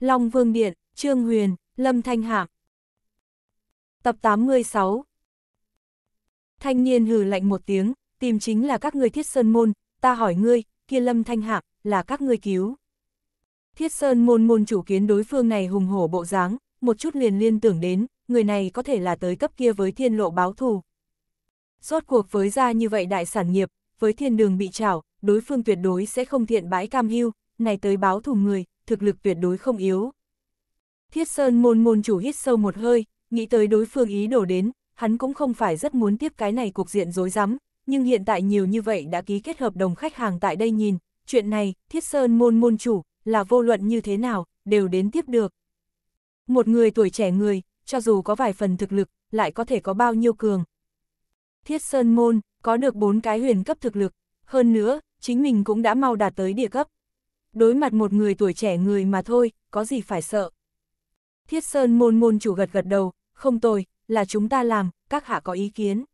Long Vương Điện, Trương Huyền, Lâm Thanh Hạm. Tập 86 Thanh niên hừ lạnh một tiếng, tìm chính là các người thiết sơn môn, ta hỏi ngươi, kia Lâm Thanh Hạm, là các ngươi cứu. Thiết sơn môn môn chủ kiến đối phương này hùng hổ bộ dáng, một chút liền liên tưởng đến, người này có thể là tới cấp kia với thiên lộ báo thù. Rốt cuộc với ra như vậy đại sản nghiệp, với thiên đường bị trảo, đối phương tuyệt đối sẽ không thiện bãi cam hưu, này tới báo thù người, thực lực tuyệt đối không yếu. Thiết Sơn môn môn chủ hít sâu một hơi, nghĩ tới đối phương ý đổ đến, hắn cũng không phải rất muốn tiếp cái này cuộc diện dối rắm, nhưng hiện tại nhiều như vậy đã ký kết hợp đồng khách hàng tại đây nhìn, chuyện này, Thiết Sơn môn môn chủ, là vô luận như thế nào, đều đến tiếp được. Một người tuổi trẻ người, cho dù có vài phần thực lực, lại có thể có bao nhiêu cường. Thiết Sơn môn, có được bốn cái huyền cấp thực lực, hơn nữa, chính mình cũng đã mau đạt tới địa cấp đối mặt một người tuổi trẻ người mà thôi, có gì phải sợ. Thiết Sơn môn môn chủ gật gật đầu, không tồi, là chúng ta làm, các hạ có ý kiến.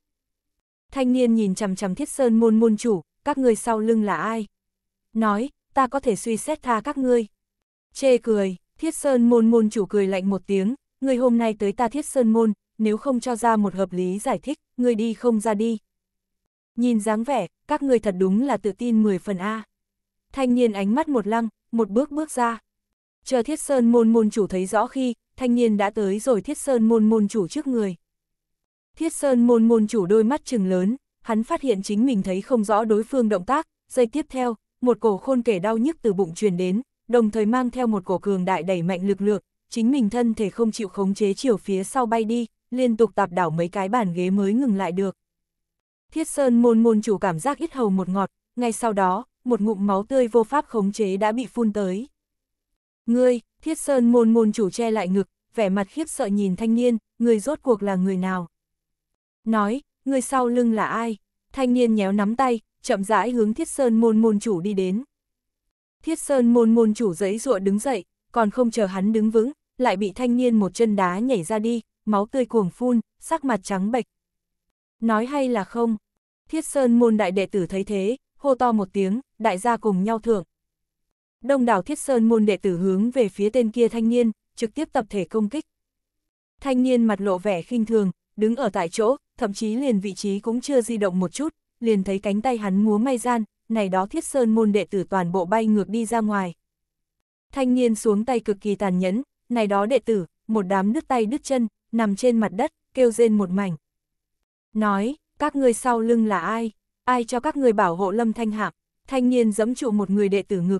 Thanh niên nhìn chằm chằm Thiết Sơn môn môn chủ, các ngươi sau lưng là ai? Nói, ta có thể suy xét tha các ngươi. Chê cười, Thiết Sơn môn môn chủ cười lạnh một tiếng, người hôm nay tới ta Thiết Sơn môn, nếu không cho ra một hợp lý giải thích, người đi không ra đi. Nhìn dáng vẻ, các ngươi thật đúng là tự tin 10 phần A thanh niên ánh mắt một lăng, một bước bước ra. Chờ thiết sơn môn môn chủ thấy rõ khi, thanh niên đã tới rồi thiết sơn môn môn chủ trước người. Thiết sơn môn môn chủ đôi mắt trừng lớn, hắn phát hiện chính mình thấy không rõ đối phương động tác, giây tiếp theo, một cổ khôn kể đau nhức từ bụng truyền đến, đồng thời mang theo một cổ cường đại đẩy mạnh lực lượng, chính mình thân thể không chịu khống chế chiều phía sau bay đi, liên tục tạp đảo mấy cái bàn ghế mới ngừng lại được. Thiết Sơn môn môn chủ cảm giác ít hầu một ngọt, ngay sau đó, một ngụm máu tươi vô pháp khống chế đã bị phun tới. Ngươi, thiết sơn môn môn chủ che lại ngực, vẻ mặt khiếp sợ nhìn thanh niên, người rốt cuộc là người nào. Nói, người sau lưng là ai? Thanh niên nhéo nắm tay, chậm rãi hướng thiết sơn môn môn chủ đi đến. Thiết sơn môn môn chủ giấy ruộ đứng dậy, còn không chờ hắn đứng vững, lại bị thanh niên một chân đá nhảy ra đi, máu tươi cuồng phun, sắc mặt trắng bệch. Nói hay là không? Thiết sơn môn đại đệ tử thấy thế, hô to một tiếng, đại gia cùng nhau thượng. Đông đảo Thiết Sơn môn đệ tử hướng về phía tên kia thanh niên, trực tiếp tập thể công kích. Thanh niên mặt lộ vẻ khinh thường, đứng ở tại chỗ, thậm chí liền vị trí cũng chưa di động một chút, liền thấy cánh tay hắn múa may gian, này đó Thiết Sơn môn đệ tử toàn bộ bay ngược đi ra ngoài. Thanh niên xuống tay cực kỳ tàn nhẫn, này đó đệ tử, một đám đứt tay đứt chân, nằm trên mặt đất, kêu rên một mảnh. Nói, các ngươi sau lưng là ai? ai cho các người bảo hộ Lâm Thanh Hạm, thanh niên giẫm trụ một người đệ tử ngực.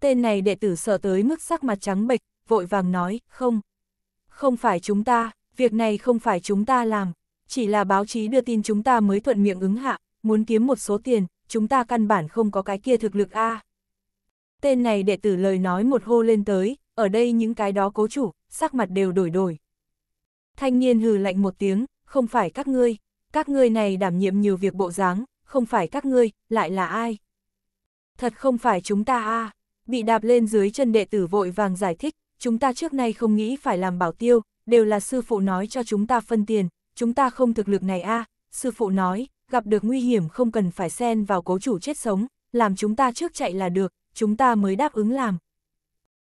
Tên này đệ tử sợ tới mức sắc mặt trắng bệch, vội vàng nói, không, không phải chúng ta, việc này không phải chúng ta làm, chỉ là báo chí đưa tin chúng ta mới thuận miệng ứng hạ, muốn kiếm một số tiền, chúng ta căn bản không có cái kia thực lực a. Tên này đệ tử lời nói một hô lên tới, ở đây những cái đó cố chủ, sắc mặt đều đổi đổi. Thanh niên hừ lạnh một tiếng, không phải các ngươi, các ngươi này đảm nhiệm nhiều việc bộ dáng, không phải các ngươi, lại là ai? Thật không phải chúng ta a à. bị đạp lên dưới chân đệ tử vội vàng giải thích, chúng ta trước nay không nghĩ phải làm bảo tiêu, đều là sư phụ nói cho chúng ta phân tiền, chúng ta không thực lực này a à. sư phụ nói, gặp được nguy hiểm không cần phải xen vào cố chủ chết sống, làm chúng ta trước chạy là được, chúng ta mới đáp ứng làm.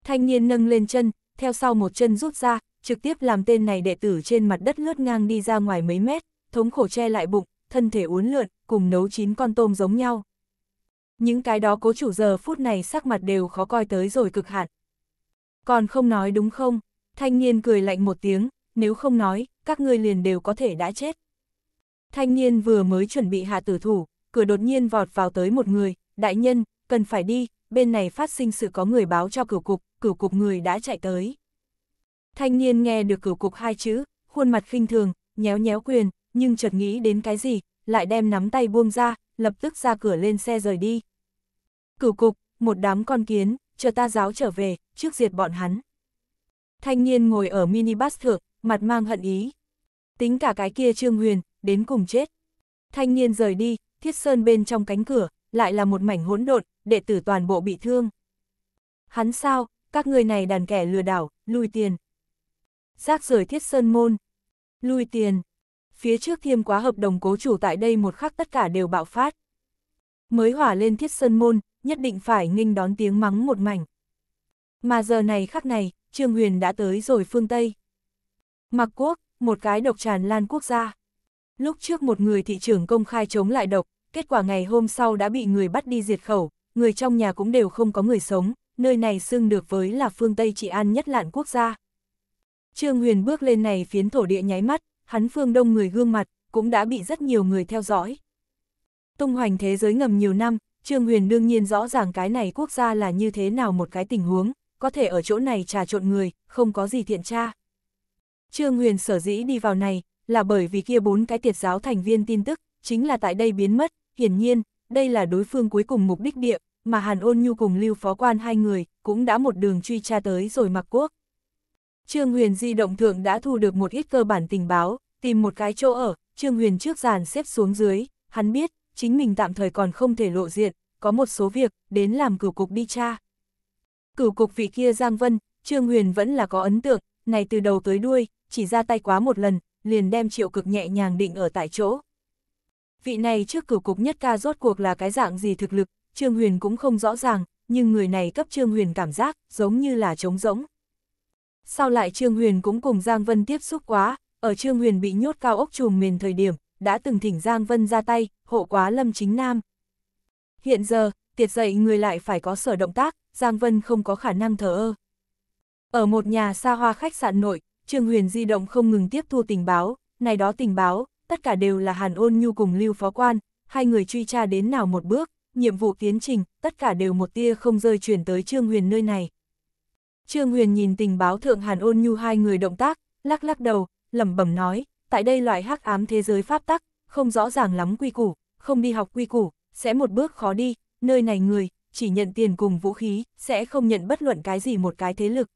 Thanh niên nâng lên chân, theo sau một chân rút ra, trực tiếp làm tên này đệ tử trên mặt đất lướt ngang đi ra ngoài mấy mét, thống khổ che lại bụng, thân thể uốn lượn, cùng nấu chín con tôm giống nhau. Những cái đó cố chủ giờ phút này sắc mặt đều khó coi tới rồi cực hạn. Còn không nói đúng không, thanh niên cười lạnh một tiếng, nếu không nói, các ngươi liền đều có thể đã chết. Thanh niên vừa mới chuẩn bị hạ tử thủ, cửa đột nhiên vọt vào tới một người, đại nhân, cần phải đi, bên này phát sinh sự có người báo cho cửu cục, cửu cục người đã chạy tới. Thanh niên nghe được cửu cục hai chữ, khuôn mặt khinh thường, nhéo nhéo quyền, nhưng chợt nghĩ đến cái gì, lại đem nắm tay buông ra, lập tức ra cửa lên xe rời đi. Cửu cục, một đám con kiến, chờ ta giáo trở về, trước diệt bọn hắn. Thanh niên ngồi ở minibus thượng, mặt mang hận ý. Tính cả cái kia Trương Huyền, đến cùng chết. Thanh niên rời đi, thiết sơn bên trong cánh cửa, lại là một mảnh hỗn độn, đệ tử toàn bộ bị thương. Hắn sao, các người này đàn kẻ lừa đảo, lui tiền. Giác rời thiết sơn môn. Lui tiền phía trước thiêm quá hợp đồng cố chủ tại đây một khắc tất cả đều bạo phát. Mới hỏa lên thiết sơn môn, nhất định phải nghênh đón tiếng mắng một mảnh. Mà giờ này khắc này, Trương Huyền đã tới rồi phương Tây. Mặc quốc, một cái độc tràn lan quốc gia. Lúc trước một người thị trưởng công khai chống lại độc, kết quả ngày hôm sau đã bị người bắt đi diệt khẩu, người trong nhà cũng đều không có người sống, nơi này xưng được với là phương Tây trị an nhất lạn quốc gia. Trương Huyền bước lên này phiến thổ địa nháy mắt, hắn phương đông người gương mặt, cũng đã bị rất nhiều người theo dõi. Tung hoành thế giới ngầm nhiều năm, Trương Huyền đương nhiên rõ ràng cái này quốc gia là như thế nào một cái tình huống, có thể ở chỗ này trà trộn người, không có gì thiện tra. Trương Huyền sở dĩ đi vào này, là bởi vì kia bốn cái tiệt giáo thành viên tin tức, chính là tại đây biến mất, hiển nhiên, đây là đối phương cuối cùng mục đích địa, mà Hàn Ôn Nhu cùng Lưu Phó Quan hai người, cũng đã một đường truy tra tới rồi mặc quốc. Trương Huyền di động thượng đã thu được một ít cơ bản tình báo, tìm một cái chỗ ở, Trương Huyền trước giàn xếp xuống dưới, hắn biết, chính mình tạm thời còn không thể lộ diện, có một số việc, đến làm cửu cục đi cha. Cửu cục vị kia Giang Vân, Trương Huyền vẫn là có ấn tượng, này từ đầu tới đuôi, chỉ ra tay quá một lần, liền đem triệu cực nhẹ nhàng định ở tại chỗ. Vị này trước cửu cục nhất ca rốt cuộc là cái dạng gì thực lực, Trương Huyền cũng không rõ ràng, nhưng người này cấp Trương Huyền cảm giác giống như là trống rỗng sau lại Trương Huyền cũng cùng Giang Vân tiếp xúc quá, ở Trương Huyền bị nhốt cao ốc trùm miền thời điểm, đã từng thỉnh Giang Vân ra tay, hộ quá Lâm Chính Nam. Hiện giờ, tiệt dậy người lại phải có sở động tác, Giang Vân không có khả năng thở ơ. Ở một nhà xa hoa khách sạn nội, Trương Huyền di động không ngừng tiếp thu tình báo, này đó tình báo, tất cả đều là Hàn Ôn Nhu cùng Lưu Phó Quan, hai người truy tra đến nào một bước, nhiệm vụ tiến trình, tất cả đều một tia không rơi chuyển tới Trương Huyền nơi này. Trương Huyền nhìn tình báo thượng Hàn Ôn Nhu hai người động tác, lắc lắc đầu, lẩm bẩm nói, tại đây loại hắc ám thế giới pháp tắc, không rõ ràng lắm quy củ, không đi học quy củ, sẽ một bước khó đi, nơi này người, chỉ nhận tiền cùng vũ khí, sẽ không nhận bất luận cái gì một cái thế lực.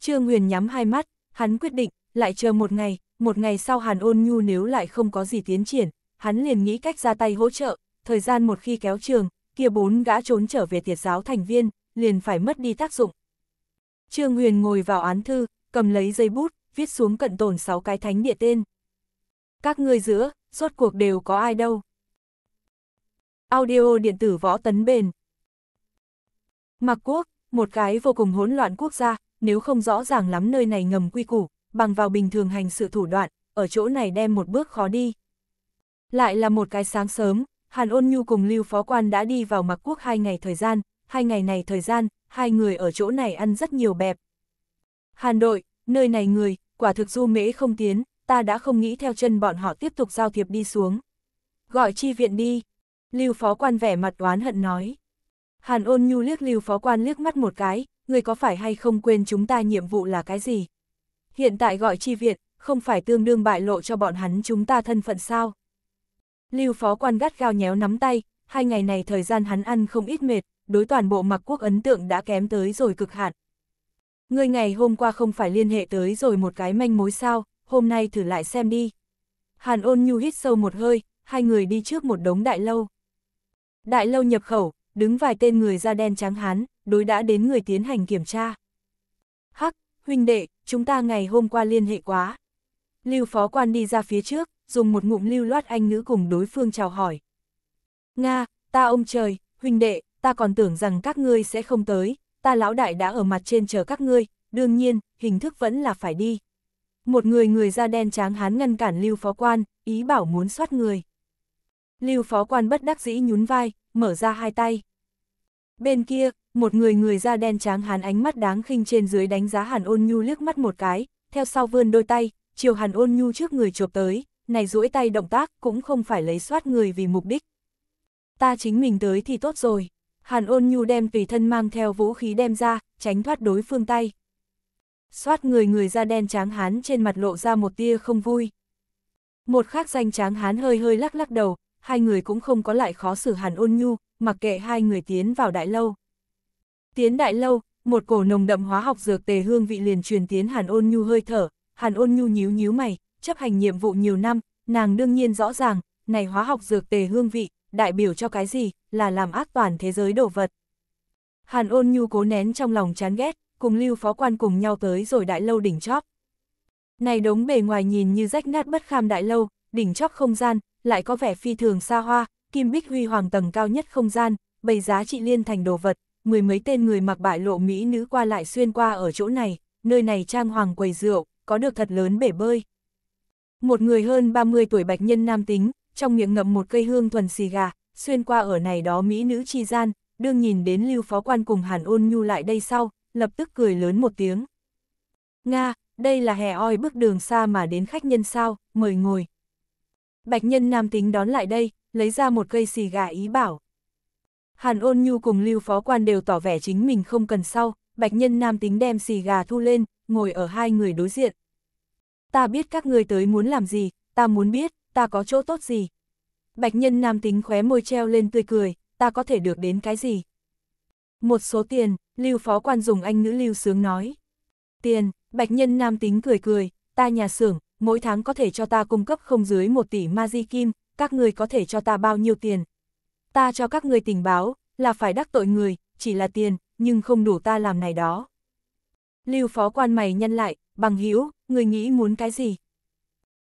Trương Huyền nhắm hai mắt, hắn quyết định, lại chờ một ngày, một ngày sau Hàn Ôn Nhu nếu lại không có gì tiến triển, hắn liền nghĩ cách ra tay hỗ trợ, thời gian một khi kéo trường, kia bốn gã trốn trở về tiệt giáo thành viên, liền phải mất đi tác dụng. Trương Huyền ngồi vào án thư, cầm lấy dây bút, viết xuống cận tổn 6 cái thánh địa tên. Các ngươi giữa, rốt cuộc đều có ai đâu. Audio điện tử võ tấn bền. Mạc Quốc, một cái vô cùng hỗn loạn quốc gia, nếu không rõ ràng lắm nơi này ngầm quy củ, bằng vào bình thường hành sự thủ đoạn, ở chỗ này đem một bước khó đi. Lại là một cái sáng sớm, Hàn Ôn Nhu cùng Lưu Phó Quan đã đi vào Mạc Quốc hai ngày thời gian, hai ngày này thời gian, hai người ở chỗ này ăn rất nhiều bẹp. Hàn đội, nơi này người, quả thực du mễ không tiến, ta đã không nghĩ theo chân bọn họ tiếp tục giao thiệp đi xuống. Gọi chi viện đi. Lưu phó quan vẻ mặt oán hận nói. Hàn ôn nhu liếc lưu phó quan liếc mắt một cái, người có phải hay không quên chúng ta nhiệm vụ là cái gì? Hiện tại gọi chi viện, không phải tương đương bại lộ cho bọn hắn chúng ta thân phận sao? Lưu phó quan gắt gao nhéo nắm tay, hai ngày này thời gian hắn ăn không ít mệt, đối toàn bộ mặc quốc ấn tượng đã kém tới rồi cực hạn. Ngươi ngày hôm qua không phải liên hệ tới rồi một cái manh mối sao, hôm nay thử lại xem đi. Hàn ôn nhu hít sâu một hơi, hai người đi trước một đống đại lâu. Đại lâu nhập khẩu, đứng vài tên người da đen trắng hán, đối đã đến người tiến hành kiểm tra. Hắc, huynh đệ, chúng ta ngày hôm qua liên hệ quá. Lưu phó quan đi ra phía trước, dùng một ngụm lưu loát anh ngữ cùng đối phương chào hỏi. Nga, ta ông trời, huynh đệ, ta còn tưởng rằng các ngươi sẽ không tới, ta lão đại đã ở mặt trên chờ các ngươi, đương nhiên, hình thức vẫn là phải đi. Một người người da đen tráng hán ngăn cản Lưu Phó Quan, ý bảo muốn soát người. Lưu Phó Quan bất đắc dĩ nhún vai, mở ra hai tay. Bên kia, một người người da đen tráng hán ánh mắt đáng khinh trên dưới đánh giá Hàn Ôn Nhu liếc mắt một cái, theo sau vươn đôi tay, chiều Hàn Ôn Nhu trước người chộp tới, này duỗi tay động tác cũng không phải lấy soát người vì mục đích. Ta chính mình tới thì tốt rồi. Hàn ôn nhu đem tùy thân mang theo vũ khí đem ra, tránh thoát đối phương tay. Xoát người người da đen tráng hán trên mặt lộ ra một tia không vui. Một khác danh tráng hán hơi hơi lắc lắc đầu, hai người cũng không có lại khó xử hàn ôn nhu, mặc kệ hai người tiến vào đại lâu. Tiến đại lâu, một cổ nồng đậm hóa học dược tề hương vị liền truyền tiến hàn ôn nhu hơi thở, hàn ôn nhu nhíu nhíu mày, chấp hành nhiệm vụ nhiều năm, nàng đương nhiên rõ ràng, này hóa học dược tề hương vị, đại biểu cho cái gì, là làm ác toàn thế giới đổ vật. Hàn ôn nhu cố nén trong lòng chán ghét, cùng lưu phó quan cùng nhau tới rồi đại lâu đỉnh chóp. Này đống bề ngoài nhìn như rách nát bất kham đại lâu, đỉnh chóp không gian, lại có vẻ phi thường xa hoa, kim bích huy hoàng tầng cao nhất không gian, bày giá trị liên thành đồ vật, mười mấy tên người mặc bại lộ mỹ nữ qua lại xuyên qua ở chỗ này, nơi này trang hoàng quầy rượu, có được thật lớn bể bơi. Một người hơn 30 tuổi bạch nhân nam tính, trong miệng ngậm một cây hương thuần xì gà, xuyên qua ở này đó mỹ nữ chi gian, đương nhìn đến lưu phó quan cùng hàn ôn nhu lại đây sau, lập tức cười lớn một tiếng. Nga, đây là hè oi bước đường xa mà đến khách nhân sao, mời ngồi. Bạch nhân nam tính đón lại đây, lấy ra một cây xì gà ý bảo. Hàn ôn nhu cùng lưu phó quan đều tỏ vẻ chính mình không cần sau, bạch nhân nam tính đem xì gà thu lên, ngồi ở hai người đối diện. Ta biết các người tới muốn làm gì, ta muốn biết ta có chỗ tốt gì? Bạch nhân nam tính khóe môi treo lên tươi cười, ta có thể được đến cái gì? Một số tiền, lưu phó quan dùng anh nữ lưu sướng nói. Tiền, bạch nhân nam tính cười cười, ta nhà xưởng, mỗi tháng có thể cho ta cung cấp không dưới một tỷ ma di kim, các người có thể cho ta bao nhiêu tiền? Ta cho các người tình báo, là phải đắc tội người, chỉ là tiền, nhưng không đủ ta làm này đó. Lưu phó quan mày nhân lại, bằng hữu người nghĩ muốn cái gì?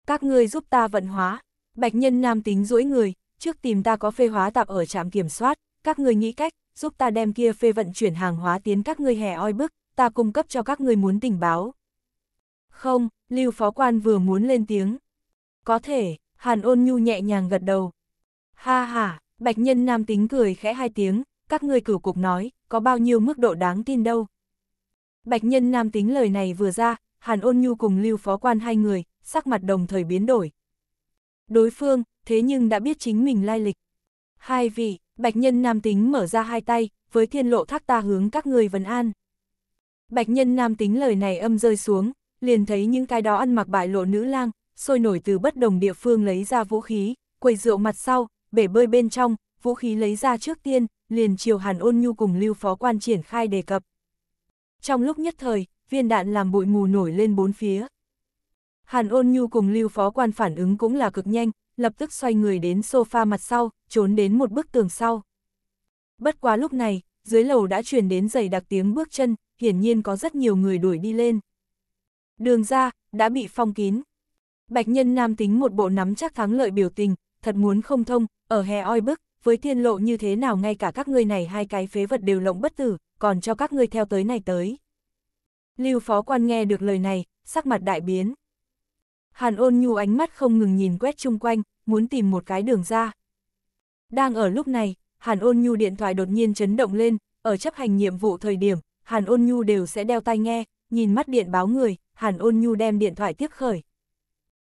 Các ngươi giúp ta vận hóa. Bạch nhân nam tính duỗi người, trước tìm ta có phê hóa tạp ở trạm kiểm soát, các ngươi nghĩ cách, giúp ta đem kia phê vận chuyển hàng hóa tiến các ngươi hè oi bức, ta cung cấp cho các ngươi muốn tình báo. Không, Lưu Phó Quan vừa muốn lên tiếng. Có thể, Hàn ôn nhu nhẹ nhàng gật đầu. Ha ha, bạch nhân nam tính cười khẽ hai tiếng, các ngươi cửu cục nói, có bao nhiêu mức độ đáng tin đâu. Bạch nhân nam tính lời này vừa ra, Hàn ôn nhu cùng Lưu Phó Quan hai người, sắc mặt đồng thời biến đổi. Đối phương, thế nhưng đã biết chính mình lai lịch. Hai vị, bạch nhân nam tính mở ra hai tay, với thiên lộ thác ta hướng các người vấn an. Bạch nhân nam tính lời này âm rơi xuống, liền thấy những cái đó ăn mặc bại lộ nữ lang, sôi nổi từ bất đồng địa phương lấy ra vũ khí, quầy rượu mặt sau, bể bơi bên trong, vũ khí lấy ra trước tiên, liền chiều hàn ôn nhu cùng lưu phó quan triển khai đề cập. Trong lúc nhất thời, viên đạn làm bụi mù nổi lên bốn phía. Hàn ôn nhu cùng lưu phó quan phản ứng cũng là cực nhanh, lập tức xoay người đến sofa mặt sau, trốn đến một bức tường sau. Bất quá lúc này, dưới lầu đã truyền đến giày đặc tiếng bước chân, hiển nhiên có rất nhiều người đuổi đi lên. Đường ra, đã bị phong kín. Bạch nhân nam tính một bộ nắm chắc thắng lợi biểu tình, thật muốn không thông, ở hè oi bức, với thiên lộ như thế nào ngay cả các ngươi này hai cái phế vật đều lộng bất tử, còn cho các ngươi theo tới này tới. Lưu phó quan nghe được lời này, sắc mặt đại biến. Hàn ôn nhu ánh mắt không ngừng nhìn quét chung quanh, muốn tìm một cái đường ra. Đang ở lúc này, Hàn ôn nhu điện thoại đột nhiên chấn động lên, ở chấp hành nhiệm vụ thời điểm, Hàn ôn nhu đều sẽ đeo tai nghe, nhìn mắt điện báo người, Hàn ôn nhu đem điện thoại tiếp khởi.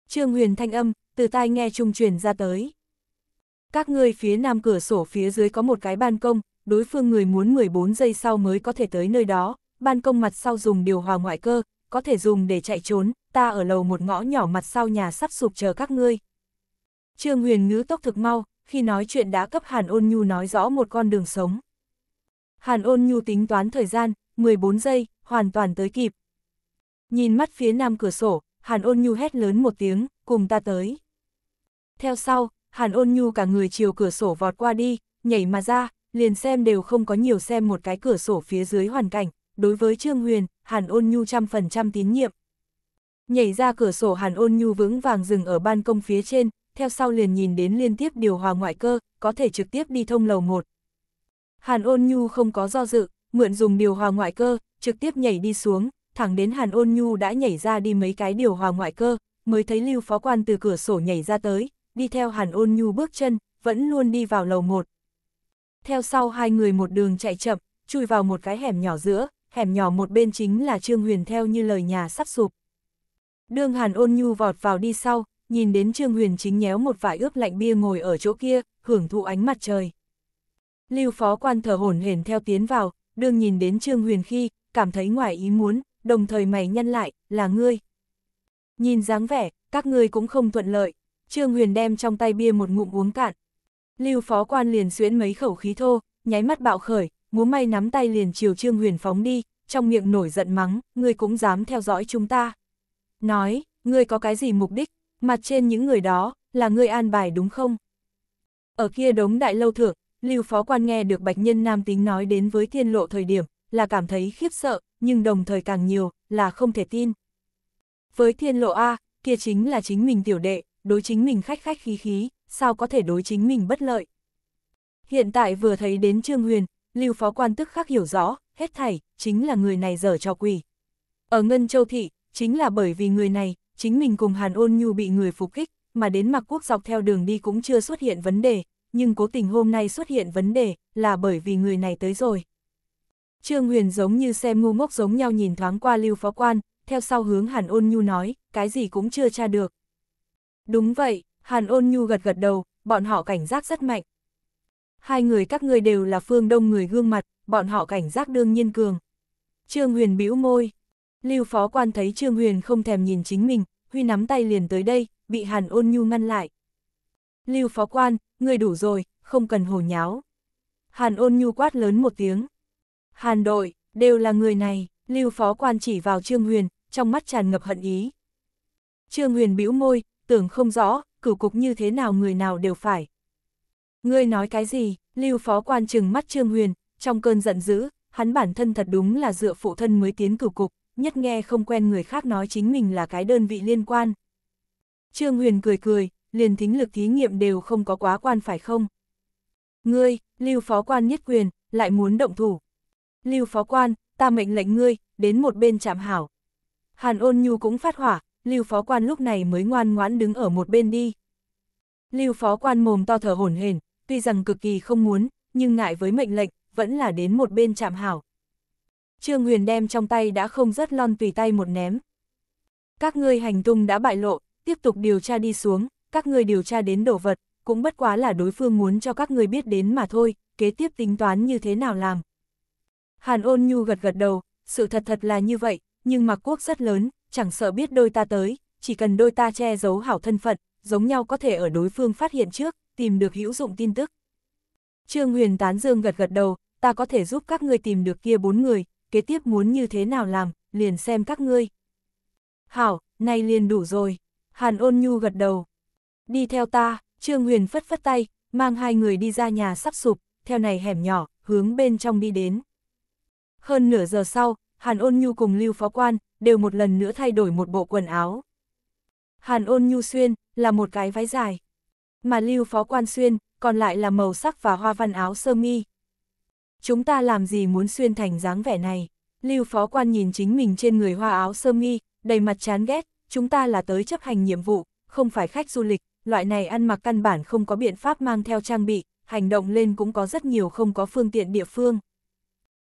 Trương huyền thanh âm, từ tai nghe trung truyền ra tới. Các ngươi phía nam cửa sổ phía dưới có một cái ban công, đối phương người muốn 14 giây sau mới có thể tới nơi đó, ban công mặt sau dùng điều hòa ngoại cơ, có thể dùng để chạy trốn, ta ở lầu một ngõ nhỏ mặt sau nhà sắp sụp chờ các ngươi. Trương huyền ngữ tốc thực mau, khi nói chuyện đã cấp Hàn ôn nhu nói rõ một con đường sống. Hàn ôn nhu tính toán thời gian, 14 giây, hoàn toàn tới kịp. Nhìn mắt phía nam cửa sổ, Hàn ôn nhu hét lớn một tiếng, cùng ta tới. Theo sau, Hàn ôn nhu cả người chiều cửa sổ vọt qua đi, nhảy mà ra, liền xem đều không có nhiều xem một cái cửa sổ phía dưới hoàn cảnh, đối với Trương Huyền, Hàn Ôn Nhu trăm phần trăm tín nhiệm. Nhảy ra cửa sổ Hàn Ôn Nhu vững vàng dừng ở ban công phía trên, theo sau liền nhìn đến liên tiếp điều hòa ngoại cơ, có thể trực tiếp đi thông lầu một. Hàn Ôn Nhu không có do dự, mượn dùng điều hòa ngoại cơ, trực tiếp nhảy đi xuống, thẳng đến Hàn Ôn Nhu đã nhảy ra đi mấy cái điều hòa ngoại cơ, mới thấy Lưu Phó Quan từ cửa sổ nhảy ra tới, đi theo Hàn Ôn Nhu bước chân, vẫn luôn đi vào lầu một. Theo sau hai người một đường chạy chậm, chui vào một cái hẻm nhỏ giữa, hẻm nhỏ một bên chính là Trương Huyền theo như lời nhà sắp sụp. Đương Hàn ôn nhu vọt vào đi sau, nhìn đến Trương Huyền chính nhéo một vải ướp lạnh bia ngồi ở chỗ kia, hưởng thụ ánh mặt trời. Lưu phó quan thở hổn hển theo tiến vào, đương nhìn đến Trương Huyền khi, cảm thấy ngoài ý muốn, đồng thời mày nhân lại, là ngươi. Nhìn dáng vẻ, các ngươi cũng không thuận lợi, Trương Huyền đem trong tay bia một ngụm uống cạn. Lưu phó quan liền xuyễn mấy khẩu khí thô, nháy mắt bạo khởi, múa may nắm tay liền chiều Trương Huyền phóng đi, trong miệng nổi giận mắng, ngươi cũng dám theo dõi chúng ta. Nói, ngươi có cái gì mục đích, mặt trên những người đó, là ngươi an bài đúng không? Ở kia đống đại lâu thượng, Lưu Phó Quan nghe được Bạch Nhân Nam tính nói đến với thiên lộ thời điểm, là cảm thấy khiếp sợ, nhưng đồng thời càng nhiều, là không thể tin. Với thiên lộ A, kia chính là chính mình tiểu đệ, đối chính mình khách khách khí khí, sao có thể đối chính mình bất lợi. Hiện tại vừa thấy đến Trương Huyền, lưu phó quan tức khắc hiểu rõ, hết thảy, chính là người này dở cho quỷ. Ở Ngân Châu Thị, chính là bởi vì người này, chính mình cùng Hàn Ôn Nhu bị người phục kích, mà đến mặc quốc dọc theo đường đi cũng chưa xuất hiện vấn đề, nhưng cố tình hôm nay xuất hiện vấn đề, là bởi vì người này tới rồi. Trương Huyền giống như xem ngu ngốc giống nhau nhìn thoáng qua lưu phó quan, theo sau hướng Hàn Ôn Nhu nói, cái gì cũng chưa tra được. Đúng vậy, Hàn Ôn Nhu gật gật đầu, bọn họ cảnh giác rất mạnh, Hai người các ngươi đều là phương đông người gương mặt, bọn họ cảnh giác đương nhiên cường. Trương Huyền bĩu môi. Lưu phó quan thấy Trương Huyền không thèm nhìn chính mình, Huy nắm tay liền tới đây, bị Hàn Ôn Nhu ngăn lại. Lưu phó quan, người đủ rồi, không cần hồ nháo. Hàn Ôn Nhu quát lớn một tiếng. Hàn đội, đều là người này, Lưu phó quan chỉ vào Trương Huyền, trong mắt tràn ngập hận ý. Trương Huyền bĩu môi, tưởng không rõ, cử cục như thế nào người nào đều phải, Ngươi nói cái gì? Lưu phó quan trừng mắt Trương Huyền, trong cơn giận dữ, hắn bản thân thật đúng là dựa phụ thân mới tiến cửu cục, nhất nghe không quen người khác nói chính mình là cái đơn vị liên quan. Trương Huyền cười cười, liền thính lực thí nghiệm đều không có quá quan phải không? Ngươi, Lưu phó quan nhất quyền, lại muốn động thủ. Lưu phó quan, ta mệnh lệnh ngươi, đến một bên chạm hảo. Hàn ôn nhu cũng phát hỏa, Lưu phó quan lúc này mới ngoan ngoãn đứng ở một bên đi. Lưu phó quan mồm to thở hổn hển, tuy rằng cực kỳ không muốn, nhưng ngại với mệnh lệnh, vẫn là đến một bên chạm hảo. Trương Huyền đem trong tay đã không rất lon tùy tay một ném. Các ngươi hành tung đã bại lộ, tiếp tục điều tra đi xuống, các ngươi điều tra đến đồ vật, cũng bất quá là đối phương muốn cho các ngươi biết đến mà thôi, kế tiếp tính toán như thế nào làm. Hàn ôn nhu gật gật đầu, sự thật thật là như vậy, nhưng mặc quốc rất lớn, chẳng sợ biết đôi ta tới, chỉ cần đôi ta che giấu hảo thân phận, giống nhau có thể ở đối phương phát hiện trước, tìm được hữu dụng tin tức. Trương Huyền Tán Dương gật gật đầu, ta có thể giúp các ngươi tìm được kia bốn người, kế tiếp muốn như thế nào làm, liền xem các ngươi. Hảo, nay liền đủ rồi. Hàn ôn nhu gật đầu. Đi theo ta, Trương Huyền phất phất tay, mang hai người đi ra nhà sắp sụp, theo này hẻm nhỏ, hướng bên trong đi đến. Hơn nửa giờ sau, Hàn ôn nhu cùng Lưu Phó Quan, đều một lần nữa thay đổi một bộ quần áo. Hàn ôn nhu xuyên, là một cái váy dài mà lưu phó quan xuyên, còn lại là màu sắc và hoa văn áo sơ mi. Chúng ta làm gì muốn xuyên thành dáng vẻ này? Lưu phó quan nhìn chính mình trên người hoa áo sơ mi, đầy mặt chán ghét, chúng ta là tới chấp hành nhiệm vụ, không phải khách du lịch, loại này ăn mặc căn bản không có biện pháp mang theo trang bị, hành động lên cũng có rất nhiều không có phương tiện địa phương.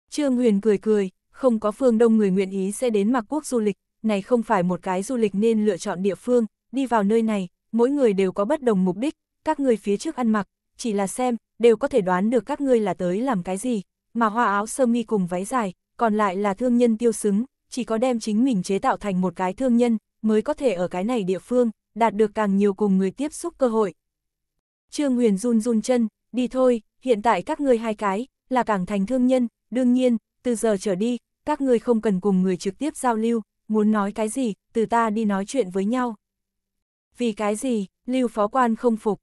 Trương Huyền cười cười, không có phương đông người nguyện ý sẽ đến mặc quốc du lịch, này không phải một cái du lịch nên lựa chọn địa phương, đi vào nơi này, mỗi người đều có bất đồng mục đích, các người phía trước ăn mặc, chỉ là xem, đều có thể đoán được các ngươi là tới làm cái gì, mà hoa áo sơ mi cùng váy dài, còn lại là thương nhân tiêu xứng, chỉ có đem chính mình chế tạo thành một cái thương nhân, mới có thể ở cái này địa phương, đạt được càng nhiều cùng người tiếp xúc cơ hội. Trương Huyền run run chân, đi thôi, hiện tại các ngươi hai cái, là càng thành thương nhân, đương nhiên, từ giờ trở đi, các ngươi không cần cùng người trực tiếp giao lưu, muốn nói cái gì, từ ta đi nói chuyện với nhau. Vì cái gì? Lưu phó quan không phục.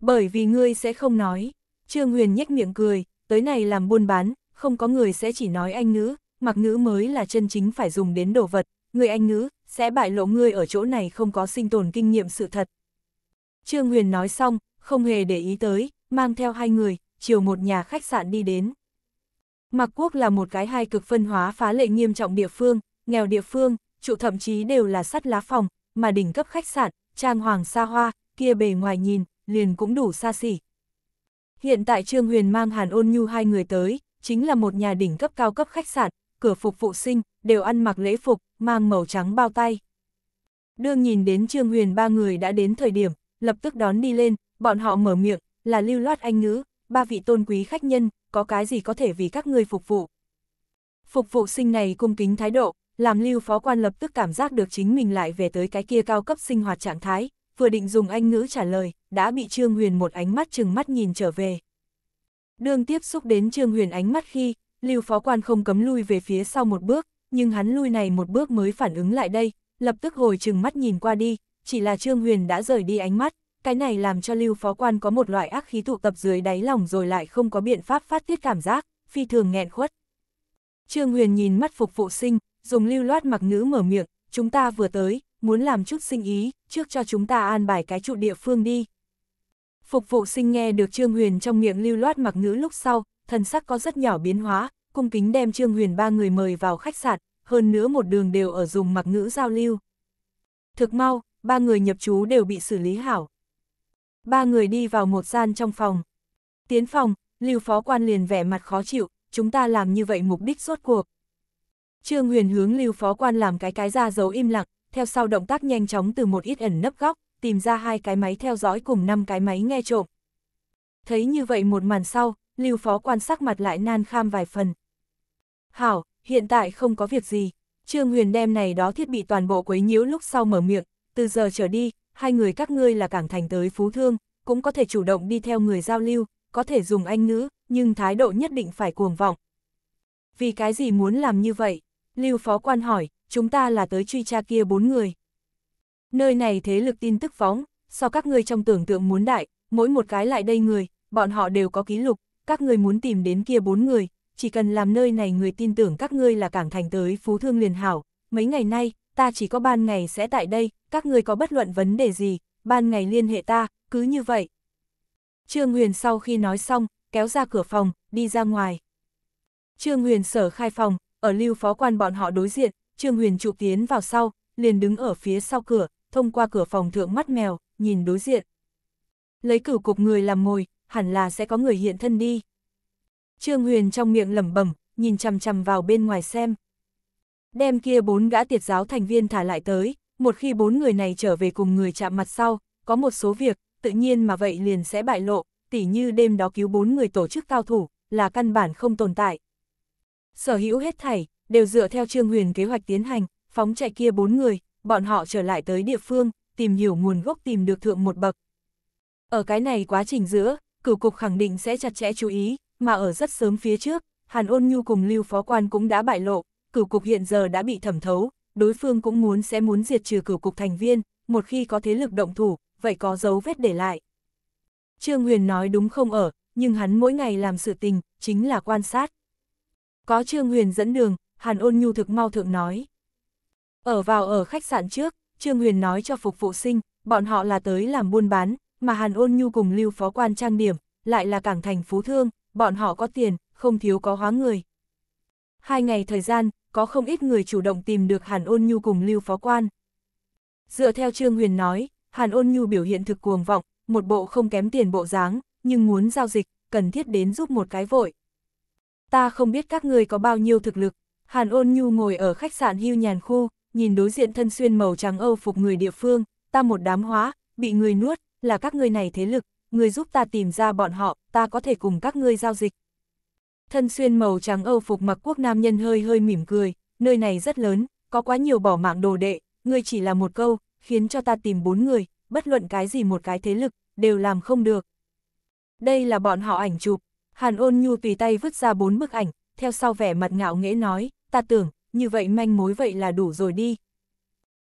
Bởi vì ngươi sẽ không nói. Trương Huyền nhếch miệng cười, tới này làm buôn bán, không có người sẽ chỉ nói anh nữ, mặc nữ mới là chân chính phải dùng đến đồ vật, người anh nữ sẽ bại lộ ngươi ở chỗ này không có sinh tồn kinh nghiệm sự thật. Trương Huyền nói xong, không hề để ý tới, mang theo hai người, chiều một nhà khách sạn đi đến. Mạc Quốc là một cái hai cực phân hóa phá lệ nghiêm trọng địa phương, nghèo địa phương, trụ thậm chí đều là sắt lá phòng, mà đỉnh cấp khách sạn trang hoàng xa hoa, kia bề ngoài nhìn, liền cũng đủ xa xỉ. Hiện tại Trương Huyền mang Hàn Ôn Nhu hai người tới, chính là một nhà đỉnh cấp cao cấp khách sạn, cửa phục vụ sinh, đều ăn mặc lễ phục, mang màu trắng bao tay. Đương nhìn đến Trương Huyền ba người đã đến thời điểm, lập tức đón đi lên, bọn họ mở miệng, là lưu loát anh ngữ, ba vị tôn quý khách nhân, có cái gì có thể vì các người phục vụ. Phục vụ sinh này cung kính thái độ, làm lưu phó quan lập tức cảm giác được chính mình lại về tới cái kia cao cấp sinh hoạt trạng thái, vừa định dùng anh ngữ trả lời, đã bị Trương Huyền một ánh mắt chừng mắt nhìn trở về. Đương tiếp xúc đến Trương Huyền ánh mắt khi, lưu phó quan không cấm lui về phía sau một bước, nhưng hắn lui này một bước mới phản ứng lại đây, lập tức hồi chừng mắt nhìn qua đi, chỉ là Trương Huyền đã rời đi ánh mắt, cái này làm cho lưu phó quan có một loại ác khí tụ tập dưới đáy lòng rồi lại không có biện pháp phát tiết cảm giác, phi thường nghẹn khuất. Trương Huyền nhìn mắt phục vụ sinh, dùng lưu loát mặc ngữ mở miệng, chúng ta vừa tới, muốn làm chút sinh ý, trước cho chúng ta an bài cái trụ địa phương đi. Phục vụ sinh nghe được Trương Huyền trong miệng lưu loát mặc ngữ lúc sau, thần sắc có rất nhỏ biến hóa, cung kính đem Trương Huyền ba người mời vào khách sạn, hơn nữa một đường đều ở dùng mặc ngữ giao lưu. Thực mau, ba người nhập trú đều bị xử lý hảo. Ba người đi vào một gian trong phòng. Tiến phòng, lưu phó quan liền vẻ mặt khó chịu, chúng ta làm như vậy mục đích rốt cuộc, Trương Huyền hướng Lưu Phó Quan làm cái cái ra dấu im lặng, theo sau động tác nhanh chóng từ một ít ẩn nấp góc, tìm ra hai cái máy theo dõi cùng năm cái máy nghe trộm. Thấy như vậy một màn sau, Lưu Phó Quan sắc mặt lại nan kham vài phần. Hảo, hiện tại không có việc gì. Trương Huyền đem này đó thiết bị toàn bộ quấy nhiễu lúc sau mở miệng, từ giờ trở đi, hai người các ngươi là cảng thành tới phú thương, cũng có thể chủ động đi theo người giao lưu, có thể dùng anh ngữ, nhưng thái độ nhất định phải cuồng vọng. Vì cái gì muốn làm như vậy? Lưu phó quan hỏi, chúng ta là tới truy tra kia bốn người. Nơi này thế lực tin tức phóng, so các ngươi trong tưởng tượng muốn đại, mỗi một cái lại đây người, bọn họ đều có ký lục, các ngươi muốn tìm đến kia bốn người, chỉ cần làm nơi này người tin tưởng các ngươi là cảng thành tới phú thương liền hảo, mấy ngày nay, ta chỉ có ban ngày sẽ tại đây, các ngươi có bất luận vấn đề gì, ban ngày liên hệ ta, cứ như vậy. Trương Huyền sau khi nói xong, kéo ra cửa phòng, đi ra ngoài. Trương Huyền sở khai phòng, ở lưu phó quan bọn họ đối diện, Trương Huyền chụp tiến vào sau, liền đứng ở phía sau cửa, thông qua cửa phòng thượng mắt mèo, nhìn đối diện. Lấy cửu cục người làm mồi, hẳn là sẽ có người hiện thân đi. Trương Huyền trong miệng lẩm bẩm, nhìn chằm chằm vào bên ngoài xem. Đem kia bốn gã tiệt giáo thành viên thả lại tới, một khi bốn người này trở về cùng người chạm mặt sau, có một số việc, tự nhiên mà vậy liền sẽ bại lộ, tỉ như đêm đó cứu bốn người tổ chức cao thủ, là căn bản không tồn tại, Sở hữu hết thảy, đều dựa theo Trương Huyền kế hoạch tiến hành, phóng chạy kia bốn người, bọn họ trở lại tới địa phương, tìm hiểu nguồn gốc tìm được thượng một bậc. Ở cái này quá trình giữa, cửu cục khẳng định sẽ chặt chẽ chú ý, mà ở rất sớm phía trước, Hàn Ôn Nhu cùng Lưu Phó Quan cũng đã bại lộ, cửu cục hiện giờ đã bị thẩm thấu, đối phương cũng muốn sẽ muốn diệt trừ cửu cục thành viên, một khi có thế lực động thủ, vậy có dấu vết để lại. Trương Huyền nói đúng không ở, nhưng hắn mỗi ngày làm sự tình, chính là quan sát. Có Trương Huyền dẫn đường, Hàn ôn nhu thực mau thượng nói. Ở vào ở khách sạn trước, Trương Huyền nói cho phục vụ sinh, bọn họ là tới làm buôn bán, mà Hàn ôn nhu cùng lưu phó quan trang điểm, lại là cảng thành phú thương, bọn họ có tiền, không thiếu có hóa người. Hai ngày thời gian, có không ít người chủ động tìm được Hàn ôn nhu cùng lưu phó quan. Dựa theo Trương Huyền nói, Hàn ôn nhu biểu hiện thực cuồng vọng, một bộ không kém tiền bộ dáng, nhưng muốn giao dịch, cần thiết đến giúp một cái vội ta không biết các người có bao nhiêu thực lực. Hàn ôn nhu ngồi ở khách sạn hưu nhàn khu, nhìn đối diện thân xuyên màu trắng Âu phục người địa phương, ta một đám hóa, bị người nuốt, là các người này thế lực, người giúp ta tìm ra bọn họ, ta có thể cùng các ngươi giao dịch. Thân xuyên màu trắng Âu phục mặc quốc nam nhân hơi hơi mỉm cười, nơi này rất lớn, có quá nhiều bỏ mạng đồ đệ, ngươi chỉ là một câu, khiến cho ta tìm bốn người, bất luận cái gì một cái thế lực, đều làm không được. Đây là bọn họ ảnh chụp, Hàn ôn nhu tùy tay vứt ra bốn bức ảnh, theo sau vẻ mặt ngạo nghễ nói, ta tưởng, như vậy manh mối vậy là đủ rồi đi.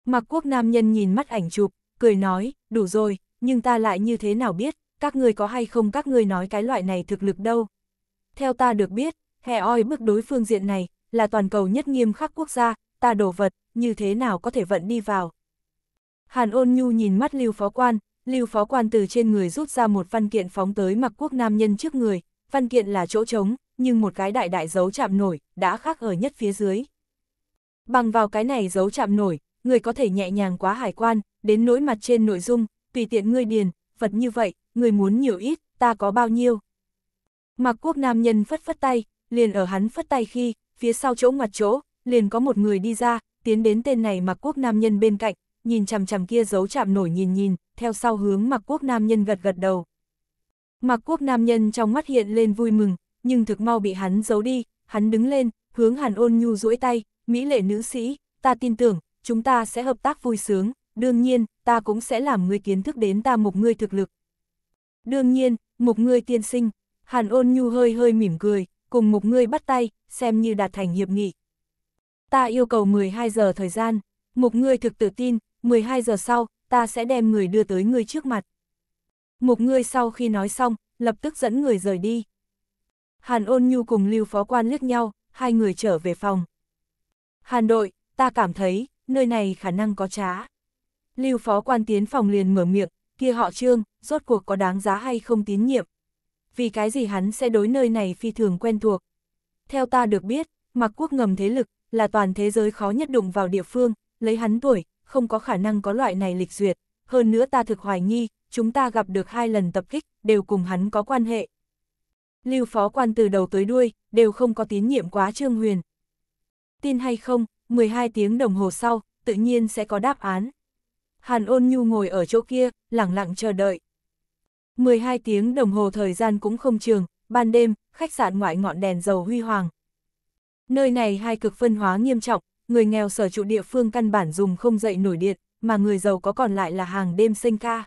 Mặc quốc nam nhân nhìn mắt ảnh chụp, cười nói, đủ rồi, nhưng ta lại như thế nào biết, các ngươi có hay không các ngươi nói cái loại này thực lực đâu. Theo ta được biết, hè oi bức đối phương diện này, là toàn cầu nhất nghiêm khắc quốc gia, ta đổ vật, như thế nào có thể vận đi vào. Hàn ôn nhu nhìn mắt lưu phó quan, lưu phó quan từ trên người rút ra một văn kiện phóng tới mặc quốc nam nhân trước người, văn kiện là chỗ trống, nhưng một cái đại đại dấu chạm nổi, đã khác ở nhất phía dưới. Bằng vào cái này dấu chạm nổi, người có thể nhẹ nhàng quá hải quan, đến nỗi mặt trên nội dung, tùy tiện ngươi điền, vật như vậy, người muốn nhiều ít, ta có bao nhiêu. Mặc quốc nam nhân phất phất tay, liền ở hắn phất tay khi, phía sau chỗ ngoặt chỗ, liền có một người đi ra, tiến đến tên này mặc quốc nam nhân bên cạnh, nhìn chằm chằm kia dấu chạm nổi nhìn nhìn, theo sau hướng mặc quốc nam nhân gật gật đầu. Mạc Quốc nam nhân trong mắt hiện lên vui mừng, nhưng thực mau bị hắn giấu đi, hắn đứng lên, hướng Hàn Ôn Nhu duỗi tay, "Mỹ lệ nữ sĩ, ta tin tưởng, chúng ta sẽ hợp tác vui sướng, đương nhiên, ta cũng sẽ làm ngươi kiến thức đến ta một ngươi thực lực." "Đương nhiên, một ngươi tiên sinh." Hàn Ôn Nhu hơi hơi mỉm cười, cùng một ngươi bắt tay, xem như đạt thành hiệp nghị. "Ta yêu cầu 12 giờ thời gian." Một ngươi thực tự tin, 12 giờ sau, ta sẽ đem người đưa tới người trước mặt một người sau khi nói xong, lập tức dẫn người rời đi. Hàn ôn nhu cùng lưu phó quan liếc nhau, hai người trở về phòng. Hàn đội, ta cảm thấy, nơi này khả năng có trá. Lưu phó quan tiến phòng liền mở miệng, kia họ trương, rốt cuộc có đáng giá hay không tín nhiệm. Vì cái gì hắn sẽ đối nơi này phi thường quen thuộc. Theo ta được biết, mặc quốc ngầm thế lực, là toàn thế giới khó nhất đụng vào địa phương, lấy hắn tuổi, không có khả năng có loại này lịch duyệt. Hơn nữa ta thực hoài nghi, chúng ta gặp được hai lần tập kích, đều cùng hắn có quan hệ. Lưu phó quan từ đầu tới đuôi, đều không có tín nhiệm quá Trương Huyền. Tin hay không, 12 tiếng đồng hồ sau, tự nhiên sẽ có đáp án. Hàn ôn nhu ngồi ở chỗ kia, lặng lặng chờ đợi. 12 tiếng đồng hồ thời gian cũng không trường, ban đêm, khách sạn ngoại ngọn đèn dầu huy hoàng. Nơi này hai cực phân hóa nghiêm trọng, người nghèo sở trụ địa phương căn bản dùng không dậy nổi điện, mà người giàu có còn lại là hàng đêm sinh ca.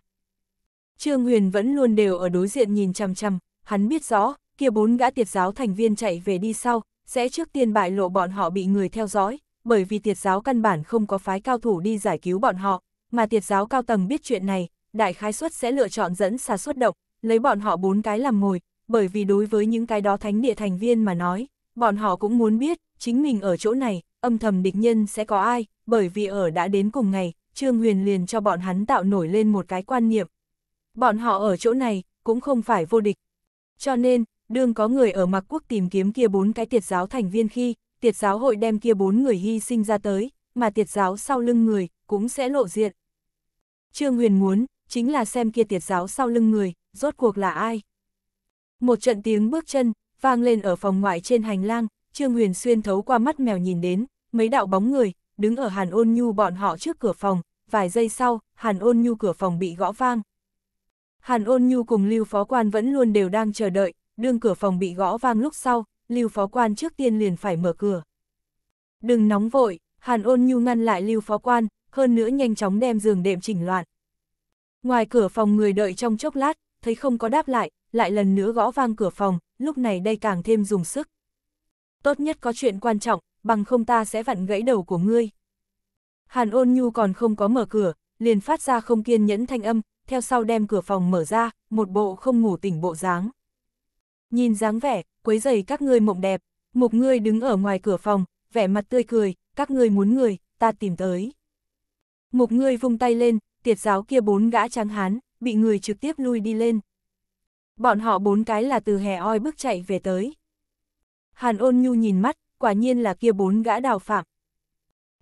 Trương Huyền vẫn luôn đều ở đối diện nhìn chằm chằm, hắn biết rõ, kia bốn gã tiệt giáo thành viên chạy về đi sau, sẽ trước tiên bại lộ bọn họ bị người theo dõi, bởi vì tiệt giáo căn bản không có phái cao thủ đi giải cứu bọn họ, mà tiệt giáo cao tầng biết chuyện này, đại khái suất sẽ lựa chọn dẫn xà xuất động, lấy bọn họ bốn cái làm mồi, bởi vì đối với những cái đó thánh địa thành viên mà nói, bọn họ cũng muốn biết, chính mình ở chỗ này, âm thầm địch nhân sẽ có ai, bởi vì ở đã đến cùng ngày, Trương Huyền liền cho bọn hắn tạo nổi lên một cái quan niệm, Bọn họ ở chỗ này, cũng không phải vô địch. Cho nên, đương có người ở Mặc Quốc tìm kiếm kia bốn cái tiệt giáo thành viên khi, tiệt giáo hội đem kia bốn người hy sinh ra tới, mà tiệt giáo sau lưng người, cũng sẽ lộ diện. Trương Huyền muốn, chính là xem kia tiệt giáo sau lưng người, rốt cuộc là ai. Một trận tiếng bước chân, vang lên ở phòng ngoại trên hành lang, Trương Huyền xuyên thấu qua mắt mèo nhìn đến, mấy đạo bóng người, đứng ở Hàn Ôn Nhu bọn họ trước cửa phòng, vài giây sau, Hàn Ôn Nhu cửa phòng bị gõ vang, Hàn ôn nhu cùng Lưu Phó Quan vẫn luôn đều đang chờ đợi, đương cửa phòng bị gõ vang lúc sau, Lưu Phó Quan trước tiên liền phải mở cửa. Đừng nóng vội, Hàn ôn nhu ngăn lại Lưu Phó Quan, hơn nữa nhanh chóng đem giường đệm chỉnh loạn. Ngoài cửa phòng người đợi trong chốc lát, thấy không có đáp lại, lại lần nữa gõ vang cửa phòng, lúc này đây càng thêm dùng sức. Tốt nhất có chuyện quan trọng, bằng không ta sẽ vặn gãy đầu của ngươi. Hàn ôn nhu còn không có mở cửa, liền phát ra không kiên nhẫn thanh âm, theo sau đem cửa phòng mở ra, một bộ không ngủ tỉnh bộ dáng. Nhìn dáng vẻ, quấy giày các ngươi mộng đẹp, một ngươi đứng ở ngoài cửa phòng, vẻ mặt tươi cười, các ngươi muốn người, ta tìm tới. Một ngươi vung tay lên, tiệt giáo kia bốn gã trắng hán, bị người trực tiếp lui đi lên. Bọn họ bốn cái là từ hè oi bước chạy về tới. Hàn ôn nhu nhìn mắt, quả nhiên là kia bốn gã đào phạm.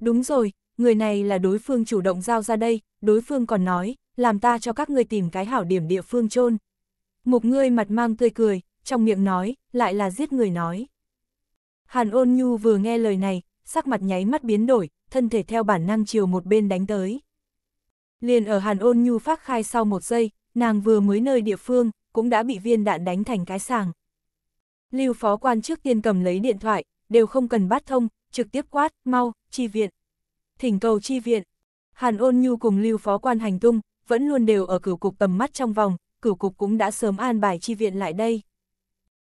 Đúng rồi, người này là đối phương chủ động giao ra đây, đối phương còn nói, làm ta cho các ngươi tìm cái hảo điểm địa phương chôn Mục ngươi mặt mang tươi cười, trong miệng nói, lại là giết người nói. Hàn ôn nhu vừa nghe lời này, sắc mặt nháy mắt biến đổi, thân thể theo bản năng chiều một bên đánh tới. Liền ở Hàn ôn nhu phát khai sau một giây, nàng vừa mới nơi địa phương, cũng đã bị viên đạn đánh thành cái sàng. Lưu phó quan trước tiên cầm lấy điện thoại, đều không cần bắt thông, trực tiếp quát, mau, chi viện. Thỉnh cầu chi viện. Hàn ôn nhu cùng lưu phó quan hành tung, vẫn luôn đều ở cửu cục tầm mắt trong vòng, cửu cục cũng đã sớm an bài chi viện lại đây.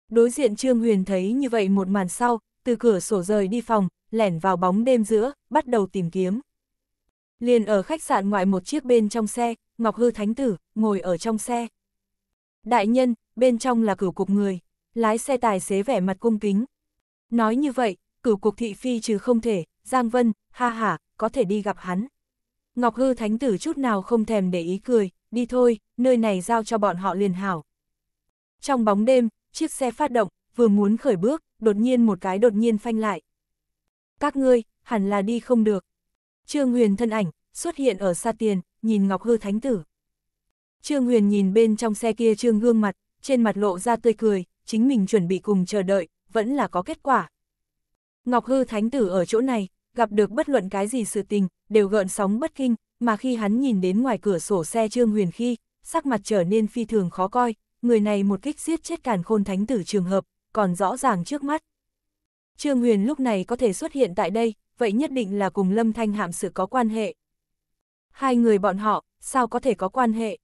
Đối diện Trương Huyền thấy như vậy một màn sau, từ cửa sổ rời đi phòng, lẻn vào bóng đêm giữa, bắt đầu tìm kiếm. Liền ở khách sạn ngoại một chiếc bên trong xe, Ngọc Hư Thánh Tử, ngồi ở trong xe. Đại nhân, bên trong là cửu cục người, lái xe tài xế vẻ mặt cung kính. Nói như vậy, cửu cục thị phi chứ không thể, Giang Vân, ha ha, có thể đi gặp hắn. Ngọc Hư Thánh Tử chút nào không thèm để ý cười, đi thôi, nơi này giao cho bọn họ liền hảo. Trong bóng đêm, chiếc xe phát động, vừa muốn khởi bước, đột nhiên một cái đột nhiên phanh lại. Các ngươi, hẳn là đi không được. Trương Huyền thân ảnh, xuất hiện ở xa tiền, nhìn Ngọc Hư Thánh Tử. Trương Huyền nhìn bên trong xe kia Trương gương mặt, trên mặt lộ ra tươi cười, chính mình chuẩn bị cùng chờ đợi, vẫn là có kết quả. Ngọc Hư Thánh Tử ở chỗ này, gặp được bất luận cái gì sự tình, đều gợn sóng bất kinh, mà khi hắn nhìn đến ngoài cửa sổ xe Trương Huyền Khi, sắc mặt trở nên phi thường khó coi, người này một kích giết chết càn khôn thánh tử trường hợp, còn rõ ràng trước mắt. Trương Huyền lúc này có thể xuất hiện tại đây, vậy nhất định là cùng Lâm Thanh Hạm sự có quan hệ. Hai người bọn họ, sao có thể có quan hệ?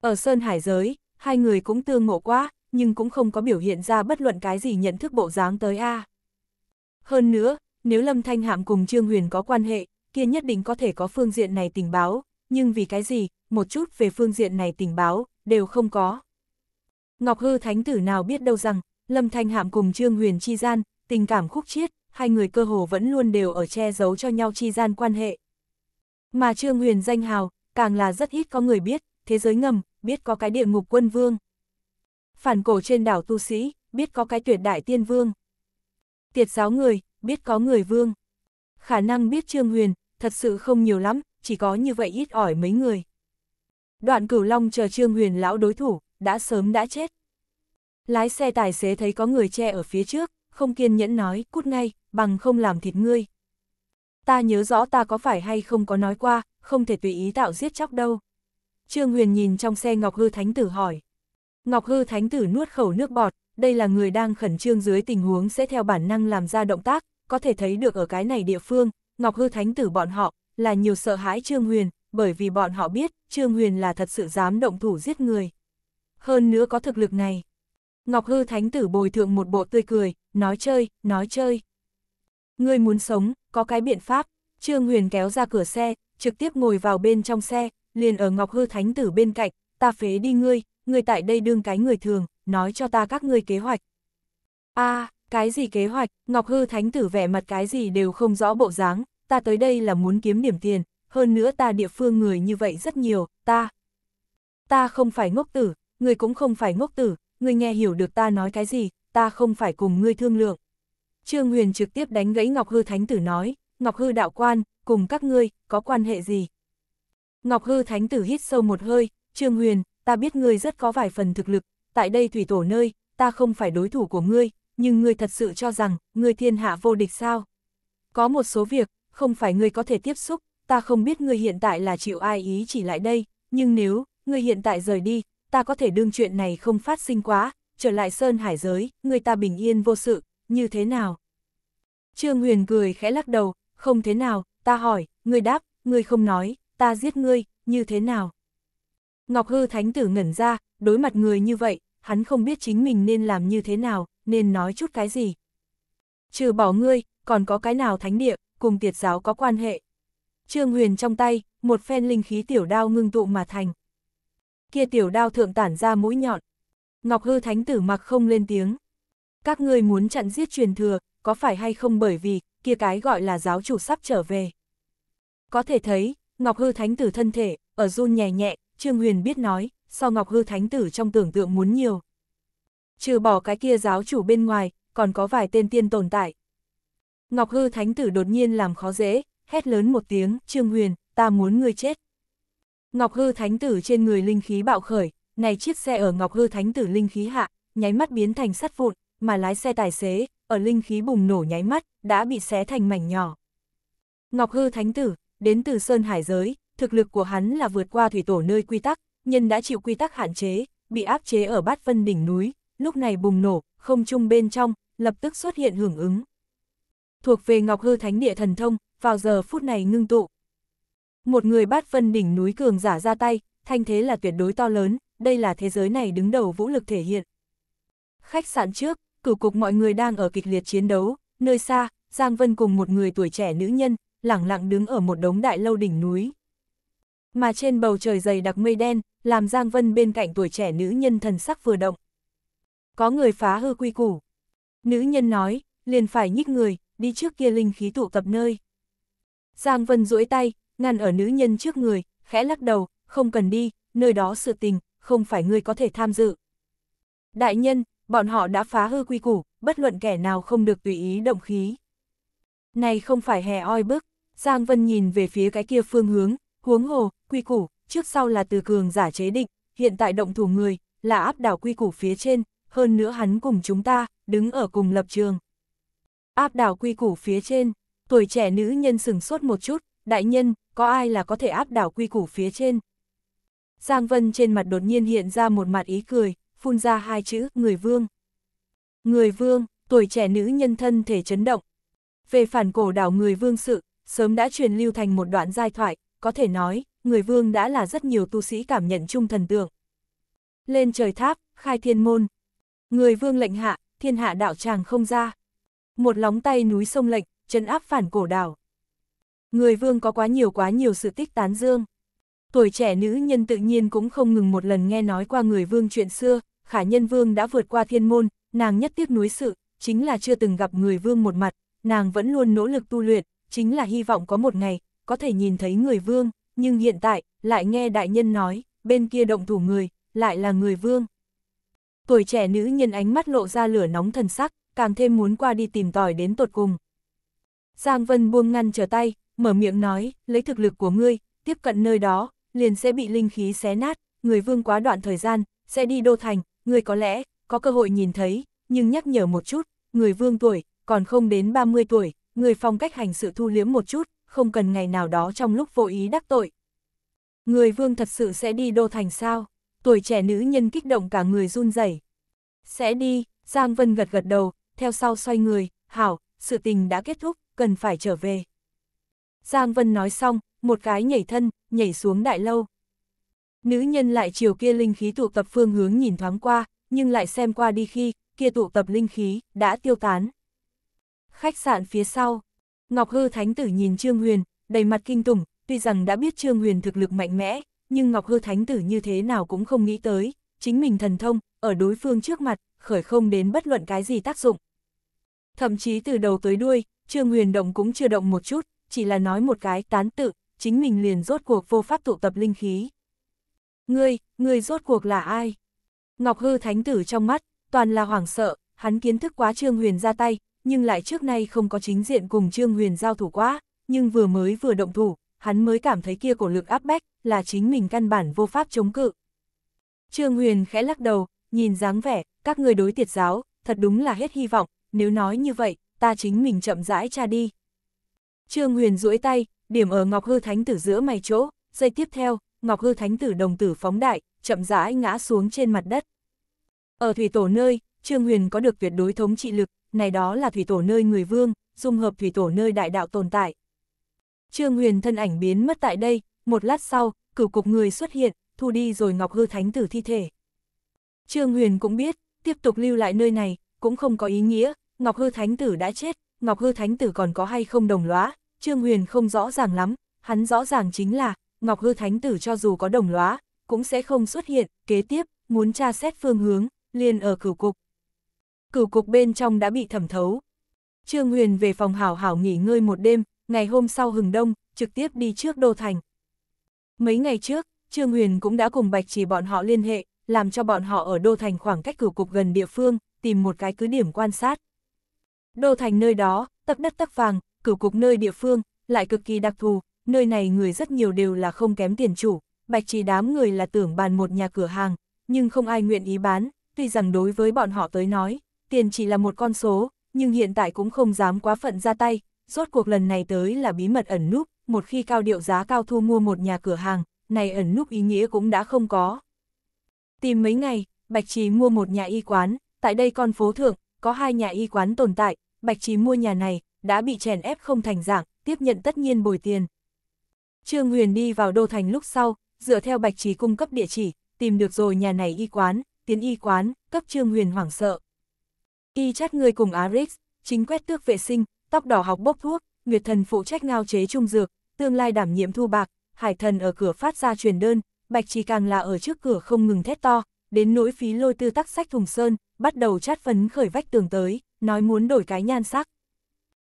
Ở Sơn Hải giới, hai người cũng tương ngộ quá, nhưng cũng không có biểu hiện ra bất luận cái gì nhận thức bộ dáng tới a. Hơn nữa, nếu Lâm Thanh Hạm cùng Trương Huyền có quan hệ, kia nhất định có thể có phương diện này tình báo, nhưng vì cái gì, một chút về phương diện này tình báo, đều không có. Ngọc Hư Thánh Tử nào biết đâu rằng, Lâm Thanh Hạm cùng Trương Huyền chi gian, tình cảm khúc chiết, hai người cơ hồ vẫn luôn đều ở che giấu cho nhau chi gian quan hệ. Mà Trương Huyền danh hào, càng là rất ít có người biết, thế giới ngầm, biết có cái địa ngục quân vương. Phản cổ trên đảo tu sĩ, biết có cái tuyệt đại tiên vương. Tiệt giáo người, biết có người vương. Khả năng biết Trương Huyền, thật sự không nhiều lắm, chỉ có như vậy ít ỏi mấy người. Đoạn cửu long chờ Trương Huyền lão đối thủ, đã sớm đã chết. Lái xe tài xế thấy có người che ở phía trước, không kiên nhẫn nói, cút ngay, bằng không làm thịt ngươi. Ta nhớ rõ ta có phải hay không có nói qua, không thể tùy ý tạo giết chóc đâu. Trương Huyền nhìn trong xe Ngọc Hư Thánh Tử hỏi. Ngọc Hư Thánh Tử nuốt khẩu nước bọt, đây là người đang khẩn trương dưới tình huống sẽ theo bản năng làm ra động tác, có thể thấy được ở cái này địa phương, Ngọc Hư Thánh tử bọn họ, là nhiều sợ hãi Trương Huyền, bởi vì bọn họ biết, Trương Huyền là thật sự dám động thủ giết người. Hơn nữa có thực lực này. Ngọc Hư Thánh tử bồi thượng một bộ tươi cười, nói chơi, nói chơi. Ngươi muốn sống, có cái biện pháp. Trương Huyền kéo ra cửa xe, trực tiếp ngồi vào bên trong xe, liền ở Ngọc Hư Thánh tử bên cạnh, ta phế đi ngươi, ngươi tại đây đương cái người thường, nói cho ta các ngươi kế hoạch. a à, cái gì kế hoạch, Ngọc Hư Thánh tử vẻ mặt cái gì đều không rõ bộ dáng, ta tới đây là muốn kiếm điểm tiền, hơn nữa ta địa phương người như vậy rất nhiều, ta. Ta không phải ngốc tử, người cũng không phải ngốc tử, người nghe hiểu được ta nói cái gì, ta không phải cùng ngươi thương lượng. Trương Huyền trực tiếp đánh gãy Ngọc Hư Thánh tử nói, Ngọc Hư đạo quan, cùng các ngươi, có quan hệ gì? Ngọc Hư Thánh tử hít sâu một hơi, Trương Huyền, ta biết ngươi rất có vài phần thực lực, tại đây thủy tổ nơi, ta không phải đối thủ của ngươi, nhưng ngươi thật sự cho rằng, ngươi thiên hạ vô địch sao? Có một số việc, không phải ngươi có thể tiếp xúc, ta không biết ngươi hiện tại là chịu ai ý chỉ lại đây, nhưng nếu, ngươi hiện tại rời đi, ta có thể đương chuyện này không phát sinh quá, trở lại sơn hải giới, người ta bình yên vô sự, như thế nào? Trương Huyền cười khẽ lắc đầu, không thế nào, ta hỏi, ngươi đáp, ngươi không nói, ta giết ngươi, như thế nào? Ngọc Hư Thánh Tử ngẩn ra, đối mặt người như vậy, hắn không biết chính mình nên làm như thế nào, nên nói chút cái gì. Trừ bỏ ngươi, còn có cái nào thánh địa, cùng tiệt giáo có quan hệ. Trương Huyền trong tay, một phen linh khí tiểu đao ngưng tụ mà thành. Kia tiểu đao thượng tản ra mũi nhọn. Ngọc Hư Thánh tử mặc không lên tiếng. Các ngươi muốn chặn giết truyền thừa, có phải hay không bởi vì, kia cái gọi là giáo chủ sắp trở về. Có thể thấy, Ngọc Hư Thánh tử thân thể, ở run nhẹ nhẹ, Trương Huyền biết nói, so Ngọc Hư Thánh tử trong tưởng tượng muốn nhiều trừ bỏ cái kia giáo chủ bên ngoài, còn có vài tên tiên tồn tại. Ngọc Hư Thánh Tử đột nhiên làm khó dễ, hét lớn một tiếng, Trương Huyền, ta muốn ngươi chết. Ngọc Hư Thánh Tử trên người linh khí bạo khởi, này chiếc xe ở Ngọc Hư Thánh Tử linh khí hạ, nháy mắt biến thành sắt vụn, mà lái xe tài xế, ở linh khí bùng nổ nháy mắt, đã bị xé thành mảnh nhỏ. Ngọc Hư Thánh Tử, đến từ Sơn Hải Giới, thực lực của hắn là vượt qua thủy tổ nơi quy tắc, nhân đã chịu quy tắc hạn chế, bị áp chế ở bát phân đỉnh núi, lúc này bùng nổ, không trung bên trong, lập tức xuất hiện hưởng ứng. Thuộc về Ngọc Hư Thánh Địa Thần Thông, vào giờ phút này ngưng tụ. Một người bát phân đỉnh núi cường giả ra tay, thanh thế là tuyệt đối to lớn, đây là thế giới này đứng đầu vũ lực thể hiện. Khách sạn trước, cửu cục mọi người đang ở kịch liệt chiến đấu, nơi xa, Giang Vân cùng một người tuổi trẻ nữ nhân, lẳng lặng đứng ở một đống đại lâu đỉnh núi. Mà trên bầu trời dày đặc mây đen, làm Giang Vân bên cạnh tuổi trẻ nữ nhân thần sắc vừa động có người phá hư quy củ. Nữ nhân nói, liền phải nhích người, đi trước kia linh khí tụ tập nơi. Giang Vân duỗi tay, ngăn ở nữ nhân trước người, khẽ lắc đầu, không cần đi, nơi đó sự tình, không phải người có thể tham dự. Đại nhân, bọn họ đã phá hư quy củ, bất luận kẻ nào không được tùy ý động khí. Này không phải hè oi bức, Giang Vân nhìn về phía cái kia phương hướng, huống hồ, quy củ, trước sau là từ cường giả chế định, hiện tại động thủ người, là áp đảo quy củ phía trên, hơn nữa hắn cùng chúng ta, đứng ở cùng lập trường. Áp đảo quy củ phía trên, tuổi trẻ nữ nhân sừng sốt một chút, đại nhân, có ai là có thể áp đảo quy củ phía trên? Giang Vân trên mặt đột nhiên hiện ra một mặt ý cười, phun ra hai chữ, người vương. Người vương, tuổi trẻ nữ nhân thân thể chấn động. Về phản cổ đảo người vương sự, sớm đã truyền lưu thành một đoạn giai thoại, có thể nói, người vương đã là rất nhiều tu sĩ cảm nhận chung thần tượng. Lên trời tháp, khai thiên môn, Người vương lệnh hạ, thiên hạ đạo tràng không ra. Một lóng tay núi sông lệnh, chân áp phản cổ đảo. Người vương có quá nhiều quá nhiều sự tích tán dương. Tuổi trẻ nữ nhân tự nhiên cũng không ngừng một lần nghe nói qua người vương chuyện xưa, khả nhân vương đã vượt qua thiên môn, nàng nhất tiếc núi sự, chính là chưa từng gặp người vương một mặt, nàng vẫn luôn nỗ lực tu luyện, chính là hy vọng có một ngày, có thể nhìn thấy người vương, nhưng hiện tại, lại nghe đại nhân nói, bên kia động thủ người, lại là người vương. Tuổi trẻ nữ nhân ánh mắt lộ ra lửa nóng thần sắc, càng thêm muốn qua đi tìm tòi đến tột cùng. Giang Vân buông ngăn trở tay, mở miệng nói, lấy thực lực của ngươi, tiếp cận nơi đó, liền sẽ bị linh khí xé nát, người vương quá đoạn thời gian, sẽ đi đô thành, người có lẽ, có cơ hội nhìn thấy, nhưng nhắc nhở một chút, người vương tuổi, còn không đến 30 tuổi, người phong cách hành sự thu liếm một chút, không cần ngày nào đó trong lúc vô ý đắc tội. Người vương thật sự sẽ đi đô thành sao? tuổi trẻ nữ nhân kích động cả người run rẩy. Sẽ đi, Giang Vân gật gật đầu, theo sau xoay người, hảo, sự tình đã kết thúc, cần phải trở về. Giang Vân nói xong, một cái nhảy thân, nhảy xuống đại lâu. Nữ nhân lại chiều kia linh khí tụ tập phương hướng nhìn thoáng qua, nhưng lại xem qua đi khi, kia tụ tập linh khí, đã tiêu tán. Khách sạn phía sau, Ngọc Hư Thánh Tử nhìn Trương Huyền, đầy mặt kinh tủng, tuy rằng đã biết Trương Huyền thực lực mạnh mẽ, nhưng Ngọc Hư Thánh Tử như thế nào cũng không nghĩ tới, chính mình thần thông, ở đối phương trước mặt, khởi không đến bất luận cái gì tác dụng. Thậm chí từ đầu tới đuôi, Trương Huyền Động cũng chưa động một chút, chỉ là nói một cái tán tự, chính mình liền rốt cuộc vô pháp tụ tập linh khí. Ngươi, ngươi rốt cuộc là ai? Ngọc Hư Thánh Tử trong mắt, toàn là hoảng sợ, hắn kiến thức quá Trương Huyền ra tay, nhưng lại trước nay không có chính diện cùng Trương Huyền giao thủ quá, nhưng vừa mới vừa động thủ, hắn mới cảm thấy kia cổ lực áp bách, là chính mình căn bản vô pháp chống cự. Trương Huyền khẽ lắc đầu, nhìn dáng vẻ, các người đối tiệt giáo, thật đúng là hết hy vọng, nếu nói như vậy, ta chính mình chậm rãi tra đi. Trương Huyền duỗi tay, điểm ở Ngọc Hư Thánh Tử giữa mày chỗ, dây tiếp theo, Ngọc Hư Thánh Tử đồng tử phóng đại, chậm rãi ngã xuống trên mặt đất. Ở thủy tổ nơi, Trương Huyền có được tuyệt đối thống trị lực, này đó là thủy tổ nơi người vương, dung hợp thủy tổ nơi đại đạo tồn tại. Trương Huyền thân ảnh biến mất tại đây, một lát sau, cửu cục người xuất hiện, thu đi rồi Ngọc Hư Thánh tử thi thể. Trương Huyền cũng biết, tiếp tục lưu lại nơi này, cũng không có ý nghĩa, Ngọc Hư Thánh tử đã chết, Ngọc Hư Thánh tử còn có hay không đồng lóa, Trương Huyền không rõ ràng lắm, hắn rõ ràng chính là, Ngọc Hư Thánh tử cho dù có đồng lóa, cũng sẽ không xuất hiện, kế tiếp, muốn tra xét phương hướng, liền ở cửu cục. Cửu cục bên trong đã bị thẩm thấu. Trương Huyền về phòng hảo hảo nghỉ ngơi một đêm, ngày hôm sau hừng đông, trực tiếp đi trước Đô Thành. Mấy ngày trước, Trương Huyền cũng đã cùng Bạch trì bọn họ liên hệ, làm cho bọn họ ở Đô Thành khoảng cách cửu cục gần địa phương, tìm một cái cứ điểm quan sát. Đô Thành nơi đó, tập đất tắc vàng, cửu cục nơi địa phương, lại cực kỳ đặc thù, nơi này người rất nhiều đều là không kém tiền chủ, Bạch trì đám người là tưởng bàn một nhà cửa hàng, nhưng không ai nguyện ý bán, tuy rằng đối với bọn họ tới nói, tiền chỉ là một con số, nhưng hiện tại cũng không dám quá phận ra tay, rốt cuộc lần này tới là bí mật ẩn núp, một khi cao điệu giá cao thu mua một nhà cửa hàng, này ẩn núp ý nghĩa cũng đã không có. Tìm mấy ngày, Bạch Trì mua một nhà y quán, tại đây con phố thượng, có hai nhà y quán tồn tại, Bạch Trì mua nhà này, đã bị chèn ép không thành dạng, tiếp nhận tất nhiên bồi tiền. Trương Huyền đi vào đô thành lúc sau, dựa theo Bạch Trì cung cấp địa chỉ, tìm được rồi nhà này y quán, tiến y quán, cấp Trương Huyền hoảng sợ. Y chát người cùng Arix, chính quét tước vệ sinh, tóc đỏ học bốc thuốc, Nguyệt Thần phụ trách ngao chế trung dược, tương lai đảm nhiệm thu bạc, Hải Thần ở cửa phát ra truyền đơn, Bạch Trì càng là ở trước cửa không ngừng thét to, đến nỗi phí lôi tư tắc sách thùng sơn, bắt đầu chát phấn khởi vách tường tới, nói muốn đổi cái nhan sắc.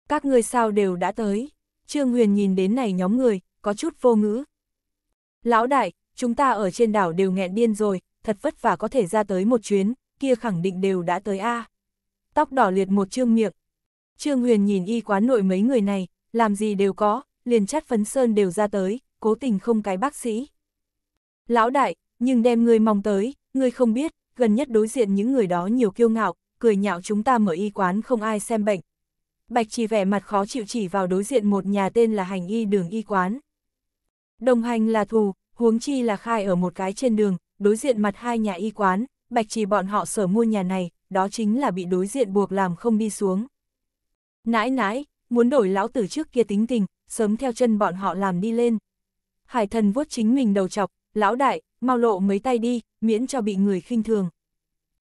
Các người sao đều đã tới, Trương Huyền nhìn đến này nhóm người, có chút vô ngữ. Lão đại, chúng ta ở trên đảo đều nghẹn điên rồi, thật vất vả có thể ra tới một chuyến, kia khẳng định đều đã tới A. Tóc đỏ liệt một trương miệng, Trương Huyền nhìn y quán nội mấy người này, làm gì đều có, liền chất phấn sơn đều ra tới, cố tình không cái bác sĩ. Lão đại, nhưng đem người mong tới, người không biết, gần nhất đối diện những người đó nhiều kiêu ngạo, cười nhạo chúng ta mở y quán không ai xem bệnh. Bạch chỉ vẻ mặt khó chịu chỉ vào đối diện một nhà tên là hành y đường y quán. Đồng hành là thù, huống chi là khai ở một cái trên đường, đối diện mặt hai nhà y quán, bạch chỉ bọn họ sở mua nhà này, đó chính là bị đối diện buộc làm không đi xuống. Nãi nãi, muốn đổi lão tử trước kia tính tình, sớm theo chân bọn họ làm đi lên. Hải thần vuốt chính mình đầu chọc, lão đại, mau lộ mấy tay đi, miễn cho bị người khinh thường.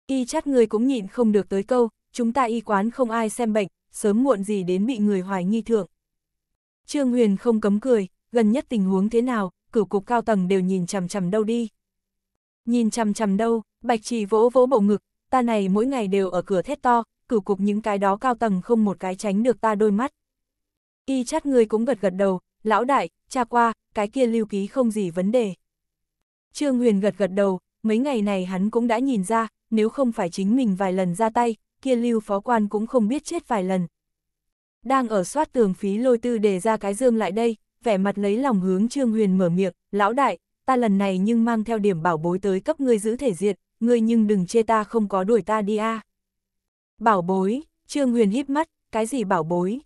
Y chát người cũng nhịn không được tới câu, chúng ta y quán không ai xem bệnh, sớm muộn gì đến bị người hoài nghi thượng. Trương Huyền không cấm cười, gần nhất tình huống thế nào, cửu cục cao tầng đều nhìn chằm chằm đâu đi. Nhìn chằm chằm đâu, Bạch Trì vỗ vỗ bộ ngực, ta này mỗi ngày đều ở cửa thét to, cửu cục những cái đó cao tầng không một cái tránh được ta đôi mắt. Y chát người cũng gật gật đầu, lão đại, cha qua, cái kia lưu ký không gì vấn đề. Trương Huyền gật gật đầu, mấy ngày này hắn cũng đã nhìn ra, nếu không phải chính mình vài lần ra tay, kia lưu phó quan cũng không biết chết vài lần. Đang ở soát tường phí lôi tư đề ra cái dương lại đây, vẻ mặt lấy lòng hướng Trương Huyền mở miệng, lão đại, ta lần này nhưng mang theo điểm bảo bối tới cấp ngươi giữ thể diện, ngươi nhưng đừng chê ta không có đuổi ta đi a. À. Bảo bối, Trương Huyền híp mắt, cái gì bảo bối?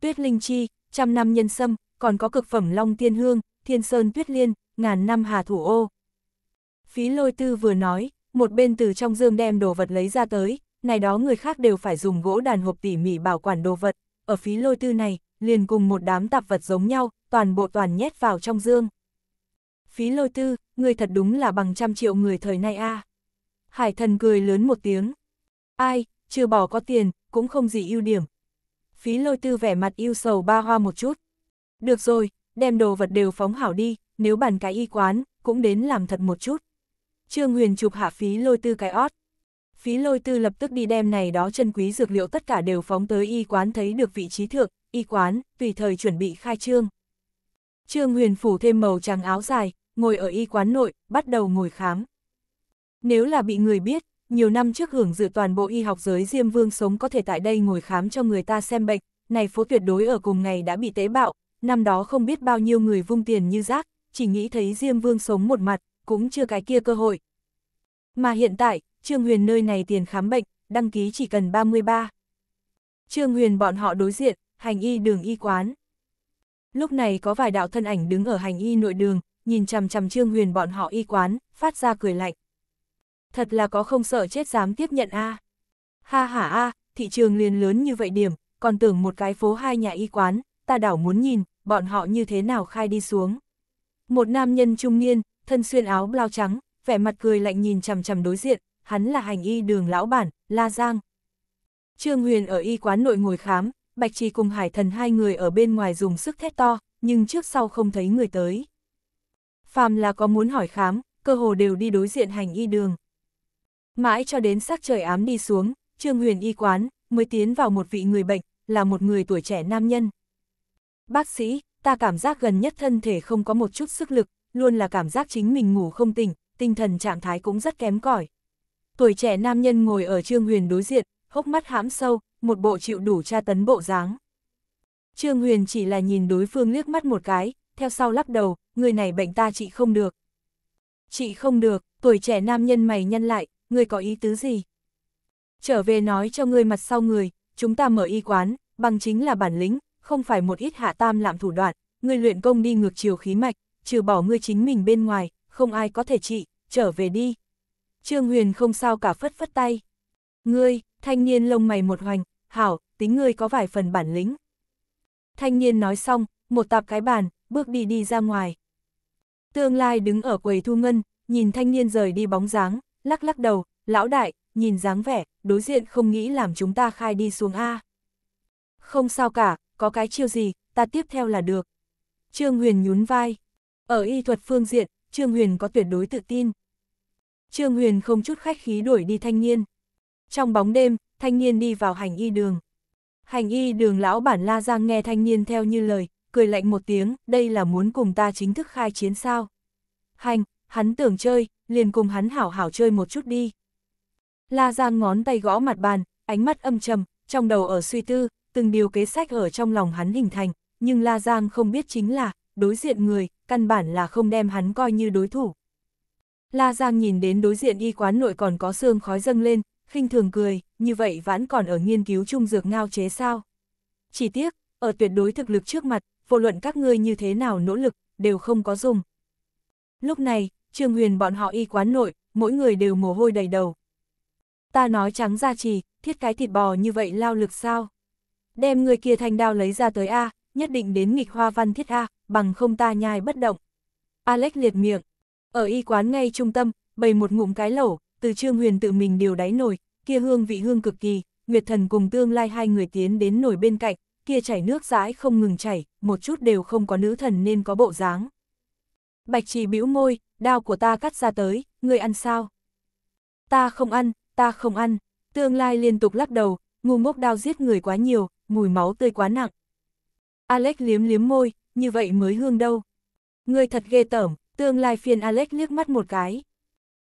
Tuyết linh chi, trăm năm nhân sâm, còn có cực phẩm long tiên hương, thiên sơn tuyết liên, ngàn năm hà thủ ô. Phí lôi tư vừa nói, một bên từ trong dương đem đồ vật lấy ra tới, này đó người khác đều phải dùng gỗ đàn hộp tỉ mỉ bảo quản đồ vật, ở phí lôi tư này, liền cùng một đám tạp vật giống nhau, toàn bộ toàn nhét vào trong dương. Phí lôi tư, người thật đúng là bằng trăm triệu người thời nay a à. Hải thần cười lớn một tiếng. Ai, chưa bỏ có tiền, cũng không gì ưu điểm. Phí lôi tư vẻ mặt yêu sầu ba hoa một chút. Được rồi, đem đồ vật đều phóng hảo đi, nếu bàn cái y quán, cũng đến làm thật một chút. Trương Huyền chụp hạ phí lôi tư cái ót. Phí lôi tư lập tức đi đem này đó chân quý dược liệu tất cả đều phóng tới y quán thấy được vị trí thượng, y quán, tùy thời chuẩn bị khai trương. Trương Huyền phủ thêm màu trắng áo dài, ngồi ở y quán nội, bắt đầu ngồi khám. Nếu là bị người biết, nhiều năm trước hưởng dự toàn bộ y học giới Diêm Vương sống có thể tại đây ngồi khám cho người ta xem bệnh, này phố tuyệt đối ở cùng ngày đã bị tế bạo, năm đó không biết bao nhiêu người vung tiền như rác, chỉ nghĩ thấy Diêm Vương sống một mặt, cũng chưa cái kia cơ hội. Mà hiện tại, Trương Huyền nơi này tiền khám bệnh, đăng ký chỉ cần 33. Trương Huyền bọn họ đối diện, hành y đường y quán. Lúc này có vài đạo thân ảnh đứng ở hành y nội đường, nhìn chằm chằm Trương Huyền bọn họ y quán, phát ra cười lạnh thật là có không sợ chết dám tiếp nhận a à. Ha ha a, à, thị trường liền lớn như vậy điểm, còn tưởng một cái phố hai nhà y quán, ta đảo muốn nhìn, bọn họ như thế nào khai đi xuống. Một nam nhân trung niên, thân xuyên áo blau trắng, vẻ mặt cười lạnh nhìn chằm chằm đối diện, hắn là hành y đường lão bản, La Giang. Trương Huyền ở y quán nội ngồi khám, Bạch Trì cùng Hải Thần hai người ở bên ngoài dùng sức thét to, nhưng trước sau không thấy người tới. Phàm là có muốn hỏi khám, cơ hồ đều đi đối diện hành y đường. Mãi cho đến sắc trời ám đi xuống, Trương Huyền y quán mới tiến vào một vị người bệnh, là một người tuổi trẻ nam nhân. Bác sĩ, ta cảm giác gần nhất thân thể không có một chút sức lực, luôn là cảm giác chính mình ngủ không tỉnh, tinh thần trạng thái cũng rất kém cỏi. Tuổi trẻ nam nhân ngồi ở Trương Huyền đối diện, hốc mắt hãm sâu, một bộ chịu đủ tra tấn bộ dáng. Trương Huyền chỉ là nhìn đối phương liếc mắt một cái, theo sau lắc đầu, người này bệnh ta chị không được. Chị không được, tuổi trẻ nam nhân mày nhân lại, ngươi có ý tứ gì? Trở về nói cho ngươi mặt sau người, chúng ta mở y quán, bằng chính là bản lĩnh, không phải một ít hạ tam lạm thủ đoạn, ngươi luyện công đi ngược chiều khí mạch, trừ bỏ ngươi chính mình bên ngoài, không ai có thể trị, trở về đi. Trương Huyền không sao cả phất phất tay. Ngươi, thanh niên lông mày một hoành, hảo, tính ngươi có vài phần bản lĩnh. Thanh niên nói xong, một tạp cái bàn, bước đi đi ra ngoài. Tương lai đứng ở quầy thu ngân, nhìn thanh niên rời đi bóng dáng, lắc lắc đầu, lão đại, nhìn dáng vẻ, đối diện không nghĩ làm chúng ta khai đi xuống A. Không sao cả, có cái chiêu gì, ta tiếp theo là được. Trương Huyền nhún vai. Ở y thuật phương diện, Trương Huyền có tuyệt đối tự tin. Trương Huyền không chút khách khí đuổi đi thanh niên. Trong bóng đêm, thanh niên đi vào hành y đường. Hành y đường lão bản La Giang nghe thanh niên theo như lời, cười lạnh một tiếng, đây là muốn cùng ta chính thức khai chiến sao. Hành, hắn tưởng chơi, liền cùng hắn hảo hảo chơi một chút đi. La Giang ngón tay gõ mặt bàn, ánh mắt âm trầm, trong đầu ở suy tư, từng điều kế sách ở trong lòng hắn hình thành, nhưng La Giang không biết chính là, đối diện người, căn bản là không đem hắn coi như đối thủ. La Giang nhìn đến đối diện y quán nội còn có xương khói dâng lên, khinh thường cười, như vậy vẫn còn ở nghiên cứu trung dược ngao chế sao. Chỉ tiếc, ở tuyệt đối thực lực trước mặt, vô luận các ngươi như thế nào nỗ lực, đều không có dùng. Lúc này, Trương Huyền bọn họ y quán nội, mỗi người đều mồ hôi đầy đầu. Ta nói trắng ra trì, thiết cái thịt bò như vậy lao lực sao? Đem người kia thành đao lấy ra tới A, nhất định đến nghịch hoa văn thiết A, bằng không ta nhai bất động. Alex liệt miệng. Ở y quán ngay trung tâm, bày một ngụm cái lẩu, từ Trương Huyền tự mình điều đáy nồi, kia hương vị hương cực kỳ, Nguyệt Thần cùng tương lai hai người tiến đến nồi bên cạnh, kia chảy nước rãi không ngừng chảy, một chút đều không có nữ thần nên có bộ dáng. Bạch Trì bĩu môi, đao của ta cắt ra tới, ngươi ăn sao? Ta không ăn, ta không ăn. Tương lai liên tục lắc đầu, ngu ngốc đao giết người quá nhiều, mùi máu tươi quá nặng. Alex liếm liếm môi, như vậy mới hương đâu. Ngươi thật ghê tởm, tương lai phiền Alex liếc mắt một cái.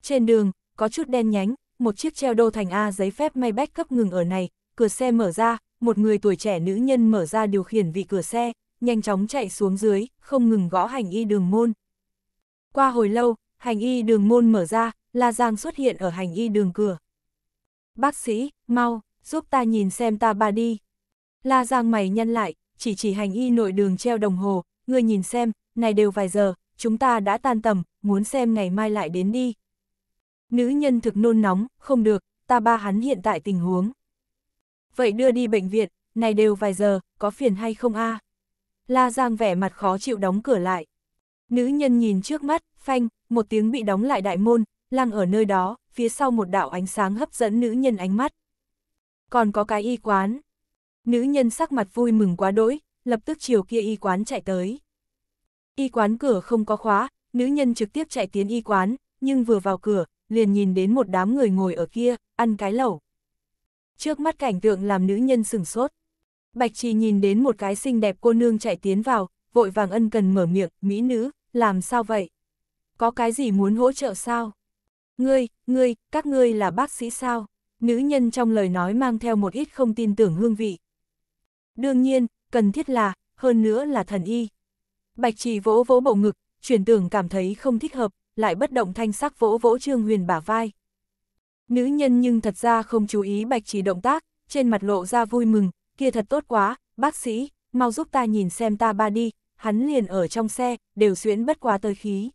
Trên đường, có chút đen nhánh, một chiếc treo đô thành A giấy phép may bách cấp ngừng ở này, cửa xe mở ra, một người tuổi trẻ nữ nhân mở ra điều khiển vị cửa xe, nhanh chóng chạy xuống dưới, không ngừng gõ hành y đường môn. Qua hồi lâu, hành y đường môn mở ra, La Giang xuất hiện ở hành y đường cửa. Bác sĩ, mau, giúp ta nhìn xem ta ba đi. La Giang mày nhăn lại, chỉ chỉ hành y nội đường treo đồng hồ, ngươi nhìn xem, này đều vài giờ, chúng ta đã tan tầm, muốn xem ngày mai lại đến đi. Nữ nhân thực nôn nóng, không được, ta ba hắn hiện tại tình huống. Vậy đưa đi bệnh viện, này đều vài giờ, có phiền hay không a? À? La Giang vẻ mặt khó chịu đóng cửa lại. Nữ nhân nhìn trước mắt, phanh, một tiếng bị đóng lại đại môn, lăng ở nơi đó, phía sau một đạo ánh sáng hấp dẫn nữ nhân ánh mắt. Còn có cái y quán. Nữ nhân sắc mặt vui mừng quá đỗi, lập tức chiều kia y quán chạy tới. Y quán cửa không có khóa, nữ nhân trực tiếp chạy tiến y quán, nhưng vừa vào cửa, liền nhìn đến một đám người ngồi ở kia, ăn cái lẩu. Trước mắt cảnh tượng làm nữ nhân sừng sốt. Bạch Trì nhìn đến một cái xinh đẹp cô nương chạy tiến vào, vội vàng ân cần mở miệng, mỹ nữ, làm sao vậy? Có cái gì muốn hỗ trợ sao? Ngươi, ngươi, các ngươi là bác sĩ sao? Nữ nhân trong lời nói mang theo một ít không tin tưởng hương vị. Đương nhiên, cần thiết là, hơn nữa là thần y. Bạch trì vỗ vỗ bộ ngực, chuyển tưởng cảm thấy không thích hợp, lại bất động thanh sắc vỗ vỗ trương huyền bả vai. Nữ nhân nhưng thật ra không chú ý bạch trì động tác, trên mặt lộ ra vui mừng, kia thật tốt quá, bác sĩ, mau giúp ta nhìn xem ta ba đi, hắn liền ở trong xe, đều xuyễn bất quá tới khí.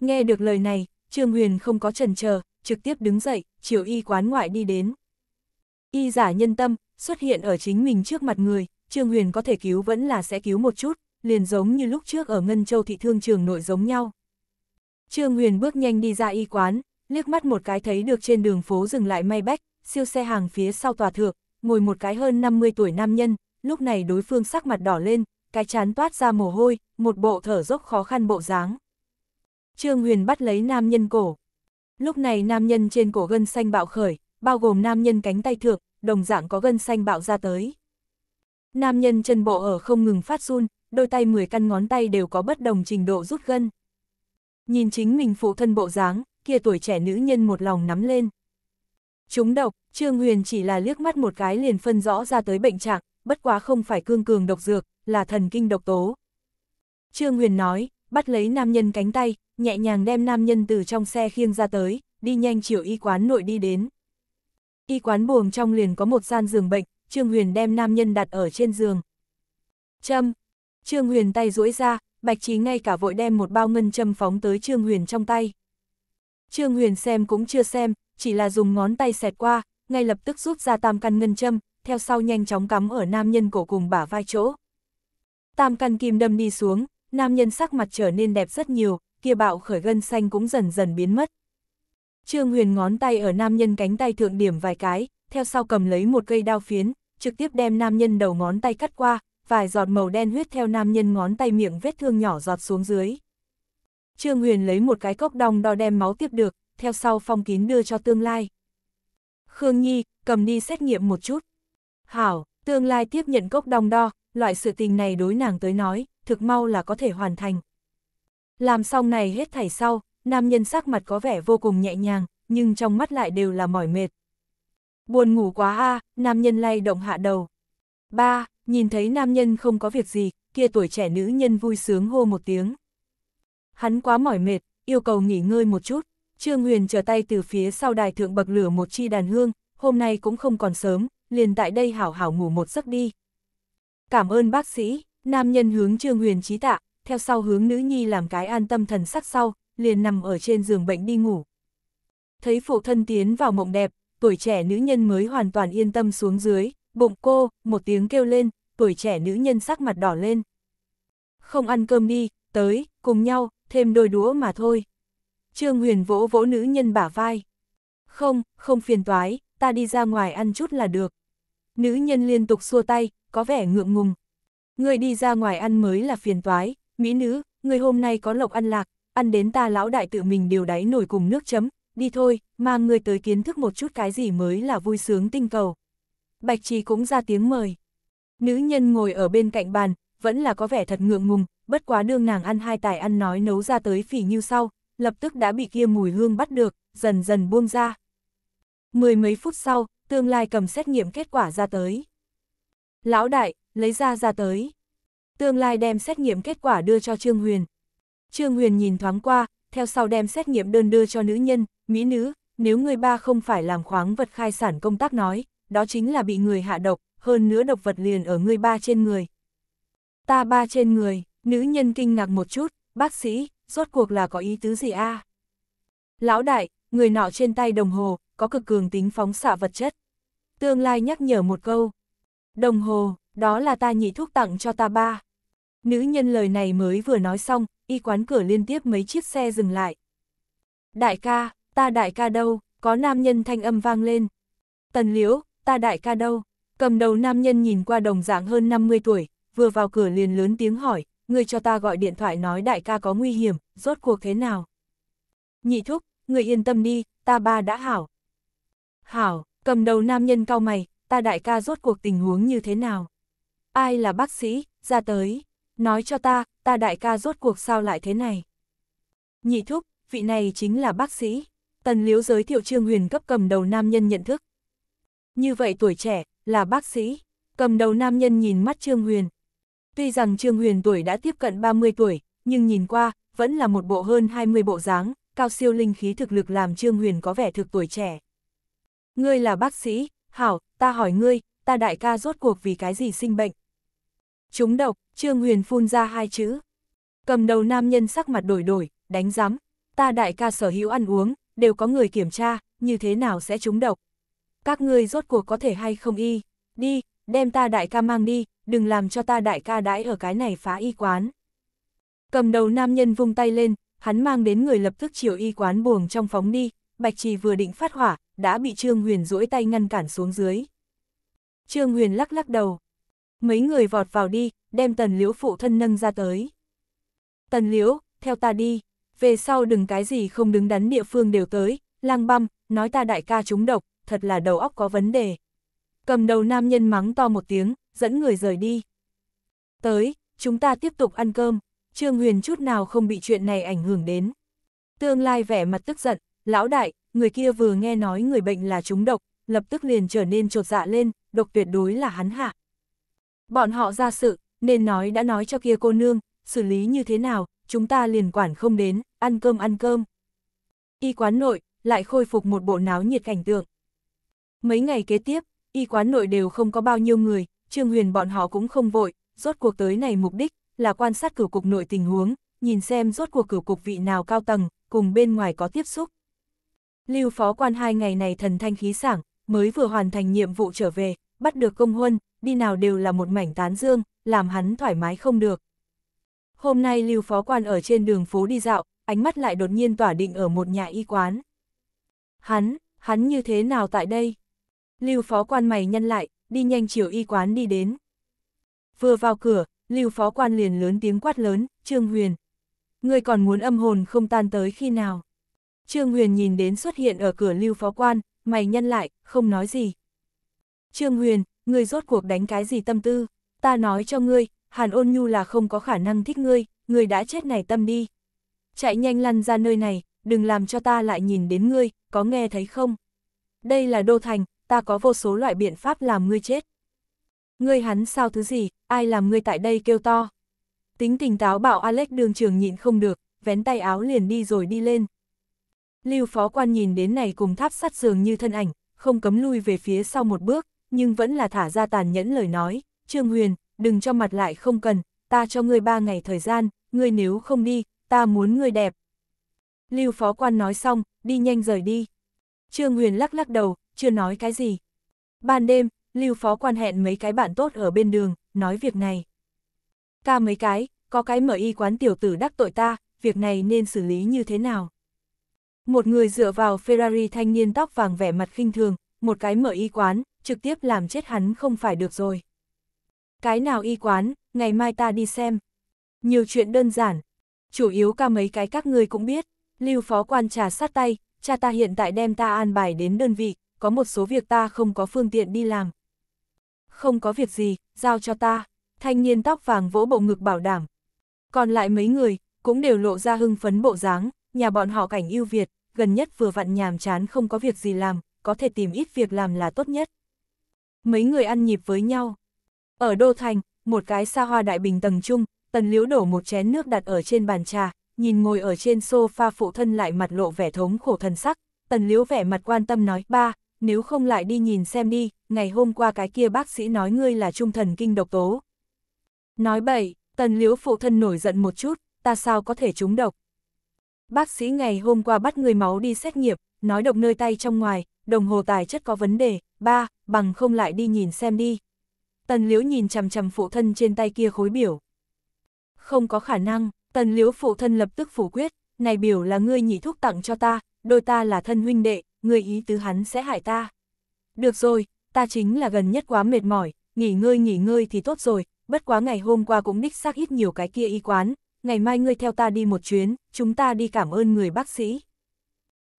Nghe được lời này, Trương Huyền không có trần chờ, trực tiếp đứng dậy, chiều y quán ngoại đi đến. Y giả nhân tâm, xuất hiện ở chính mình trước mặt người, Trương Huyền có thể cứu vẫn là sẽ cứu một chút, liền giống như lúc trước ở Ngân Châu thị thương trường nội giống nhau. Trương Huyền bước nhanh đi ra y quán, liếc mắt một cái thấy được trên đường phố dừng lại may bách, siêu xe hàng phía sau tòa thượng, ngồi một cái hơn 50 tuổi nam nhân, lúc này đối phương sắc mặt đỏ lên, cái chán toát ra mồ hôi, một bộ thở dốc khó khăn bộ dáng. Trương Huyền bắt lấy nam nhân cổ. Lúc này nam nhân trên cổ gân xanh bạo khởi, bao gồm nam nhân cánh tay thượng, đồng dạng có gân xanh bạo ra tới. Nam nhân chân bộ ở không ngừng phát run, đôi tay 10 căn ngón tay đều có bất đồng trình độ rút gân. Nhìn chính mình phụ thân bộ dáng, kia tuổi trẻ nữ nhân một lòng nắm lên. Chúng độc, Trương Huyền chỉ là liếc mắt một cái liền phân rõ ra tới bệnh trạng, bất quá không phải cương cường độc dược, là thần kinh độc tố. Trương Huyền nói, bắt lấy nam nhân cánh tay, nhẹ nhàng đem nam nhân từ trong xe khiêng ra tới, đi nhanh chiều y quán nội đi đến. Y quán buồng trong liền có một gian giường bệnh, Trương Huyền đem nam nhân đặt ở trên giường. Châm. Trương Huyền tay duỗi ra, Bạch Trí ngay cả vội đem một bao ngân châm phóng tới Trương Huyền trong tay. Trương Huyền xem cũng chưa xem, chỉ là dùng ngón tay xẹt qua, ngay lập tức rút ra tam căn ngân châm, theo sau nhanh chóng cắm ở nam nhân cổ cùng bả vai chỗ. Tam căn kim đâm đi xuống, nam nhân sắc mặt trở nên đẹp rất nhiều, kia bạo khởi gân xanh cũng dần dần biến mất. Trương Huyền ngón tay ở nam nhân cánh tay thượng điểm vài cái, theo sau cầm lấy một cây đao phiến, trực tiếp đem nam nhân đầu ngón tay cắt qua, vài giọt màu đen huyết theo nam nhân ngón tay miệng vết thương nhỏ giọt xuống dưới. Trương Huyền lấy một cái cốc đong đo đem máu tiếp được, theo sau phong kín đưa cho tương lai. Khương Nhi, cầm đi xét nghiệm một chút. Hảo, tương lai tiếp nhận cốc đong đo, loại sự tình này đối nàng tới nói, thực mau là có thể hoàn thành. Làm xong này hết thảy sau, nam nhân sắc mặt có vẻ vô cùng nhẹ nhàng, nhưng trong mắt lại đều là mỏi mệt. Buồn ngủ quá a nam nhân lay động hạ đầu. Ba, nhìn thấy nam nhân không có việc gì, kia tuổi trẻ nữ nhân vui sướng hô một tiếng. Hắn quá mỏi mệt, yêu cầu nghỉ ngơi một chút. Trương Huyền trở tay từ phía sau đài thượng bậc lửa một chi đàn hương, hôm nay cũng không còn sớm, liền tại đây hảo hảo ngủ một giấc đi. Cảm ơn bác sĩ, nam nhân hướng Trương Huyền trí tạ, theo sau hướng nữ nhi làm cái an tâm thần sắc sau, liền nằm ở trên giường bệnh đi ngủ. Thấy phụ thân tiến vào mộng đẹp, tuổi trẻ nữ nhân mới hoàn toàn yên tâm xuống dưới, bụng cô, một tiếng kêu lên, tuổi trẻ nữ nhân sắc mặt đỏ lên. Không ăn cơm đi, tới, cùng nhau, thêm đôi đũa mà thôi. Trương Huyền vỗ vỗ nữ nhân bả vai. Không, không phiền toái, ta đi ra ngoài ăn chút là được. Nữ nhân liên tục xua tay, có vẻ ngượng ngùng. Người đi ra ngoài ăn mới là phiền toái, mỹ nữ, người hôm nay có lộc ăn lạc, ăn đến ta lão đại tự mình điều đáy nổi cùng nước chấm, đi thôi, mang người tới kiến thức một chút cái gì mới là vui sướng tinh cầu. Bạch Trì cũng ra tiếng mời. Nữ nhân ngồi ở bên cạnh bàn, vẫn là có vẻ thật ngượng ngùng, bất quá đương nàng ăn hai tài ăn nói nấu ra tới phỉ như sau, lập tức đã bị kia mùi hương bắt được, dần dần buông ra, Mười mấy phút sau, tương lai cầm xét nghiệm kết quả ra tới. Lão đại, lấy ra ra tới. Tương lai đem xét nghiệm kết quả đưa cho Trương Huyền. Trương Huyền nhìn thoáng qua, theo sau đem xét nghiệm đơn đưa cho nữ nhân, mỹ nữ, nếu người ba không phải làm khoáng vật khai sản công tác nói, đó chính là bị người hạ độc, hơn nữa độc vật liền ở người ba trên người. Ta ba trên người, nữ nhân kinh ngạc một chút, bác sĩ, rốt cuộc là có ý tứ gì a? Lão đại, người nọ trên tay đồng hồ, có cực cường tính phóng xạ vật chất. Tương lai nhắc nhở một câu. Đồng hồ, đó là ta nhị thuốc tặng cho ta ba. Nữ nhân lời này mới vừa nói xong, y quán cửa liên tiếp mấy chiếc xe dừng lại. Đại ca, ta đại ca đâu, có nam nhân thanh âm vang lên. Tần liễu, ta đại ca đâu, cầm đầu nam nhân nhìn qua đồng dạng hơn 50 tuổi, vừa vào cửa liền lớn tiếng hỏi, người cho ta gọi điện thoại nói đại ca có nguy hiểm, rốt cuộc thế nào. Nhị thúc, người yên tâm đi, ta ba đã hảo, Hảo, cầm đầu nam nhân cao mày, ta đại ca rốt cuộc tình huống như thế nào? Ai là bác sĩ, ra tới, nói cho ta, ta đại ca rốt cuộc sao lại thế này? Nhị thúc, vị này chính là bác sĩ, tần liếu giới thiệu trương huyền cấp cầm đầu nam nhân nhận thức. Như vậy tuổi trẻ, là bác sĩ, cầm đầu nam nhân nhìn mắt trương huyền. Tuy rằng trương huyền tuổi đã tiếp cận 30 tuổi, nhưng nhìn qua, vẫn là một bộ hơn 20 bộ dáng, cao siêu linh khí thực lực làm Trương Huyền có vẻ thực tuổi trẻ ngươi là bác sĩ, hảo, ta hỏi ngươi, ta đại ca rốt cuộc vì cái gì sinh bệnh. Chúng độc, Trương Huyền phun ra hai chữ. Cầm đầu nam nhân sắc mặt đổi đổi, đánh giám, ta đại ca sở hữu ăn uống, đều có người kiểm tra, như thế nào sẽ trúng độc. Các ngươi rốt cuộc có thể hay không y, đi, đem ta đại ca mang đi, đừng làm cho ta đại ca đãi ở cái này phá y quán. Cầm đầu nam nhân vung tay lên, hắn mang đến người lập tức chiều y quán buồng trong phóng đi, Bạch Trì vừa định phát hỏa, đã bị Trương Huyền duỗi tay ngăn cản xuống dưới. Trương Huyền lắc lắc đầu. Mấy người vọt vào đi, đem tần liễu phụ thân nâng ra tới. Tần liễu, theo ta đi, về sau đừng cái gì không đứng đắn địa phương đều tới, lang băm, nói ta đại ca trúng độc, thật là đầu óc có vấn đề. Cầm đầu nam nhân mắng to một tiếng, dẫn người rời đi. Tới, chúng ta tiếp tục ăn cơm, Trương Huyền chút nào không bị chuyện này ảnh hưởng đến. Tương lai vẻ mặt tức giận, Lão đại, người kia vừa nghe nói người bệnh là trúng độc, lập tức liền trở nên trột dạ lên, độc tuyệt đối là hắn hạ. Bọn họ ra sự, nên nói đã nói cho kia cô nương, xử lý như thế nào, chúng ta liền quản không đến, ăn cơm ăn cơm. Y quán nội, lại khôi phục một bộ náo nhiệt cảnh tượng. Mấy ngày kế tiếp, y quán nội đều không có bao nhiêu người, Trương Huyền bọn họ cũng không vội, rốt cuộc tới này mục đích là quan sát cửu cục nội tình huống, nhìn xem rốt cuộc cửu cục vị nào cao tầng, cùng bên ngoài có tiếp xúc. Lưu phó quan hai ngày này thần thanh khí sảng, mới vừa hoàn thành nhiệm vụ trở về, bắt được công huân, đi nào đều là một mảnh tán dương, làm hắn thoải mái không được. Hôm nay Lưu phó quan ở trên đường phố đi dạo, ánh mắt lại đột nhiên tỏa định ở một nhà y quán. Hắn, hắn như thế nào tại đây? Lưu phó quan mày nhăn lại, đi nhanh chiều y quán đi đến. Vừa vào cửa, Lưu phó quan liền lớn tiếng quát lớn, Trương Huyền. người còn muốn âm hồn không tan tới khi nào? Trương Huyền nhìn đến xuất hiện ở cửa lưu phó quan, mày nhân lại, không nói gì. Trương Huyền, ngươi rốt cuộc đánh cái gì tâm tư? Ta nói cho ngươi, Hàn ôn nhu là không có khả năng thích ngươi, ngươi đã chết này tâm đi. Chạy nhanh lăn ra nơi này, đừng làm cho ta lại nhìn đến ngươi, có nghe thấy không? Đây là đô thành, ta có vô số loại biện pháp làm ngươi chết. Ngươi hắn sao thứ gì, ai làm ngươi tại đây kêu to. Tính tình táo bạo, Alex đường trường nhịn không được, vén tay áo liền đi rồi đi lên, Lưu phó quan nhìn đến này cùng tháp sắt dường như thân ảnh, không cấm lui về phía sau một bước, nhưng vẫn là thả ra tàn nhẫn lời nói, Trương Huyền, đừng cho mặt lại không cần, ta cho ngươi ba ngày thời gian, ngươi nếu không đi, ta muốn ngươi đẹp. Lưu phó quan nói xong, đi nhanh rời đi. Trương Huyền lắc lắc đầu, chưa nói cái gì. Ban đêm, Lưu phó quan hẹn mấy cái bạn tốt ở bên đường, nói việc này. Ca mấy cái, có cái mở y quán tiểu tử đắc tội ta, việc này nên xử lý như thế nào? Một người dựa vào Ferrari thanh niên tóc vàng vẻ mặt khinh thường, một cái mở y quán, trực tiếp làm chết hắn không phải được rồi. Cái nào y quán, ngày mai ta đi xem. Nhiều chuyện đơn giản, chủ yếu ca mấy cái các ngươi cũng biết. Lưu phó quan trà sát tay, cha ta hiện tại đem ta an bài đến đơn vị, có một số việc ta không có phương tiện đi làm. Không có việc gì, giao cho ta, thanh niên tóc vàng vỗ bộ ngực bảo đảm. Còn lại mấy người, cũng đều lộ ra hưng phấn bộ dáng, nhà bọn họ cảnh yêu Việt, gần nhất vừa vặn nhàm chán không có việc gì làm, có thể tìm ít việc làm là tốt nhất. Mấy người ăn nhịp với nhau. Ở Đô Thành, một cái xa hoa đại bình tầng trung, tần liễu đổ một chén nước đặt ở trên bàn trà, nhìn ngồi ở trên sofa phụ thân lại mặt lộ vẻ thống khổ thần sắc, tần liễu vẻ mặt quan tâm nói, ba, nếu không lại đi nhìn xem đi, ngày hôm qua cái kia bác sĩ nói ngươi là trung thần kinh độc tố. Nói bậy, tần liễu phụ thân nổi giận một chút, ta sao có thể trúng độc. Bác sĩ ngày hôm qua bắt người máu đi xét nghiệm, nói độc nơi tay trong ngoài, đồng hồ tài chất có vấn đề, ba, bằng không lại đi nhìn xem đi. Tần liễu nhìn chằm chằm phụ thân trên tay kia khối biểu. Không có khả năng, tần liễu phụ thân lập tức phủ quyết, này biểu là ngươi nhị thúc tặng cho ta, đôi ta là thân huynh đệ, ngươi ý tứ hắn sẽ hại ta. Được rồi, ta chính là gần nhất quá mệt mỏi, nghỉ ngơi nghỉ ngơi thì tốt rồi, bất quá ngày hôm qua cũng đích xác ít nhiều cái kia y quán, ngày mai ngươi theo ta đi một chuyến, chúng ta đi cảm ơn người bác sĩ.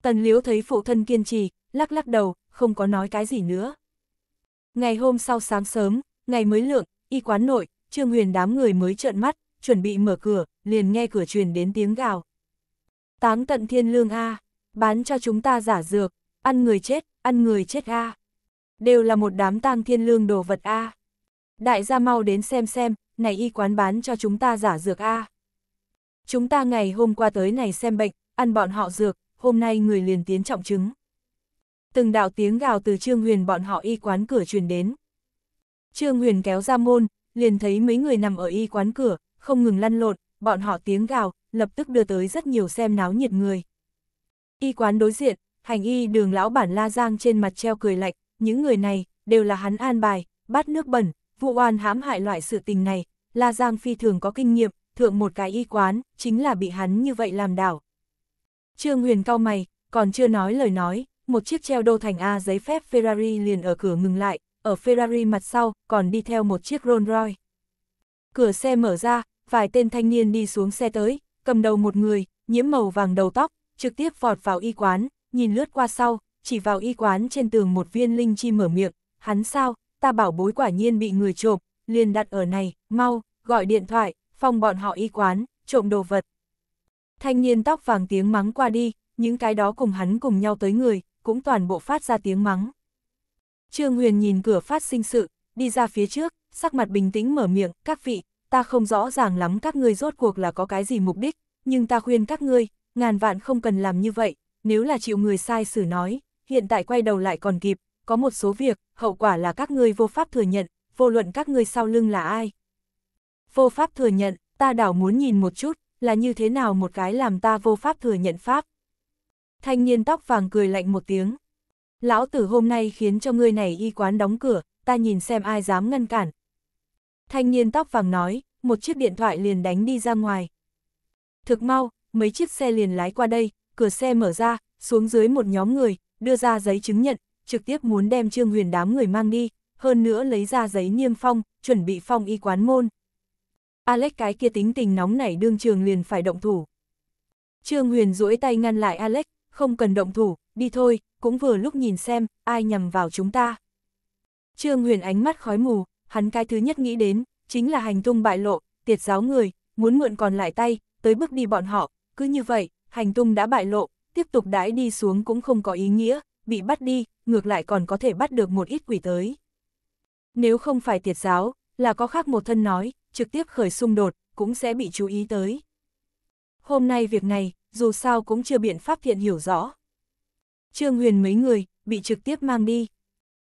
Tần Liễu thấy phụ thân kiên trì, lắc lắc đầu, không có nói cái gì nữa. Ngày hôm sau sáng sớm, ngày mới lượng, y quán nội, Trương Huyền đám người mới trợn mắt, chuẩn bị mở cửa, liền nghe cửa truyền đến tiếng gào. Táng tận thiên lương A, bán cho chúng ta giả dược, ăn người chết, ăn người chết A. Đều là một đám tang thiên lương đồ vật A. Đại gia mau đến xem xem, này y quán bán cho chúng ta giả dược A chúng ta ngày hôm qua tới này xem bệnh, ăn bọn họ dược, hôm nay người liền tiến trọng chứng. Từng đạo tiếng gào từ Trương Huyền bọn họ y quán cửa truyền đến. Trương Huyền kéo ra môn, liền thấy mấy người nằm ở y quán cửa, không ngừng lăn lộn, bọn họ tiếng gào, lập tức đưa tới rất nhiều xem náo nhiệt người. Y quán đối diện, hành y đường lão bản La Giang trên mặt treo cười lạnh, những người này, đều là hắn an bài, bát nước bẩn, vụ oan hãm hại loại sự tình này, La Giang phi thường có kinh nghiệm, thượng một cái y quán, chính là bị hắn như vậy làm đảo. Trương Huyền cao mày, còn chưa nói lời nói, một chiếc treo đô thành A giấy phép Ferrari liền ở cửa ngừng lại, ở Ferrari mặt sau còn đi theo một chiếc Rolls Royce. Cửa xe mở ra, vài tên thanh niên đi xuống xe tới, cầm đầu một người, nhiễm màu vàng đầu tóc, trực tiếp vọt vào y quán, nhìn lướt qua sau, chỉ vào y quán trên tường một viên linh chi mở miệng, hắn sao, ta bảo bối quả nhiên bị người trộm, liền đặt ở này, mau, gọi điện thoại, phong bọn họ y quán, trộm đồ vật. Thanh niên tóc vàng tiếng mắng qua đi, những cái đó cùng hắn cùng nhau tới người, cũng toàn bộ phát ra tiếng mắng. Trương Huyền nhìn cửa phát sinh sự, đi ra phía trước, sắc mặt bình tĩnh mở miệng, các vị, ta không rõ ràng lắm các ngươi rốt cuộc là có cái gì mục đích, nhưng ta khuyên các ngươi, ngàn vạn không cần làm như vậy, nếu là chịu người sai xử nói, hiện tại quay đầu lại còn kịp, có một số việc, hậu quả là các ngươi vô pháp thừa nhận, vô luận các ngươi sau lưng là ai, Vô pháp thừa nhận, ta đảo muốn nhìn một chút, là như thế nào một cái làm ta vô pháp thừa nhận pháp. Thanh niên tóc vàng cười lạnh một tiếng. Lão tử hôm nay khiến cho ngươi này y quán đóng cửa, ta nhìn xem ai dám ngăn cản. Thanh niên tóc vàng nói, một chiếc điện thoại liền đánh đi ra ngoài. Thực mau, mấy chiếc xe liền lái qua đây, cửa xe mở ra, xuống dưới một nhóm người, đưa ra giấy chứng nhận, trực tiếp muốn đem Trương Huyền đám người mang đi, hơn nữa lấy ra giấy niêm phong, chuẩn bị phong y quán môn. Alex cái kia tính tình nóng nảy đương trường liền phải động thủ. Trương Huyền duỗi tay ngăn lại Alex, không cần động thủ, đi thôi, cũng vừa lúc nhìn xem, ai nhầm vào chúng ta. Trương Huyền ánh mắt khói mù, hắn cái thứ nhất nghĩ đến, chính là hành tung bại lộ, tiệt giáo người, muốn mượn còn lại tay, tới bước đi bọn họ, cứ như vậy, hành tung đã bại lộ, tiếp tục đãi đi xuống cũng không có ý nghĩa, bị bắt đi, ngược lại còn có thể bắt được một ít quỷ tới. Nếu không phải tiệt giáo, là có khác một thân nói, trực tiếp khởi xung đột, cũng sẽ bị chú ý tới. Hôm nay việc này, dù sao cũng chưa biện pháp thiện hiểu rõ. Trương Huyền mấy người, bị trực tiếp mang đi.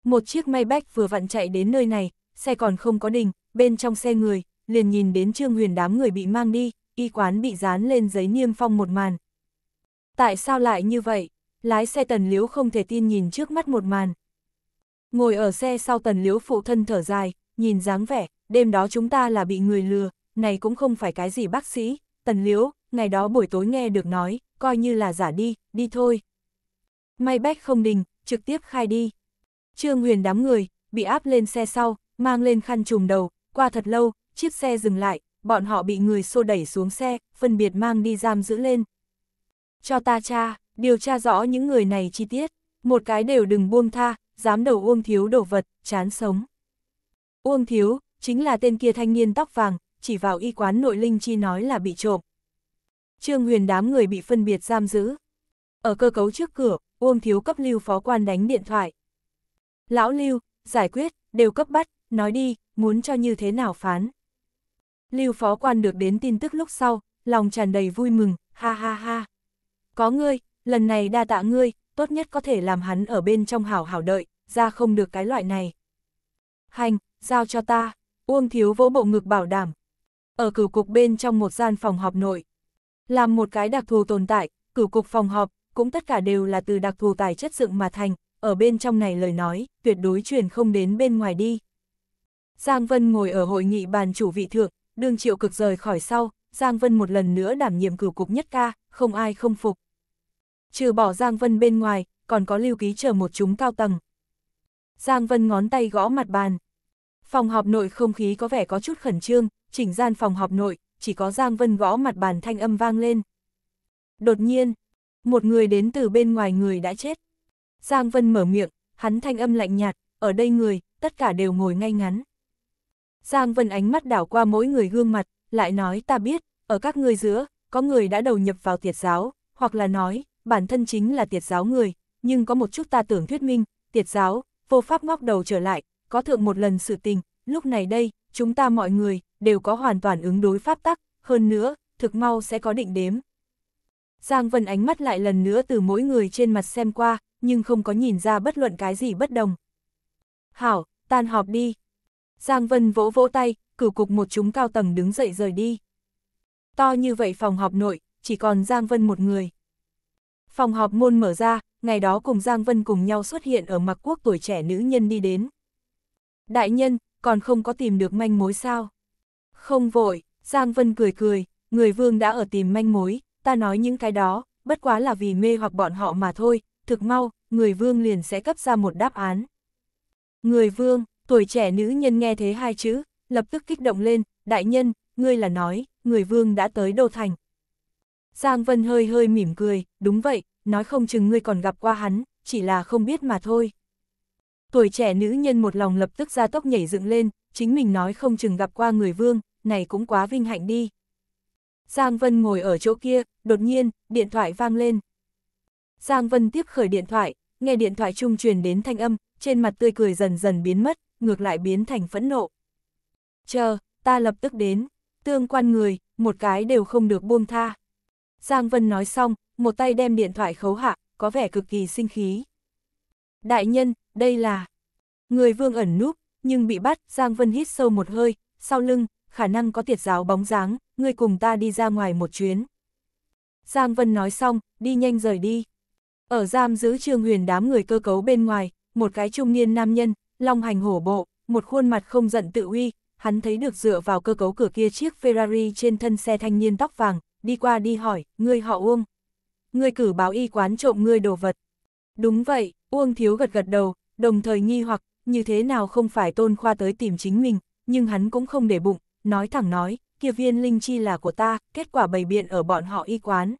Một chiếc Maybach vừa vặn chạy đến nơi này, xe còn không có đình, bên trong xe người, liền nhìn đến Trương Huyền đám người bị mang đi, y quán bị dán lên giấy niêm phong một màn. Tại sao lại như vậy? Lái xe tần liếu không thể tin nhìn trước mắt một màn. Ngồi ở xe sau tần liếu phụ thân thở dài, nhìn dáng vẻ, đêm đó chúng ta là bị người lừa, này cũng không phải cái gì bác sĩ, tần liếu, ngày đó buổi tối nghe được nói, coi như là giả đi, đi thôi. May bách không đình, trực tiếp khai đi. Trương Huyền đám người, bị áp lên xe sau, mang lên khăn trùm đầu, qua thật lâu, chiếc xe dừng lại, bọn họ bị người xô đẩy xuống xe, phân biệt mang đi giam giữ lên. Cho ta cha, điều tra rõ những người này chi tiết, một cái đều đừng buông tha, dám đầu Uông Thiếu đổ vật, chán sống. Uông Thiếu, chính là tên kia thanh niên tóc vàng, chỉ vào y quán nội linh chi nói là bị trộm. Trương Huyền đám người bị phân biệt giam giữ. Ở cơ cấu trước cửa, Uông Thiếu cấp Lưu phó quan đánh điện thoại. Lão Lưu, giải quyết, đều cấp bắt, nói đi, muốn cho như thế nào phán. Lưu phó quan được đến tin tức lúc sau, lòng tràn đầy vui mừng, ha ha ha. Có ngươi, lần này đa tạ ngươi, tốt nhất có thể làm hắn ở bên trong hảo hảo đợi, ra không được cái loại này. Hành, giao cho ta. Uông Thiếu vỗ bộ ngực bảo đảm. Ở cửu cục bên trong một gian phòng họp nội, làm một cái đặc thù tồn tại, cửu cục phòng họp, cũng tất cả đều là từ đặc thù tài chất dựng mà thành, ở bên trong này lời nói, tuyệt đối truyền không đến bên ngoài đi. Giang Vân ngồi ở hội nghị bàn chủ vị thượng, đương triệu cực rời khỏi sau, Giang Vân một lần nữa đảm nhiệm cửu cục nhất ca, không ai không phục. Trừ bỏ Giang Vân bên ngoài, còn có lưu ký chờ một chúng cao tầng. Giang Vân ngón tay gõ mặt bàn, Phòng họp nội không khí có vẻ có chút khẩn trương, chỉnh gian phòng họp nội, chỉ có Giang Vân gõ mặt bàn thanh âm vang lên. Đột nhiên, một người đến từ bên ngoài người đã chết. Giang Vân mở miệng, hắn thanh âm lạnh nhạt, ở đây người, tất cả đều ngồi ngay ngắn. Giang Vân ánh mắt đảo qua mỗi người gương mặt, lại nói ta biết, ở các ngươi giữa, có người đã đầu nhập vào tiệt giáo, hoặc là nói, bản thân chính là tiệt giáo người, nhưng có một chút ta tưởng thuyết minh, tiệt giáo, vô pháp ngóc đầu trở lại, có thượng một lần sự tình, lúc này đây, chúng ta mọi người, đều có hoàn toàn ứng đối pháp tắc, hơn nữa, thực mau sẽ có định đếm. Giang Vân ánh mắt lại lần nữa từ mỗi người trên mặt xem qua, nhưng không có nhìn ra bất luận cái gì bất đồng. Hảo, tan họp đi. Giang Vân vỗ vỗ tay, cử cục một chúng cao tầng đứng dậy rời đi. To như vậy phòng họp nội, chỉ còn Giang Vân một người. Phòng họp môn mở ra, ngày đó cùng Giang Vân cùng nhau xuất hiện ở mặc quốc tuổi trẻ nữ nhân đi đến đại nhân, còn không có tìm được manh mối sao? Không vội, Giang Vân cười cười, người vương đã ở tìm manh mối, ta nói những cái đó, bất quá là vì mê hoặc bọn họ mà thôi, thực mau, người vương liền sẽ cấp ra một đáp án. Người vương, tuổi trẻ nữ nhân nghe thế hai chữ, lập tức kích động lên, đại nhân, ngươi là nói, người vương đã tới đô thành. Giang Vân hơi hơi mỉm cười, đúng vậy, nói không chừng ngươi còn gặp qua hắn, chỉ là không biết mà thôi. Tuổi trẻ nữ nhân một lòng lập tức ra tốc nhảy dựng lên, chính mình nói không chừng gặp qua người vương, này cũng quá vinh hạnh đi. Giang Vân ngồi ở chỗ kia, đột nhiên, điện thoại vang lên. Giang Vân tiếp khởi điện thoại, nghe điện thoại trung truyền đến thanh âm, trên mặt tươi cười dần dần biến mất, ngược lại biến thành phẫn nộ. Chờ, ta lập tức đến, tương quan người, một cái đều không được buông tha. Giang Vân nói xong, một tay đem điện thoại khấu hạ, có vẻ cực kỳ sinh khí. Đại nhân, đây là... Người vương ẩn núp, nhưng bị bắt, Giang Vân hít sâu một hơi, sau lưng, khả năng có tiệt giáo bóng dáng, người cùng ta đi ra ngoài một chuyến. Giang Vân nói xong, đi nhanh rời đi. Ở giam giữ trương huyền đám người cơ cấu bên ngoài, một cái trung niên nam nhân, long hành hổ bộ, một khuôn mặt không giận tự uy, hắn thấy được dựa vào cơ cấu cửa kia chiếc Ferrari trên thân xe thanh niên tóc vàng, đi qua đi hỏi, ngươi họ Uông. Ngươi cử báo y quán trộm ngươi đồ vật. Đúng vậy, Uông Thiếu gật gật đầu, đồng thời nghi hoặc, như thế nào không phải tôn khoa tới tìm chính mình, nhưng hắn cũng không để bụng, nói thẳng nói, kia viên linh chi là của ta, kết quả bày biện ở bọn họ y quán.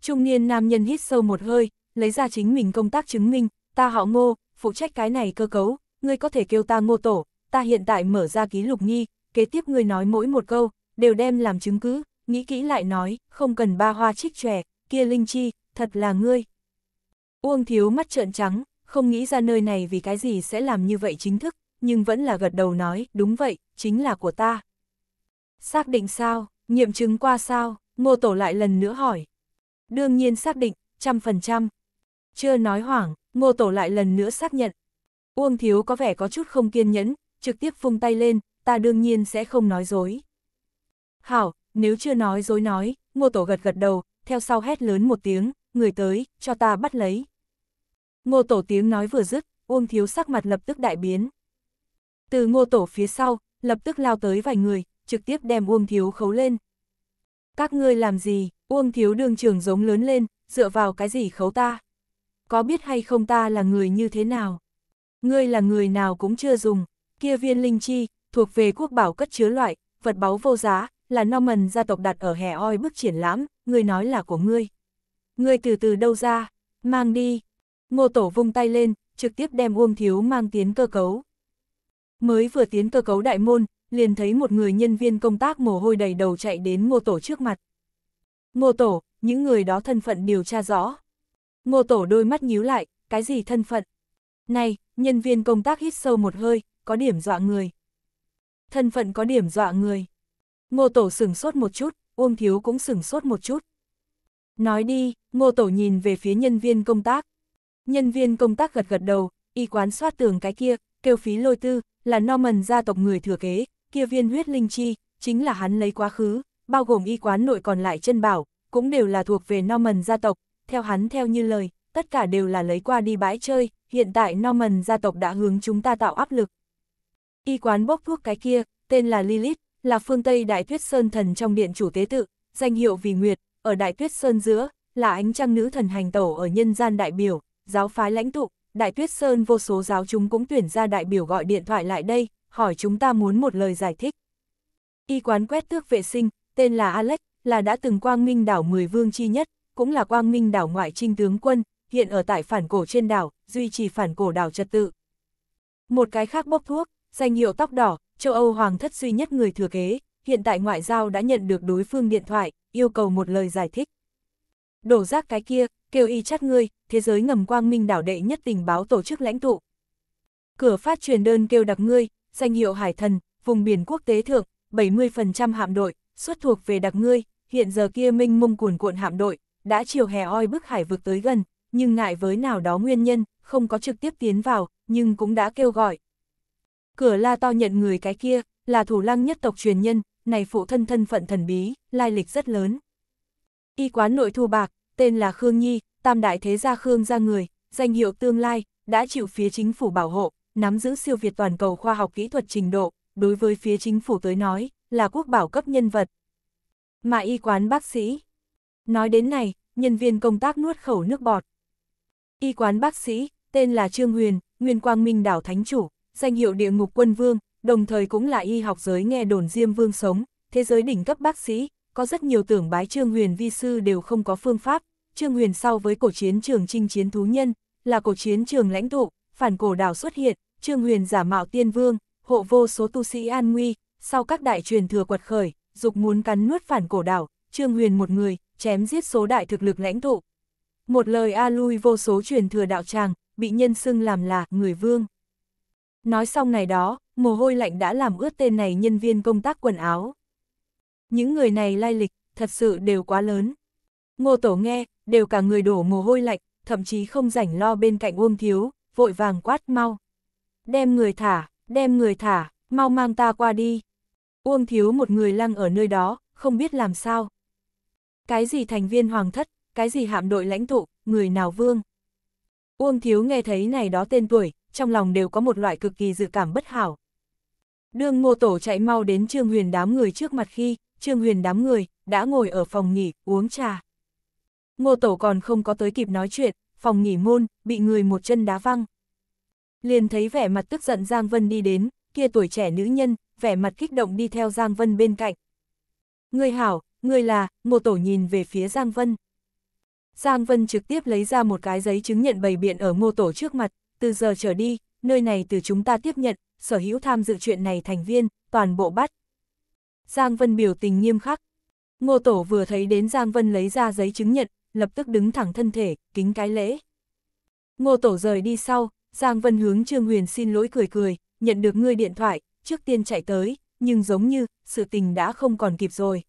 Trung niên nam nhân hít sâu một hơi, lấy ra chính mình công tác chứng minh, ta họ ngô, phụ trách cái này cơ cấu, ngươi có thể kêu ta ngô tổ, ta hiện tại mở ra ký lục nghi, kế tiếp ngươi nói mỗi một câu, đều đem làm chứng cứ, nghĩ kỹ lại nói, không cần ba hoa trích tròe, kia linh chi, thật là ngươi. Uông thiếu mắt trợn trắng, không nghĩ ra nơi này vì cái gì sẽ làm như vậy chính thức, nhưng vẫn là gật đầu nói, đúng vậy, chính là của ta. Xác định sao, nghiệm chứng qua sao, ngô tổ lại lần nữa hỏi. Đương nhiên xác định, trăm phần trăm. Chưa nói hoảng, ngô tổ lại lần nữa xác nhận. Uông Thiếu có vẻ có chút không kiên nhẫn, trực tiếp phung tay lên, ta đương nhiên sẽ không nói dối. Hảo, nếu chưa nói dối nói, ngô tổ gật gật đầu, theo sau hét lớn một tiếng, người tới, cho ta bắt lấy. Ngô Tổ tiếng nói vừa dứt, Uông Thiếu sắc mặt lập tức đại biến. Từ Ngô Tổ phía sau, lập tức lao tới vài người, trực tiếp đem Uông Thiếu khấu lên. Các ngươi làm gì? Uông Thiếu đường trưởng giống lớn lên, dựa vào cái gì khấu ta? Có biết hay không ta là người như thế nào? Ngươi là người nào cũng chưa dùng, kia viên linh chi, thuộc về quốc bảo cất chứa loại, vật báu vô giá, là Norman gia tộc đặt ở hè oi bức triển lãm, ngươi nói là của ngươi. Ngươi từ từ đâu ra, mang đi, Ngô Tổ vung tay lên, trực tiếp đem Uông Thiếu mang tiến cơ cấu. Mới vừa tiến cơ cấu đại môn, liền thấy một người nhân viên công tác mồ hôi đầy đầu chạy đến Ngô Tổ trước mặt. Ngô Tổ, những người đó thân phận điều tra rõ. Ngô Tổ đôi mắt nhíu lại, cái gì thân phận? Này, nhân viên công tác hít sâu một hơi, có điểm dọa người. Thân phận có điểm dọa người. Ngô Tổ sửng sốt một chút, Uông Thiếu cũng sửng sốt một chút. Nói đi, Ngô Tổ nhìn về phía nhân viên công tác. Nhân viên công tác gật gật đầu, y quán soát tường cái kia, kêu phí lôi tư, là Norman gia tộc người thừa kế, kia viên huyết linh chi, chính là hắn lấy quá khứ, bao gồm y quán nội còn lại chân bảo, cũng đều là thuộc về Norman gia tộc, theo hắn theo như lời, tất cả đều là lấy qua đi bãi chơi, hiện tại Norman gia tộc đã hướng chúng ta tạo áp lực. Y quán bốc thuốc cái kia, tên là Lilith, là phương Tây Đại Tuyết Sơn thần trong điện chủ tế tự, danh hiệu vì Nguyệt, ở Đại Tuyết Sơn giữa, là ánh trăng nữ thần hành tẩu ở nhân gian đại biểu, giáo phái lãnh tụ, Đại Tuyết Sơn vô số giáo chúng cũng tuyển ra đại biểu gọi điện thoại lại đây, hỏi chúng ta muốn một lời giải thích. Y quán quét tước vệ sinh, tên là Alex, là đã từng quang minh đảo mười vương chi nhất, cũng là quang minh đảo ngoại trinh tướng quân, hiện ở tại phản cổ trên đảo, duy trì phản cổ đảo trật tự. Một cái khác bốc thuốc, danh hiệu tóc đỏ, châu Âu hoàng thất duy nhất người thừa kế, hiện tại ngoại giao đã nhận được đối phương điện thoại, yêu cầu một lời giải thích. Đổ rác cái kia, kêu y chắt ngươi, thế giới ngầm quang minh đảo đệ nhất tình báo tổ chức lãnh tụ. Cửa phát truyền đơn kêu đặc ngươi, danh hiệu hải thần, vùng biển quốc tế thượng, 70% hạm đội, xuất thuộc về đặc ngươi, hiện giờ kia minh mông cuồn cuộn hạm đội, đã chiều hè oi bức hải vực tới gần, nhưng ngại với nào đó nguyên nhân, không có trực tiếp tiến vào, nhưng cũng đã kêu gọi. Cửa la to nhận người cái kia, là thủ lăng nhất tộc truyền nhân, này phụ thân thân phận thần bí, lai lịch rất lớn. Y quán nội thu bạc, tên là Khương Nhi, tam đại thế gia Khương gia người, danh hiệu tương lai, đã chịu phía chính phủ bảo hộ, nắm giữ siêu việt toàn cầu khoa học kỹ thuật trình độ, đối với phía chính phủ tới nói, là quốc bảo cấp nhân vật. Mà y quán bác sĩ. Nói đến này, nhân viên công tác nuốt khẩu nước bọt. Y quán bác sĩ, tên là Trương Huyền, Nguyên Quang Minh đảo Thánh Chủ, danh hiệu địa ngục quân vương, đồng thời cũng là y học giới nghe đồn Diêm Vương sống, thế giới đỉnh cấp bác sĩ, có rất nhiều tưởng bái Trương Huyền vi sư đều không có phương pháp, Trương Huyền sau với cổ chiến trường chinh chiến thú nhân, là cổ chiến trường lãnh tụ, phản cổ đảo xuất hiện, Trương Huyền giả mạo tiên vương, hộ vô số tu sĩ an nguy, sau các đại truyền thừa quật khởi, dục muốn cắn nuốt phản cổ đảo, Trương Huyền một người, chém giết số đại thực lực lãnh tụ. Một lời a lui vô số truyền thừa đạo tràng, bị nhân xưng làm là người vương. Nói xong này đó, mồ hôi lạnh đã làm ướt tên này nhân viên công tác quần áo. Những người này lai lịch, thật sự đều quá lớn. Ngô Tổ nghe, đều cả người đổ mồ hôi lạnh, thậm chí không rảnh lo bên cạnh Uông Thiếu, vội vàng quát mau. Đem người thả, đem người thả, mau mang ta qua đi. Uông Thiếu một người lăng ở nơi đó, không biết làm sao. Cái gì thành viên hoàng thất, cái gì hạm đội lãnh tụ, người nào vương. Uông Thiếu nghe thấy này đó tên tuổi, trong lòng đều có một loại cực kỳ dự cảm bất hảo. Đương ngô tổ chạy mau đến Trương Huyền đám người trước mặt khi, Trương Huyền đám người, đã ngồi ở phòng nghỉ, uống trà. Ngô Tổ còn không có tới kịp nói chuyện, phòng nghỉ môn, bị người một chân đá văng. Liền thấy vẻ mặt tức giận Giang Vân đi đến, kia tuổi trẻ nữ nhân, vẻ mặt kích động đi theo Giang Vân bên cạnh. Người hảo, người là, Ngô Tổ nhìn về phía Giang Vân. Giang Vân trực tiếp lấy ra một cái giấy chứng nhận bày biện ở Ngô Tổ trước mặt, từ giờ trở đi, nơi này từ chúng ta tiếp nhận, sở hữu tham dự chuyện này thành viên, toàn bộ bắt. Giang Vân biểu tình nghiêm khắc. Ngô Tổ vừa thấy đến Giang Vân lấy ra giấy chứng nhận, lập tức đứng thẳng thân thể, kính cái lễ. Ngô Tổ rời đi sau, Giang Vân hướng Trương Huyền xin lỗi cười cười, nhận được ngươi điện thoại, trước tiên chạy tới, nhưng giống như, sự tình đã không còn kịp rồi.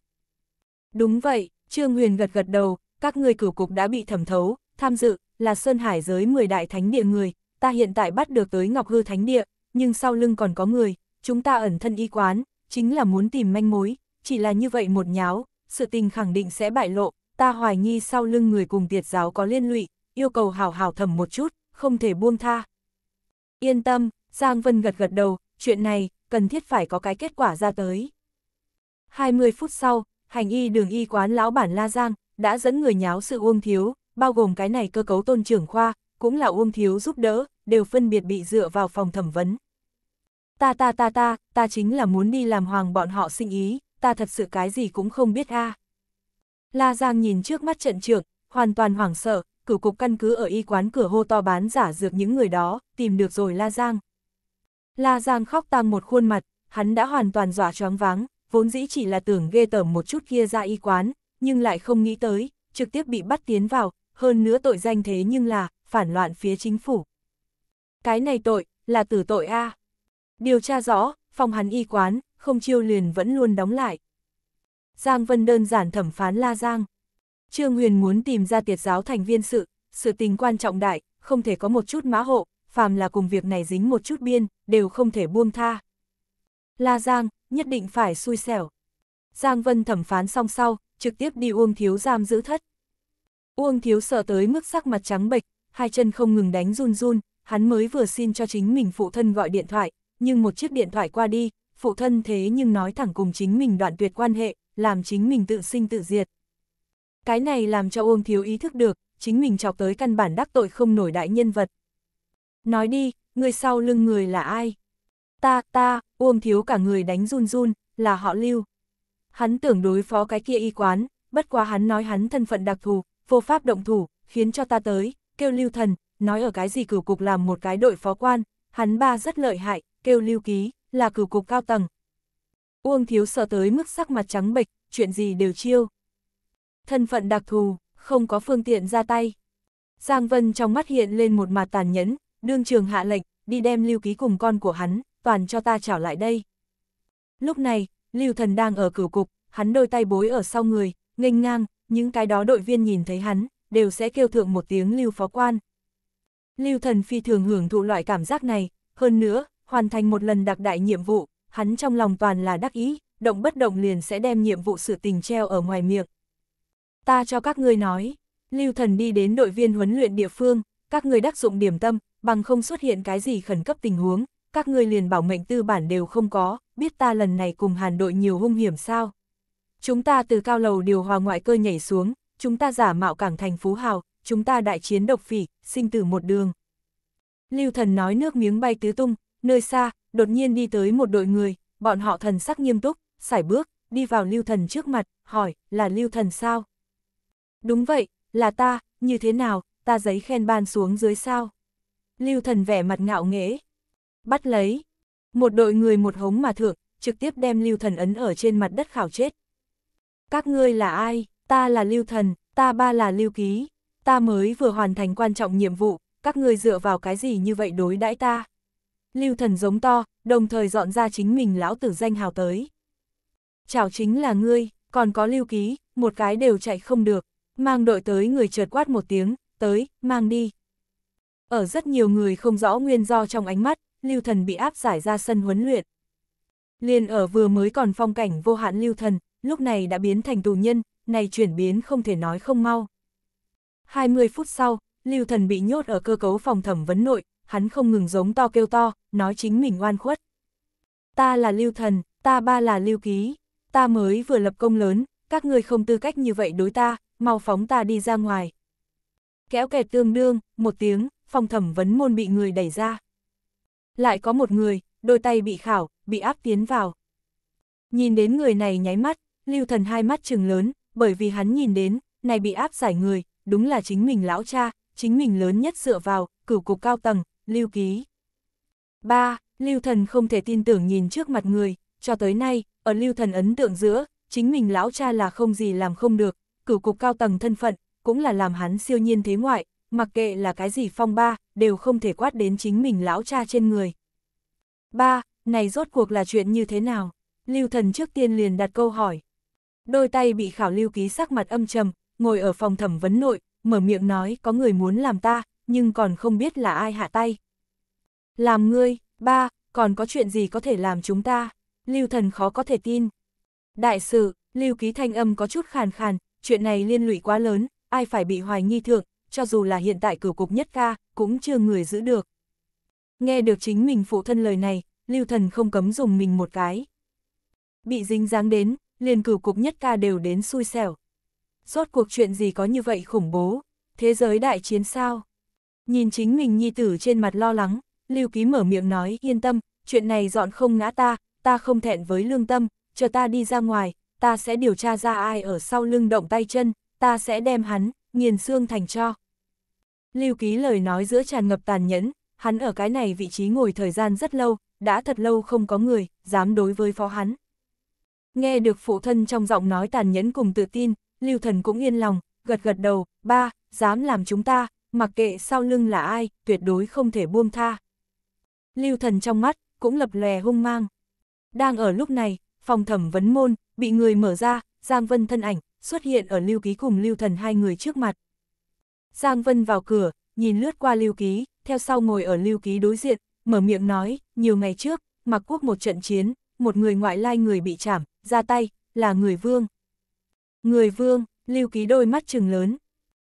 Đúng vậy, Trương Huyền gật gật đầu, các ngươi cửu cục đã bị thẩm thấu, tham dự, là Sơn Hải giới 10 đại thánh địa người, ta hiện tại bắt được tới Ngọc Hư thánh địa, nhưng sau lưng còn có người, chúng ta ẩn thân y quán, chính là muốn tìm manh mối, chỉ là như vậy một nháo, sự tình khẳng định sẽ bại lộ, ta hoài nghi sau lưng người cùng tiệt giáo có liên lụy, yêu cầu hào hào thầm một chút, không thể buông tha. Yên tâm, Giang Vân gật gật đầu, chuyện này, cần thiết phải có cái kết quả ra tới. 20 phút sau, hành y đường y quán lão bản La Giang, đã dẫn người nháo sự uông thiếu, bao gồm cái này cơ cấu tôn trưởng khoa, cũng là uông thiếu giúp đỡ, đều phân biệt bị dựa vào phòng thẩm vấn. Ta ta ta ta, ta chính là muốn đi làm hoàng bọn họ sinh ý, ta thật sự cái gì cũng không biết a. À. La Giang nhìn trước mắt trận trưởng, hoàn toàn hoảng sợ, cử cục căn cứ ở y quán cửa hô to bán giả dược những người đó, tìm được rồi La Giang. La Giang khóc tang một khuôn mặt, hắn đã hoàn toàn dọa choáng váng, vốn dĩ chỉ là tưởng ghê tởm một chút kia ra y quán, nhưng lại không nghĩ tới, trực tiếp bị bắt tiến vào, hơn nữa tội danh thế nhưng là, phản loạn phía chính phủ. Cái này tội, là tử tội A. Điều tra rõ, phòng hắn y quán, không chiêu liền vẫn luôn đóng lại. Giang Vân đơn giản thẩm phán La Giang. Trương Huyền muốn tìm ra tiệt giáo thành viên sự, sự tình quan trọng đại, không thể có một chút mã hộ, phàm là cùng việc này dính một chút biên, đều không thể buông tha. La Giang, nhất định phải xui xẻo. Giang Vân thẩm phán xong sau, trực tiếp đi Uông Thiếu giam giữ thất. Uông Thiếu sợ tới mức sắc mặt trắng bệch, hai chân không ngừng đánh run run, hắn mới vừa xin cho chính mình phụ thân gọi điện thoại, nhưng một chiếc điện thoại qua đi, phụ thân thế nhưng nói thẳng cùng chính mình đoạn tuyệt quan hệ, làm chính mình tự sinh tự diệt. Cái này làm cho Uông Thiếu ý thức được, chính mình chọc tới căn bản đắc tội không nổi đại nhân vật. Nói đi, người sau lưng người là ai? Ta, ta, Uông Thiếu cả người đánh run run, là họ lưu. Hắn tưởng đối phó cái kia y quán, bất quá hắn nói hắn thân phận đặc thù, vô pháp động thủ, khiến cho ta tới, kêu lưu thần, nói ở cái gì cửu cục làm một cái đội phó quan, hắn ba rất lợi hại, kêu lưu ký, là cửu cục cao tầng, Uông Thiếu sợ tới mức sắc mặt trắng bệch, chuyện gì đều chiêu. Thân phận đặc thù, không có phương tiện ra tay. Giang Vân trong mắt hiện lên một mặt tàn nhẫn, đương trường hạ lệnh, đi đem lưu ký cùng con của hắn, toàn cho ta trả lại đây. Lúc này, lưu thần đang ở cửa cục, hắn đôi tay bối ở sau người, nghênh ngang, những cái đó đội viên nhìn thấy hắn, đều sẽ kêu thượng một tiếng lưu phó quan. Lưu thần phi thường hưởng thụ loại cảm giác này, hơn nữa, hoàn thành một lần đặc đại nhiệm vụ, hắn trong lòng toàn là đắc ý, động bất động liền sẽ đem nhiệm vụ sự tình treo ở ngoài miệng. Ta cho các ngươi nói, lưu thần đi đến đội viên huấn luyện địa phương, các ngươi đắc dụng điểm tâm, bằng không xuất hiện cái gì khẩn cấp tình huống, các ngươi liền bảo mệnh tư bản đều không có, biết ta lần này cùng hàn đội nhiều hung hiểm sao. Chúng ta từ cao lầu điều hòa ngoại cơ nhảy xuống, chúng ta giả mạo cảng thành phú hào, chúng ta đại chiến độc phỉ, sinh tử một đường. Lưu thần nói nước miếng bay tứ tung, nơi xa, đột nhiên đi tới một đội người, bọn họ thần sắc nghiêm túc, sải bước, đi vào lưu thần trước mặt, hỏi, là lưu thần sao? Đúng vậy, là ta, như thế nào, ta giấy khen ban xuống dưới sao? Lưu thần vẻ mặt ngạo nghễ. Bắt lấy. Một đội người một hống mà thượng, trực tiếp đem lưu thần ấn ở trên mặt đất khảo chết. Các ngươi là ai? Ta là lưu thần, ta ba là lưu ký. Ta mới vừa hoàn thành quan trọng nhiệm vụ, các ngươi dựa vào cái gì như vậy đối đãi ta? Lưu thần giống to, đồng thời dọn ra chính mình lão tử danh hào tới. Chào chính là ngươi, còn có lưu ký, một cái đều chạy không được, mang đội tới người trượt quát một tiếng, tới, mang đi. Ở rất nhiều người không rõ nguyên do trong ánh mắt, lưu thần bị áp giải ra sân huấn luyện. Liên ở vừa mới còn phong cảnh vô hạn lưu thần, lúc này đã biến thành tù nhân, này chuyển biến không thể nói không mau. 20 phút sau, lưu thần bị nhốt ở cơ cấu phòng thẩm vấn nội, hắn không ngừng giống to kêu to, nói chính mình oan khuất. Ta là lưu thần, ta ba là lưu ký, ta mới vừa lập công lớn, các ngươi không tư cách như vậy đối ta, mau phóng ta đi ra ngoài. Kéo kẹt tương đương, một tiếng, phòng thẩm vấn môn bị người đẩy ra. Lại có một người, đôi tay bị khảo, bị áp tiến vào. Nhìn đến người này nháy mắt, lưu thần hai mắt trừng lớn, bởi vì hắn nhìn đến, này bị áp giải người, đúng là chính mình lão cha, chính mình lớn nhất dựa vào, cửu cục cao tầng, Lưu Ký. 3. Lưu Thần không thể tin tưởng nhìn trước mặt người, cho tới nay, ở Lưu Thần ấn tượng giữa, chính mình lão cha là không gì làm không được, cửu cục cao tầng thân phận, cũng là làm hắn siêu nhiên thế ngoại, mặc kệ là cái gì phong ba, đều không thể quát đến chính mình lão cha trên người. 3. Này rốt cuộc là chuyện như thế nào? Lưu Thần trước tiên liền đặt câu hỏi. Đôi tay bị khảo lưu ký sắc mặt âm trầm, ngồi ở phòng thẩm vấn nội, mở miệng nói có người muốn làm ta, nhưng còn không biết là ai hạ tay. Làm ngươi, ba, còn có chuyện gì có thể làm chúng ta? Lưu thần khó có thể tin. Đại sự, lưu ký thanh âm có chút khàn khàn, chuyện này liên lụy quá lớn, ai phải bị hoài nghi thượng, cho dù là hiện tại cửu cục nhất ca, cũng chưa người giữ được. Nghe được chính mình phụ thân lời này, lưu thần không cấm dùng mình một cái. Bị dính dáng đến, liền cửu cục nhất ca đều đến xui xẻo. Rốt cuộc chuyện gì có như vậy khủng bố, thế giới đại chiến sao? Nhìn chính mình nhi tử trên mặt lo lắng, Lưu Ký mở miệng nói yên tâm, chuyện này dọn không ngã ta, ta không thẹn với lương tâm, chờ ta đi ra ngoài, ta sẽ điều tra ra ai ở sau lưng động tay chân, ta sẽ đem hắn, nghiền xương thành cho. Lưu Ký lời nói giữa tràn ngập tàn nhẫn, hắn ở cái này vị trí ngồi thời gian rất lâu, đã thật lâu không có người, dám đối với phó hắn. Nghe được phụ thân trong giọng nói tàn nhẫn cùng tự tin, Lưu Thần cũng yên lòng, gật gật đầu, ba, dám làm chúng ta, mặc kệ sau lưng là ai, tuyệt đối không thể buông tha. Lưu thần trong mắt, cũng lập lè hung mang. Đang ở lúc này, phòng thẩm vấn môn, bị người mở ra, Giang Vân thân ảnh, xuất hiện ở Lưu Ký cùng Lưu Thần hai người trước mặt. Giang Vân vào cửa, nhìn lướt qua Lưu Ký, theo sau ngồi ở Lưu Ký đối diện, mở miệng nói, nhiều ngày trước, mặc quốc một trận chiến, một người ngoại lai người bị chảm, ra tay, là người vương. Người vương, Lưu Ký đôi mắt trừng lớn.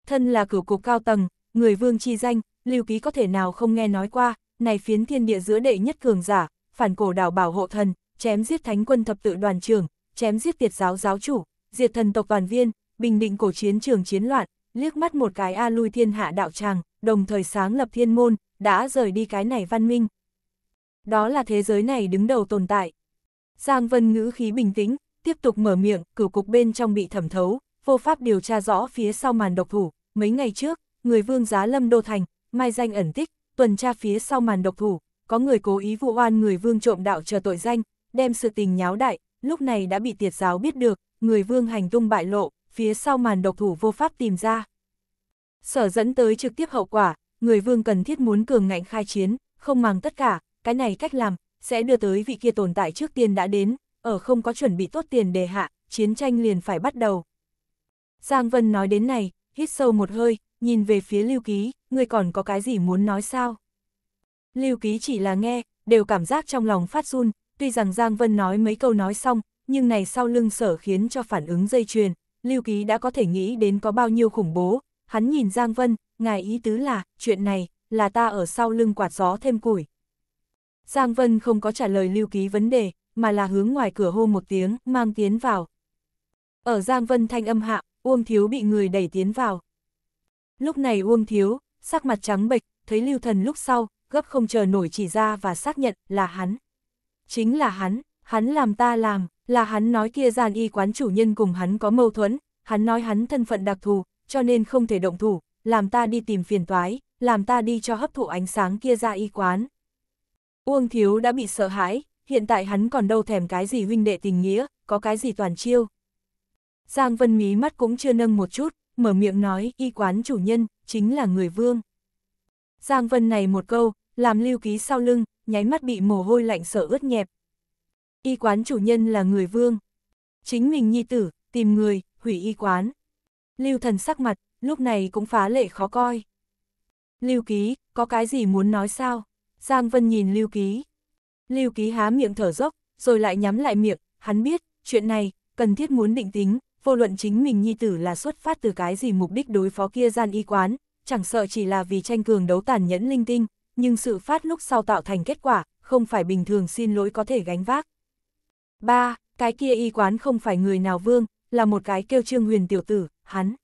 Thân là cửu cục cao tầng, người vương chi danh, lưu ký có thể nào không nghe nói qua, này phiến thiên địa giữa đệ nhất cường giả, phản cổ đảo bảo hộ thần, chém giết thánh quân thập tự đoàn trưởng, chém giết tiệt giáo giáo chủ, diệt thần tộc toàn viên, bình định cổ chiến trường chiến loạn, liếc mắt một cái a lui thiên hạ đạo tràng, đồng thời sáng lập thiên môn, đã rời đi cái này văn minh. Đó là thế giới này đứng đầu tồn tại. Giang Vân ngữ khí bình tĩnh, tiếp tục mở miệng, cửu cục bên trong bị thẩm thấu, vô pháp điều tra rõ phía sau màn độc thủ, mấy ngày trước, người vương giá lâm đô thành, mai danh ẩn tích, tuần tra phía sau màn độc thủ, có người cố ý vụ oan người vương trộm đạo chờ tội danh, đem sự tình nháo đại, lúc này đã bị tiệt giáo biết được, người vương hành tung bại lộ, phía sau màn độc thủ vô pháp tìm ra. Sở dẫn tới trực tiếp hậu quả, người vương cần thiết muốn cường ngạnh khai chiến, không mang tất cả, cái này cách làm, sẽ đưa tới vị kia tồn tại trước tiên đã đến, ở không có chuẩn bị tốt tiền đề hạ, chiến tranh liền phải bắt đầu. Giang Vân nói đến này, hít sâu một hơi, nhìn về phía Lưu Ký, người còn có cái gì muốn nói sao? Lưu Ký chỉ là nghe, đều cảm giác trong lòng phát run, tuy rằng Giang Vân nói mấy câu nói xong, nhưng này sau lưng sở khiến cho phản ứng dây chuyền, Lưu Ký đã có thể nghĩ đến có bao nhiêu khủng bố, hắn nhìn Giang Vân, ngài ý tứ là, chuyện này, là ta ở sau lưng quạt gió thêm củi. Giang Vân không có trả lời Lưu Ký vấn đề, mà là hướng ngoài cửa hô một tiếng, mang tiến vào. Ở Giang Vân thanh âm hạ, Uông Thiếu bị người đẩy tiến vào. Lúc này Uông Thiếu, sắc mặt trắng bệch, thấy Lưu Thần lúc sau, gấp không chờ nổi chỉ ra và xác nhận là hắn. Chính là hắn, hắn làm ta làm, là hắn nói kia giàn y quán chủ nhân cùng hắn có mâu thuẫn, hắn nói hắn thân phận đặc thù, cho nên không thể động thủ, làm ta đi tìm phiền toái, làm ta đi cho hấp thụ ánh sáng kia ra y quán. Uông Thiếu đã bị sợ hãi, hiện tại hắn còn đâu thèm cái gì huynh đệ tình nghĩa, có cái gì toàn chiêu. Giang Vân mí mắt cũng chưa nâng một chút, mở miệng nói y quán chủ nhân, chính là người vương. Giang Vân này một câu, làm lưu ký sau lưng, nháy mắt bị mồ hôi lạnh sợ ướt nhẹp. Y quán chủ nhân là người vương. Chính mình nhi tử, tìm người, hủy y quán. Lưu thần sắc mặt, lúc này cũng phá lệ khó coi. Lưu ký, có cái gì muốn nói sao? Giang Vân nhìn lưu ký. Lưu ký há miệng thở dốc, rồi lại nhắm lại miệng, hắn biết, chuyện này, cần thiết muốn định tính, vô luận chính mình nhi tử là xuất phát từ cái gì mục đích đối phó kia gian y quán, chẳng sợ chỉ là vì tranh cường đấu tàn nhẫn linh tinh, nhưng sự phát lúc sau tạo thành kết quả, không phải bình thường xin lỗi có thể gánh vác. 3. Cái kia y quán không phải người nào vương, là một cái kêu trương huyền tiểu tử, hắn.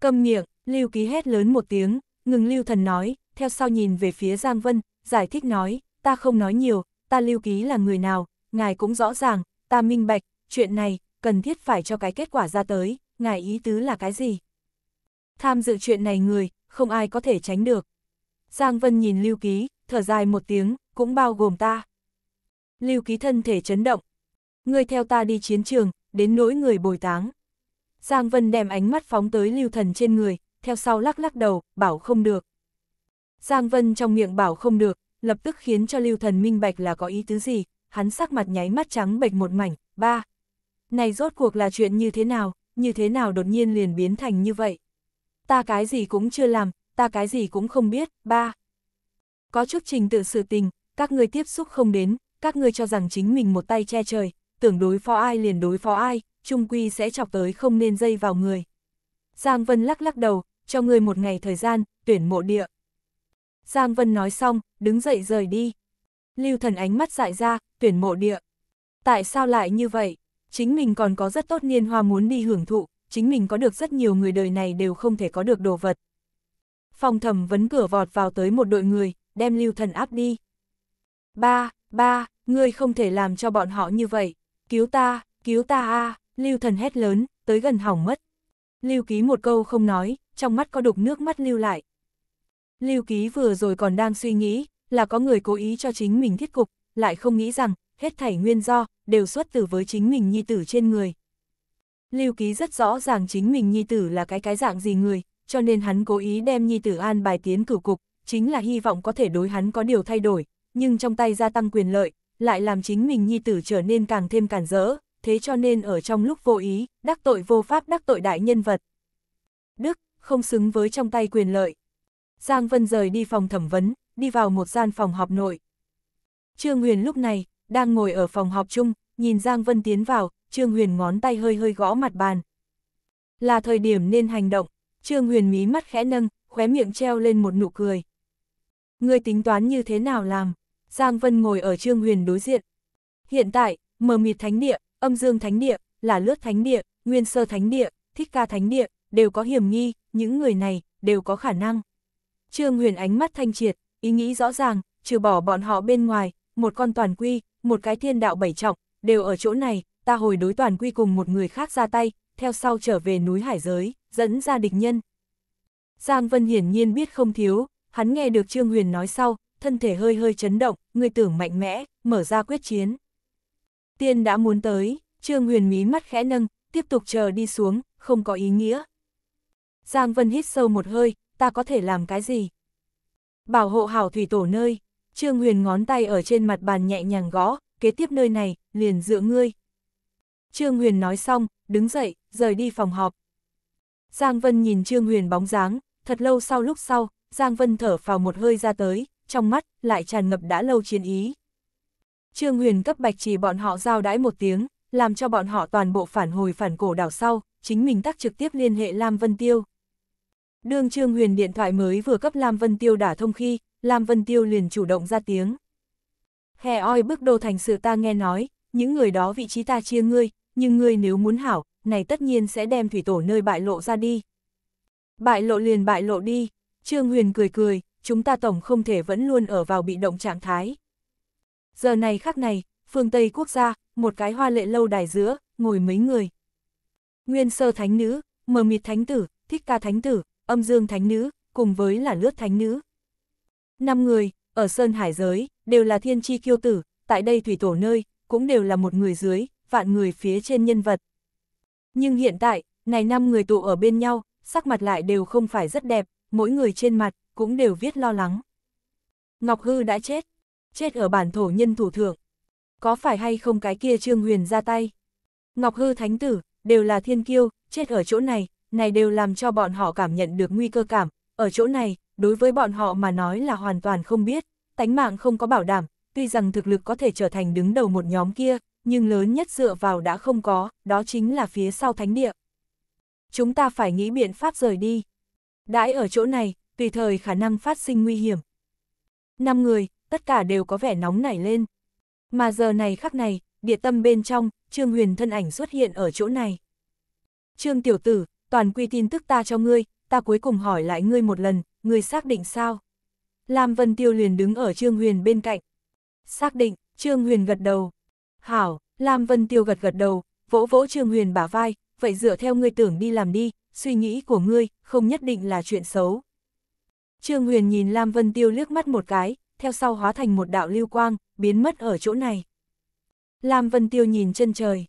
Cầm miệng, lưu ký hét lớn một tiếng, ngừng lưu thần nói, theo sau nhìn về phía Giang Vân, giải thích nói, ta không nói nhiều, ta lưu ký là người nào, ngài cũng rõ ràng, ta minh bạch, chuyện này, cần thiết phải cho cái kết quả ra tới, ngài ý tứ là cái gì? Tham dự chuyện này người, không ai có thể tránh được. Giang Vân nhìn Lưu Ký, thở dài một tiếng, cũng bao gồm ta. Lưu Ký thân thể chấn động. Ngươi theo ta đi chiến trường, đến nỗi người bồi táng. Giang Vân đem ánh mắt phóng tới Lưu Thần trên người, theo sau lắc lắc đầu, bảo không được. Giang Vân trong miệng bảo không được, lập tức khiến cho Lưu Thần minh bạch là có ý tứ gì, hắn sắc mặt nháy mắt trắng bệch một mảnh, ba, này rốt cuộc là chuyện như thế nào, như thế nào đột nhiên liền biến thành như vậy. Ta cái gì cũng chưa làm, ta cái gì cũng không biết, ba. Có chút trình tự sự tình, các người tiếp xúc không đến, các người cho rằng chính mình một tay che trời, tưởng đối phó ai liền đối phó ai, trung quy sẽ chọc tới không nên dây vào người. Giang Vân lắc lắc đầu, cho người một ngày thời gian, tuyển mộ địa. Giang Vân nói xong, đứng dậy rời đi. Lưu thần ánh mắt dại ra, tuyển mộ địa. Tại sao lại như vậy? chính mình còn có rất tốt niên hoa muốn đi hưởng thụ, chính mình có được rất nhiều người đời này đều không thể có được đồ vật. Phòng thẩm vấn cửa vọt vào tới một đội người, đem lưu thần áp đi. Ba, ba, ngươi không thể làm cho bọn họ như vậy, cứu ta, cứu ta a à. lưu thần hét lớn, tới gần hỏng mất. Lưu ký một câu không nói, trong mắt có đục nước mắt lưu lại. Lưu ký vừa rồi còn đang suy nghĩ, là có người cố ý cho chính mình thiết cục, lại không nghĩ rằng, hết thảy nguyên do, đều xuất từ với chính mình nhi tử trên người. Lưu Ký rất rõ ràng chính mình nhi tử là cái cái dạng gì người, cho nên hắn cố ý đem nhi tử an bài tiến cử cục, chính là hy vọng có thể đối hắn có điều thay đổi, nhưng trong tay gia tăng quyền lợi, lại làm chính mình nhi tử trở nên càng thêm cản rỡ, thế cho nên ở trong lúc vô ý, đắc tội vô pháp đắc tội đại nhân vật. Đức, không xứng với trong tay quyền lợi. Giang Vân rời đi phòng thẩm vấn, đi vào một gian phòng họp nội. Trương Huyền lúc này, đang ngồi ở phòng họp chung, nhìn Giang Vân tiến vào, Trương Huyền ngón tay hơi hơi gõ mặt bàn. Là thời điểm nên hành động, Trương Huyền mí mắt khẽ nâng, khóe miệng treo lên một nụ cười. Người tính toán như thế nào làm? Giang Vân ngồi ở Trương Huyền đối diện. Hiện tại, mờ mịt thánh địa, âm dương thánh địa, là lướt thánh địa, nguyên sơ thánh địa, thích ca thánh địa, đều có hiểm nghi, những người này, đều có khả năng. Trương Huyền ánh mắt thanh triệt, ý nghĩ rõ ràng, trừ bỏ bọn họ bên ngoài, một con toàn quy, một cái thiên đạo bảy trọng, đều ở chỗ này, ta hồi đối toàn quy cùng một người khác ra tay, theo sau trở về núi hải giới, dẫn ra địch nhân. Giang Vân hiển nhiên biết không thiếu, hắn nghe được Trương Huyền nói sau, thân thể hơi hơi chấn động, người tưởng mạnh mẽ, mở ra quyết chiến. Tiên đã muốn tới, Trương Huyền mí mắt khẽ nâng, tiếp tục chờ đi xuống, không có ý nghĩa. Giang Vân hít sâu một hơi, ta có thể làm cái gì? Bảo hộ hảo thủy tổ nơi, Trương Huyền ngón tay ở trên mặt bàn nhẹ nhàng gõ, kế tiếp nơi này, liền dựa ngươi. Trương Huyền nói xong, đứng dậy, rời đi phòng họp. Giang Vân nhìn Trương Huyền bóng dáng, thật lâu sau lúc sau, Giang Vân thở vào một hơi ra tới, trong mắt lại tràn ngập đã lâu chiến ý. Trương Huyền cấp bạch chỉ bọn họ giao đãi một tiếng, làm cho bọn họ toàn bộ phản hồi phản cổ đảo sau, chính mình tắc trực tiếp liên hệ Lam Vân Tiêu. Đường Trương Huyền điện thoại mới vừa cấp Lam Vân Tiêu đả thông khi, Lam Vân Tiêu liền chủ động ra tiếng. Hè oi bước đồ thành sự ta nghe nói, những người đó vị trí ta chia ngươi, nhưng ngươi nếu muốn hảo, này tất nhiên sẽ đem thủy tổ nơi bại lộ ra đi. Bại lộ liền bại lộ đi, Trương Huyền cười cười, chúng ta tổng không thể vẫn luôn ở vào bị động trạng thái. Giờ này khắc này, phương Tây quốc gia, một cái hoa lệ lâu đài giữa, ngồi mấy người. Nguyên sơ thánh nữ, mờ mịt thánh tử, thích ca thánh tử, âm dương thánh nữ, cùng với là lướt thánh nữ, Năm người, ở Sơn Hải giới, đều là thiên chi kiêu tử, tại đây thủy tổ nơi, cũng đều là một người dưới, vạn người phía trên nhân vật. Nhưng hiện tại, này năm người tụ ở bên nhau, sắc mặt lại đều không phải rất đẹp, mỗi người trên mặt, cũng đều viết lo lắng. Ngọc Hư đã chết, chết ở bản thổ nhân thủ thượng. Có phải hay không cái kia Trương Huyền ra tay? Ngọc Hư Thánh Tử, đều là thiên kiêu, chết ở chỗ này, này đều làm cho bọn họ cảm nhận được nguy cơ cảm, ở chỗ này, đối với bọn họ mà nói là hoàn toàn không biết, tánh mạng không có bảo đảm, tuy rằng thực lực có thể trở thành đứng đầu một nhóm kia, nhưng lớn nhất dựa vào đã không có, đó chính là phía sau thánh địa. Chúng ta phải nghĩ biện pháp rời đi. Đãi ở chỗ này, tùy thời khả năng phát sinh nguy hiểm. Năm người, tất cả đều có vẻ nóng nảy lên. Mà giờ này khắc này, địa tâm bên trong, Trương Huyền thân ảnh xuất hiện ở chỗ này. Trương tiểu tử, toàn quy tin tức ta cho ngươi, ta cuối cùng hỏi lại ngươi một lần, người xác định sao? Lam Vân Tiêu liền đứng ở Trương Huyền bên cạnh. Xác định, Trương Huyền gật đầu. Hảo, Lam Vân Tiêu gật gật đầu, vỗ vỗ Trương Huyền bả vai, vậy dựa theo ngươi tưởng đi làm đi, suy nghĩ của ngươi không nhất định là chuyện xấu. Trương Huyền nhìn Lam Vân Tiêu liếc mắt một cái, theo sau hóa thành một đạo lưu quang, biến mất ở chỗ này. Lam Vân Tiêu nhìn chân trời.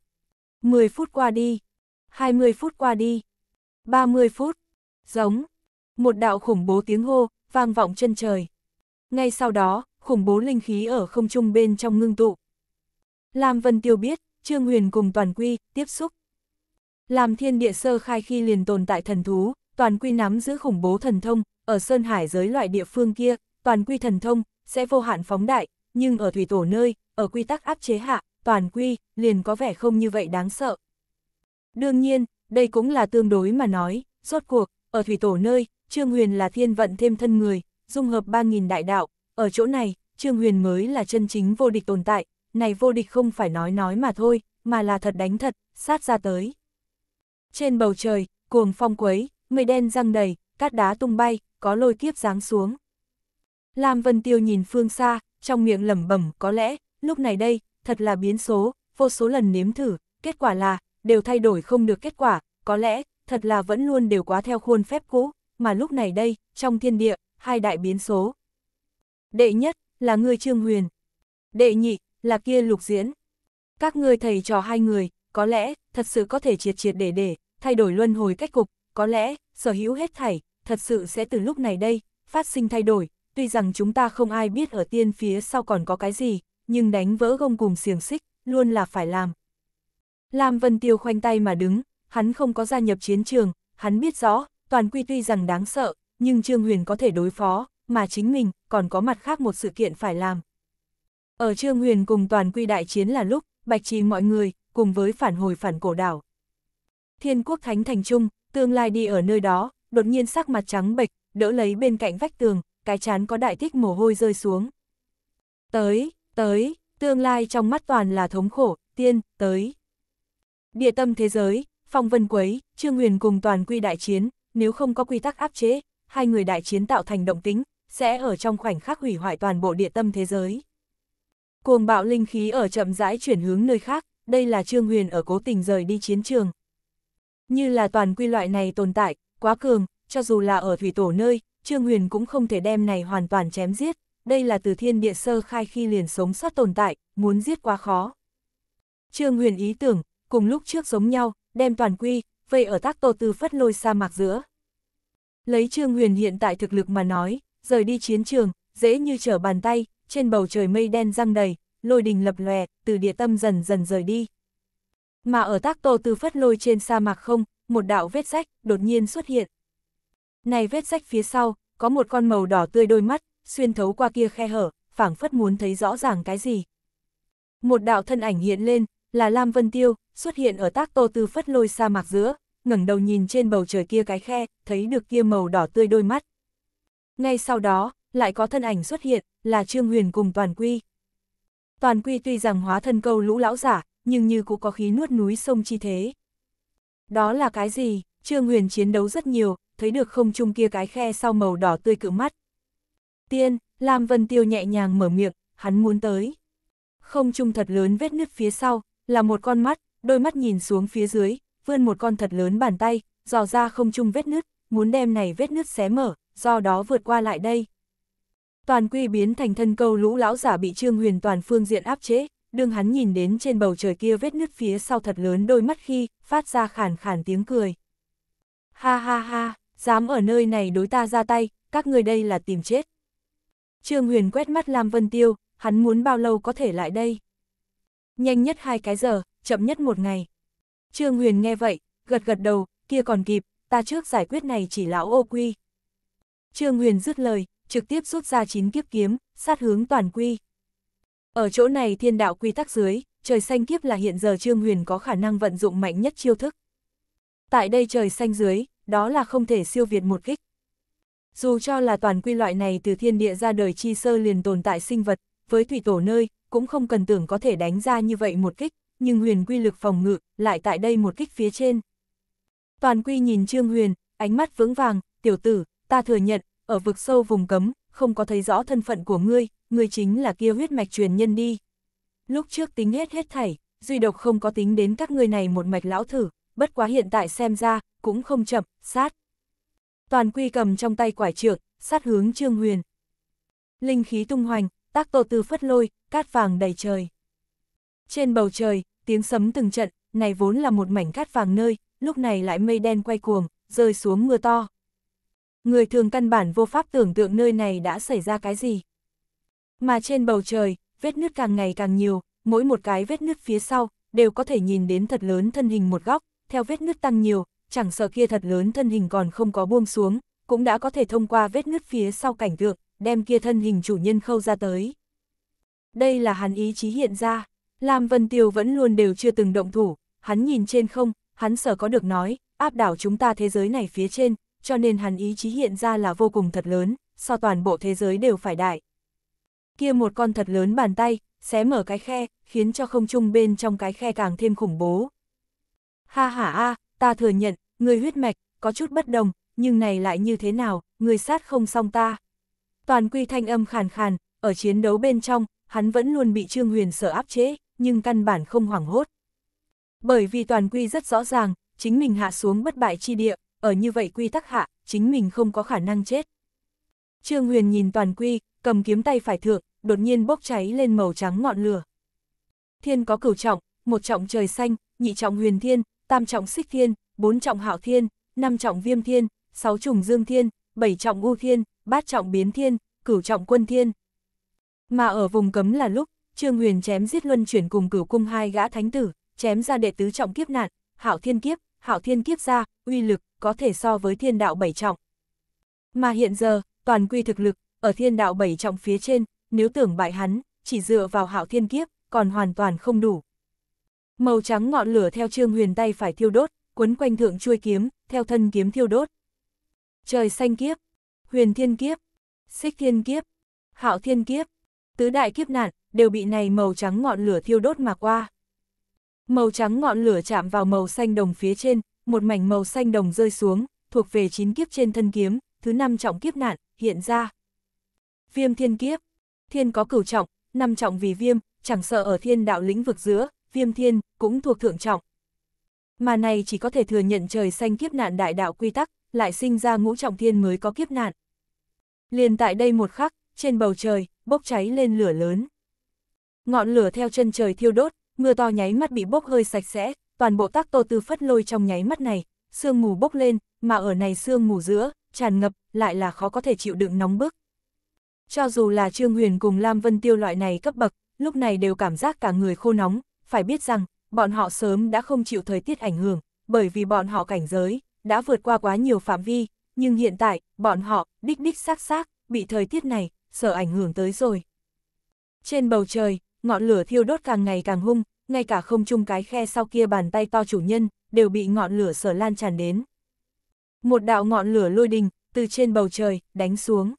10 phút qua đi, 20 phút qua đi, 30 phút, giống, một đạo khủng bố tiếng hô, vang vọng chân trời. Ngay sau đó, khủng bố linh khí ở không trung bên trong ngưng tụ. Lam Vân Tiêu biết, Trương Huyền cùng Toàn Quy tiếp xúc. Làm thiên địa sơ khai khi liền tồn tại thần thú, Toàn Quy nắm giữ khủng bố thần thông, ở Sơn Hải giới loại địa phương kia, Toàn Quy thần thông sẽ vô hạn phóng đại, nhưng ở thủy tổ nơi, ở quy tắc áp chế hạ, Toàn Quy liền có vẻ không như vậy đáng sợ. Đương nhiên, đây cũng là tương đối mà nói, rốt cuộc, ở thủy tổ nơi, Trương Huyền là thiên vận thêm thân người, dung hợp 3.000 đại đạo, ở chỗ này, Trương Huyền mới là chân chính vô địch tồn tại, này vô địch không phải nói nói mà thôi, mà là thật đánh thật, sát ra tới. Trên bầu trời, cuồng phong quấy, mây đen răng đầy, cát đá tung bay, có lôi kiếp giáng xuống. Lam Vân Tiêu nhìn phương xa, trong miệng lẩm bẩm có lẽ, lúc này đây, thật là biến số, vô số lần nếm thử, kết quả là, đều thay đổi không được kết quả, có lẽ, thật là vẫn luôn đều quá theo khuôn phép cũ, mà lúc này đây, trong thiên địa, hai đại biến số. Đệ nhất, là ngươi Trương Huyền. Đệ nhị, là kia lục diễn. Các ngươi thầy trò hai người, có lẽ, thật sự có thể triệt triệt để để, thay đổi luân hồi cách cục, có lẽ, sở hữu hết thảy, thật sự sẽ từ lúc này đây, phát sinh thay đổi, tuy rằng chúng ta không ai biết ở tiên phía sau còn có cái gì, nhưng đánh vỡ gông cùng xiềng xích, luôn là phải làm. Lam Vân Tiêu khoanh tay mà đứng, hắn không có gia nhập chiến trường, hắn biết rõ, toàn quy tuy rằng đáng sợ, nhưng Trương Huyền có thể đối phó, mà chính mình còn có mặt khác một sự kiện phải làm. Ở Trương Huyền cùng toàn quy đại chiến là lúc, bạch trì mọi người, cùng với phản hồi phản cổ đảo. Thiên quốc thánh thành trung, tương lai đi ở nơi đó, đột nhiên sắc mặt trắng bệch, đỡ lấy bên cạnh vách tường, cái chán có đại thích mồ hôi rơi xuống. Tới, tới, tương lai trong mắt toàn là thống khổ, tiên, tới. Địa tâm thế giới, phong vân quấy, Trương Huyền cùng toàn quy đại chiến, nếu không có quy tắc áp chế, hai người đại chiến tạo thành động tính, sẽ ở trong khoảnh khắc hủy hoại toàn bộ địa tâm thế giới. Cuồng bạo linh khí ở chậm rãi chuyển hướng nơi khác, đây là Trương Huyền ở cố tình rời đi chiến trường. Như là toàn quy loại này tồn tại, quá cường, cho dù là ở thủy tổ nơi, Trương Huyền cũng không thể đem này hoàn toàn chém giết, đây là từ thiên địa sơ khai khi liền sống sót tồn tại, muốn giết quá khó. Trương Huyền ý tưởng, cùng lúc trước giống nhau, đem toàn quy, vây ở tác tô tư phất lôi sa mạc giữa. Lấy Trương Huyền hiện tại thực lực mà nói, rời đi chiến trường, dễ như trở bàn tay, trên bầu trời mây đen răng đầy, lôi đình lập lòe, từ địa tâm dần dần rời đi. Mà ở tác tô tư phất lôi trên sa mạc không, một đạo vết rách đột nhiên xuất hiện. Này vết rách phía sau, có một con màu đỏ tươi đôi mắt, xuyên thấu qua kia khe hở, phảng phất muốn thấy rõ ràng cái gì. Một đạo thân ảnh hiện lên, là Lam Vân Tiêu, xuất hiện ở tác tô tư phất lôi sa mạc giữa, ngẩng đầu nhìn trên bầu trời kia cái khe, thấy được kia màu đỏ tươi đôi mắt. Ngay sau đó, lại có thân ảnh xuất hiện, là Trương Huyền cùng Toàn Quy. Toàn Quy tuy rằng hóa thân câu lũ lão giả, nhưng như cũng có khí nuốt núi sông chi thế. Đó là cái gì? Trương Huyền chiến đấu rất nhiều, thấy được không trung kia cái khe sau màu đỏ tươi cự mắt. Tiên, Lam Vân Tiêu nhẹ nhàng mở miệng, hắn muốn tới. Không trung thật lớn vết nứt phía sau, là một con mắt, đôi mắt nhìn xuống phía dưới, vươn một con thật lớn bàn tay, dò ra không chung vết nứt, muốn đem này vết nứt xé mở, do đó vượt qua lại đây. Toàn quy biến thành thân câu lũ lão giả bị Trương Huyền toàn phương diện áp chế, đương hắn nhìn đến trên bầu trời kia vết nứt phía sau thật lớn đôi mắt khi, phát ra khản khản tiếng cười. Ha ha ha, dám ở nơi này đối ta ra tay, các người đây là tìm chết. Trương Huyền quét mắt Lam Vân Tiêu, hắn muốn bao lâu có thể lại đây. Nhanh nhất hai cái giờ, chậm nhất một ngày. Trương Huyền nghe vậy, gật gật đầu, kia còn kịp, ta trước giải quyết này chỉ lão ô quy. Trương Huyền dứt lời, trực tiếp rút ra chín kiếp kiếm, sát hướng toàn quy. Ở chỗ này thiên đạo quy tắc dưới, trời xanh kiếp là hiện giờ Trương Huyền có khả năng vận dụng mạnh nhất chiêu thức. Tại đây trời xanh dưới, đó là không thể siêu việt một kích. Dù cho là toàn quy loại này từ thiên địa ra đời chi sơ liền tồn tại sinh vật, với thủy tổ nơi, cũng không cần tưởng có thể đánh ra như vậy một kích, nhưng huyền quy lực phòng ngự, lại tại đây một kích phía trên. Toàn quy nhìn Trương Huyền, ánh mắt vững vàng, tiểu tử, ta thừa nhận, ở vực sâu vùng cấm, không có thấy rõ thân phận của ngươi, ngươi chính là kia huyết mạch truyền nhân đi. Lúc trước tính hết hết thảy, duy độc không có tính đến các ngươi này một mạch lão thử, bất quá hiện tại xem ra, cũng không chậm, sát. Toàn quy cầm trong tay quải trượng, sát hướng Trương Huyền. Linh khí tung hoành, tác tô tư phất lôi, cát vàng đầy trời. Trên bầu trời, tiếng sấm từng trận, này vốn là một mảnh cát vàng nơi, lúc này lại mây đen quay cuồng, rơi xuống mưa to. Người thường căn bản vô pháp tưởng tượng nơi này đã xảy ra cái gì. Mà trên bầu trời, vết nứt càng ngày càng nhiều, mỗi một cái vết nứt phía sau, đều có thể nhìn đến thật lớn thân hình một góc, theo vết nứt tăng nhiều, chẳng sợ kia thật lớn thân hình còn không có buông xuống, cũng đã có thể thông qua vết nứt phía sau cảnh tượng, đem kia thân hình chủ nhân khâu ra tới. Đây là hắn ý chí hiện ra, Lam Vân Tiêu vẫn luôn đều chưa từng động thủ, hắn nhìn trên không, hắn sợ có được nói, áp đảo chúng ta thế giới này phía trên, cho nên hắn ý chí hiện ra là vô cùng thật lớn, so toàn bộ thế giới đều phải đại. Kia một con thật lớn bàn tay, xé mở cái khe, khiến cho không trung bên trong cái khe càng thêm khủng bố. Ha ha a, ta thừa nhận, người huyết mạch, có chút bất đồng, nhưng này lại như thế nào, người sát không xong ta. Toàn quy thanh âm khàn khàn, ở chiến đấu bên trong, hắn vẫn luôn bị Trương Huyền sợ áp chế, nhưng căn bản không hoảng hốt. Bởi vì toàn quy rất rõ ràng, chính mình hạ xuống bất bại chi địa, ở như vậy quy tắc hạ, chính mình không có khả năng chết. Trương Huyền nhìn toàn quy, cầm kiếm tay phải thượng, đột nhiên bốc cháy lên màu trắng ngọn lửa. Thiên có cửu trọng, một trọng trời xanh, nhị trọng huyền thiên, tam trọng xích thiên, bốn trọng hạo thiên, năm trọng viêm thiên, sáu trùng dương thiên, bảy trọng u thiên, bát trọng biến thiên, cửu trọng quân thiên. Mà ở vùng cấm là lúc, Trương Huyền chém giết luân chuyển cùng cửu cung hai gã thánh tử, chém ra đệ tứ trọng kiếp nạn, hảo thiên kiếp, hảo thiên kiếp ra, uy lực có thể so với thiên đạo bảy trọng. Mà hiện giờ, toàn quy thực lực, ở thiên đạo bảy trọng phía trên, nếu tưởng bại hắn, chỉ dựa vào hảo thiên kiếp, còn hoàn toàn không đủ. Màu trắng ngọn lửa theo Trương Huyền tay phải thiêu đốt, quấn quanh thượng chuôi kiếm, theo thân kiếm thiêu đốt. Trời xanh kiếp, huyền thiên kiếp, xích thiên kiếp, hạo thiên kiếp, tứ đại kiếp nạn, đều bị này màu trắng ngọn lửa thiêu đốt mà qua. Màu trắng ngọn lửa chạm vào màu xanh đồng phía trên, một mảnh màu xanh đồng rơi xuống, thuộc về chín kiếp trên thân kiếm, thứ năm trọng kiếp nạn, hiện ra. Viêm thiên kiếp, thiên có cửu trọng, năm trọng vì viêm, chẳng sợ ở thiên đạo lĩnh vực giữa, viêm thiên, cũng thuộc thượng trọng. Mà này chỉ có thể thừa nhận trời xanh kiếp nạn đại đạo quy tắc, lại sinh ra ngũ trọng thiên mới có kiếp nạn. Liền tại đây một khắc, trên bầu trời, bốc cháy lên lửa lớn. Ngọn lửa theo chân trời thiêu đốt, mưa to nháy mắt bị bốc hơi sạch sẽ, toàn bộ tác tô tư phất lôi trong nháy mắt này, sương mù bốc lên, mà ở này sương mù giữa, tràn ngập, lại là khó có thể chịu đựng nóng bức. Cho dù là Trương Huyền cùng Lam Vân Tiêu loại này cấp bậc, lúc này đều cảm giác cả người khô nóng, phải biết rằng, bọn họ sớm đã không chịu thời tiết ảnh hưởng, bởi vì bọn họ cảnh giới, đã vượt qua quá nhiều phạm vi, nhưng hiện tại, bọn họ, đích đích xác xác, bị thời tiết này, sợ ảnh hưởng tới rồi. Trên bầu trời, ngọn lửa thiêu đốt càng ngày càng hung, ngay cả không chung cái khe sau kia bàn tay to chủ nhân, đều bị ngọn lửa sở lan tràn đến. Một đạo ngọn lửa lôi đình, từ trên bầu trời, đánh xuống.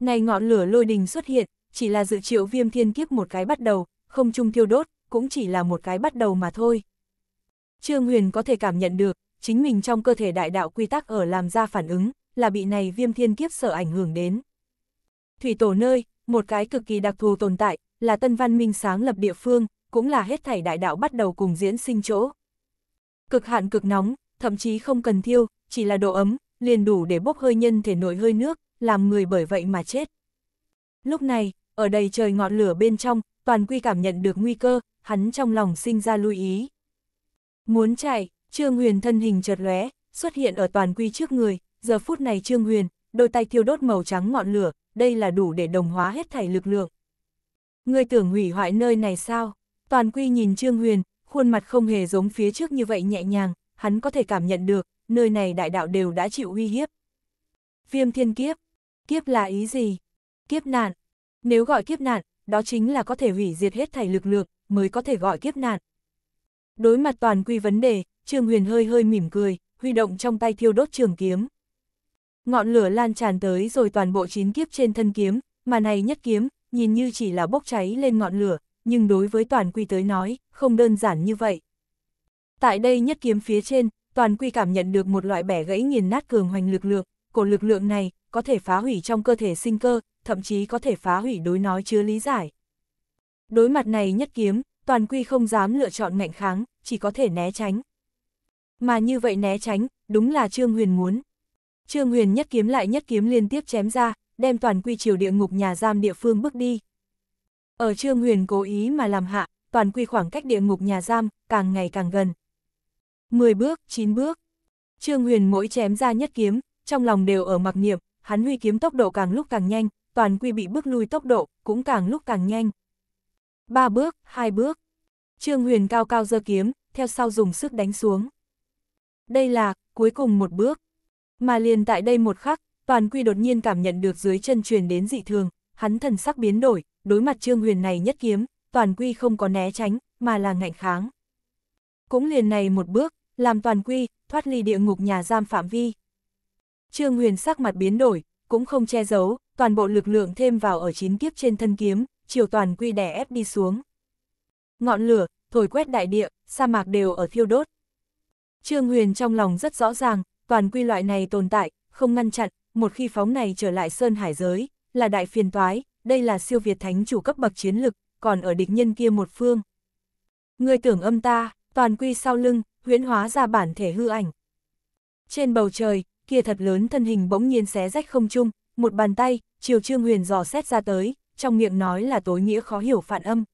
Này ngọn lửa lôi đình xuất hiện, chỉ là dự triệu viêm thiên kiếp một cái bắt đầu, không chung thiêu đốt, cũng chỉ là một cái bắt đầu mà thôi. Trương Huyền có thể cảm nhận được, chính mình trong cơ thể đại đạo quy tắc ở làm ra phản ứng, là bị này viêm thiên kiếp sở ảnh hưởng đến. Thủy tổ nơi, một cái cực kỳ đặc thù tồn tại, là tân văn minh sáng lập địa phương, cũng là hết thảy đại đạo bắt đầu cùng diễn sinh chỗ. Cực hạn cực nóng, thậm chí không cần thiêu, chỉ là độ ấm, liền đủ để bốc hơi nhân thể nổi hơi nước, làm người bởi vậy mà chết. Lúc này, ở đầy trời ngọn lửa bên trong, toàn quy cảm nhận được nguy cơ, hắn trong lòng sinh ra lưu ý. Muốn chạy, Trương Huyền thân hình chợt lóe, xuất hiện ở toàn quy trước người, giờ phút này Trương Huyền, đôi tay thiêu đốt màu trắng ngọn lửa, đây là đủ để đồng hóa hết thảy lực lượng. Ngươi tưởng hủy hoại nơi này sao? Toàn quy nhìn Trương Huyền, khuôn mặt không hề giống phía trước như vậy nhẹ nhàng, hắn có thể cảm nhận được, nơi này đại đạo đều đã chịu uy hiếp. Viêm thiên kiếp, kiếp là ý gì? Kiếp nạn. Nếu gọi kiếp nạn, đó chính là có thể hủy diệt hết thảy lực lượng, mới có thể gọi kiếp nạn. Đối mặt toàn quy vấn đề, Trương Huyền hơi hơi mỉm cười, huy động trong tay thiêu đốt trường kiếm. Ngọn lửa lan tràn tới rồi toàn bộ chín kiếp trên thân kiếm, mà này nhất kiếm, nhìn như chỉ là bốc cháy lên ngọn lửa, nhưng đối với toàn quy tới nói, không đơn giản như vậy. Tại đây nhất kiếm phía trên, toàn quy cảm nhận được một loại bẻ gãy nghiền nát cường hoành lực lượng, cổ lực lượng này có thể phá hủy trong cơ thể sinh cơ, thậm chí có thể phá hủy đối nói chứa lý giải. Đối mặt này nhất kiếm, toàn quy không dám lựa chọn ngạnh kháng, chỉ có thể né tránh. Mà như vậy né tránh, đúng là Trương Huyền muốn. Trương Huyền nhất kiếm lại nhất kiếm liên tiếp chém ra, đem toàn quy triều địa ngục nhà giam địa phương bước đi. Ở Trương Huyền cố ý mà làm hạ, toàn quy khoảng cách địa ngục nhà giam, càng ngày càng gần. 10 bước, 9 bước. Trương Huyền mỗi chém ra nhất kiếm, trong lòng đều ở mặc niệm, hắn huy kiếm tốc độ càng lúc càng nhanh, toàn quy bị bước lui tốc độ, cũng càng lúc càng nhanh. Ba bước, hai bước. Trương Huyền cao cao giơ kiếm, theo sau dùng sức đánh xuống. Đây là, cuối cùng một bước. Mà liền tại đây một khắc, Toàn Quy đột nhiên cảm nhận được dưới chân truyền đến dị thường, hắn thần sắc biến đổi, đối mặt Trương Huyền này nhất kiếm, Toàn Quy không có né tránh, mà là ngạnh kháng. Cũng liền này một bước, làm Toàn Quy thoát ly địa ngục nhà giam phạm vi. Trương Huyền sắc mặt biến đổi, cũng không che giấu, toàn bộ lực lượng thêm vào ở chín kiếp trên thân kiếm, chiều Toàn Quy đè ép đi xuống. Ngọn lửa, thổi quét đại địa, sa mạc đều ở thiêu đốt. Trương Huyền trong lòng rất rõ ràng, toàn quy loại này tồn tại, không ngăn chặn, một khi phóng này trở lại Sơn Hải giới, là đại phiền toái, đây là siêu việt thánh chủ cấp bậc chiến lực, còn ở địch nhân kia một phương. Người tưởng âm ta, toàn quy sau lưng, huyễn hóa ra bản thể hư ảnh. Trên bầu trời, kia thật lớn thân hình bỗng nhiên xé rách không trung, một bàn tay, chiều Trương Huyền dò xét ra tới, trong miệng nói là tối nghĩa khó hiểu phản âm.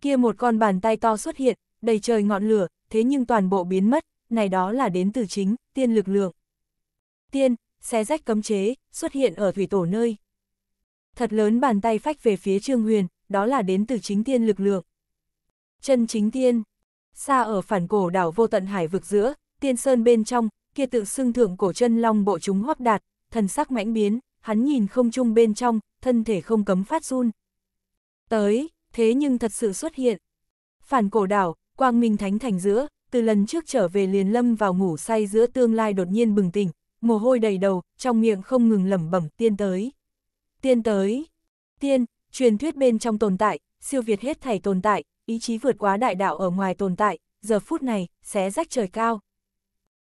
Kia một con bàn tay to xuất hiện, đầy trời ngọn lửa, thế nhưng toàn bộ biến mất, này đó là đến từ chính, tiên lực lượng. Tiên, xé rách cấm chế, xuất hiện ở thủy tổ nơi. Thật lớn bàn tay phách về phía Trương Huyền, đó là đến từ chính tiên lực lượng. Chân chính tiên, xa ở phản cổ đảo vô tận hải vực giữa, tiên sơn bên trong, kia tự xưng thượng cổ chân long bộ chúng hoắc đạt, thần sắc mãnh biến, hắn nhìn không chung bên trong, thân thể không cấm phát run. Tới, thế nhưng thật sự xuất hiện. Phản cổ đảo, Quang Minh Thánh Thành giữa, từ lần trước trở về liền lâm vào ngủ say giữa tương lai đột nhiên bừng tỉnh, mồ hôi đầy đầu, trong miệng không ngừng lẩm bẩm tiên tới. Tiên tới. Tiên, truyền thuyết bên trong tồn tại, siêu việt hết thảy tồn tại, ý chí vượt quá đại đạo ở ngoài tồn tại, giờ phút này, xé rách trời cao.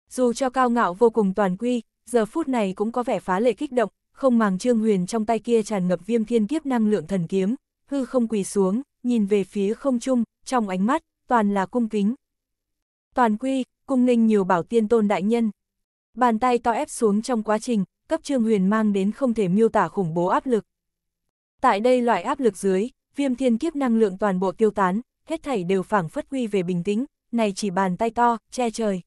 Dù cho cao ngạo vô cùng toàn quy, giờ phút này cũng có vẻ phá lệ kích động, không màng trương huyền trong tay kia tràn ngập viêm thiên kiếp năng lượng thần kiếm, hư không quỳ xuống, nhìn về phía không trung, trong ánh mắt, toàn là cung kính. Toàn quy, cung ninh nhiều bảo tiên tôn đại nhân. Bàn tay to ép xuống trong quá trình, cấp Trương Huyền mang đến không thể miêu tả khủng bố áp lực. Tại đây loại áp lực dưới, viêm thiên kiếp năng lượng toàn bộ tiêu tán, hết thảy đều phảng phất quy về bình tĩnh, này chỉ bàn tay to, che trời.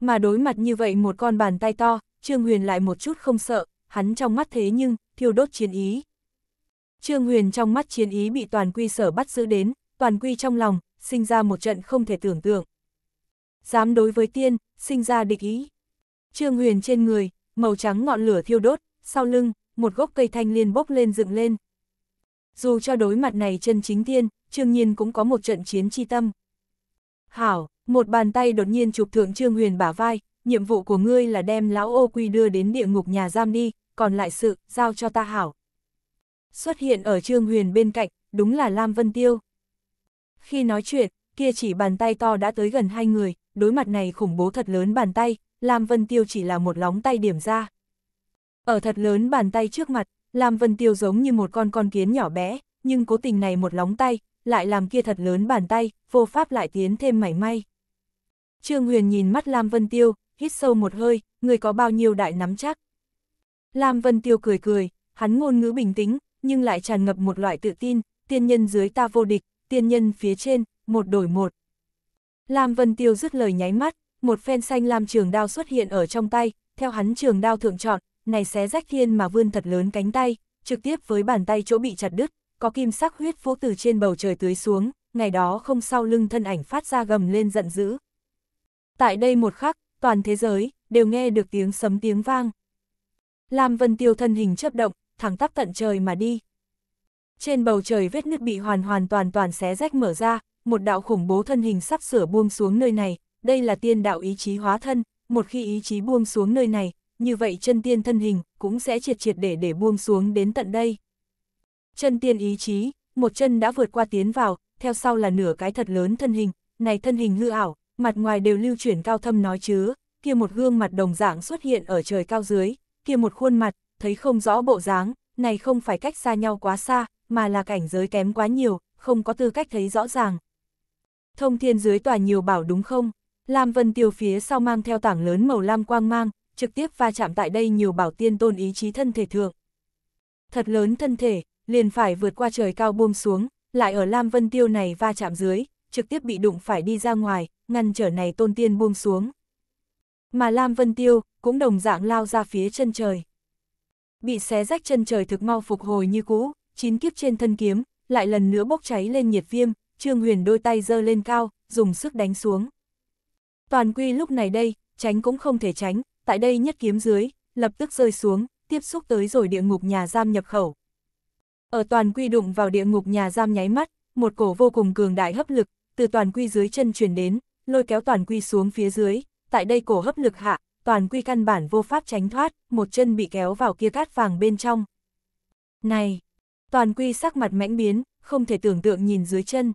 Mà đối mặt như vậy một con bàn tay to, Trương Huyền lại một chút không sợ, hắn trong mắt thế nhưng, thiêu đốt chiến ý. Trương Huyền trong mắt chiến ý bị toàn quy sở bắt giữ đến, toàn quy trong lòng, sinh ra một trận không thể tưởng tượng. Dám đối với tiên, sinh ra địch ý. Trương Huyền trên người, màu trắng ngọn lửa thiêu đốt, sau lưng, một gốc cây thanh liên bốc lên dựng lên. Dù cho đối mặt này chân chính tiên, Trương Nhiên cũng có một trận chiến chi tâm. Hảo, một bàn tay đột nhiên chụp thượng Trương Huyền bả vai, nhiệm vụ của ngươi là đem lão ô quy đưa đến địa ngục nhà giam đi, còn lại sự, giao cho ta hảo. Xuất hiện ở Trương Huyền bên cạnh, đúng là Lam Vân Tiêu. Khi nói chuyện, kia chỉ bàn tay to đã tới gần hai người, đối mặt này khủng bố thật lớn bàn tay, Lam Vân Tiêu chỉ là một lóng tay điểm ra. Ở thật lớn bàn tay trước mặt, Lam Vân Tiêu giống như một con con kiến nhỏ bé, nhưng cố tình này một lóng tay, lại làm kia thật lớn bàn tay, vô pháp lại tiến thêm mảy may. Trương Huyền nhìn mắt Lam Vân Tiêu, hít sâu một hơi, người có bao nhiêu đại nắm chắc. Lam Vân Tiêu cười cười, hắn ngôn ngữ bình tĩnh, nhưng lại tràn ngập một loại tự tin, tiên nhân dưới ta vô địch, tiên nhân phía trên, một đổi một. Lam Vân Tiêu dứt lời nháy mắt, một phen xanh lam trường đao xuất hiện ở trong tay, theo hắn trường đao thượng chọn, này xé rách thiên mà vươn thật lớn cánh tay, trực tiếp với bàn tay chỗ bị chặt đứt, có kim sắc huyết vũ từ trên bầu trời tưới xuống, ngày đó không sau lưng thân ảnh phát ra gầm lên giận dữ. Tại đây một khắc, toàn thế giới đều nghe được tiếng sấm tiếng vang. Lam Vân Tiêu thân hình chớp động, thẳng tắp tận trời mà đi. Trên bầu trời vết nứt bị hoàn hoàn toàn toàn xé rách mở ra, một đạo khủng bố thân hình sắp sửa buông xuống nơi này, đây là tiên đạo ý chí hóa thân, một khi ý chí buông xuống nơi này, như vậy chân tiên thân hình cũng sẽ triệt triệt để để buông xuống đến tận đây. Chân tiên ý chí, một chân đã vượt qua tiến vào, theo sau là nửa cái thật lớn thân hình, này thân hình hư ảo, mặt ngoài đều lưu chuyển cao thâm nói chứa, kia một gương mặt đồng dạng xuất hiện ở trời cao dưới, kia một khuôn mặt, thấy không rõ bộ dáng, này không phải cách xa nhau quá xa, mà là cảnh giới kém quá nhiều, không có tư cách thấy rõ ràng. Thông thiên dưới tòa nhiều bảo đúng không? Lam Vân Tiêu phía sau mang theo tảng lớn màu lam quang mang, trực tiếp va chạm tại đây nhiều bảo tiên tôn ý chí thân thể thượng. Thật lớn thân thể, liền phải vượt qua trời cao buông xuống, lại ở Lam Vân Tiêu này va chạm dưới, trực tiếp bị đụng phải đi ra ngoài, ngăn trở này tôn tiên buông xuống. Mà Lam Vân Tiêu cũng đồng dạng lao ra phía chân trời. Bị xé rách chân trời thực mau phục hồi như cũ, chín kiếp trên thân kiếm, lại lần nữa bốc cháy lên nhiệt viêm, Trương Huyền đôi tay giơ lên cao, dùng sức đánh xuống. Toàn quy lúc này đây, tránh cũng không thể tránh, tại đây nhất kiếm dưới, lập tức rơi xuống, tiếp xúc tới rồi địa ngục nhà giam nhập khẩu. Ở toàn quy đụng vào địa ngục nhà giam nháy mắt, một cổ vô cùng cường đại hấp lực, từ toàn quy dưới chân truyền đến, lôi kéo toàn quy xuống phía dưới, tại đây cổ hấp lực hạ, toàn quy căn bản vô pháp tránh thoát, một chân bị kéo vào kia cát vàng bên trong. Này! toàn quy sắc mặt mãnh biến, không thể tưởng tượng nhìn dưới chân.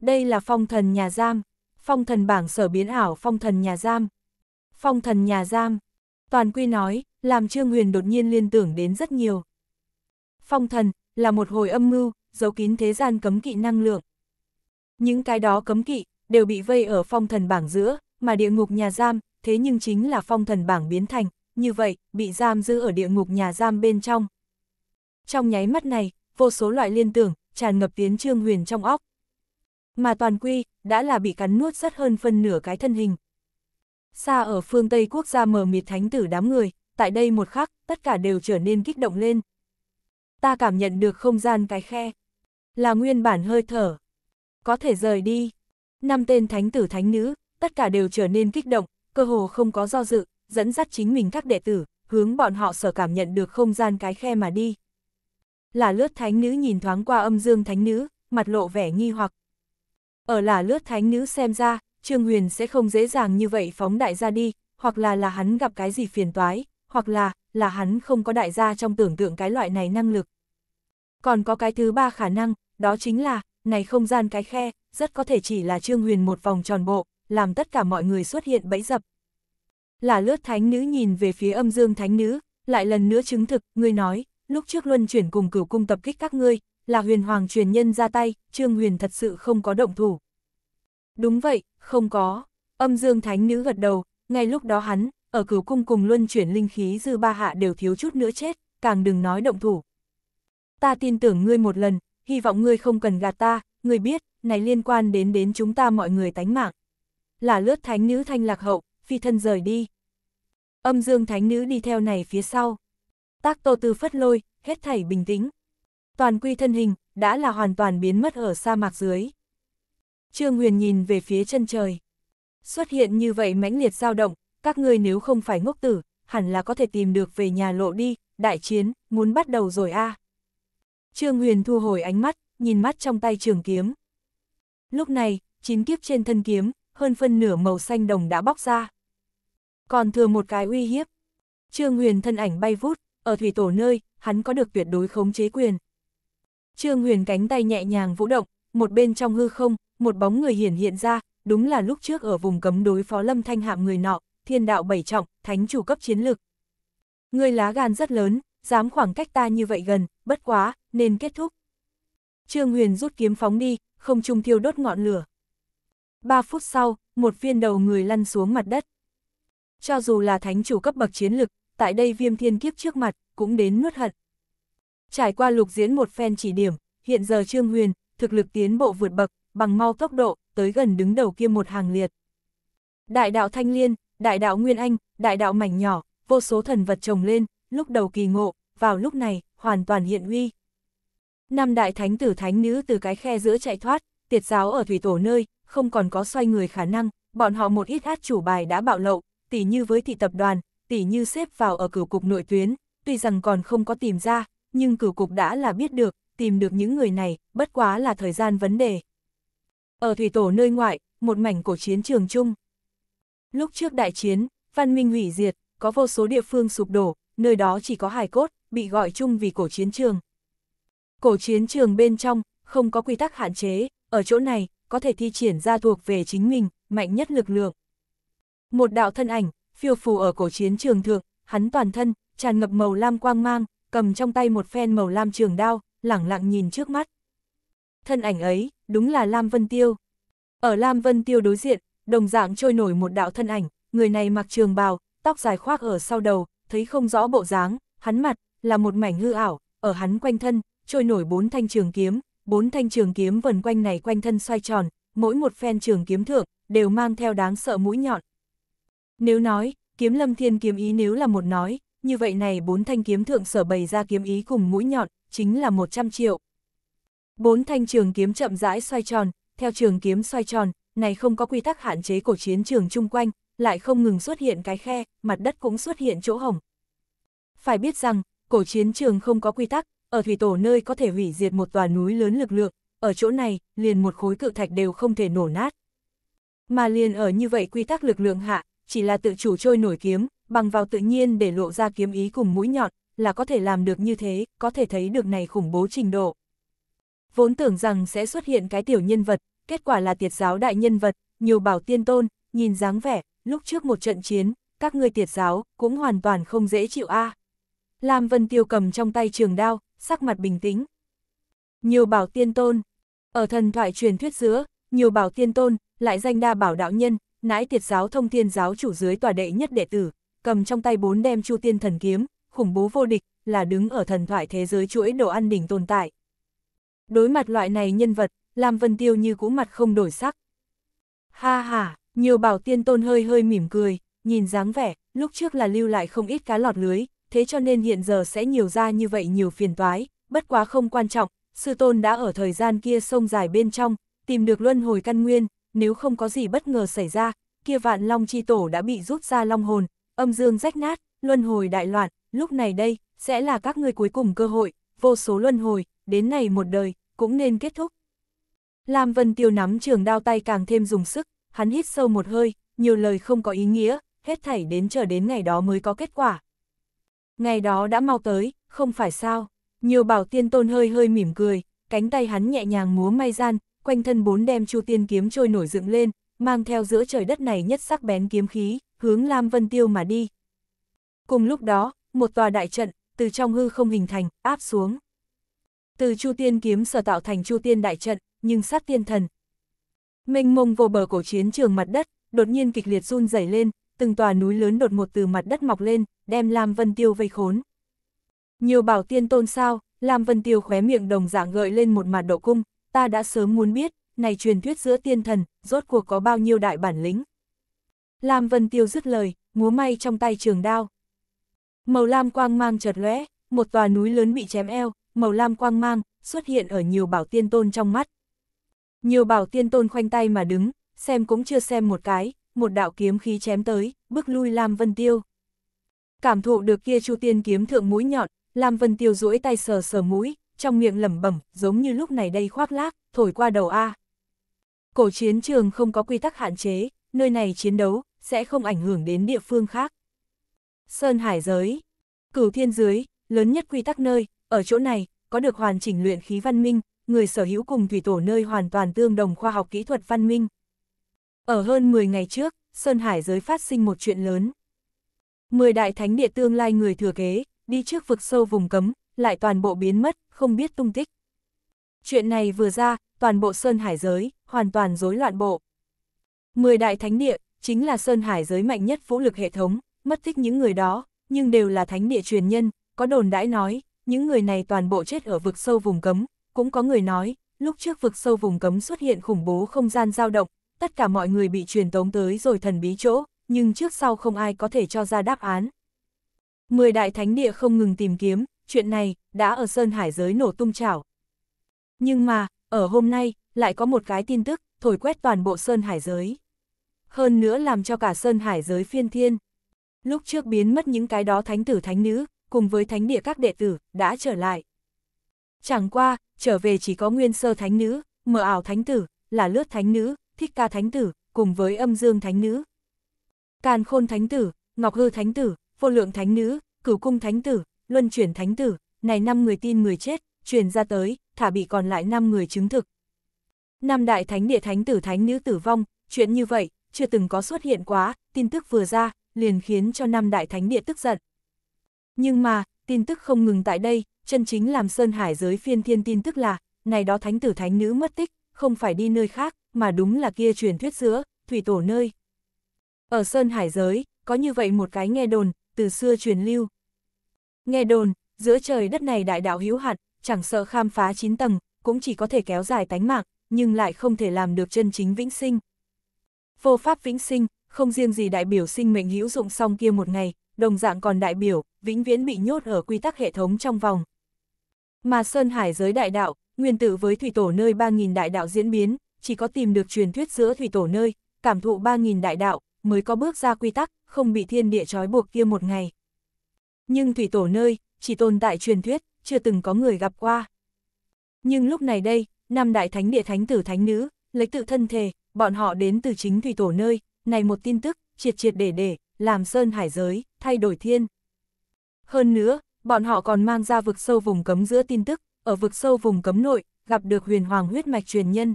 Đây là phong thần nhà giam, phong thần bảng sở biến ảo phong thần nhà giam. Phong thần nhà giam, toàn quy nói, làm Trương Huyền đột nhiên liên tưởng đến rất nhiều. Phong thần, là một hồi âm mưu, giấu kín thế gian cấm kỵ năng lượng. Những cái đó cấm kỵ, đều bị vây ở phong thần bảng giữa, mà địa ngục nhà giam, thế nhưng chính là phong thần bảng biến thành, như vậy, bị giam giữ ở địa ngục nhà giam bên trong, trong nháy mắt này, vô số loại liên tưởng, tràn ngập tiến Trương Huyền trong óc. Mà toàn quy, đã là bị cắn nuốt rất hơn phân nửa cái thân hình. Xa ở phương Tây quốc gia mờ mịt thánh tử đám người, tại đây một khắc, tất cả đều trở nên kích động lên. Ta cảm nhận được không gian cái khe. Là nguyên bản hơi thở. Có thể rời đi. Năm tên thánh tử thánh nữ, tất cả đều trở nên kích động, cơ hồ không có do dự, dẫn dắt chính mình các đệ tử, hướng bọn họ sở cảm nhận được không gian cái khe mà đi. Là lướt thánh nữ nhìn thoáng qua âm dương thánh nữ, mặt lộ vẻ nghi hoặc. Ở là lướt thánh nữ xem ra, Trương Huyền sẽ không dễ dàng như vậy phóng đại gia đi, hoặc là là hắn gặp cái gì phiền toái, hoặc là, là hắn không có đại gia trong tưởng tượng cái loại này năng lực. Còn có cái thứ ba khả năng, đó chính là, này không gian cái khe, rất có thể chỉ là Trương Huyền một vòng tròn bộ, làm tất cả mọi người xuất hiện bẫy dập. Là lướt thánh nữ nhìn về phía âm dương thánh nữ, lại lần nữa chứng thực, ngươi nói, lúc trước luân chuyển cùng cửu cung tập kích các ngươi, là huyền hoàng truyền nhân ra tay, Trương Huyền thật sự không có động thủ. Đúng vậy, không có. Âm Dương Thánh Nữ gật đầu, ngay lúc đó hắn, ở cửu cung cùng luân chuyển linh khí dư ba hạ đều thiếu chút nữa chết, càng đừng nói động thủ. Ta tin tưởng ngươi một lần, hy vọng ngươi không cần gạt ta, ngươi biết, này liên quan đến đến chúng ta mọi người tánh mạng. Là lướt thánh nữ thanh lạc hậu, phi thân rời đi. Âm dương thánh nữ đi theo này phía sau tác tô tư phất lôi, hết thảy bình tĩnh. Toàn quy thân hình, đã là hoàn toàn biến mất ở sa mạc dưới. Trương Huyền nhìn về phía chân trời. Xuất hiện như vậy mãnh liệt dao động, các ngươi nếu không phải ngốc tử, hẳn là có thể tìm được về nhà lộ đi, đại chiến, muốn bắt đầu rồi a. Trương Huyền thu hồi ánh mắt, nhìn mắt trong tay trường kiếm. Lúc này, chín kiếp trên thân kiếm, hơn phân nửa màu xanh đồng đã bóc ra. Còn thừa một cái uy hiếp. Trương Huyền thân ảnh bay vút, ở thủy tổ nơi, hắn có được tuyệt đối khống chế quyền. Trương Huyền cánh tay nhẹ nhàng vũ động, một bên trong hư không, một bóng người hiển hiện ra, đúng là lúc trước ở vùng cấm đối phó Lâm Thanh Hạm người nọ, thiên đạo bảy trọng, thánh chủ cấp chiến lực. Người lá gan rất lớn, dám khoảng cách ta như vậy gần, bất quá, nên kết thúc. Trương Huyền rút kiếm phóng đi, không trung thiêu đốt ngọn lửa. Ba phút sau, một viên đầu người lăn xuống mặt đất. Cho dù là thánh chủ cấp bậc chiến lực, tại đây viêm thiên kiếp trước mặt, cũng đến nuốt hận. Trải qua lục diễn một phen chỉ điểm, hiện giờ Trương Huyền, thực lực tiến bộ vượt bậc, bằng mau tốc độ, tới gần đứng đầu kia một hàng liệt. Đại đạo Thanh Liên, đại đạo Nguyên Anh, đại đạo Mảnh Nhỏ, vô số thần vật trồng lên, lúc đầu kỳ ngộ, vào lúc này, hoàn toàn hiện uy. Năm đại thánh tử thánh nữ từ cái khe giữa chạy thoát, tiệt giáo ở thủy tổ nơi, không còn có xoay người khả năng, bọn họ một ít át chủ bài đã bạo lộ tỉ như với thị tập đoàn, tỉ như xếp vào ở cửu cục nội tuyến, tuy rằng còn không có tìm ra, nhưng cửu cục đã là biết được, tìm được những người này, bất quá là thời gian vấn đề. Ở thủy tổ nơi ngoại, một mảnh cổ chiến trường chung. Lúc trước đại chiến, văn minh hủy diệt, có vô số địa phương sụp đổ, nơi đó chỉ có hài cốt, bị gọi chung vì cổ chiến trường. Cổ chiến trường bên trong, không có quy tắc hạn chế, ở chỗ này, có thể thi triển ra thuộc về chính mình, mạnh nhất lực lượng. Một đạo thân ảnh, phiêu phù ở cổ chiến trường thượng, hắn toàn thân, tràn ngập màu lam quang mang, cầm trong tay một phen màu lam trường đao, lẳng lặng nhìn trước mắt. Thân ảnh ấy, đúng là Lam Vân Tiêu. Ở Lam Vân Tiêu đối diện, đồng dạng trôi nổi một đạo thân ảnh, người này mặc trường bào, tóc dài khoác ở sau đầu, thấy không rõ bộ dáng, hắn mặt, là một mảnh hư ảo, ở hắn quanh thân, trôi nổi bốn thanh trường kiếm, bốn thanh trường kiếm vần quanh này quanh thân xoay tròn, mỗi một phen trường kiếm thượng, đều mang theo đáng sợ mũi nhọn, nếu nói, kiếm lâm thiên kiếm ý nếu là một nói, như vậy này bốn thanh kiếm thượng sở bày ra kiếm ý cùng mũi nhọn, chính là 100 triệu. Bốn thanh trường kiếm chậm rãi xoay tròn, theo trường kiếm xoay tròn, này không có quy tắc hạn chế của chiến trường chung quanh, lại không ngừng xuất hiện cái khe, mặt đất cũng xuất hiện chỗ hổng. Phải biết rằng, cổ chiến trường không có quy tắc, ở thủy tổ nơi có thể hủy diệt một tòa núi lớn lực lượng, ở chỗ này, liền một khối cự thạch đều không thể nổ nát. Mà liền ở như vậy quy tắc lực lượng hạ, chỉ là tự chủ trôi nổi kiếm, bằng vào tự nhiên để lộ ra kiếm ý cùng mũi nhọn, là có thể làm được như thế, có thể thấy được này khủng bố trình độ. Vốn tưởng rằng sẽ xuất hiện cái tiểu nhân vật, kết quả là tiệt giáo đại nhân vật, nhiều bảo tiên tôn, nhìn dáng vẻ, lúc trước một trận chiến, các ngươi tiệt giáo cũng hoàn toàn không dễ chịu a. À. Lam Vân Tiêu cầm trong tay trường đao, sắc mặt bình tĩnh. Nhiều bảo tiên tôn, ở thần thoại truyền thuyết giữa, nhiều bảo tiên tôn, lại danh đa bảo đạo nhân, nãi tiệt giáo thông thiên giáo chủ dưới tòa đệ nhất đệ tử, cầm trong tay bốn đem chu tiên thần kiếm, khủng bố vô địch, là đứng ở thần thoại thế giới chuỗi đồ ăn đỉnh tồn tại. Đối mặt loại này nhân vật, Lam Vân Tiêu như cũ mặt không đổi sắc. Ha ha, nhiều bảo tiên tôn hơi hơi mỉm cười, nhìn dáng vẻ, lúc trước là lưu lại không ít cá lọt lưới, thế cho nên hiện giờ sẽ nhiều ra như vậy nhiều phiền toái, bất quá không quan trọng, sư tôn đã ở thời gian kia sông dài bên trong, tìm được luân hồi căn nguyên, nếu không có gì bất ngờ xảy ra, kia vạn long chi tổ đã bị rút ra long hồn, âm dương rách nát, luân hồi đại loạn, lúc này đây, sẽ là các ngươi cuối cùng cơ hội, vô số luân hồi, đến này một đời, cũng nên kết thúc. Lam Vân Tiêu nắm trường đao tay càng thêm dùng sức, hắn hít sâu một hơi, nhiều lời không có ý nghĩa, hết thảy đến chờ đến ngày đó mới có kết quả. Ngày đó đã mau tới, không phải sao, nhiều bảo tiên tôn hơi hơi mỉm cười, cánh tay hắn nhẹ nhàng múa may gian, quanh thân bốn đem chu tiên kiếm trôi nổi dựng lên, mang theo giữa trời đất này nhất sắc bén kiếm khí, hướng Lam Vân Tiêu mà đi. Cùng lúc đó, một tòa đại trận, từ trong hư không hình thành, áp xuống. Từ chu tiên kiếm sở tạo thành chu tiên đại trận, nhưng sát tiên thần. Mênh mông vô bờ cổ chiến trường mặt đất, đột nhiên kịch liệt run rẩy lên, từng tòa núi lớn đột ngột từ mặt đất mọc lên, đem Lam Vân Tiêu vây khốn. Nhiều bảo tiên tôn sao, Lam Vân Tiêu khóe miệng đồng dạng gợi lên một mặt độ cung, ta đã sớm muốn biết, này truyền thuyết giữa tiên thần, rốt cuộc có bao nhiêu đại bản lĩnh. Lam Vân Tiêu dứt lời, múa may trong tay trường đao. Màu lam quang mang chợt lóe, một tòa núi lớn bị chém eo, màu lam quang mang xuất hiện ở nhiều bảo tiên tôn trong mắt. Nhiều bảo tiên tôn khoanh tay mà đứng, xem cũng chưa xem một cái, một đạo kiếm khí chém tới, bước lui Lam Vân Tiêu. Cảm thụ được kia Chu Tiên kiếm thượng mũi nhọn, Lam Vân Tiêu duỗi tay sờ sờ mũi, trong miệng lẩm bẩm, giống như lúc này đây khoác lác, thổi qua đầu A. Cổ chiến trường không có quy tắc hạn chế, nơi này chiến đấu, sẽ không ảnh hưởng đến địa phương khác. Sơn Hải giới, cửu thiên dưới, lớn nhất quy tắc nơi, ở chỗ này, có được hoàn chỉnh luyện khí văn minh, người sở hữu cùng thủy tổ nơi hoàn toàn tương đồng khoa học kỹ thuật văn minh. Ở hơn 10 ngày trước, Sơn Hải giới phát sinh một chuyện lớn. Mười đại thánh địa tương lai người thừa kế, đi trước vực sâu vùng cấm, lại toàn bộ biến mất, không biết tung tích. Chuyện này vừa ra, toàn bộ Sơn Hải giới, hoàn toàn rối loạn bộ. Mười đại thánh địa, chính là Sơn Hải giới mạnh nhất vũ lực hệ thống, mất tích những người đó, nhưng đều là thánh địa truyền nhân, có đồn đãi nói, những người này toàn bộ chết ở vực sâu vùng cấm, cũng có người nói, lúc trước vực sâu vùng cấm xuất hiện khủng bố không gian dao động, tất cả mọi người bị truyền tống tới rồi thần bí chỗ, nhưng trước sau không ai có thể cho ra đáp án. Mười đại thánh địa không ngừng tìm kiếm, chuyện này đã ở Sơn Hải giới nổ tung chảo. Nhưng mà, ở hôm nay, lại có một cái tin tức thổi quét toàn bộ Sơn Hải giới. Hơn nữa làm cho cả Sơn Hải giới phiên thiên. Lúc trước biến mất những cái đó thánh tử thánh nữ, cùng với thánh địa các đệ tử, đã trở lại. Chẳng qua, trở về chỉ có nguyên sơ thánh nữ, Mở ảo thánh tử, là lướt thánh nữ, thích ca thánh tử, cùng với âm dương thánh nữ. Càn khôn thánh tử, ngọc hư thánh tử, vô lượng thánh nữ, cửu cung thánh tử, luân chuyển thánh tử, này 5 người tin người chết, truyền ra tới, thả bị còn lại 5 người chứng thực. Năm đại thánh địa thánh tử thánh nữ tử vong, chuyện như vậy, chưa từng có xuất hiện quá, tin tức vừa ra, liền khiến cho năm đại thánh địa tức giận. Nhưng mà, tin tức không ngừng tại đây, chân chính làm Sơn Hải giới phiên thiên tin tức là, này đó thánh tử thánh nữ mất tích, không phải đi nơi khác, mà đúng là kia truyền thuyết giữa, thủy tổ nơi. Ở Sơn Hải giới, có như vậy một cái nghe đồn, từ xưa truyền lưu, Nghe đồn, giữa trời đất này đại đạo hữu hạn, chẳng sợ khám phá 9 tầng, cũng chỉ có thể kéo dài tánh mạng, nhưng lại không thể làm được chân chính vĩnh sinh. Vô pháp vĩnh sinh, không riêng gì đại biểu sinh mệnh hữu dụng xong kia một ngày, đồng dạng còn đại biểu, vĩnh viễn bị nhốt ở quy tắc hệ thống trong vòng. Mà Sơn Hải giới đại đạo, nguyên tử với thủy tổ nơi 3.000 đại đạo diễn biến, chỉ có tìm được truyền thuyết giữa thủy tổ nơi, cảm thụ 3.000 đại đạo, mới có bước ra quy tắc, không bị thiên địa trói buộc kia một ngày nhưng thủy tổ nơi, chỉ tồn tại truyền thuyết, chưa từng có người gặp qua. Nhưng lúc này đây, năm đại thánh địa thánh tử thánh nữ, lấy tự thân thể bọn họ đến từ chính thủy tổ nơi, này một tin tức, triệt triệt để để, làm sơn hải giới, thay đổi thiên. Hơn nữa, bọn họ còn mang ra vực sâu vùng cấm giữa tin tức, ở vực sâu vùng cấm nội, gặp được huyền hoàng huyết mạch truyền nhân.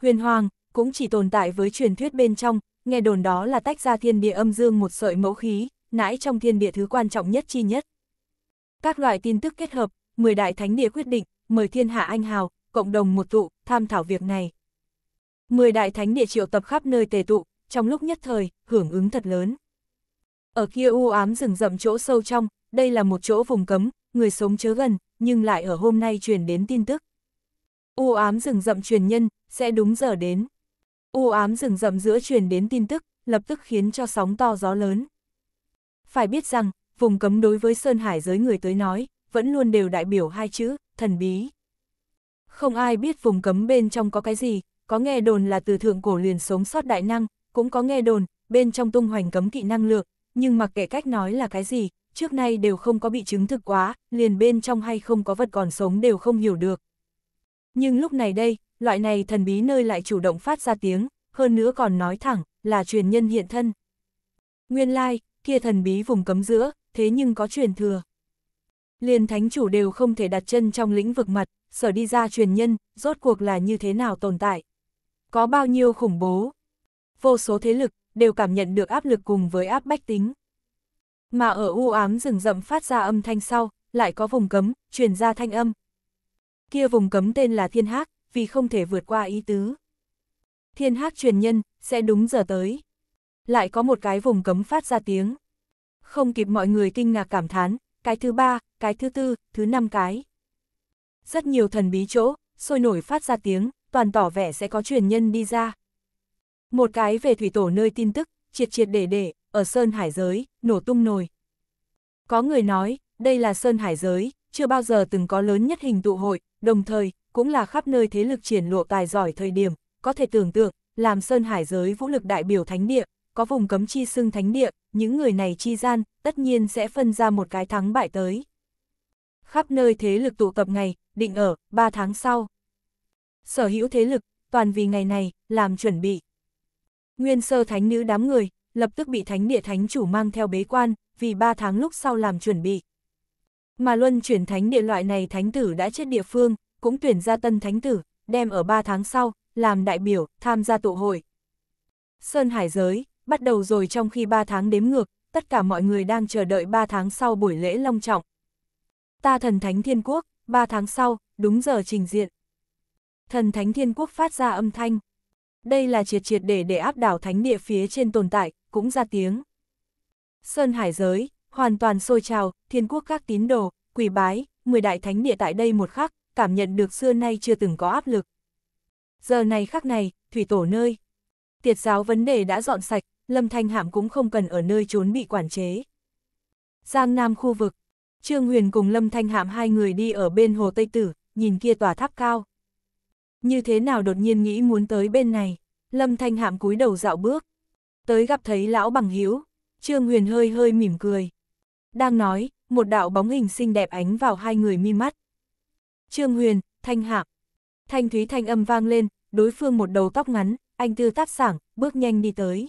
Huyền hoàng, cũng chỉ tồn tại với truyền thuyết bên trong, nghe đồn đó là tách ra thiên địa âm dương một sợi mẫu khí, nãi trong thiên địa thứ quan trọng nhất chi nhất. Các loại tin tức kết hợp, 10 đại thánh địa quyết định, mời thiên hạ anh hào, cộng đồng một tụ, tham thảo việc này. 10 đại thánh địa triệu tập khắp nơi tề tụ, trong lúc nhất thời, hưởng ứng thật lớn. Ở kia u ám rừng rậm chỗ sâu trong, đây là một chỗ vùng cấm, người sống chớ gần, nhưng lại ở hôm nay truyền đến tin tức. U ám rừng rậm truyền nhân, sẽ đúng giờ đến. U ám rừng rậm giữa truyền đến tin tức, lập tức khiến cho sóng to gió lớn phải biết rằng, vùng cấm đối với Sơn Hải giới người tới nói, vẫn luôn đều đại biểu hai chữ, thần bí. Không ai biết vùng cấm bên trong có cái gì, có nghe đồn là từ thượng cổ liền sống sót đại năng, cũng có nghe đồn, bên trong tung hoành cấm kỵ năng lượng, nhưng mặc kệ cách nói là cái gì, trước nay đều không có bị chứng thực quá, liền bên trong hay không có vật còn sống đều không hiểu được. Nhưng lúc này đây, loại này thần bí nơi lại chủ động phát ra tiếng, hơn nữa còn nói thẳng, là truyền nhân hiện thân. Nguyên lai, like, kia thần bí vùng cấm giữa, thế nhưng có truyền thừa. Liền thánh chủ đều không thể đặt chân trong lĩnh vực mặt, sở đi ra truyền nhân, rốt cuộc là như thế nào tồn tại. Có bao nhiêu khủng bố. Vô số thế lực, đều cảm nhận được áp lực cùng với áp bách tính. Mà ở u ám rừng rậm phát ra âm thanh sau, lại có vùng cấm, truyền ra thanh âm. Kia vùng cấm tên là Thiên Hác, vì không thể vượt qua ý tứ. Thiên Hác truyền nhân, sẽ đúng giờ tới lại có một cái vùng cấm phát ra tiếng. Không kịp mọi người kinh ngạc cảm thán, cái thứ ba, cái thứ tư, thứ năm cái. Rất nhiều thần bí chỗ, sôi nổi phát ra tiếng, toàn tỏ vẻ sẽ có truyền nhân đi ra. Một cái về thủy tổ nơi tin tức, triệt triệt để để, ở Sơn Hải Giới, nổ tung nồi. Có người nói, đây là Sơn Hải Giới, chưa bao giờ từng có lớn nhất hình tụ hội, đồng thời, cũng là khắp nơi thế lực triển lộ tài giỏi thời điểm, có thể tưởng tượng, làm Sơn Hải Giới vũ lực đại biểu thánh địa, có vùng cấm chi xưng thánh địa, những người này chi gian, tất nhiên sẽ phân ra một cái thắng bại tới. Khắp nơi thế lực tụ tập ngày, định ở, 3 tháng sau. Sở hữu thế lực, toàn vì ngày này, làm chuẩn bị. Nguyên sơ thánh nữ đám người, lập tức bị thánh địa thánh chủ mang theo bế quan, vì 3 tháng lúc sau làm chuẩn bị. Mà luân chuyển thánh địa loại này thánh tử đã chết địa phương, cũng tuyển ra tân thánh tử, đem ở 3 tháng sau, làm đại biểu, tham gia tụ hội. Sơn Hải Giới, bắt đầu rồi trong khi 3 tháng đếm ngược, tất cả mọi người đang chờ đợi 3 tháng sau buổi lễ long trọng. Ta thần thánh thiên quốc, 3 tháng sau, đúng giờ trình diện. Thần thánh thiên quốc phát ra âm thanh. Đây là triệt triệt để để áp đảo thánh địa phía trên tồn tại, cũng ra tiếng. Sơn hải giới, hoàn toàn sôi trào, thiên quốc các tín đồ, quỷ bái, 10 đại thánh địa tại đây một khắc, cảm nhận được xưa nay chưa từng có áp lực. Giờ này khắc này, thủy tổ nơi. Tiệt giáo vấn đề đã dọn sạch, Lâm Thanh Hạm cũng không cần ở nơi trốn bị quản chế. Giang Nam khu vực, Trương Huyền cùng Lâm Thanh Hạm hai người đi ở bên hồ Tây Tử, nhìn kia tòa tháp cao. Như thế nào đột nhiên nghĩ muốn tới bên này, Lâm Thanh Hạm cúi đầu dạo bước. Tới gặp thấy lão bằng hiếu, Trương Huyền hơi hơi mỉm cười. Đang nói, một đạo bóng hình xinh đẹp ánh vào hai người mi mắt. Trương Huyền, Thanh Hạm. Thanh Thúy Thanh âm vang lên, đối phương một đầu tóc ngắn, anh tư tát sảng, bước nhanh đi tới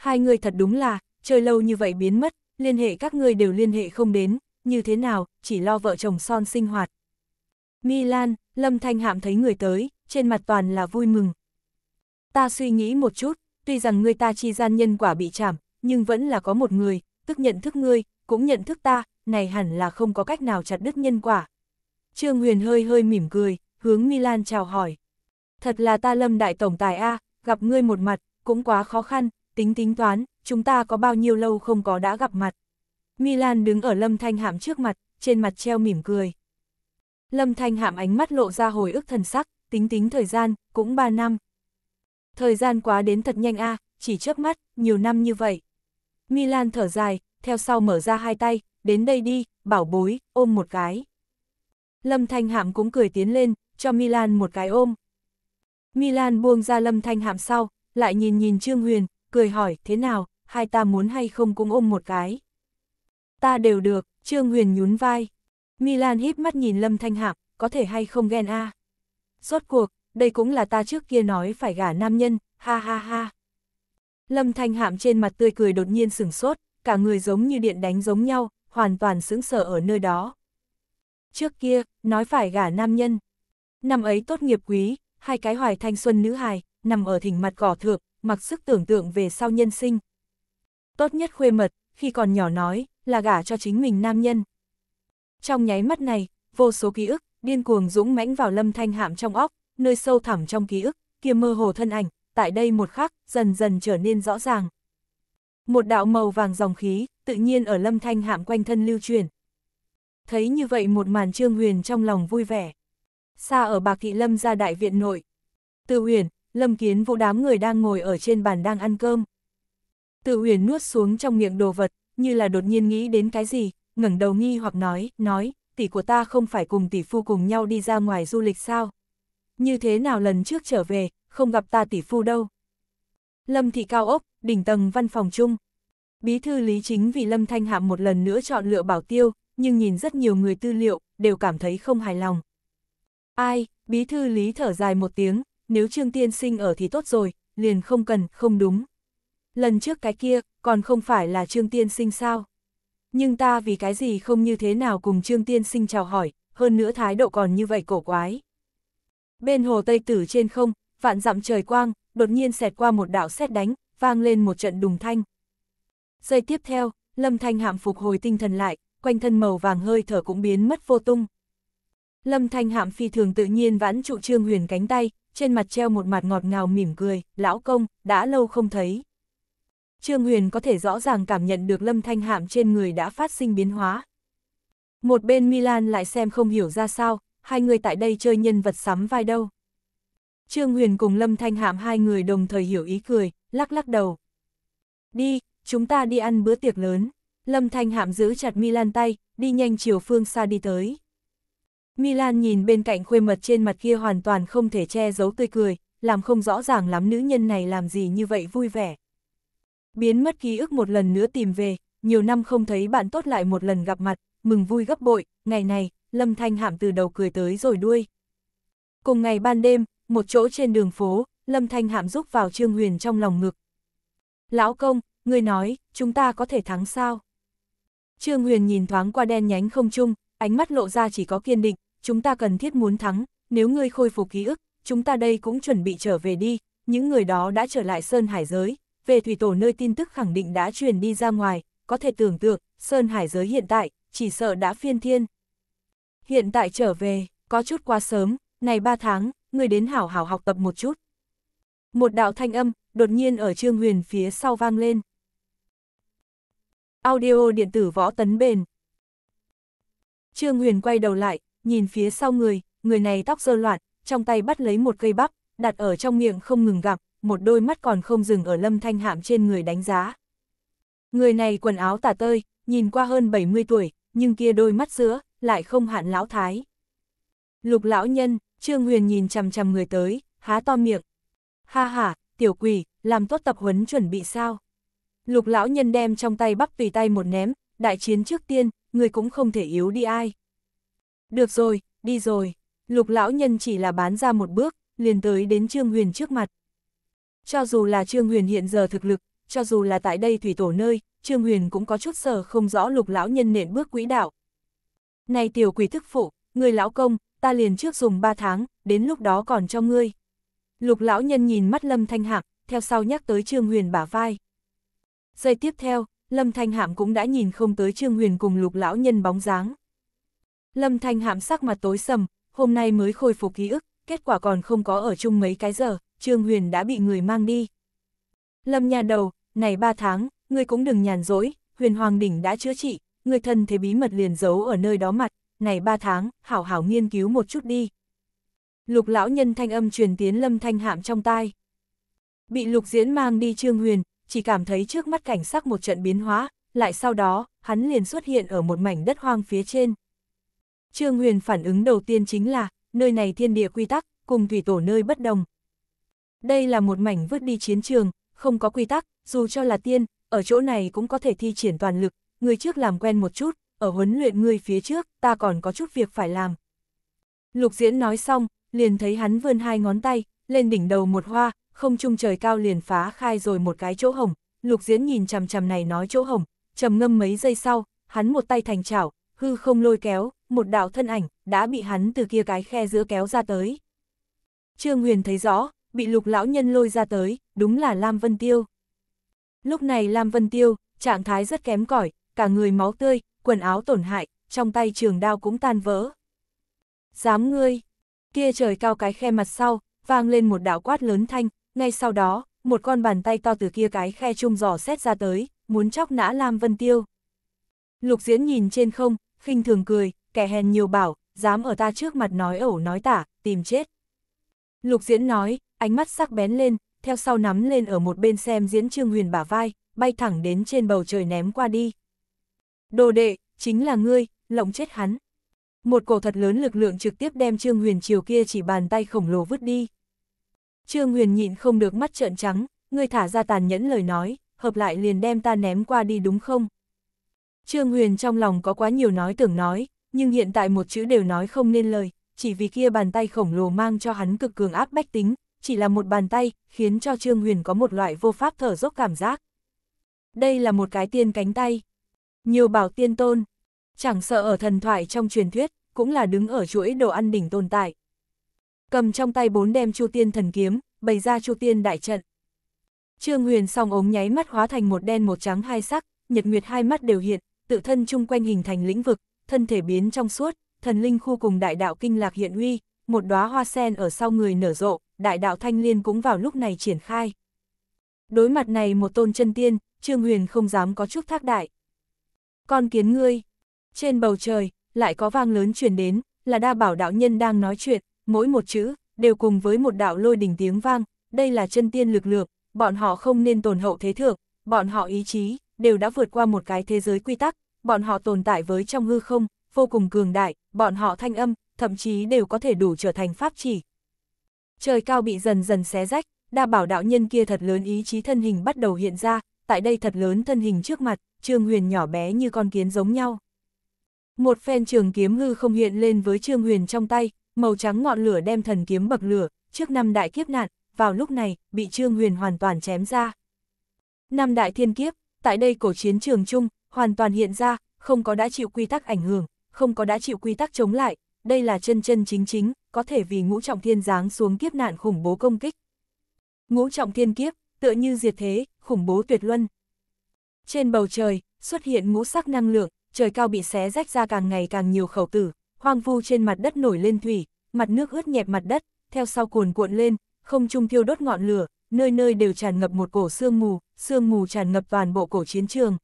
hai người thật đúng là, chơi lâu như vậy biến mất, liên hệ các người đều liên hệ không đến, như thế nào, chỉ lo vợ chồng son sinh hoạt. Milan, Lâm Thanh Hạm thấy người tới, trên mặt toàn là vui mừng. Ta suy nghĩ một chút, tuy rằng người ta chi gian nhân quả bị chảm, nhưng vẫn là có một người, tức nhận thức ngươi, cũng nhận thức ta, này hẳn là không có cách nào chặt đứt nhân quả. Trương Huyền hơi hơi mỉm cười, hướng Milan chào hỏi. Thật là ta Lâm Đại Tổng Tài A, gặp ngươi một mặt, cũng quá khó khăn, tính tính toán, chúng ta có bao nhiêu lâu không có đã gặp mặt. Milan đứng ở Lâm Thanh Hạm trước mặt, trên mặt treo mỉm cười. Lâm Thanh Hạm ánh mắt lộ ra hồi ức thần sắc, tính tính thời gian, cũng 3 năm. Thời gian quá đến thật nhanh a, chỉ chớp mắt, nhiều năm như vậy. Milan thở dài, theo sau mở ra hai tay, đến đây đi, bảo bối, ôm một cái. Lâm Thanh Hạm cũng cười tiến lên, cho Milan một cái ôm. Milan buông ra Lâm Thanh Hạm sau, lại nhìn nhìn Trương Huyền, cười hỏi, thế nào, hai ta muốn hay không cũng ôm một cái. Ta đều được, Trương Huyền nhún vai. Milan híp mắt nhìn Lâm Thanh Hạc, có thể hay không ghen a à. Rốt cuộc, đây cũng là ta trước kia nói phải gả nam nhân, ha ha ha. Lâm Thanh Hạm trên mặt tươi cười đột nhiên sửng sốt, cả người giống như điện đánh giống nhau, hoàn toàn sững sờ ở nơi đó. Trước kia, nói phải gả nam nhân. Năm ấy tốt nghiệp quý, hai cái hoài thanh xuân nữ hài, nằm ở thỉnh mặt cỏ thượng, mặc sức tưởng tượng về sau nhân sinh. Tốt nhất khuê mật, khi còn nhỏ nói, là gả cho chính mình nam nhân. Trong nháy mắt này, vô số ký ức, điên cuồng dũng mãnh vào lâm thanh hạm trong óc, nơi sâu thẳm trong ký ức, kia mơ hồ thân ảnh, tại đây một khắc, dần dần trở nên rõ ràng. Một đạo màu vàng dòng khí, tự nhiên ở lâm thanh hạm quanh thân lưu truyền. Thấy như vậy một màn trương huyền trong lòng vui vẻ. Xa ở bạc thị lâm ra đại viện nội. Từ huyền, Lâm Kiến Vũ đám người đang ngồi ở trên bàn đang ăn cơm. Tự Uyển nuốt xuống trong miệng đồ vật, như là đột nhiên nghĩ đến cái gì, ngẩng đầu nghi hoặc nói, nói, tỷ của ta không phải cùng tỷ phu cùng nhau đi ra ngoài du lịch sao? Như thế nào lần trước trở về, không gặp ta tỷ phu đâu? Lâm thị cao ốc, đỉnh tầng văn phòng chung. Bí thư Lý Chính vì Lâm Thanh Hạm một lần nữa chọn lựa bảo tiêu, nhưng nhìn rất nhiều người tư liệu, đều cảm thấy không hài lòng. Ai, bí thư Lý thở dài một tiếng, nếu Trương Tiên Sinh ở thì tốt rồi, liền không cần, không đúng. Lần trước cái kia, còn không phải là Trương Tiên Sinh sao? Nhưng ta vì cái gì không như thế nào cùng Trương Tiên Sinh chào hỏi, hơn nữa thái độ còn như vậy cổ quái. Bên hồ Tây Tử trên không, vạn dặm trời quang, đột nhiên xẹt qua một đạo xét đánh, vang lên một trận đùng thanh. Giây tiếp theo, Lâm Thanh Hạm phục hồi tinh thần lại, quanh thân màu vàng hơi thở cũng biến mất vô tung. Lâm Thanh Hạm phi thường tự nhiên vãn trụ Trương Huyền cánh tay, trên mặt treo một mặt ngọt ngào mỉm cười, lão công, đã lâu không thấy. Trương Huyền có thể rõ ràng cảm nhận được lâm thanh hạm trên người đã phát sinh biến hóa. Một bên Milan lại xem không hiểu ra sao, hai người tại đây chơi nhân vật sắm vai đâu. Trương Huyền cùng Lâm Thanh Hạm hai người đồng thời hiểu ý cười, lắc lắc đầu. Đi, chúng ta đi ăn bữa tiệc lớn. Lâm Thanh Hạm giữ chặt Milan tay, đi nhanh chiều phương xa đi tới. Milan nhìn bên cạnh khuê mật trên mặt kia hoàn toàn không thể che giấu tươi cười, làm không rõ ràng lắm nữ nhân này làm gì như vậy vui vẻ. Biến mất ký ức một lần nữa tìm về, nhiều năm không thấy bạn tốt lại một lần gặp mặt, mừng vui gấp bội, ngày này, Lâm Thanh Hạm từ đầu cười tới rồi đuôi. Cùng ngày ban đêm, một chỗ trên đường phố, Lâm Thanh Hạm rúc vào Trương Huyền trong lòng ngực. Lão công, người nói, chúng ta có thể thắng sao? Trương Huyền nhìn thoáng qua đen nhánh không chung, ánh mắt lộ ra chỉ có kiên định, chúng ta cần thiết muốn thắng, nếu ngươi khôi phục ký ức, chúng ta đây cũng chuẩn bị trở về đi, những người đó đã trở lại Sơn Hải giới, về thủy tổ nơi tin tức khẳng định đã truyền đi ra ngoài, có thể tưởng tượng, Sơn Hải giới hiện tại, chỉ sợ đã phiên thiên. Hiện tại trở về, có chút quá sớm, này 3 tháng, người đến hảo hảo học tập một chút. Một đạo thanh âm, đột nhiên ở Trương Huyền phía sau vang lên. Audio điện tử võ tấn bền. Trương Huyền quay đầu lại, nhìn phía sau người, người này tóc dơ loạn, trong tay bắt lấy một cây bắp, đặt ở trong miệng không ngừng gặp, một đôi mắt còn không dừng ở lâm thanh hạm trên người đánh giá. Người này quần áo tả tơi, nhìn qua hơn 70 tuổi, nhưng kia đôi mắt giữa, lại không hạn lão thái. Lục lão nhân, Trương Huyền nhìn chằm chằm người tới, há to miệng. Ha ha, tiểu quỷ, làm tốt tập huấn chuẩn bị sao? Lục lão nhân đem trong tay bắp tùy tay một ném, đại chiến trước tiên, người cũng không thể yếu đi ai. Được rồi, đi rồi. Lục lão nhân chỉ là bán ra một bước, liền tới đến Trương Huyền trước mặt. Cho dù là Trương Huyền hiện giờ thực lực, cho dù là tại đây thủy tổ nơi, Trương Huyền cũng có chút sở không rõ lục lão nhân nện bước quỹ đạo. Này tiểu quỷ thức phụ, người lão công, ta liền trước dùng 3 tháng, đến lúc đó còn cho ngươi. Lục lão nhân nhìn mắt Lâm Thanh Hạc, theo sau nhắc tới Trương Huyền bả vai. Giây tiếp theo, Lâm Thanh Hạm cũng đã nhìn không tới Trương Huyền cùng lục lão nhân bóng dáng. Lâm Thanh hạm sắc mặt tối sầm, hôm nay mới khôi phục ký ức, kết quả còn không có ở chung mấy cái giờ, Trương Huyền đã bị người mang đi. Lâm nhà đầu, này ba tháng, ngươi cũng đừng nhàn dối, Huyền Hoàng Đỉnh đã chữa trị, người thân thế bí mật liền giấu ở nơi đó mặt, này ba tháng, hảo hảo nghiên cứu một chút đi. Lục lão nhân thanh âm truyền tiến Lâm Thanh hạm trong tai. Bị lục diễn mang đi Trương Huyền, chỉ cảm thấy trước mắt cảnh sắc một trận biến hóa, lại sau đó, hắn liền xuất hiện ở một mảnh đất hoang phía trên. Trương Huyền phản ứng đầu tiên chính là, nơi này thiên địa quy tắc, cùng thủy tổ nơi bất đồng. Đây là một mảnh vứt đi chiến trường, không có quy tắc, dù cho là tiên, ở chỗ này cũng có thể thi triển toàn lực, người trước làm quen một chút, ở huấn luyện người phía trước, ta còn có chút việc phải làm. Lục diễn nói xong, liền thấy hắn vươn hai ngón tay, lên đỉnh đầu một hoa, không trung trời cao liền phá khai rồi một cái chỗ hồng, lục diễn nhìn chằm chằm này nói chỗ hồng, trầm ngâm mấy giây sau, hắn một tay thành chảo, hư không lôi kéo, một đạo thân ảnh, đã bị hắn từ kia cái khe giữa kéo ra tới. Trương Huyền thấy rõ, bị lục lão nhân lôi ra tới, đúng là Lam Vân Tiêu. Lúc này Lam Vân Tiêu, trạng thái rất kém cỏi, cả người máu tươi, quần áo tổn hại, trong tay trường đao cũng tan vỡ. Dám ngươi, kia trời cao cái khe mặt sau, vang lên một đạo quát lớn thanh, ngay sau đó, một con bàn tay to từ kia cái khe trung giò xét ra tới, muốn chóc nã Lam Vân Tiêu. Lục diễn nhìn trên không, khinh thường cười, kẻ hèn nhiều bảo, dám ở ta trước mặt nói ẩu nói tả, tìm chết. Lục diễn nói, ánh mắt sắc bén lên, theo sau nắm lên ở một bên xem diễn trương huyền bả vai, bay thẳng đến trên bầu trời ném qua đi. Đồ đệ, chính là ngươi, lộng chết hắn. Một cổ thật lớn lực lượng trực tiếp đem Trương Huyền chiều kia chỉ bàn tay khổng lồ vứt đi. Trương Huyền nhịn không được mắt trợn trắng, ngươi thả ra tàn nhẫn lời nói, hợp lại liền đem ta ném qua đi đúng không? Trương Huyền trong lòng có quá nhiều nói tưởng nói, nhưng hiện tại một chữ đều nói không nên lời, chỉ vì kia bàn tay khổng lồ mang cho hắn cực cường áp bách tính, chỉ là một bàn tay, khiến cho Trương Huyền có một loại vô pháp thở dốc cảm giác. Đây là một cái tiên cánh tay. Nhiều bảo tiên tôn, chẳng sợ ở thần thoại trong truyền thuyết, cũng là đứng ở chuỗi đồ ăn đỉnh tồn tại. Cầm trong tay bốn đem Chu Tiên thần kiếm, bày ra Chu Tiên đại trận. Trương Huyền song ống nháy mắt hóa thành một đen một trắng hai sắc, Nhật Nguyệt hai mắt đều hiện, tự thân chung quanh hình thành lĩnh vực, thân thể biến trong suốt, thần linh khu cùng đại đạo kinh lạc hiện uy, một đóa hoa sen ở sau người nở rộ, đại đạo thanh liên cũng vào lúc này triển khai. Đối mặt này một tôn chân tiên, Trương Huyền không dám có chút thác đại. Con kiến ngươi, trên bầu trời, lại có vang lớn truyền đến, là đa bảo đạo nhân đang nói chuyện, mỗi một chữ, đều cùng với một đạo lôi đỉnh tiếng vang, đây là chân tiên lực lượng, bọn họ không nên tồn hậu thế thượng, bọn họ ý chí, đều đã vượt qua một cái thế giới quy tắc, bọn họ tồn tại với trong hư không, vô cùng cường đại, bọn họ thanh âm, thậm chí đều có thể đủ trở thành pháp chỉ. Trời cao bị dần dần xé rách, đa bảo đạo nhân kia thật lớn ý chí thân hình bắt đầu hiện ra, tại đây thật lớn thân hình trước mặt, Trương Huyền nhỏ bé như con kiến giống nhau. Một phen trường kiếm hư không hiện lên với Trương Huyền trong tay, màu trắng ngọn lửa đem thần kiếm bậc lửa, trước năm đại kiếp nạn, vào lúc này, bị Trương Huyền hoàn toàn chém ra. Năm đại thiên kiếp, tại đây cổ chiến trường chung, hoàn toàn hiện ra, không có đã chịu quy tắc ảnh hưởng, không có đã chịu quy tắc chống lại, đây là chân chân chính chính, có thể vì ngũ trọng thiên giáng xuống kiếp nạn khủng bố công kích. Ngũ trọng thiên kiếp, tựa như diệt thế, khủng bố tuyệt luân. Trên bầu trời, xuất hiện ngũ sắc năng lượng, trời cao bị xé rách ra càng ngày càng nhiều khẩu tử, hoang vu trên mặt đất nổi lên thủy, mặt nước ướt nhẹp mặt đất, theo sau cuồn cuộn lên, không trung thiêu đốt ngọn lửa, nơi nơi đều tràn ngập một cổ sương mù, sương mù tràn ngập toàn bộ cổ chiến trường.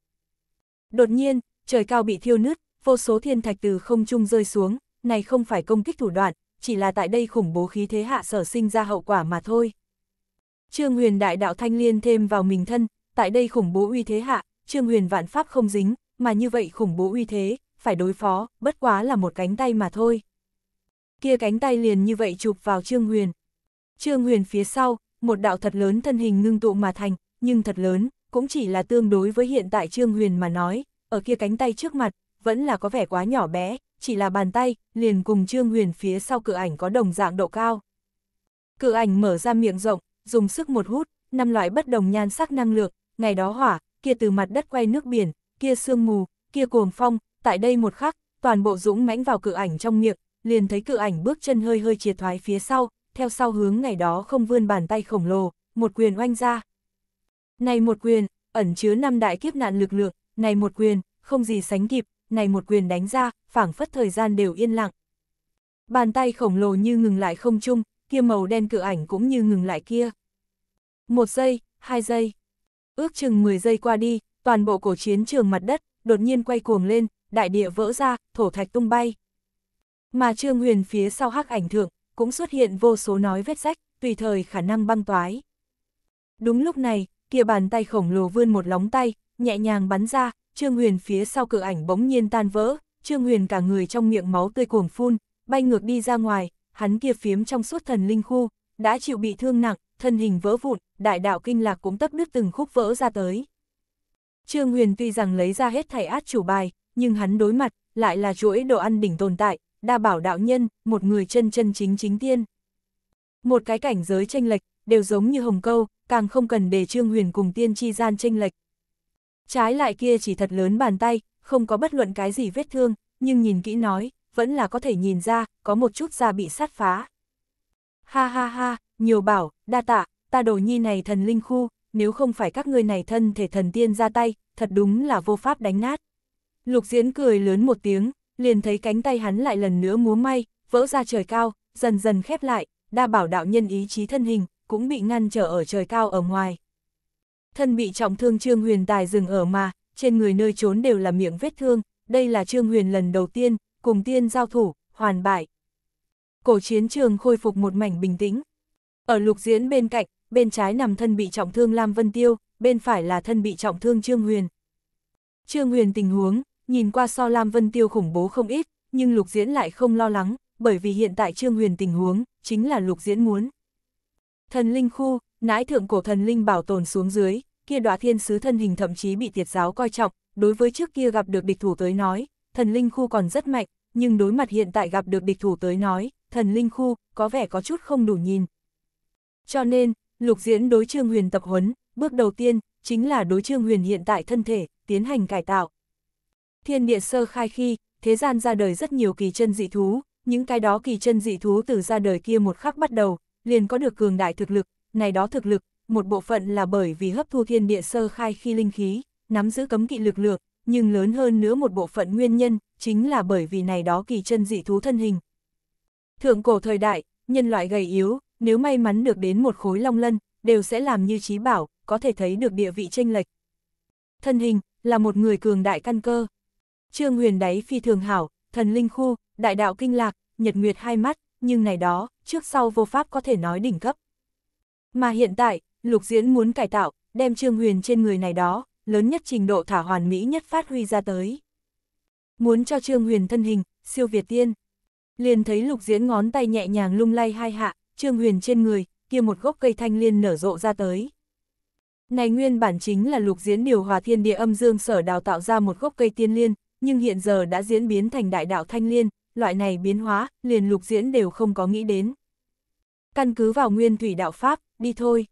Đột nhiên, trời cao bị thiêu nứt, vô số thiên thạch từ không trung rơi xuống, này không phải công kích thủ đoạn, chỉ là tại đây khủng bố khí thế hạ sở sinh ra hậu quả mà thôi. Trương huyền đại đạo thanh liên thêm vào mình thân, tại đây khủng bố uy thế hạ, trương huyền vạn pháp không dính, mà như vậy khủng bố uy thế, phải đối phó, bất quá là một cánh tay mà thôi. Kia cánh tay liền như vậy chụp vào trương huyền. Trương huyền phía sau, một đạo thật lớn thân hình ngưng tụ mà thành, nhưng thật lớn, cũng chỉ là tương đối với hiện tại Trương Huyền mà nói, ở kia cánh tay trước mặt, vẫn là có vẻ quá nhỏ bé, chỉ là bàn tay, liền cùng Trương Huyền phía sau cửa ảnh có đồng dạng độ cao. Cửa ảnh mở ra miệng rộng, dùng sức một hút, năm loại bất đồng nhan sắc năng lượng, ngày đó hỏa, kia từ mặt đất quay nước biển, kia sương mù, kia cuồng phong, tại đây một khắc, toàn bộ dũng mãnh vào cửa ảnh trong miệng, liền thấy cửa ảnh bước chân hơi hơi chia thoái phía sau, theo sau hướng ngày đó không vươn bàn tay khổng lồ, một quyền oanh ra. Này một quyền, ẩn chứa năm đại kiếp nạn lực lượng, này một quyền, không gì sánh kịp, này một quyền đánh ra, phảng phất thời gian đều yên lặng. Bàn tay khổng lồ như ngừng lại không chung, kia màu đen cự ảnh cũng như ngừng lại kia. Một giây, hai giây, ước chừng 10 giây qua đi, toàn bộ cổ chiến trường mặt đất, đột nhiên quay cuồng lên, đại địa vỡ ra, thổ thạch tung bay. Mà Trương Huyền phía sau hắc ảnh thượng, cũng xuất hiện vô số nói vết rách, tùy thời khả năng băng toái. Đúng lúc này, kia bàn tay khổng lồ vươn một lóng tay, nhẹ nhàng bắn ra, Trương Huyền phía sau cửa ảnh bỗng nhiên tan vỡ, Trương Huyền cả người trong miệng máu tươi cuồng phun, bay ngược đi ra ngoài, hắn kia phiếm trong suốt thần linh khu, đã chịu bị thương nặng, thân hình vỡ vụn, đại đạo kinh lạc cũng tấp nước từng khúc vỡ ra tới. Trương Huyền tuy rằng lấy ra hết thảy át chủ bài, nhưng hắn đối mặt, lại là chuỗi đồ ăn đỉnh tồn tại, đa bảo đạo nhân, một người chân chân chính chính tiên. Một cái cảnh giới tranh lệch, đều giống như hồng câu, càng không cần để Trương Huyền cùng tiên chi gian tranh lệch. Trái lại kia chỉ thật lớn bàn tay, không có bất luận cái gì vết thương, nhưng nhìn kỹ nói, vẫn là có thể nhìn ra, có một chút da bị sát phá. Ha ha ha, nhiều bảo, đa tạ, ta đồ nhi này thần linh khu, nếu không phải các ngươi này thân thể thần tiên ra tay, thật đúng là vô pháp đánh nát. Lục diễn cười lớn một tiếng, liền thấy cánh tay hắn lại lần nữa múa may, vỡ ra trời cao, dần dần khép lại, đa bảo đạo nhân ý chí thân hình, cũng bị ngăn trở ở trời cao ở ngoài. Thân bị trọng thương Trương Huyền Tài dừng ở mà, trên người nơi trốn đều là miệng vết thương, đây là Trương Huyền lần đầu tiên, cùng tiên giao thủ, hoàn bại. Cổ chiến trường khôi phục một mảnh bình tĩnh. Ở lục diễn bên cạnh, bên trái nằm thân bị trọng thương Lam Vân Tiêu, bên phải là thân bị trọng thương Trương Huyền. Trương Huyền tình huống, nhìn qua so Lam Vân Tiêu khủng bố không ít, nhưng Lục Diễn lại không lo lắng, bởi vì hiện tại Trương Huyền tình huống, chính là Lục Diễn muốn. Thần linh khu, nãi thượng cổ thần linh bảo tồn xuống dưới, kia đọa thiên sứ thân hình thậm chí bị tiệt giáo coi trọng, đối với trước kia gặp được địch thủ tới nói, thần linh khu còn rất mạnh, nhưng đối mặt hiện tại gặp được địch thủ tới nói, thần linh khu có vẻ có chút không đủ nhìn. Cho nên, Lục Diễn đối Trương Huyền tập huấn, bước đầu tiên chính là đối Trương Huyền hiện tại thân thể tiến hành cải tạo. Thiên địa sơ khai khi, thế gian ra đời rất nhiều kỳ chân dị thú, những cái đó kỳ chân dị thú từ ra đời kia một khắc bắt đầu, liền có được cường đại thực lực, này đó thực lực, một bộ phận là bởi vì hấp thu thiên địa sơ khai khi linh khí, nắm giữ cấm kỵ lực lượng, nhưng lớn hơn nữa một bộ phận nguyên nhân, chính là bởi vì này đó kỳ chân dị thú thân hình. Thượng cổ thời đại, nhân loại gầy yếu, nếu may mắn được đến một khối long lân, đều sẽ làm như trí bảo, có thể thấy được địa vị chênh lệch. Thân hình, là một người cường đại căn cơ. Trương huyền đáy phi thường hảo, thần linh khu, đại đạo kinh lạc, nhật nguyệt hai mắt, nhưng này đó, trước sau vô pháp có thể nói đỉnh cấp. Mà hiện tại, lục diễn muốn cải tạo, đem trương huyền trên người này đó, lớn nhất trình độ thả hoàn mỹ nhất phát huy ra tới. Muốn cho trương huyền thân hình, siêu việt tiên. Liền thấy lục diễn ngón tay nhẹ nhàng lung lay hai hạ, trương huyền trên người, kia một gốc cây thanh liên nở rộ ra tới. Này nguyên bản chính là lục diễn điều hòa thiên địa âm dương sở đào tạo ra một gốc cây tiên liên, nhưng hiện giờ đã diễn biến thành đại đạo thanh liên, loại này biến hóa, liền lục diễn đều không có nghĩ đến. Căn cứ vào nguyên thủy đạo Pháp, đi thôi.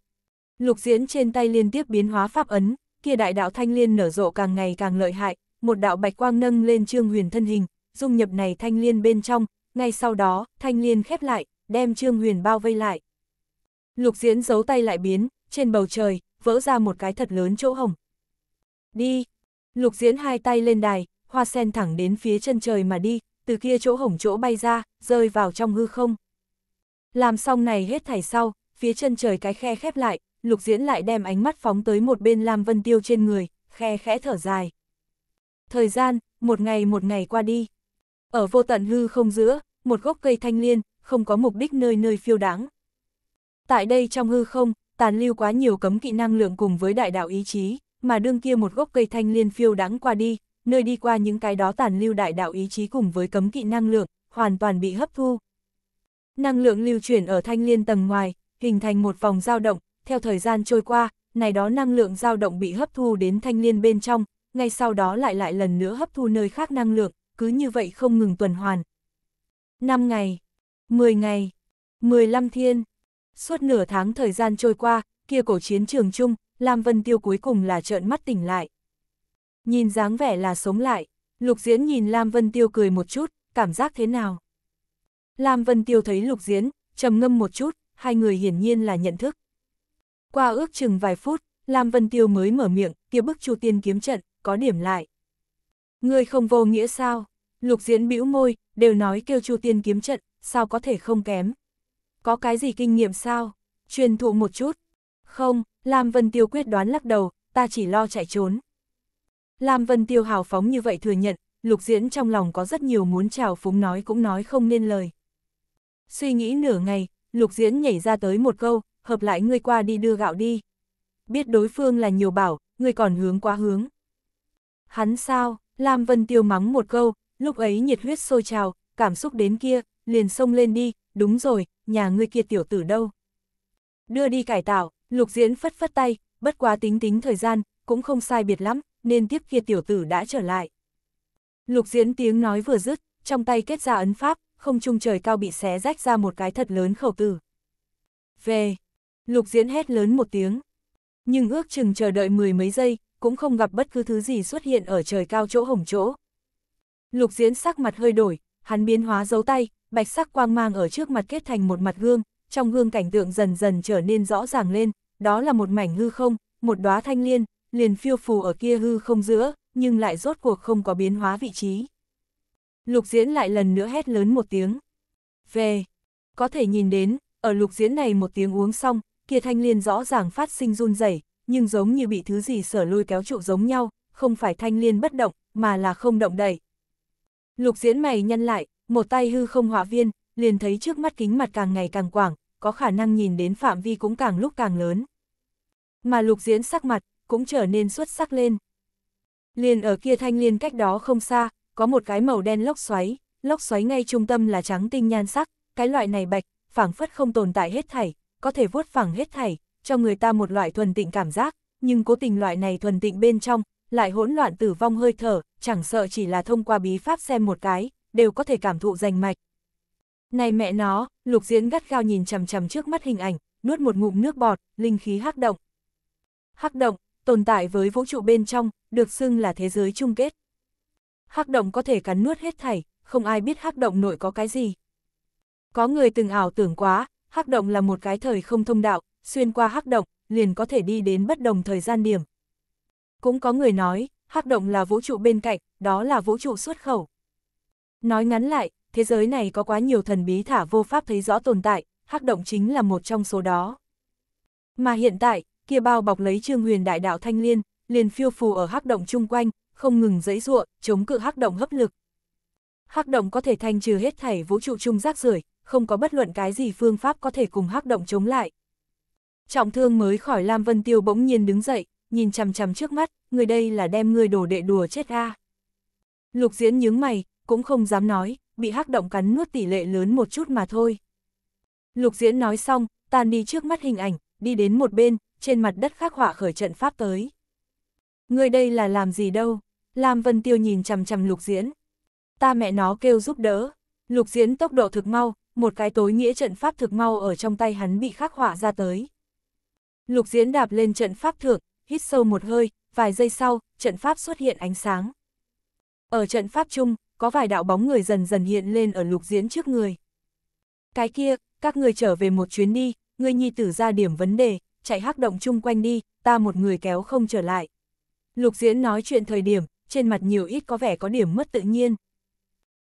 Lục diễn trên tay liên tiếp biến hóa pháp ấn, kia đại đạo thanh liên nở rộ càng ngày càng lợi hại, một đạo bạch quang nâng lên trương huyền thân hình, dung nhập này thanh liên bên trong, ngay sau đó, thanh liên khép lại, đem trương huyền bao vây lại. Lục diễn giấu tay lại biến, trên bầu trời, vỡ ra một cái thật lớn chỗ hồng. Đi! Lục diễn hai tay lên đài, hoa sen thẳng đến phía chân trời mà đi, từ kia chỗ hổng chỗ bay ra, rơi vào trong hư không. Làm xong này hết thảy sau, phía chân trời cái khe khép lại, lục diễn lại đem ánh mắt phóng tới một bên Lam Vân Tiêu trên người, khe khẽ thở dài. Thời gian, một ngày một ngày qua đi. Ở vô tận hư không giữa, một gốc cây thanh liên, không có mục đích nơi nơi phiêu đáng. Tại đây trong hư không, tàn lưu quá nhiều cấm kỵ năng lượng cùng với đại đạo ý chí, mà đương kia một gốc cây thanh liên phiêu đáng qua đi, nơi đi qua những cái đó tàn lưu đại đạo ý chí cùng với cấm kỵ năng lượng, hoàn toàn bị hấp thu. Năng lượng lưu chuyển ở thanh liên tầng ngoài, hình thành một vòng dao động, theo thời gian trôi qua, này đó năng lượng dao động bị hấp thu đến thanh liên bên trong, ngay sau đó lại lại lần nữa hấp thu nơi khác năng lượng, cứ như vậy không ngừng tuần hoàn. 5 ngày, 10 ngày, 15 thiên, suốt nửa tháng thời gian trôi qua, kia cổ chiến trường chung, Lam Vân Tiêu cuối cùng là trợn mắt tỉnh lại. Nhìn dáng vẻ là sống lại, Lục Diễn nhìn Lam Vân Tiêu cười một chút, cảm giác thế nào? Lam Vân Tiêu thấy Lục Diễn, trầm ngâm một chút, hai người hiển nhiên là nhận thức. Qua ước chừng vài phút, Lam Vân Tiêu mới mở miệng, kia bức Chu Tiên kiếm trận, có điểm lại. Ngươi không vô nghĩa sao? Lục Diễn bĩu môi, đều nói kêu Chu Tiên kiếm trận, sao có thể không kém? Có cái gì kinh nghiệm sao? Truyền thụ một chút. Không, Lam Vân Tiêu quyết đoán lắc đầu, ta chỉ lo chạy trốn. Lam Vân Tiêu hào phóng như vậy thừa nhận, lục diễn trong lòng có rất nhiều muốn trào phúng nói cũng nói không nên lời. Suy nghĩ nửa ngày, lục diễn nhảy ra tới một câu, hợp lại ngươi qua đi đưa gạo đi. Biết đối phương là nhiều bảo, ngươi còn hướng quá hướng. Hắn sao, Lam Vân Tiêu mắng một câu, lúc ấy nhiệt huyết sôi trào, cảm xúc đến kia, liền xông lên đi, đúng rồi, nhà ngươi kia tiểu tử đâu. Đưa đi cải tạo, lục diễn phất phất tay, bất quá tính tính thời gian, cũng không sai biệt lắm, nên tiếp kia tiểu tử đã trở lại. Lục diễn tiếng nói vừa dứt, trong tay kết ra ấn pháp, không trung trời cao bị xé rách ra một cái thật lớn khẩu tử. Về, lục diễn hét lớn một tiếng. Nhưng ước chừng chờ đợi mười mấy giây, cũng không gặp bất cứ thứ gì xuất hiện ở trời cao chỗ hồng chỗ. Lục diễn sắc mặt hơi đổi, hắn biến hóa dấu tay, bạch sắc quang mang ở trước mặt kết thành một mặt gương, trong gương cảnh tượng dần dần trở nên rõ ràng lên, đó là một mảnh hư không, một đóa thanh liên, liền phiêu phù ở kia hư không giữa, nhưng lại rốt cuộc không có biến hóa vị trí. Lục diễn lại lần nữa hét lớn một tiếng. Về, có thể nhìn đến, ở lục diễn này một tiếng uống xong, kia thanh liên rõ ràng phát sinh run rẩy, nhưng giống như bị thứ gì sở lôi kéo trụ giống nhau, không phải thanh liên bất động, mà là không động đậy Lục diễn mày nhăn lại, một tay hư không họa viên, liền thấy trước mắt kính mặt càng ngày càng quảng, có khả năng nhìn đến phạm vi cũng càng lúc càng lớn. Mà lục diễn sắc mặt, cũng trở nên xuất sắc lên. Liền ở kia thanh liên cách đó không xa, có một cái màu đen lốc xoáy, lốc xoáy ngay trung tâm là trắng tinh nhan sắc, cái loại này bạch, phảng phất không tồn tại hết thảy, có thể vuốt phẳng hết thảy, cho người ta một loại thuần tịnh cảm giác, nhưng cố tình loại này thuần tịnh bên trong, lại hỗn loạn tử vong hơi thở, chẳng sợ chỉ là thông qua bí pháp xem một cái, đều có thể cảm thụ rành mạch. Này mẹ nó, lục diễn gắt gao nhìn chằm chằm trước mắt hình ảnh, nuốt một ngụm nước bọt, linh khí hắc động. Hắc động, tồn tại với vũ trụ bên trong, được xưng là thế giới chung kết. Hắc động có thể cắn nuốt hết thảy, không ai biết hắc động nội có cái gì. Có người từng ảo tưởng quá, hắc động là một cái thời không thông đạo, xuyên qua hắc động, liền có thể đi đến bất đồng thời gian điểm. Cũng có người nói, hắc động là vũ trụ bên cạnh, đó là vũ trụ xuất khẩu. Nói ngắn lại, thế giới này có quá nhiều thần bí thả vô pháp thấy rõ tồn tại, hắc động chính là một trong số đó. Mà hiện tại, kia bao bọc lấy Trương Huyền đại đạo thanh liên, liền phiêu phù ở hắc động chung quanh, không ngừng giãy giụa, chống cự hắc động hấp lực. Hắc động có thể thanh trừ hết thảy vũ trụ chung rác rưởi, không có bất luận cái gì phương pháp có thể cùng hắc động chống lại. Trọng thương mới khỏi Lam Vân Tiêu bỗng nhiên đứng dậy, nhìn chằm chằm trước mắt, người đây là đem ngươi đồ đệ đùa chết a. Lục Diễn nhướng mày, cũng không dám nói, bị hắc động cắn nuốt tỷ lệ lớn một chút mà thôi. Lục Diễn nói xong, tan đi trước mắt hình ảnh, đi đến một bên, trên mặt đất khắc họa khởi trận pháp tới. Người đây là làm gì đâu? Lam Vân Tiêu nhìn chằm chằm lục diễn. Ta mẹ nó kêu giúp đỡ. Lục diễn tốc độ thực mau, một cái tối nghĩa trận pháp thực mau ở trong tay hắn bị khắc họa ra tới. Lục diễn đạp lên trận pháp thượng, hít sâu một hơi, vài giây sau, trận pháp xuất hiện ánh sáng. Ở trận pháp chung, có vài đạo bóng người dần dần hiện lên ở lục diễn trước người. Cái kia, các người trở về một chuyến đi, người nhi tử ra điểm vấn đề, chạy hắc động chung quanh đi, ta một người kéo không trở lại. Lục diễn nói chuyện thời điểm, trên mặt nhiều ít có vẻ có điểm mất tự nhiên.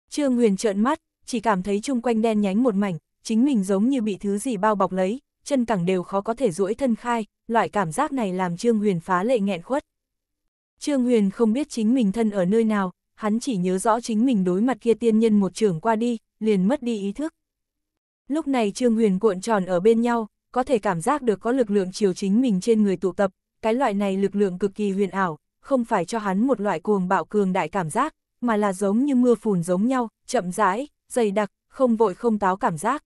Trương Huyền trợn mắt, chỉ cảm thấy chung quanh đen nhánh một mảnh, chính mình giống như bị thứ gì bao bọc lấy, chân cẳng đều khó có thể duỗi thân khai, loại cảm giác này làm Trương Huyền phá lệ nghẹn khuất. Trương Huyền không biết chính mình thân ở nơi nào, hắn chỉ nhớ rõ chính mình đối mặt kia tiên nhân một trưởng qua đi, liền mất đi ý thức. Lúc này Trương Huyền cuộn tròn ở bên nhau, có thể cảm giác được có lực lượng chiều chính mình trên người tụ tập, cái loại này lực lượng cực kỳ huyền ảo, không phải cho hắn một loại cuồng bạo cường đại cảm giác, mà là giống như mưa phùn giống nhau, chậm rãi, dày đặc, không vội không táo cảm giác.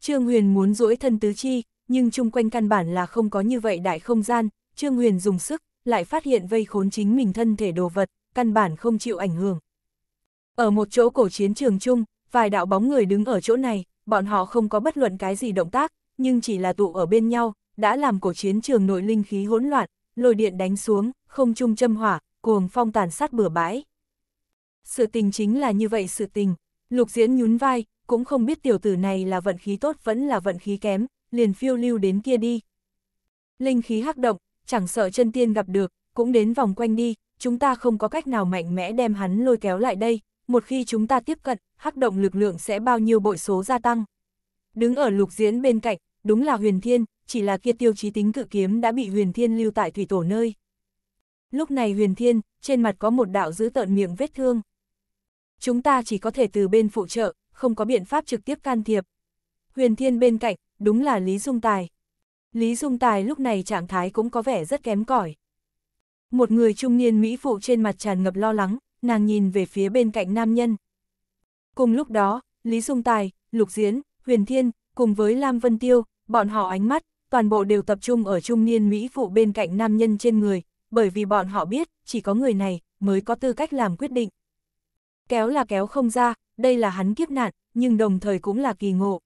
Trương Huyền muốn duỗi thân tứ chi, nhưng chung quanh căn bản là không có như vậy đại không gian, Trương Huyền dùng sức, lại phát hiện vây khốn chính mình thân thể đồ vật, căn bản không chịu ảnh hưởng. Ở một chỗ cổ chiến trường chung, vài đạo bóng người đứng ở chỗ này, bọn họ không có bất luận cái gì động tác, nhưng chỉ là tụ ở bên nhau, đã làm cổ chiến trường nội linh khí hỗn loạn, lôi điện đánh xuống, không trung châm hỏa, cuồng phong tàn sát bừa bãi. Sự tình chính là như vậy sự tình, lục diễn nhún vai, cũng không biết tiểu tử này là vận khí tốt vẫn là vận khí kém, liền phiêu lưu đến kia đi. Linh khí hắc động, chẳng sợ chân tiên gặp được, cũng đến vòng quanh đi, chúng ta không có cách nào mạnh mẽ đem hắn lôi kéo lại đây, một khi chúng ta tiếp cận, hắc động lực lượng sẽ bao nhiêu bội số gia tăng. Đứng ở lục diễn bên cạnh, đúng là huyền thiên, chỉ là kia tiêu chí tính cự kiếm đã bị huyền thiên lưu tại thủy tổ nơi. Lúc này huyền thiên, trên mặt có một đạo giữ tợn miệng vết thương. Chúng ta chỉ có thể từ bên phụ trợ, không có biện pháp trực tiếp can thiệp. Huyền thiên bên cạnh, đúng là Lý Dung Tài. Lý Dung Tài lúc này trạng thái cũng có vẻ rất kém cỏi. Một người trung niên Mỹ phụ trên mặt tràn ngập lo lắng, nàng nhìn về phía bên cạnh nam nhân. Cùng lúc đó, Lý Dung Tài, Lục Diễn, Huyền Thiên, cùng với Lam Vân Tiêu, bọn họ ánh mắt, toàn bộ đều tập trung ở trung niên Mỹ phụ bên cạnh nam nhân trên người, bởi vì bọn họ biết, chỉ có người này, mới có tư cách làm quyết định. Kéo là kéo không ra, đây là hắn kiếp nạn, nhưng đồng thời cũng là kỳ ngộ.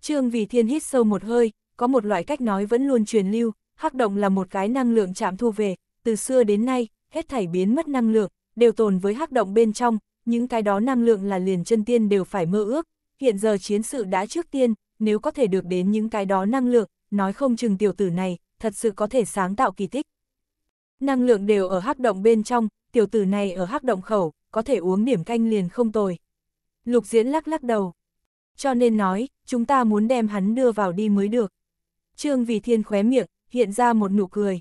Trương Vì Thiên hít sâu một hơi, có một loại cách nói vẫn luôn truyền lưu, hắc động là một cái năng lượng chạm thu về, từ xưa đến nay, hết thảy biến mất năng lượng, đều tồn với hắc động bên trong, những cái đó năng lượng là liền chân tiên đều phải mơ ước, hiện giờ chiến sự đã trước tiên, nếu có thể được đến những cái đó năng lượng, nói không chừng tiểu tử này, thật sự có thể sáng tạo kỳ tích. Năng lượng đều ở hắc động bên trong, tiểu tử này ở hắc động khẩu, có thể uống điểm canh liền không tồi. Lục diễn lắc lắc đầu. Cho nên nói, chúng ta muốn đem hắn đưa vào đi mới được. Trương Vì Thiên khóe miệng, hiện ra một nụ cười.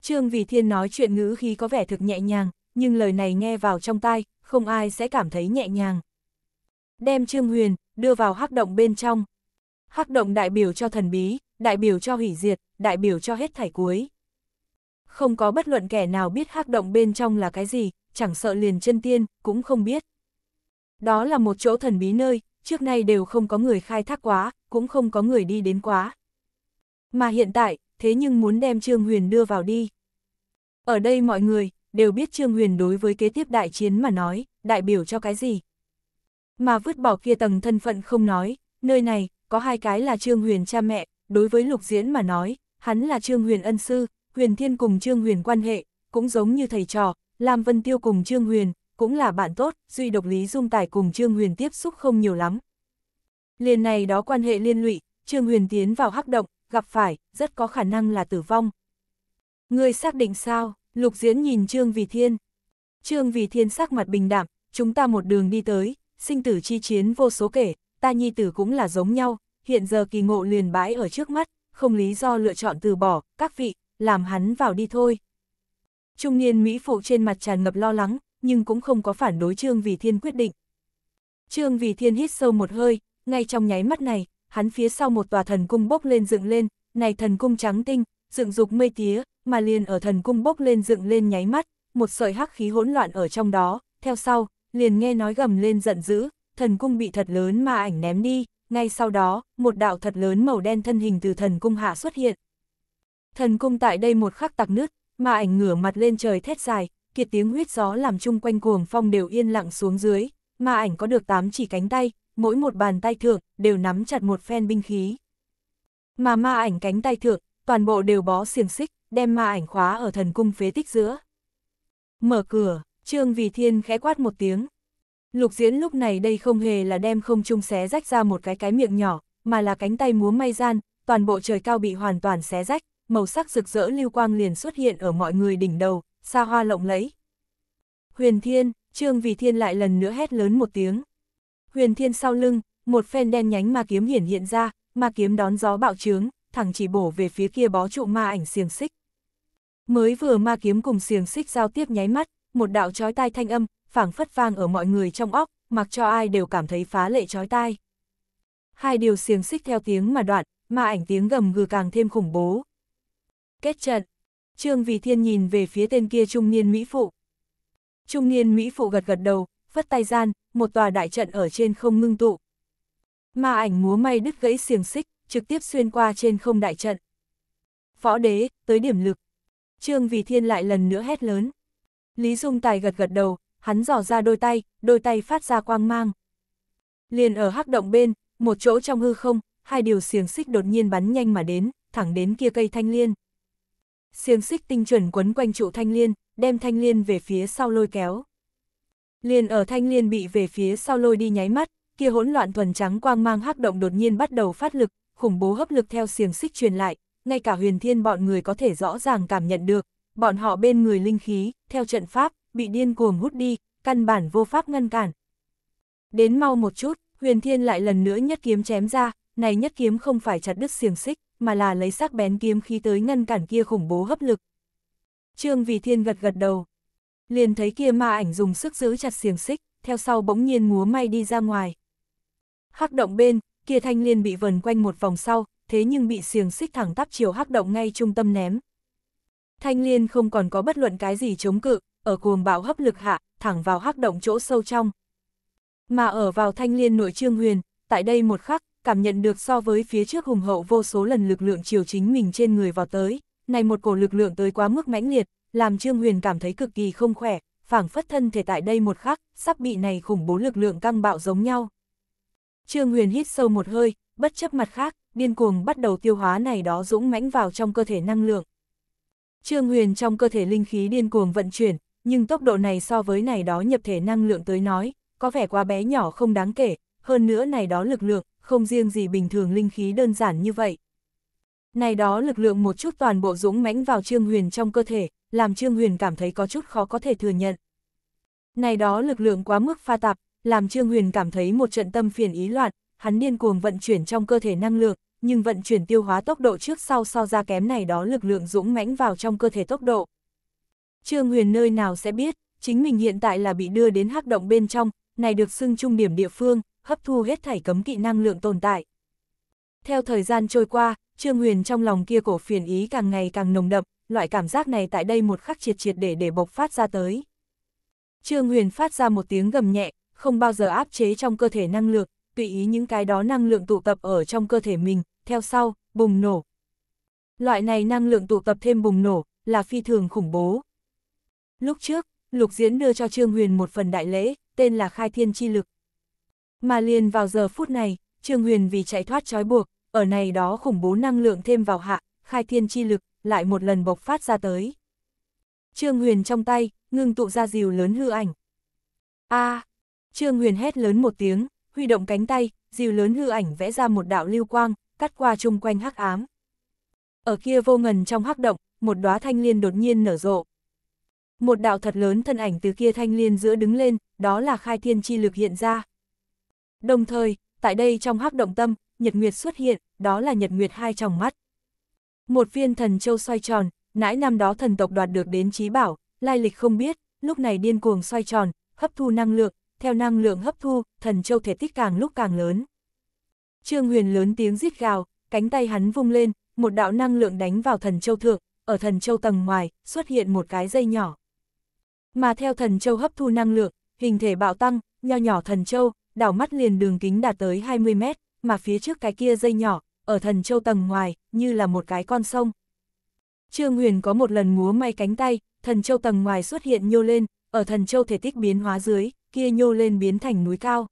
Trương Vì Thiên nói chuyện ngữ khí có vẻ thực nhẹ nhàng, nhưng lời này nghe vào trong tai, không ai sẽ cảm thấy nhẹ nhàng. Đem Trương Huyền, đưa vào hắc động bên trong. Hắc động đại biểu cho thần bí, đại biểu cho hủy diệt, đại biểu cho hết thảy cuối. Không có bất luận kẻ nào biết hắc động bên trong là cái gì, chẳng sợ liền chân tiên, cũng không biết. Đó là một chỗ thần bí nơi, trước nay đều không có người khai thác quá, cũng không có người đi đến quá. Mà hiện tại, thế nhưng muốn đem Trương Huyền đưa vào đi. Ở đây mọi người, đều biết Trương Huyền đối với kế tiếp đại chiến mà nói, đại biểu cho cái gì. Mà vứt bỏ kia tầng thân phận không nói, nơi này, có hai cái là Trương Huyền cha mẹ, đối với lục diễn mà nói, hắn là Trương Huyền ân sư, Huyền Thiên cùng Trương Huyền quan hệ, cũng giống như thầy trò, Lam Vân Tiêu cùng Trương Huyền, cũng là bạn tốt, duy độc lý dung tài cùng Trương Huyền tiếp xúc không nhiều lắm. Liền này đó quan hệ liên lụy, Trương Huyền tiến vào hắc động, gặp phải, rất có khả năng là tử vong. Ngươi xác định sao? Lục Diễn nhìn Trương Vì Thiên. Trương Vì Thiên sắc mặt bình đạm, chúng ta một đường đi tới, sinh tử chi chiến vô số kể, ta nhi tử cũng là giống nhau, hiện giờ kỳ ngộ liền bãi ở trước mắt, không lý do lựa chọn từ bỏ, các vị, làm hắn vào đi thôi. Trung niên Mỹ phụ trên mặt tràn ngập lo lắng, nhưng cũng không có phản đối Trương Vì Thiên quyết định. Trương Vì Thiên hít sâu một hơi, ngay trong nháy mắt này, hắn phía sau một tòa thần cung bốc lên dựng lên, này thần cung trắng tinh, dựng dục mây tía, mà liền ở thần cung bốc lên dựng lên nháy mắt, một sợi hắc khí hỗn loạn ở trong đó, theo sau, liền nghe nói gầm lên giận dữ, thần cung bị thật lớn mà ảnh ném đi, ngay sau đó, một đạo thật lớn màu đen thân hình từ thần cung hạ xuất hiện. Thần cung tại đây một khắc tặc nứt, mà ảnh ngửa mặt lên trời thét dài, kiệt tiếng huyết gió làm chung quanh cuồng phong đều yên lặng xuống dưới, mà ảnh có được tám chỉ cánh tay, mỗi một bàn tay thượng đều nắm chặt một phen binh khí. Mà ma ảnh cánh tay thượng, toàn bộ đều bó xiềng xích, đem ma ảnh khóa ở thần cung phế tích giữa. Mở cửa, Trương Vì Thiên khẽ quát một tiếng. Lục diễn lúc này đây không hề là đem không trung xé rách ra một cái cái miệng nhỏ, mà là cánh tay múa may gian, toàn bộ trời cao bị hoàn toàn xé rách, màu sắc rực rỡ lưu quang liền xuất hiện ở mọi người đỉnh đầu, xa hoa lộng lẫy. Huyền Thiên, Trương Vì Thiên lại lần nữa hét lớn một tiếng. Huyền Thiên sau lưng, một phen đen nhánh ma kiếm hiển hiện ra, ma kiếm đón gió bạo trướng, thẳng chỉ bổ về phía kia bó trụ ma ảnh xiềng xích. Mới vừa ma kiếm cùng xiềng xích giao tiếp nháy mắt, một đạo chói tai thanh âm, phảng phất vang ở mọi người trong óc, mặc cho ai đều cảm thấy phá lệ chói tai. Hai điều xiềng xích theo tiếng mà đoạn, mà ảnh tiếng gầm gừ càng thêm khủng bố. Kết trận, Trương Vì Thiên nhìn về phía tên kia trung niên Mỹ Phụ. Trung niên Mỹ Phụ gật gật đầu, phất tay gian, một tòa đại trận ở trên không ngưng tụ. mà ảnh múa may đứt gãy xiềng xích, trực tiếp xuyên qua trên không đại trận. phó đế, tới điểm lực. Trương Vì Thiên lại lần nữa hét lớn. Lý Dung Tài gật gật đầu, hắn dò ra đôi tay, đôi tay phát ra quang mang. Liền ở hắc động bên, một chỗ trong hư không, hai điều xiềng xích đột nhiên bắn nhanh mà đến, thẳng đến kia cây thanh liên. Xiềng xích tinh chuẩn quấn quanh trụ thanh liên, đem thanh liên về phía sau lôi kéo. Liền ở thanh liên bị về phía sau lôi đi nháy mắt, kia hỗn loạn thuần trắng quang mang hắc động đột nhiên bắt đầu phát lực, khủng bố hấp lực theo xiềng xích truyền lại, ngay cả huyền thiên bọn người có thể rõ ràng cảm nhận được, bọn họ bên người linh khí, theo trận pháp, bị điên cuồng hút đi, căn bản vô pháp ngăn cản. Đến mau một chút, huyền thiên lại lần nữa nhất kiếm chém ra, này nhất kiếm không phải chặt đứt xiềng xích, mà là lấy sắc bén kiếm khí tới ngăn cản kia khủng bố hấp lực. Trương Vì Thiên gật gật đầu, liền thấy kia ma ảnh dùng sức giữ chặt xiềng xích, theo sau bỗng nhiên múa may đi ra ngoài. Hắc động bên, kia thanh liên bị vần quanh một vòng sau, thế nhưng bị xiềng xích thẳng tắp chiều hắc động ngay trung tâm ném, Thanh Liên không còn có bất luận cái gì chống cự, ở cuồng bạo hấp lực hạ, thẳng vào hắc động chỗ sâu trong. Mà ở vào Thanh Liên nội trương huyền, tại đây một khắc, cảm nhận được so với phía trước hùng hậu vô số lần lực lượng chiều chính mình trên người vào tới, này một cổ lực lượng tới quá mức mãnh liệt, làm Trương Huyền cảm thấy cực kỳ không khỏe, phảng phất thân thể tại đây một khắc, sắp bị này khủng bố lực lượng căng bạo giống nhau. Trương Huyền hít sâu một hơi, bất chấp mặt khác, điên cuồng bắt đầu tiêu hóa này đó dũng mãnh vào trong cơ thể năng lượng. Trương Huyền trong cơ thể linh khí điên cuồng vận chuyển, nhưng tốc độ này so với này đó nhập thể năng lượng tới nói, có vẻ quá bé nhỏ không đáng kể, hơn nữa này đó lực lượng, không riêng gì bình thường linh khí đơn giản như vậy. Này đó lực lượng một chút toàn bộ dũng mãnh vào Trương Huyền trong cơ thể, làm Trương Huyền cảm thấy có chút khó có thể thừa nhận. Này đó lực lượng quá mức pha tạp, làm Trương Huyền cảm thấy một trận tâm phiền ý loạn, hắn điên cuồng vận chuyển trong cơ thể năng lượng, nhưng vận chuyển tiêu hóa tốc độ trước sau so ra kém này đó lực lượng dũng mãnh vào trong cơ thể tốc độ. Trương Huyền nơi nào sẽ biết, chính mình hiện tại là bị đưa đến hắc động bên trong, này được xưng trung điểm địa phương, hấp thu hết thảy cấm kỵ năng lượng tồn tại. Theo thời gian trôi qua, Trương Huyền trong lòng kia cổ phiền ý càng ngày càng nồng đậm, loại cảm giác này tại đây một khắc triệt triệt để để bộc phát ra tới. Trương Huyền phát ra một tiếng gầm nhẹ, không bao giờ áp chế trong cơ thể năng lượng, tùy ý những cái đó năng lượng tụ tập ở trong cơ thể mình, theo sau, bùng nổ. Loại này năng lượng tụ tập thêm bùng nổ, là phi thường khủng bố. Lúc trước, Lục Diễn đưa cho Trương Huyền một phần đại lễ, tên là Khai Thiên Chi Lực. Mà liền vào giờ phút này, Trương Huyền vì chạy thoát trói buộc, ở này đó khủng bố năng lượng thêm vào hạ, Khai Thiên Chi Lực lại một lần bộc phát ra tới. Trương Huyền trong tay, ngưng tụ ra dìu lớn hư ảnh. A! Trương Huyền hét lớn một tiếng, huy động cánh tay, dìu lớn hư ảnh vẽ ra một đạo lưu quang, cắt qua chung quanh hắc ám. Ở kia vô ngần trong hắc động, một đóa thanh liên đột nhiên nở rộ. Một đạo thật lớn thân ảnh từ kia thanh liên giữa đứng lên, đó là khai thiên chi lực hiện ra. Đồng thời, tại đây trong hắc động tâm, nhật nguyệt xuất hiện, đó là nhật nguyệt hai tròng mắt. Một viên thần châu xoay tròn, nãi năm đó thần tộc đoạt được đến trí bảo, lai lịch không biết, lúc này điên cuồng xoay tròn, hấp thu năng lượng, theo năng lượng hấp thu, thần châu thể tích càng lúc càng lớn. Trương Huyền lớn tiếng rít gào, cánh tay hắn vung lên, một đạo năng lượng đánh vào thần châu thượng, ở thần châu tầng ngoài, xuất hiện một cái dây nhỏ. Mà theo thần châu hấp thu năng lượng, hình thể bạo tăng, nho nhỏ thần châu, đảo mắt liền đường kính đạt tới 20 mét, mà phía trước cái kia dây nhỏ, ở thần châu tầng ngoài, như là một cái con sông. Trương Huyền có một lần múa may cánh tay, thần châu tầng ngoài xuất hiện nhô lên, ở thần châu thể tích biến hóa dưới, kia nhô lên biến thành núi cao.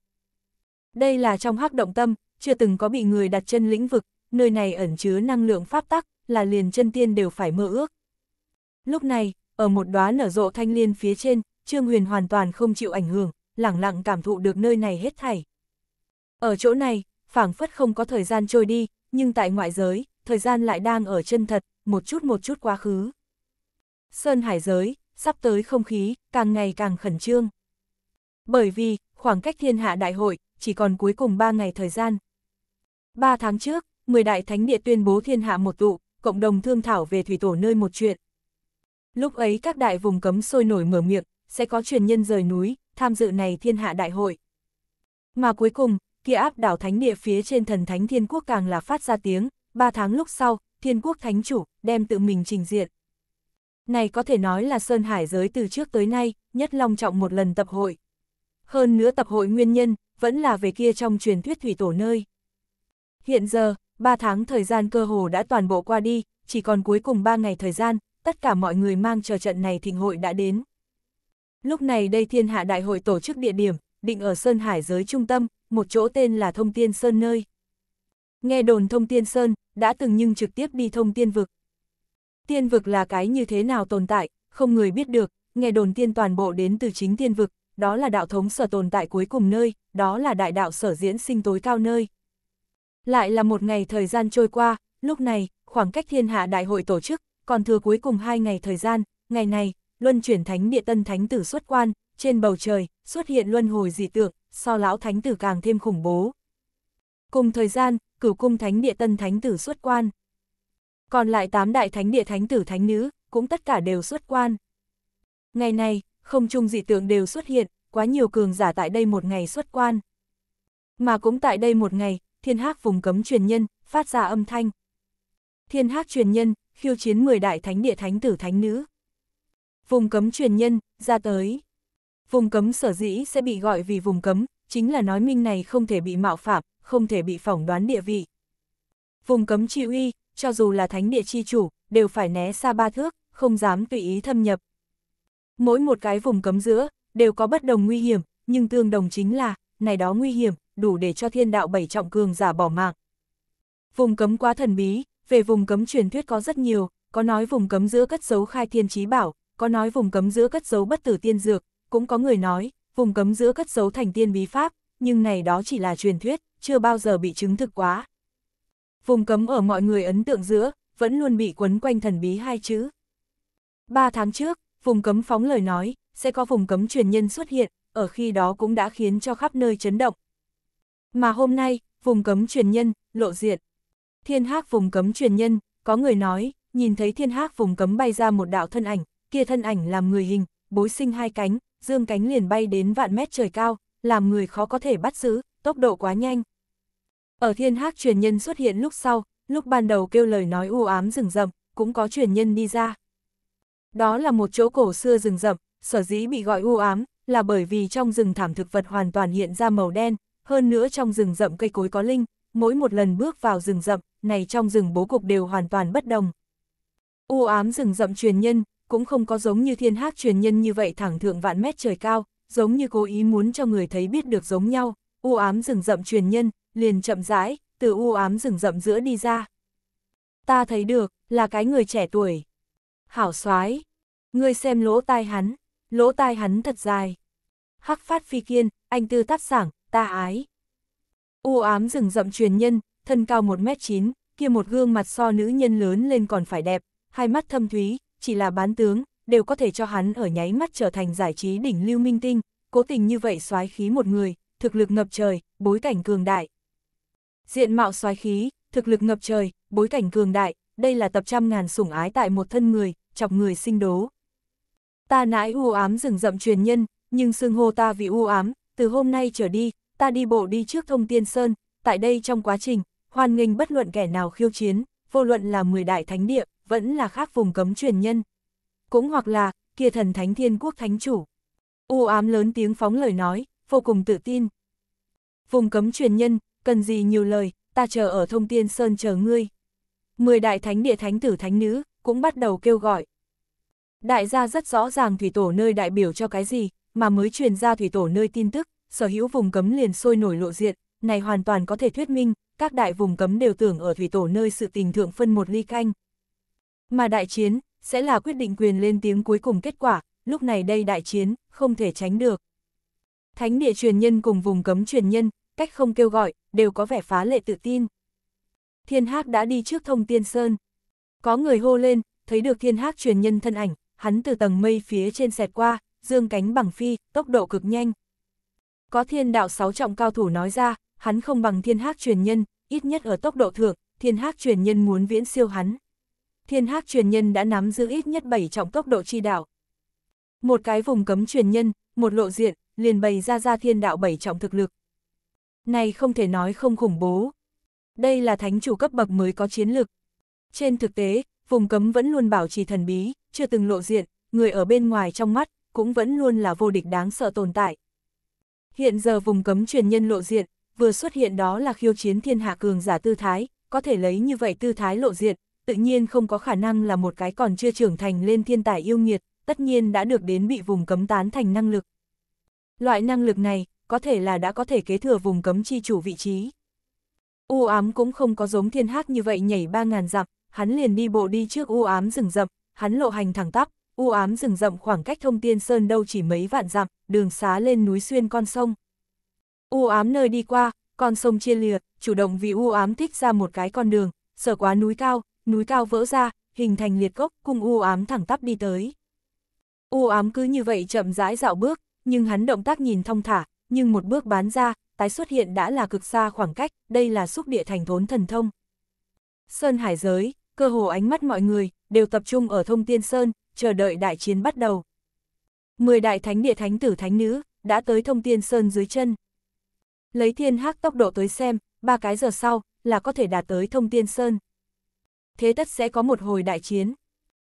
Đây là trong hắc động tâm, chưa từng có bị người đặt chân lĩnh vực, nơi này ẩn chứa năng lượng pháp tắc, là liền chân tiên đều phải mơ ước. Lúc này, ở một đóa nở rộ thanh liên phía trên, Trương Huyền hoàn toàn không chịu ảnh hưởng, lẳng lặng cảm thụ được nơi này hết thảy. Ở chỗ này, phảng phất không có thời gian trôi đi, nhưng tại ngoại giới, thời gian lại đang ở chân thật, một chút một chút quá khứ. Sơn hải giới, sắp tới không khí, càng ngày càng khẩn trương. Bởi vì, khoảng cách thiên hạ đại hội, chỉ còn cuối cùng 3 ngày thời gian, Ba tháng trước, 10 đại thánh địa tuyên bố thiên hạ một tụ, cộng đồng thương thảo về thủy tổ nơi một chuyện. Lúc ấy các đại vùng cấm sôi nổi mở miệng, sẽ có truyền nhân rời núi, tham dự này thiên hạ đại hội. Mà cuối cùng, kia áp đảo thánh địa phía trên thần thánh thiên quốc càng là phát ra tiếng, ba tháng lúc sau, thiên quốc thánh chủ, đem tự mình trình diện. Này có thể nói là Sơn Hải giới từ trước tới nay, nhất long trọng một lần tập hội. Hơn nữa tập hội nguyên nhân, vẫn là về kia trong truyền thuyết thủy tổ nơi. Hiện giờ, 3 tháng thời gian cơ hồ đã toàn bộ qua đi, chỉ còn cuối cùng 3 ngày thời gian, tất cả mọi người mang chờ trận này thịnh hội đã đến. Lúc này đây thiên hạ đại hội tổ chức địa điểm, định ở Sơn Hải giới trung tâm, một chỗ tên là Thông Tiên Sơn nơi. Nghe đồn Thông Tiên Sơn, đã từng nhưng trực tiếp đi Thông Tiên Vực. Tiên Vực là cái như thế nào tồn tại, không người biết được, nghe đồn tiên toàn bộ đến từ chính Tiên Vực, đó là đạo thống sở tồn tại cuối cùng nơi, đó là đại đạo sở diễn sinh tối cao nơi. Lại là một ngày thời gian trôi qua, lúc này, khoảng cách thiên hạ đại hội tổ chức, còn thừa cuối cùng hai ngày thời gian, ngày này, luân chuyển thánh địa tân thánh tử xuất quan, trên bầu trời, xuất hiện luân hồi dị tượng, so lão thánh tử càng thêm khủng bố. Cùng thời gian, cửu cung thánh địa tân thánh tử xuất quan. Còn lại tám đại thánh địa thánh tử thánh nữ, cũng tất cả đều xuất quan. Ngày này, không trung dị tượng đều xuất hiện, quá nhiều cường giả tại đây một ngày xuất quan. Mà cũng tại đây một ngày, thiên hắc vùng cấm truyền nhân, phát ra âm thanh. Thiên hắc truyền nhân, khiêu chiến 10 đại thánh địa thánh tử thánh nữ. Vùng cấm truyền nhân, ra tới. Vùng cấm sở dĩ sẽ bị gọi vì vùng cấm, chính là nói minh này không thể bị mạo phạm, không thể bị phỏng đoán địa vị. Vùng cấm chi uy, cho dù là thánh địa chi chủ, đều phải né xa ba thước, không dám tùy ý thâm nhập. Mỗi một cái vùng cấm giữa, đều có bất đồng nguy hiểm, nhưng tương đồng chính là, này đó nguy hiểm, đủ để cho thiên đạo bảy trọng cường giả bỏ mạng. Vùng cấm quá thần bí, về vùng cấm truyền thuyết có rất nhiều, có nói vùng cấm giữa cất dấu khai thiên chí bảo, có nói vùng cấm giữa cất dấu bất tử tiên dược, cũng có người nói, vùng cấm giữa cất dấu thành tiên bí pháp, nhưng này đó chỉ là truyền thuyết, chưa bao giờ bị chứng thực quá. Vùng cấm ở mọi người ấn tượng giữa, vẫn luôn bị quấn quanh thần bí hai chữ. Ba tháng trước, vùng cấm phóng lời nói, sẽ có vùng cấm truyền nhân xuất hiện, ở khi đó cũng đã khiến cho khắp nơi chấn động, mà hôm nay, vùng cấm truyền nhân, lộ diện. Thiên hắc vùng cấm truyền nhân, có người nói, nhìn thấy thiên hắc vùng cấm bay ra một đạo thân ảnh, kia thân ảnh làm người hình, bối sinh hai cánh, dương cánh liền bay đến vạn mét trời cao, làm người khó có thể bắt giữ, tốc độ quá nhanh. Ở thiên hắc truyền nhân xuất hiện lúc sau, lúc ban đầu kêu lời nói u ám rừng rậm, cũng có truyền nhân đi ra. Đó là một chỗ cổ xưa rừng rậm, sở dĩ bị gọi u ám, là bởi vì trong rừng thảm thực vật hoàn toàn hiện ra màu đen, hơn nữa trong rừng rậm cây cối có linh, mỗi một lần bước vào rừng rậm, này trong rừng bố cục đều hoàn toàn bất đồng. U ám rừng rậm truyền nhân, cũng không có giống như thiên hát truyền nhân như vậy thẳng thượng vạn mét trời cao, giống như cố ý muốn cho người thấy biết được giống nhau, u ám rừng rậm truyền nhân, liền chậm rãi, từ u ám rừng rậm giữa đi ra. Ta thấy được, là cái người trẻ tuổi. Hảo soái ngươi xem lỗ tai hắn, lỗ tai hắn thật dài. Hắc phát phi kiên, anh tư tác sảng, ta ái. U ám rừng rậm truyền nhân, thân cao 1m9, kia một gương mặt so nữ nhân lớn lên còn phải đẹp, hai mắt thâm thúy, chỉ là bán tướng, đều có thể cho hắn ở nháy mắt trở thành giải trí đỉnh lưu minh tinh, cố tình như vậy soái khí một người, thực lực ngập trời, bối cảnh cường đại. Diện mạo soái khí, thực lực ngập trời, bối cảnh cường đại, đây là tập trăm ngàn sủng ái tại một thân người, chọc người sinh đố. Ta nãi u ám rừng rậm truyền nhân, nhưng xưng hô ta vì u ám, từ hôm nay trở đi, ta đi bộ đi trước thông tiên sơn, tại đây trong quá trình, hoan nghênh bất luận kẻ nào khiêu chiến, vô luận là 10 đại thánh địa, vẫn là khác vùng cấm truyền nhân. Cũng hoặc là, kia thần thánh thiên quốc thánh chủ. U ám lớn tiếng phóng lời nói, vô cùng tự tin. Vùng cấm truyền nhân, cần gì nhiều lời, ta chờ ở thông tiên sơn chờ ngươi. Mười đại thánh địa thánh tử thánh nữ, cũng bắt đầu kêu gọi. Đại gia rất rõ ràng thủy tổ nơi đại biểu cho cái gì, mà mới truyền ra thủy tổ nơi tin tức, sở hữu vùng cấm liền sôi nổi lộ diện, này hoàn toàn có thể thuyết minh, các đại vùng cấm đều tưởng ở thủy tổ nơi sự tình thượng phân một ly canh. Mà đại chiến, sẽ là quyết định quyền lên tiếng cuối cùng kết quả, lúc này đây đại chiến, không thể tránh được. Thánh địa truyền nhân cùng vùng cấm truyền nhân, cách không kêu gọi, đều có vẻ phá lệ tự tin. Thiên hắc đã đi trước thông tiên sơn. Có người hô lên, thấy được Thiên hắc truyền nhân thân ảnh, hắn từ tầng mây phía trên xẹt qua, dương cánh bằng phi, tốc độ cực nhanh. Có thiên đạo sáu trọng cao thủ nói ra, hắn không bằng thiên hắc truyền nhân, ít nhất ở tốc độ thượng, thiên hắc truyền nhân muốn viễn siêu hắn. Thiên hắc truyền nhân đã nắm giữ ít nhất bảy trọng tốc độ chi đạo. Một cái vùng cấm truyền nhân, một lộ diện, liền bày ra ra thiên đạo bảy trọng thực lực. Này không thể nói không khủng bố. Đây là thánh chủ cấp bậc mới có chiến lực. Trên thực tế, vùng cấm vẫn luôn bảo trì thần bí, chưa từng lộ diện, người ở bên ngoài trong mắt, cũng vẫn luôn là vô địch đáng sợ tồn tại, Hiện giờ vùng cấm truyền nhân lộ diện, vừa xuất hiện đó là khiêu chiến thiên hạ cường giả tư thái, có thể lấy như vậy tư thái lộ diện, tự nhiên không có khả năng là một cái còn chưa trưởng thành lên thiên tài yêu nghiệt, tất nhiên đã được đến bị vùng cấm tán thành năng lực. Loại năng lực này, có thể là đã có thể kế thừa vùng cấm chi chủ vị trí. U ám cũng không có giống thiên hắc như vậy nhảy 3.000 dặm, hắn liền đi bộ đi trước u ám rừng rậm, hắn lộ hành thẳng tắp, u ám rừng rậm khoảng cách thông tiên sơn đâu chỉ mấy vạn dặm, đường xá lên núi xuyên con sông. U ám nơi đi qua, con sông chia lìa, chủ động vì u ám thích ra một cái con đường, sợ quá núi cao, núi cao vỡ ra, hình thành liệt cốc cùng u ám thẳng tắp đi tới. U ám cứ như vậy chậm rãi dạo bước, nhưng hắn động tác nhìn thong thả, nhưng một bước bán ra, tái xuất hiện đã là cực xa khoảng cách, đây là xúc địa thành thốn thần thông. Sơn hải giới, cơ hồ ánh mắt mọi người, đều tập trung ở thông tiên sơn, chờ đợi đại chiến bắt đầu. Mười đại thánh địa thánh tử thánh nữ, đã tới thông tiên sơn dưới chân. Lấy thiên hắc tốc độ tới xem, ba cái giờ sau, là có thể đạt tới thông tiên sơn. Thế tất sẽ có một hồi đại chiến.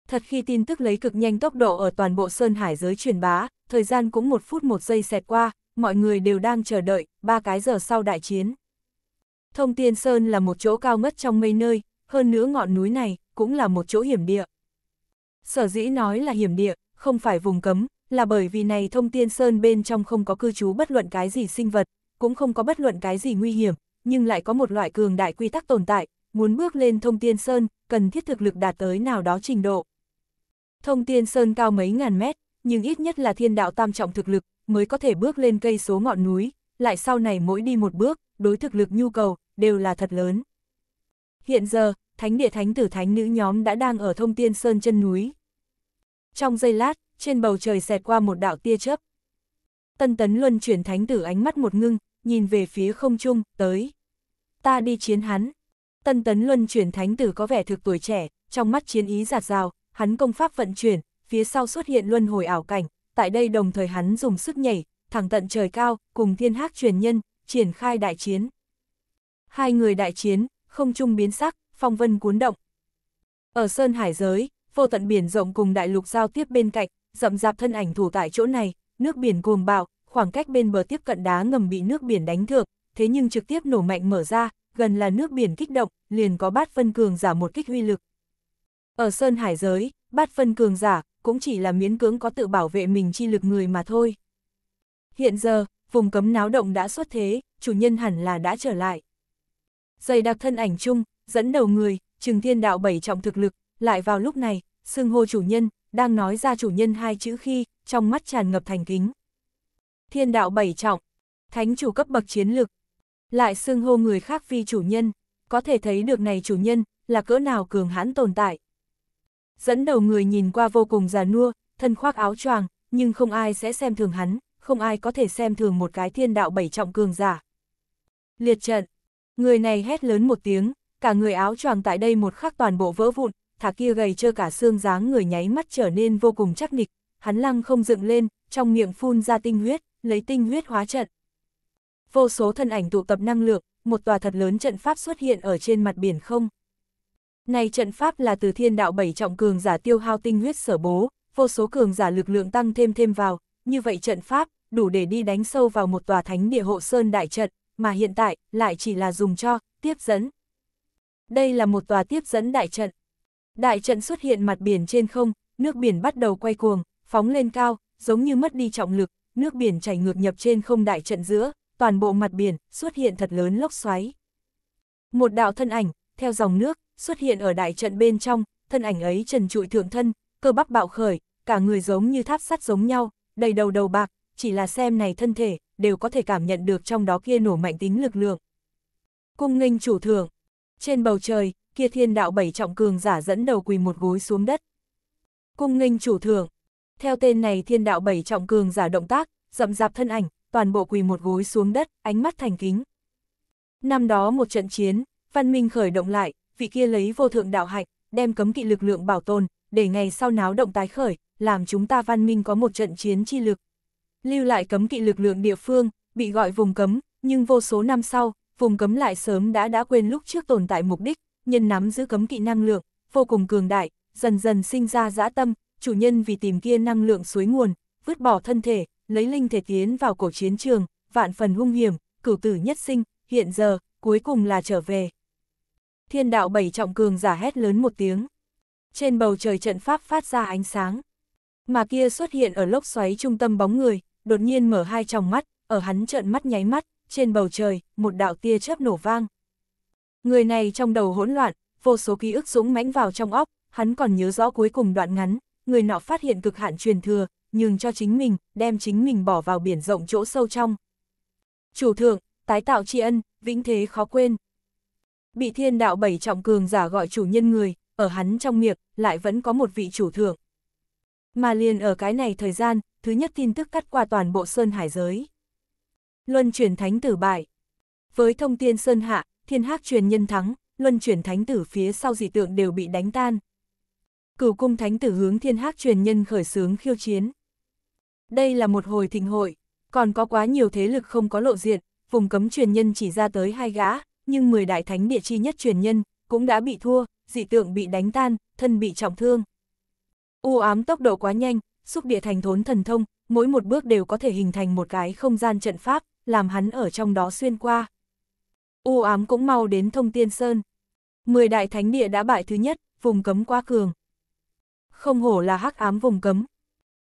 Thật khi tin tức lấy cực nhanh tốc độ ở toàn bộ sơn hải giới truyền bá, thời gian cũng một phút một giây xẹt qua, mọi người đều đang chờ đợi, ba cái giờ sau đại chiến. Thông Tiên Sơn là một chỗ cao ngất trong mây nơi, hơn nữa ngọn núi này cũng là một chỗ hiểm địa. Sở dĩ nói là hiểm địa, không phải vùng cấm, là bởi vì này thông tiên sơn bên trong không có cư trú bất luận cái gì sinh vật, cũng không có bất luận cái gì nguy hiểm, nhưng lại có một loại cường đại quy tắc tồn tại, muốn bước lên thông tiên sơn, cần thiết thực lực đạt tới nào đó trình độ. Thông tiên sơn cao mấy ngàn mét, nhưng ít nhất là thiên đạo tam trọng thực lực, mới có thể bước lên cây số ngọn núi, lại sau này mỗi đi một bước, đối thực lực nhu cầu, đều là thật lớn. Hiện giờ, thánh địa thánh tử thánh nữ nhóm đã đang ở thông tiên sơn chân núi. Trong giây lát, trên bầu trời xẹt qua một đạo tia chớp. Tân tấn luân chuyển thánh tử ánh mắt một ngưng, nhìn về phía không trung, tới. Ta đi chiến hắn. Tân tấn luân chuyển thánh tử có vẻ thực tuổi trẻ, trong mắt chiến ý giạt rào, hắn công pháp vận chuyển, phía sau xuất hiện luân hồi ảo cảnh, tại đây đồng thời hắn dùng sức nhảy, thẳng tận trời cao, cùng thiên hắc truyền nhân, triển khai đại chiến. Hai người đại chiến, không trung biến sắc, phong vân cuốn động. Ở Sơn Hải giới, vô tận biển rộng cùng đại lục giao tiếp bên cạnh, rậm rạp thân ảnh thủ tại chỗ này, nước biển cuồng bạo, khoảng cách bên bờ tiếp cận đá ngầm bị nước biển đánh thượng, thế nhưng trực tiếp nổ mạnh mở ra, gần là nước biển kích động, liền có bát phân cường giả một kích huy lực. Ở Sơn Hải giới, bát phân cường giả cũng chỉ là miễn cưỡng có tự bảo vệ mình chi lực người mà thôi. Hiện giờ, vùng cấm náo động đã xuất thế, chủ nhân hẳn là đã trở lại. Dày đặc thân ảnh chung, dẫn đầu người, trừng thiên đạo bảy trọng thực lực, lại vào lúc này, xưng hô chủ nhân, đang nói ra chủ nhân hai chữ khi, trong mắt tràn ngập thành kính. Thiên đạo bảy trọng, thánh chủ cấp bậc chiến lực, lại xưng hô người khác vì chủ nhân, có thể thấy được này chủ nhân, là cỡ nào cường hãn tồn tại. Dẫn đầu người nhìn qua vô cùng già nua, thân khoác áo choàng, nhưng không ai sẽ xem thường hắn, không ai có thể xem thường một cái thiên đạo bảy trọng cường giả. Liệt trận, người này hét lớn một tiếng, cả người áo choàng tại đây một khắc toàn bộ vỡ vụn, thả kia gầy trơ cả xương dáng người nháy mắt trở nên vô cùng chắc nịch, hắn lăng không dựng lên, trong miệng phun ra tinh huyết, lấy tinh huyết hóa trận. Vô số thân ảnh tụ tập năng lượng, một tòa thật lớn trận pháp xuất hiện ở trên mặt biển không. Này trận pháp là từ thiên đạo bảy trọng cường giả tiêu hao tinh huyết sở bố, vô số cường giả lực lượng tăng thêm thêm vào, như vậy trận pháp đủ để đi đánh sâu vào một tòa thánh địa hộ sơn đại trận, mà hiện tại lại chỉ là dùng cho tiếp dẫn. Đây là một tòa tiếp dẫn đại trận. Đại trận xuất hiện mặt biển trên không, nước biển bắt đầu quay cuồng, phóng lên cao, giống như mất đi trọng lực, nước biển chảy ngược nhập trên không đại trận giữa, toàn bộ mặt biển xuất hiện thật lớn lốc xoáy. Một đạo thân ảnh, theo dòng nước, xuất hiện ở đại trận bên trong, thân ảnh ấy trần trụi thượng thân, cơ bắp bạo khởi, cả người giống như tháp sắt giống nhau, đầy đầu đầu bạc, chỉ là xem này thân thể, đều có thể cảm nhận được trong đó kia nổ mạnh tính lực lượng. Cung nghênh chủ thượng, trên bầu trời, kia thiên đạo bảy trọng cường giả dẫn đầu quỳ một gối xuống đất. Cung nghênh chủ thượng. Theo tên này thiên đạo bảy trọng cường giả động tác, rậm rạp thân ảnh, toàn bộ quỳ một gối xuống đất, ánh mắt thành kính. Năm đó một trận chiến, văn minh khởi động lại, vị kia lấy vô thượng đạo hạch, đem cấm kỵ lực lượng bảo tồn, để ngày sau náo động tái khởi, làm chúng ta văn minh có một trận chiến chi lực. Lưu lại cấm kỵ lực lượng địa phương, bị gọi vùng cấm, nhưng vô số năm sau, vùng cấm lại sớm đã đã quên lúc trước tồn tại mục đích, nhân nắm giữ cấm kỵ năng lượng, vô cùng cường đại, dần dần sinh ra dã tâm, chủ nhân vì tìm kia năng lượng suối nguồn, vứt bỏ thân thể, lấy linh thể tiến vào cổ chiến trường, vạn phần hung hiểm, cửu tử nhất sinh, hiện giờ, cuối cùng là trở về. Thiên đạo bảy trọng cường giả hét lớn một tiếng. Trên bầu trời trận pháp phát ra ánh sáng. Mà kia xuất hiện ở lốc xoáy trung tâm bóng người, đột nhiên mở hai tròng mắt, ở hắn trợn mắt nháy mắt, trên bầu trời, một đạo tia chớp nổ vang. Người này trong đầu hỗn loạn, vô số ký ức dũng mãnh vào trong óc, hắn còn nhớ rõ cuối cùng đoạn ngắn, người nọ phát hiện cực hạn truyền thừa, nhưng cho chính mình, đem chính mình bỏ vào biển rộng chỗ sâu trong. Chủ thượng, tái tạo tri ân, vĩnh thế khó quên. Bị thiên đạo bảy trọng cường giả gọi chủ nhân người, ở hắn trong miệng, lại vẫn có một vị chủ thượng. Mà liền ở cái này thời gian, thứ nhất tin tức cắt qua toàn bộ Sơn Hải giới luân chuyển thánh tử bại. Với thông tiên sơn hạ, thiên hắc truyền nhân thắng, luân chuyển thánh tử phía sau dị tượng đều bị đánh tan. Cửu cung thánh tử hướng thiên hắc truyền nhân khởi xướng khiêu chiến. Đây là một hồi thịnh hội, còn có quá nhiều thế lực không có lộ diện, vùng cấm truyền nhân chỉ ra tới hai gã, nhưng 10 đại thánh địa chi nhất truyền nhân cũng đã bị thua, dị tượng bị đánh tan, thân bị trọng thương. U ám tốc độ quá nhanh, xúc địa thành thốn thần thông, mỗi một bước đều có thể hình thành một cái không gian trận pháp, làm hắn ở trong đó xuyên qua. U ám cũng mau đến thông tiên sơn. Mười đại thánh địa đã bại thứ nhất, vùng cấm quá cường. Không hổ là hắc ám vùng cấm.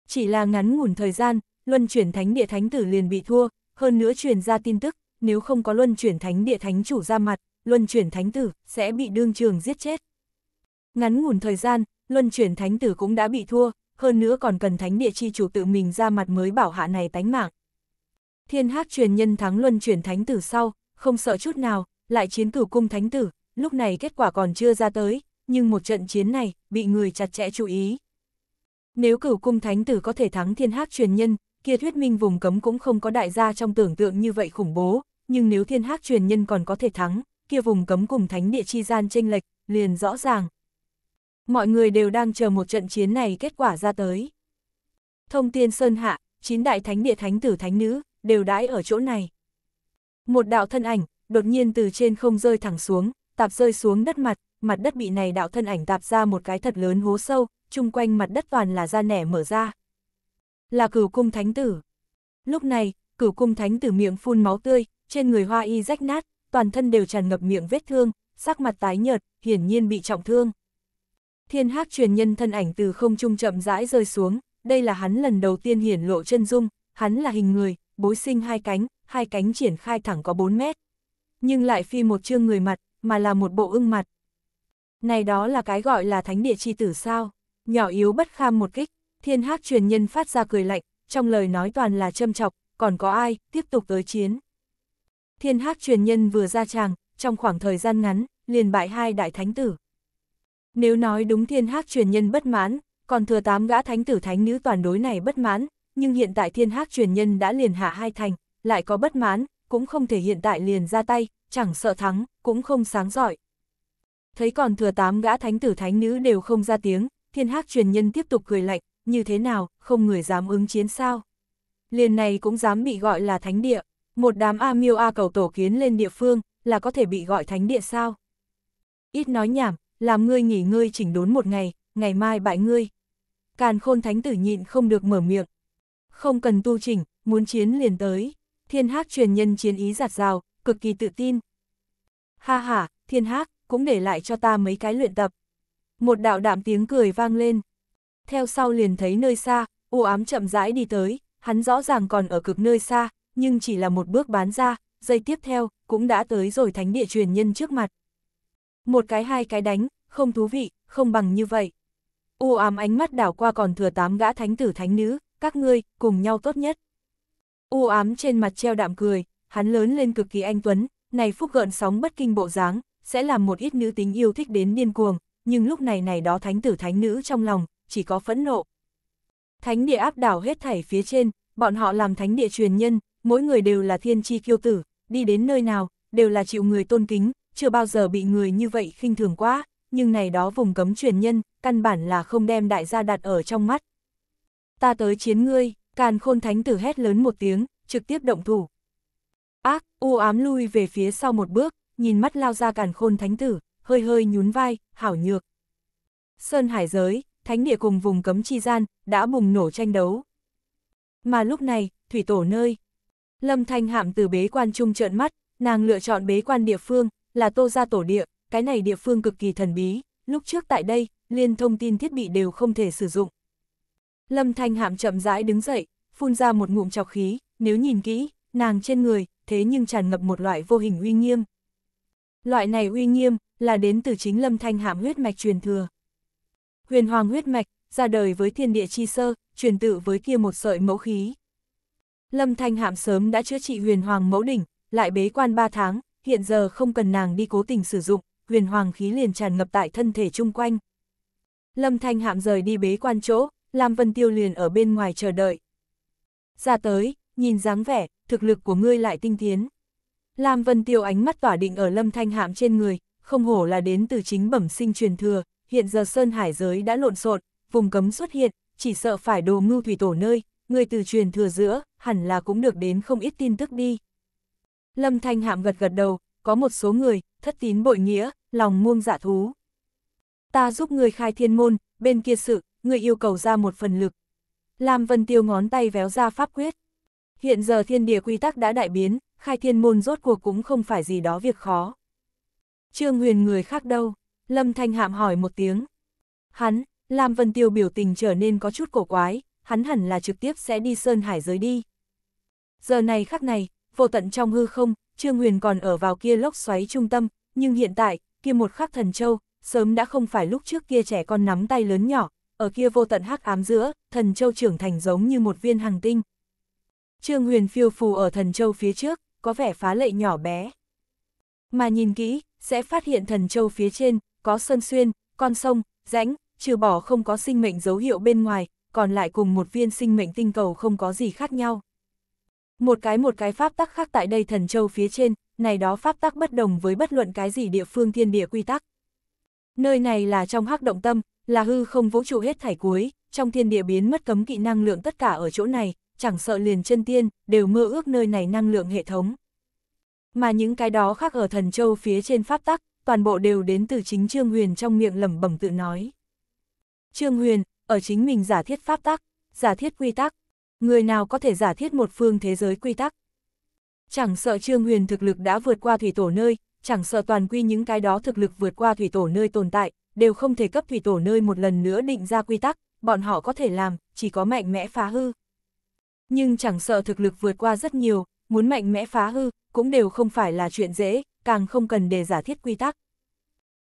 Chỉ là ngắn ngủn thời gian, luân chuyển thánh địa thánh tử liền bị thua, hơn nữa truyền ra tin tức, nếu không có luân chuyển thánh địa thánh chủ ra mặt, luân chuyển thánh tử sẽ bị đương trường giết chết. Ngắn ngủn thời gian, luân chuyển thánh tử cũng đã bị thua, hơn nữa còn cần thánh địa chi chủ tự mình ra mặt mới bảo hạ này tánh mạng. Thiên Hắc truyền nhân thắng luân chuyển thánh tử sau, không sợ chút nào, lại chiến cửu cung thánh tử, lúc này kết quả còn chưa ra tới, nhưng một trận chiến này bị người chặt chẽ chú ý. Nếu cửu cung thánh tử có thể thắng Thiên Hắc truyền nhân, kia thuyết minh vùng cấm cũng không có đại gia trong tưởng tượng như vậy khủng bố, nhưng nếu Thiên Hắc truyền nhân còn có thể thắng, kia vùng cấm cùng thánh địa chi gian chênh lệch liền rõ ràng. Mọi người đều đang chờ một trận chiến này kết quả ra tới. Thông Tiên Sơn Hạ, chín đại thánh địa thánh tử thánh nữ, đều đãi ở chỗ này. Một đạo thân ảnh, đột nhiên từ trên không rơi thẳng xuống, tạp rơi xuống đất mặt, mặt đất bị này đạo thân ảnh tạp ra một cái thật lớn hố sâu, chung quanh mặt đất toàn là da nẻ mở ra. Là cửu cung thánh tử. Lúc này, cửu cung thánh tử miệng phun máu tươi, trên người hoa y rách nát, toàn thân đều tràn ngập miệng vết thương, sắc mặt tái nhợt, hiển nhiên bị trọng thương. Thiên hắc truyền nhân thân ảnh từ không trung chậm rãi rơi xuống, đây là hắn lần đầu tiên hiển lộ chân dung, hắn là hình người, bối sinh hai cánh, hai cánh triển khai thẳng có 4 mét. Nhưng lại phi một chương người mặt, mà là một bộ ưng mặt. Này đó là cái gọi là thánh địa chi tử sao, nhỏ yếu bất kham một kích, thiên hắc truyền nhân phát ra cười lạnh, trong lời nói toàn là châm chọc, còn có ai, tiếp tục tới chiến. Thiên hắc truyền nhân vừa ra tràng, trong khoảng thời gian ngắn, liền bại hai đại thánh tử. Nếu nói đúng thiên hắc truyền nhân bất mãn, còn thừa tám gã thánh tử thánh nữ toàn đối này bất mãn, nhưng hiện tại thiên hắc truyền nhân đã liền hạ hai thành, lại có bất mãn, cũng không thể hiện tại liền ra tay, chẳng sợ thắng, cũng không sáng giỏi. Thấy còn thừa tám gã thánh tử thánh nữ đều không ra tiếng, thiên hắc truyền nhân tiếp tục cười lạnh, như thế nào, không người dám ứng chiến sao. Liền này cũng dám bị gọi là thánh địa, một đám A miêu A cầu tổ kiến lên địa phương, là có thể bị gọi thánh địa sao. Ít nói nhảm, làm ngươi nghỉ ngơi chỉnh đốn một ngày, ngày mai bại ngươi. Càn khôn thánh tử nhịn không được mở miệng, không cần tu chỉnh, muốn chiến liền tới. Thiên Hắc truyền nhân chiến ý giạt rào, cực kỳ tự tin. Ha ha, Thiên Hắc, cũng để lại cho ta mấy cái luyện tập. Một đạo đạm tiếng cười vang lên. Theo sau liền thấy nơi xa, u ám chậm rãi đi tới, hắn rõ ràng còn ở cực nơi xa, nhưng chỉ là một bước bán ra, giây tiếp theo, cũng đã tới rồi thánh địa truyền nhân trước mặt. Một cái hai cái đánh, không thú vị, không bằng như vậy. U ám ánh mắt đảo qua còn thừa tám gã thánh tử thánh nữ, các ngươi, cùng nhau tốt nhất. U ám trên mặt treo đạm cười, hắn lớn lên cực kỳ anh tuấn, này phúc gợn sóng bất kinh bộ dáng, sẽ làm một ít nữ tính yêu thích đến điên cuồng, nhưng lúc này này đó thánh tử thánh nữ trong lòng, chỉ có phẫn nộ. Thánh địa áp đảo hết thảy phía trên, bọn họ làm thánh địa truyền nhân, mỗi người đều là thiên chi kiêu tử, đi đến nơi nào, đều là chịu người tôn kính, chưa bao giờ bị người như vậy khinh thường quá, nhưng này đó vùng cấm truyền nhân, căn bản là không đem đại gia đặt ở trong mắt, ta tới chiến ngươi, càn khôn thánh tử hét lớn một tiếng, trực tiếp động thủ. Ác, u ám lui về phía sau một bước, nhìn mắt lao ra càn khôn thánh tử, hơi hơi nhún vai, hảo nhược. Sơn hải giới, thánh địa cùng vùng cấm chi gian, đã bùng nổ tranh đấu. Mà lúc này, thủy tổ nơi. Lâm Thanh Hạm từ bế quan trung trợn mắt, nàng lựa chọn bế quan địa phương, là tô ra tổ địa, cái này địa phương cực kỳ thần bí, lúc trước tại đây, liên thông tin thiết bị đều không thể sử dụng, Lâm Thanh Hạm chậm rãi đứng dậy, phun ra một ngụm chọc khí, nếu nhìn kỹ, nàng trên người, thế nhưng tràn ngập một loại vô hình uy nghiêm. Loại này uy nghiêm, là đến từ chính Lâm Thanh Hạm huyết mạch truyền thừa. Huyền Hoàng huyết mạch, ra đời với thiên địa chi sơ, truyền tự với kia một sợi mẫu khí. Lâm Thanh Hạm sớm đã chữa trị huyền hoàng mẫu đỉnh, lại bế quan 3 tháng, hiện giờ không cần nàng đi cố tình sử dụng, huyền hoàng khí liền tràn ngập tại thân thể chung quanh. Lâm Thanh Hạm rời đi bế quan chỗ, Lam Vân Tiêu liền ở bên ngoài chờ đợi. Ra tới, nhìn dáng vẻ, thực lực của ngươi lại tinh tiến. Lam Vân Tiêu ánh mắt tỏa định ở lâm thanh hạm trên người, không hổ là đến từ chính bẩm sinh truyền thừa, hiện giờ Sơn Hải giới đã lộn xộn, vùng cấm xuất hiện, chỉ sợ phải đồ mưu thủy tổ nơi, người từ truyền thừa giữa, hẳn là cũng được đến không ít tin tức đi. Lâm Thanh Hạm gật gật đầu, có một số người, thất tín bội nghĩa, lòng muông dạ thú. Ta giúp người khai thiên môn, bên kia sự, người yêu cầu ra một phần lực. Lam Vân Tiêu ngón tay véo ra pháp quyết. Hiện giờ thiên địa quy tắc đã đại biến, khai thiên môn rốt cuộc cũng không phải gì đó việc khó. Trương Huyền người khác đâu? Lâm Thanh Hạm hỏi một tiếng. Hắn, Lam Vân Tiêu biểu tình trở nên có chút cổ quái, hắn hẳn là trực tiếp sẽ đi Sơn Hải giới đi. Giờ này khắc này, vô tận trong hư không, Trương Huyền còn ở vào kia lốc xoáy trung tâm, nhưng hiện tại, kia một khắc thần châu, sớm đã không phải lúc trước kia trẻ con nắm tay lớn nhỏ, ở kia vô tận hắc ám giữa, thần châu trưởng thành giống như một viên hàng tinh. Trương Huyền phiêu phù ở thần châu phía trước, có vẻ phá lệ nhỏ bé. Mà nhìn kỹ, sẽ phát hiện thần châu phía trên, có sơn xuyên, con sông, rãnh, trừ bỏ không có sinh mệnh dấu hiệu bên ngoài, còn lại cùng một viên sinh mệnh tinh cầu không có gì khác nhau. Một cái một cái pháp tắc khác tại đây thần châu phía trên, này đó pháp tắc bất đồng với bất luận cái gì địa phương thiên địa quy tắc. Nơi này là trong hắc động tâm, là hư không vũ trụ hết thảy cuối, trong thiên địa biến mất cấm kỵ năng lượng tất cả ở chỗ này, chẳng sợ liền chân tiên, đều mơ ước nơi này năng lượng hệ thống. Mà những cái đó khác ở thần châu phía trên pháp tắc, toàn bộ đều đến từ chính Trương Huyền trong miệng lẩm bẩm tự nói. Trương Huyền, ở chính mình giả thiết pháp tắc, giả thiết quy tắc, người nào có thể giả thiết một phương thế giới quy tắc. Chẳng sợ Trương Huyền thực lực đã vượt qua thủy tổ nơi, chẳng sợ toàn quy những cái đó thực lực vượt qua thủy tổ nơi tồn tại, đều không thể cấp thủy tổ nơi một lần nữa định ra quy tắc, bọn họ có thể làm, chỉ có mạnh mẽ phá hư. Nhưng chẳng sợ thực lực vượt qua rất nhiều, muốn mạnh mẽ phá hư, cũng đều không phải là chuyện dễ, càng không cần để giả thiết quy tắc.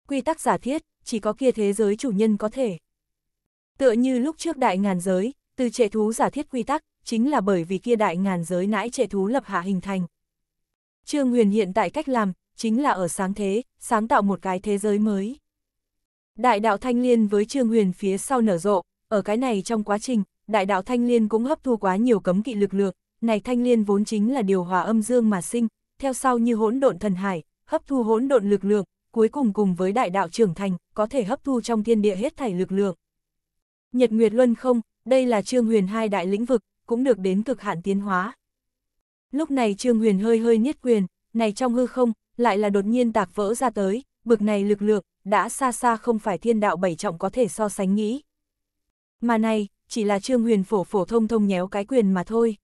Quy tắc giả thiết, chỉ có kia thế giới chủ nhân có thể. Tựa như lúc trước đại ngàn giới, từ trệ thú giả thiết quy tắc, chính là bởi vì kia đại ngàn giới nãi trệ thú lập hạ hình thành. Trương Huyền hiện tại cách làm, chính là ở sáng thế, sáng tạo một cái thế giới mới. Đại đạo thanh liên với Trương Huyền phía sau nở rộ, ở cái này trong quá trình, đại đạo thanh liên cũng hấp thu quá nhiều cấm kỵ lực lượng, này thanh liên vốn chính là điều hòa âm dương mà sinh, theo sau như hỗn độn thần hải, hấp thu hỗn độn lực lượng, cuối cùng cùng với đại đạo trưởng thành, có thể hấp thu trong thiên địa hết thảy lực lượng. Nhật Nguyệt Luân không, đây là Trương Huyền hai đại lĩnh vực, cũng được đến cực hạn tiến hóa. Lúc này Trương Huyền hơi hơi niết quyền, này trong hư không, lại là đột nhiên tạc vỡ ra tới, bực này lực lượng, đã xa xa không phải thiên đạo bảy trọng có thể so sánh nghĩ. Mà này, chỉ là Trương Huyền phổ phổ thông thông nhéo cái quyền mà thôi.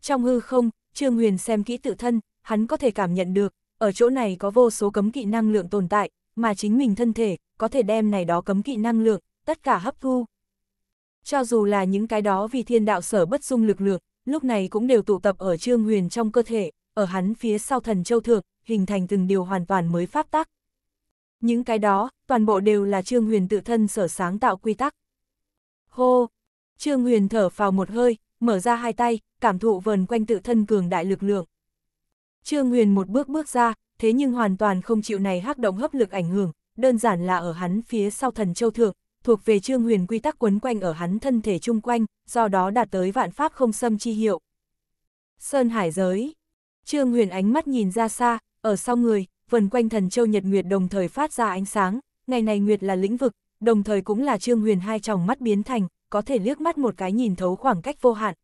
Trong hư không, Trương Huyền xem kỹ tự thân, hắn có thể cảm nhận được, ở chỗ này có vô số cấm kỵ năng lượng tồn tại, mà chính mình thân thể, có thể đem này đó cấm kỵ năng lượng, tất cả hấp thu. Cho dù là những cái đó vì thiên đạo sở bất dung lực lượng, lúc này cũng đều tụ tập ở Trương Huyền trong cơ thể, ở hắn phía sau thần châu thượng, hình thành từng điều hoàn toàn mới pháp tắc. Những cái đó, toàn bộ đều là Trương Huyền tự thân sở sáng tạo quy tắc. Hô! Trương Huyền thở vào một hơi, mở ra hai tay, cảm thụ vờn quanh tự thân cường đại lực lượng. Trương Huyền một bước bước ra, thế nhưng hoàn toàn không chịu này hắc động hấp lực ảnh hưởng, đơn giản là ở hắn phía sau thần châu thượng, thuộc về Trương Huyền quy tắc quấn quanh ở hắn thân thể chung quanh, do đó đạt tới vạn pháp không xâm chi hiệu. Sơn Hải giới. Trương Huyền ánh mắt nhìn ra xa, ở sau người, vần quanh thần châu nhật nguyệt đồng thời phát ra ánh sáng, ngày này nguyệt là lĩnh vực, đồng thời cũng là Trương Huyền hai tròng mắt biến thành, có thể liếc mắt một cái nhìn thấu khoảng cách vô hạn.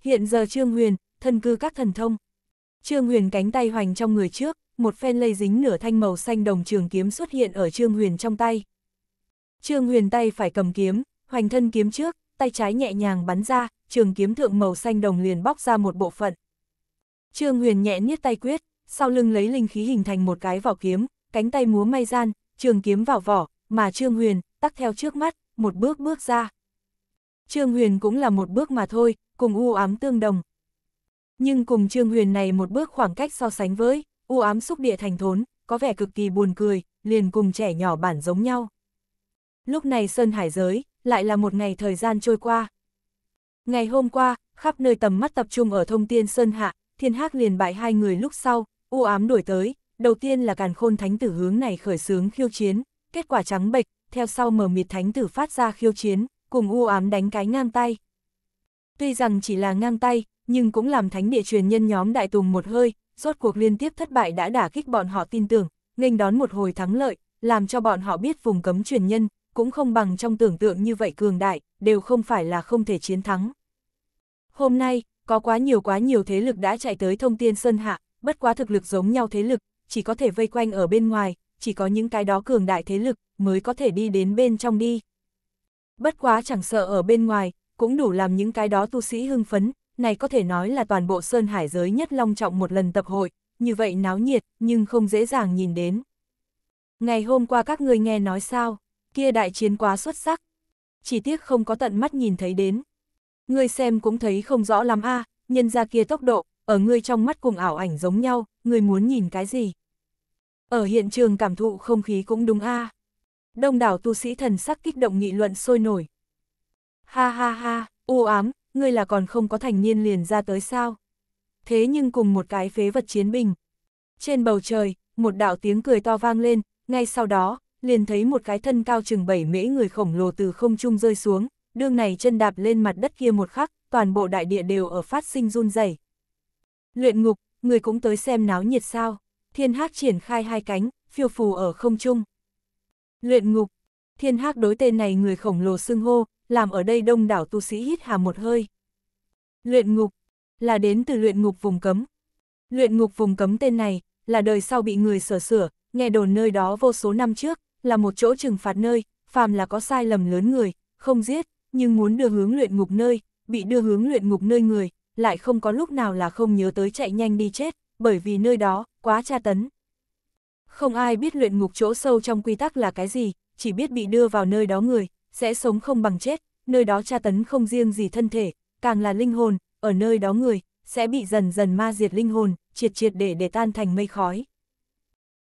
Hiện giờ Trương Huyền, thân cư các thần thông. Trương Huyền cánh tay hoành trong người trước, một phen lây dính nửa thanh màu xanh đồng trường kiếm xuất hiện ở Trương Huyền trong tay. Trương Huyền tay phải cầm kiếm, hoành thân kiếm trước, tay trái nhẹ nhàng bắn ra, trường kiếm thượng màu xanh đồng liền bóc ra một bộ phận. Trương Huyền nhẹ niết tay quyết, sau lưng lấy linh khí hình thành một cái vỏ kiếm, cánh tay múa may gian, trường kiếm vào vỏ, mà Trương Huyền, tắc theo trước mắt, một bước bước ra. Trương Huyền cũng là một bước mà thôi, cùng u ám tương đồng. Nhưng cùng Trương Huyền này một bước khoảng cách so sánh với, u ám xúc địa thành thốn, có vẻ cực kỳ buồn cười, liền cùng trẻ nhỏ bản giống nhau. Lúc này Sơn Hải Giới, lại là một ngày thời gian trôi qua. Ngày hôm qua, khắp nơi tầm mắt tập trung ở thông tiên Sơn Hạ, Thiên Hác liền bại hai người lúc sau, U ám đuổi tới, đầu tiên là càn khôn thánh tử hướng này khởi sướng khiêu chiến, kết quả trắng bệch, theo sau mờ mịt thánh tử phát ra khiêu chiến, cùng u ám đánh cái ngang tay. Tuy rằng chỉ là ngang tay, nhưng cũng làm thánh địa truyền nhân nhóm đại tùng một hơi, rốt cuộc liên tiếp thất bại đã đả kích bọn họ tin tưởng, nghênh đón một hồi thắng lợi, làm cho bọn họ biết vùng cấm truyền nhân, cũng không bằng trong tưởng tượng như vậy cường đại, đều không phải là không thể chiến thắng. Hôm nay, có quá nhiều quá nhiều thế lực đã chạy tới thông tiên sơn hạ, bất quá thực lực giống nhau thế lực, chỉ có thể vây quanh ở bên ngoài, chỉ có những cái đó cường đại thế lực mới có thể đi đến bên trong đi. Bất quá chẳng sợ ở bên ngoài, cũng đủ làm những cái đó tu sĩ hưng phấn, này có thể nói là toàn bộ Sơn Hải giới nhất long trọng một lần tập hội, như vậy náo nhiệt, nhưng không dễ dàng nhìn đến. Ngày hôm qua các người nghe nói sao, kia đại chiến quá xuất sắc, chỉ tiếc không có tận mắt nhìn thấy đến. Người xem cũng thấy không rõ lắm a nhân ra kia tốc độ, ở ngươi trong mắt cùng ảo ảnh giống nhau, ngươi muốn nhìn cái gì? Ở hiện trường cảm thụ không khí cũng đúng a. À. Đông đảo tu sĩ thần sắc kích động nghị luận sôi nổi. Ha ha ha, u ám, ngươi là còn không có thành niên liền ra tới sao? Thế nhưng cùng một cái phế vật chiến bình. Trên bầu trời, một đạo tiếng cười to vang lên, ngay sau đó, liền thấy một cái thân cao chừng bảy mễ người khổng lồ từ không trung rơi xuống, đương này chân đạp lên mặt đất kia một khắc, toàn bộ đại địa đều ở phát sinh run rẩy. Luyện ngục, người cũng tới xem náo nhiệt sao. Thiên hắc triển khai hai cánh, phiêu phù ở không trung. Luyện ngục, thiên hắc đối tên này người khổng lồ xưng hô, làm ở đây đông đảo tu sĩ hít hà một hơi. Luyện ngục, là đến từ luyện ngục vùng cấm. Luyện ngục vùng cấm tên này, là đời sau bị người sửa sửa, nghe đồn nơi đó vô số năm trước, là một chỗ trừng phạt nơi, phàm là có sai lầm lớn người, không giết, nhưng muốn đưa hướng luyện ngục nơi, bị đưa hướng luyện ngục nơi người, lại không có lúc nào là không nhớ tới chạy nhanh đi chết, bởi vì nơi đó, quá tra tấn. Không ai biết luyện ngục chỗ sâu trong quy tắc là cái gì, chỉ biết bị đưa vào nơi đó người, sẽ sống không bằng chết, nơi đó tra tấn không riêng gì thân thể, càng là linh hồn, ở nơi đó người, sẽ bị dần dần ma diệt linh hồn, triệt triệt để để tan thành mây khói.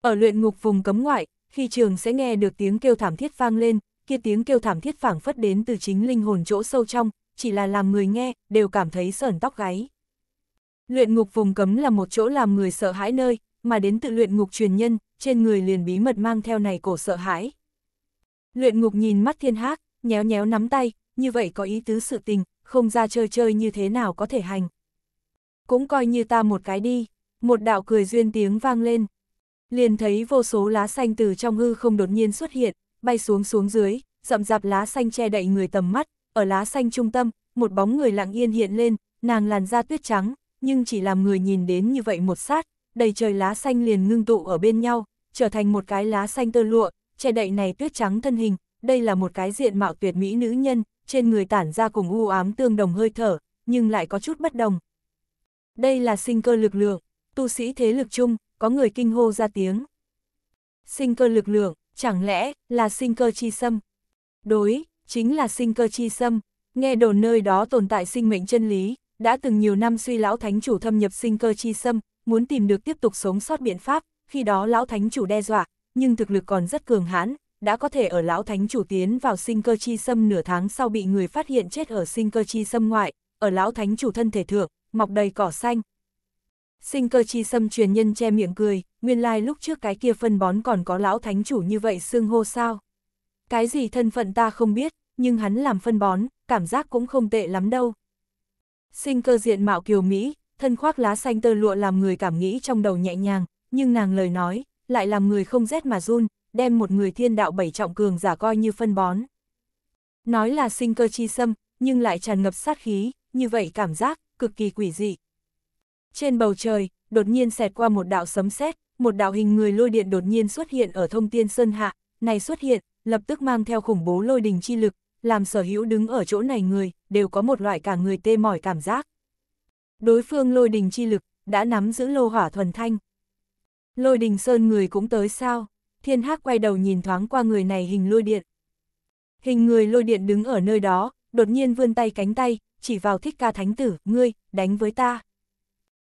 Ở luyện ngục vùng cấm ngoại, khi trường sẽ nghe được tiếng kêu thảm thiết vang lên, kia tiếng kêu thảm thiết phảng phất đến từ chính linh hồn chỗ sâu trong, chỉ là làm người nghe, đều cảm thấy sởn tóc gáy. Luyện ngục vùng cấm là một chỗ làm người sợ hãi nơi, mà đến tự luyện ngục truyền nhân, trên người liền bí mật mang theo này cổ sợ hãi. Luyện ngục nhìn mắt thiên hác, nhéo nhéo nắm tay, như vậy có ý tứ sự tình, không ra chơi chơi như thế nào có thể hành. Cũng coi như ta một cái đi, một đạo cười duyên tiếng vang lên. Liền thấy vô số lá xanh từ trong hư không đột nhiên xuất hiện, bay xuống xuống dưới, rậm rạp lá xanh che đậy người tầm mắt, ở lá xanh trung tâm, một bóng người lặng yên hiện lên, nàng làn da tuyết trắng, nhưng chỉ làm người nhìn đến như vậy một sát, đầy trời lá xanh liền ngưng tụ ở bên nhau, trở thành một cái lá xanh tơ lụa, che đậy này tuyết trắng thân hình, đây là một cái diện mạo tuyệt mỹ nữ nhân, trên người tản ra cùng u ám tương đồng hơi thở, nhưng lại có chút bất đồng. Đây là sinh cơ lực lượng, tu sĩ thế lực chung, có người kinh hô ra tiếng. Sinh cơ lực lượng, chẳng lẽ là sinh cơ chi xâm? Đối, chính là sinh cơ chi sâm, nghe đồn nơi đó tồn tại sinh mệnh chân lý, đã từng nhiều năm suy lão thánh chủ thâm nhập sinh cơ chi sâm, muốn tìm được tiếp tục sống sót biện pháp, khi đó lão thánh chủ đe dọa, nhưng thực lực còn rất cường hãn, đã có thể ở lão thánh chủ tiến vào sinh cơ chi sâm nửa tháng sau bị người phát hiện chết ở sinh cơ chi sâm ngoại, ở lão thánh chủ thân thể thượng, mọc đầy cỏ xanh. Sinh cơ chi sâm truyền nhân che miệng cười, nguyên lai lúc trước cái kia phân bón còn có lão thánh chủ như vậy xưng hô sao. Cái gì thân phận ta không biết, nhưng hắn làm phân bón, cảm giác cũng không tệ lắm đâu. Sinh cơ diện mạo kiều Mỹ, thân khoác lá xanh tơ lụa làm người cảm nghĩ trong đầu nhẹ nhàng, nhưng nàng lời nói, lại làm người không rét mà run, đem một người thiên đạo bảy trọng cường giả coi như phân bón. Nói là sinh cơ chi xâm, nhưng lại tràn ngập sát khí, như vậy cảm giác, cực kỳ quỷ dị. Trên bầu trời, đột nhiên xẹt qua một đạo sấm sét, một đạo hình người lôi điện đột nhiên xuất hiện ở thông tiên sơn hạ, này xuất hiện, lập tức mang theo khủng bố lôi đình chi lực, làm sở hữu đứng ở chỗ này người, đều có một loại cả người tê mỏi cảm giác. Đối phương lôi đình chi lực, đã nắm giữ lô hỏa thuần thanh. Lôi đình sơn người cũng tới sao, thiên hắc quay đầu nhìn thoáng qua người này hình lôi điện. Hình người lôi điện đứng ở nơi đó, đột nhiên vươn tay cánh tay, chỉ vào thích ca thánh tử, ngươi, đánh với ta.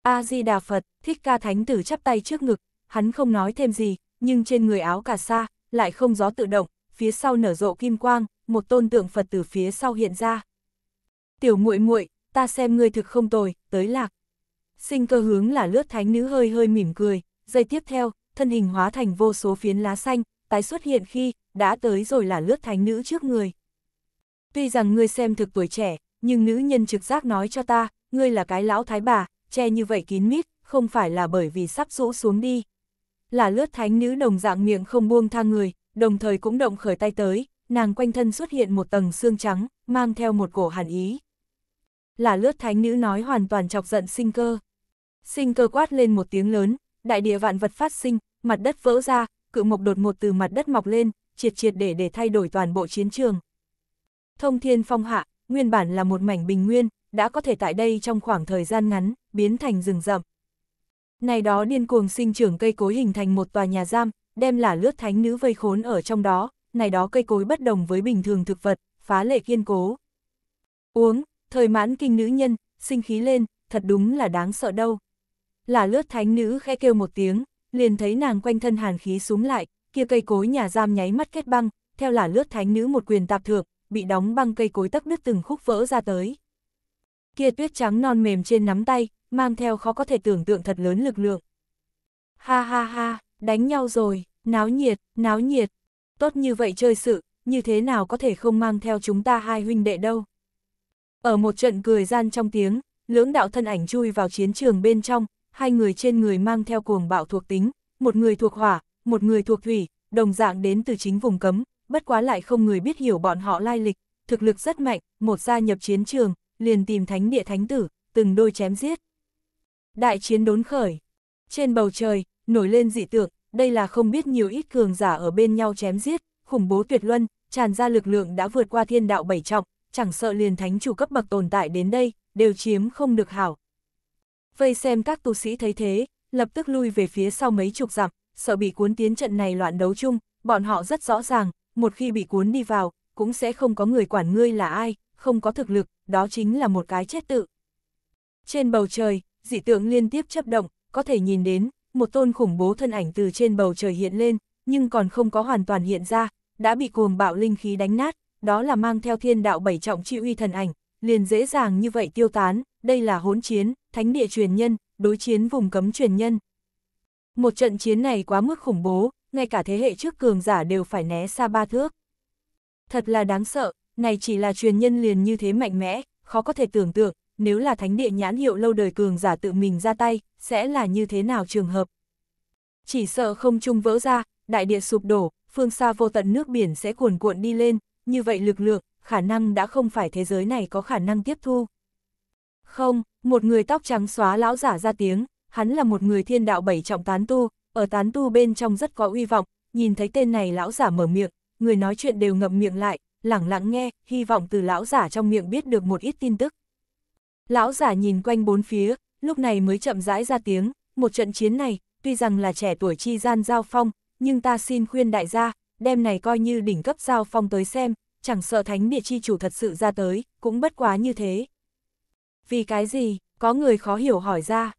A-di-đà Phật, thích ca thánh tử chắp tay trước ngực, hắn không nói thêm gì, nhưng trên người áo cà sa, lại không gió tự động, phía sau nở rộ kim quang, một tôn tượng Phật từ phía sau hiện ra. Tiểu muội muội, ta xem ngươi thực không tồi, tới lạc. Sinh cơ hướng là lướt thánh nữ hơi hơi mỉm cười, giây tiếp theo, thân hình hóa thành vô số phiến lá xanh, tái xuất hiện khi, đã tới rồi là lướt thánh nữ trước người. Tuy rằng ngươi xem thực tuổi trẻ, nhưng nữ nhân trực giác nói cho ta, ngươi là cái lão thái bà, che như vậy kín mít, không phải là bởi vì sắp rũ xuống đi. Là lướt thánh nữ đồng dạng miệng không buông tha người, đồng thời cũng động khởi tay tới, nàng quanh thân xuất hiện một tầng xương trắng, mang theo một cổ hàn ý. Là lướt thánh nữ nói hoàn toàn chọc giận sinh cơ. Sinh cơ quát lên một tiếng lớn, đại địa vạn vật phát sinh, mặt đất vỡ ra, cự mộc đột ngột từ mặt đất mọc lên, triệt triệt để để thay đổi toàn bộ chiến trường. Thông thiên phong hạ, nguyên bản là một mảnh bình nguyên, đã có thể tại đây trong khoảng thời gian ngắn, biến thành rừng rậm. Này đó điên cuồng sinh trưởng cây cối hình thành một tòa nhà giam, đem là lướt thánh nữ vây khốn ở trong đó, này đó cây cối bất đồng với bình thường thực vật, phá lệ kiên cố. Uống, thời mãn kinh nữ nhân, sinh khí lên, thật đúng là đáng sợ đâu. Là lướt thánh nữ khẽ kêu một tiếng, liền thấy nàng quanh thân hàn khí súng lại, kia cây cối nhà giam nháy mắt kết băng, theo là lướt thánh nữ một quyền tạp thượng, bị đóng băng cây cối tắc đứt từng khúc vỡ ra tới. Kia tuyết trắng non mềm trên nắm tay, mang theo khó có thể tưởng tượng thật lớn lực lượng. Ha ha ha, đánh nhau rồi, náo nhiệt, náo nhiệt, tốt như vậy chơi sự, như thế nào có thể không mang theo chúng ta hai huynh đệ đâu. Ở một trận cười gian trong tiếng, lưỡng đạo thân ảnh chui vào chiến trường bên trong, hai người trên người mang theo cuồng bạo thuộc tính, một người thuộc hỏa, một người thuộc thủy, đồng dạng đến từ chính vùng cấm, bất quá lại không người biết hiểu bọn họ lai lịch, thực lực rất mạnh, một gia nhập chiến trường, liền tìm thánh địa thánh tử, từng đôi chém giết. Đại chiến đốn khởi. Trên bầu trời, nổi lên dị tượng, đây là không biết nhiều ít cường giả ở bên nhau chém giết, khủng bố tuyệt luân, tràn ra lực lượng đã vượt qua thiên đạo bảy trọng, chẳng sợ liền thánh chủ cấp bậc tồn tại đến đây, đều chiếm không được hảo. Vây xem các tu sĩ thấy thế, lập tức lui về phía sau mấy chục dặm, sợ bị cuốn tiến trận này loạn đấu chung, bọn họ rất rõ ràng, một khi bị cuốn đi vào, cũng sẽ không có người quản ngươi là ai, không có thực lực, đó chính là một cái chết tự. Trên bầu trời, dị tượng liên tiếp chấp động, có thể nhìn đến, một tôn khủng bố thân ảnh từ trên bầu trời hiện lên, nhưng còn không có hoàn toàn hiện ra, đã bị cuồng bạo linh khí đánh nát, đó là mang theo thiên đạo bảy trọng chi uy thần ảnh, liền dễ dàng như vậy tiêu tán, đây là hỗn chiến, thánh địa truyền nhân, đối chiến vùng cấm truyền nhân. Một trận chiến này quá mức khủng bố, ngay cả thế hệ trước cường giả đều phải né xa ba thước. Thật là đáng sợ, này chỉ là truyền nhân liền như thế mạnh mẽ, khó có thể tưởng tượng, nếu là thánh địa nhãn hiệu lâu đời cường giả tự mình ra tay, sẽ là như thế nào trường hợp. Chỉ sợ không chung vỡ ra, đại địa sụp đổ, phương xa vô tận nước biển sẽ cuồn cuộn đi lên, như vậy lực lượng, khả năng đã không phải thế giới này có khả năng tiếp thu. Không, một người tóc trắng xóa lão giả ra tiếng, hắn là một người thiên đạo bảy trọng tán tu, ở tán tu bên trong rất có uy vọng, nhìn thấy tên này lão giả mở miệng, người nói chuyện đều ngậm miệng lại, lẳng lặng nghe, hy vọng từ lão giả trong miệng biết được một ít tin tức. Lão giả nhìn quanh bốn phía, lúc này mới chậm rãi ra tiếng, một trận chiến này, tuy rằng là trẻ tuổi chi gian giao phong, nhưng ta xin khuyên đại gia, đem này coi như đỉnh cấp giao phong tới xem, chẳng sợ thánh địa chi chủ thật sự ra tới, cũng bất quá như thế. Vì cái gì, có người khó hiểu hỏi ra.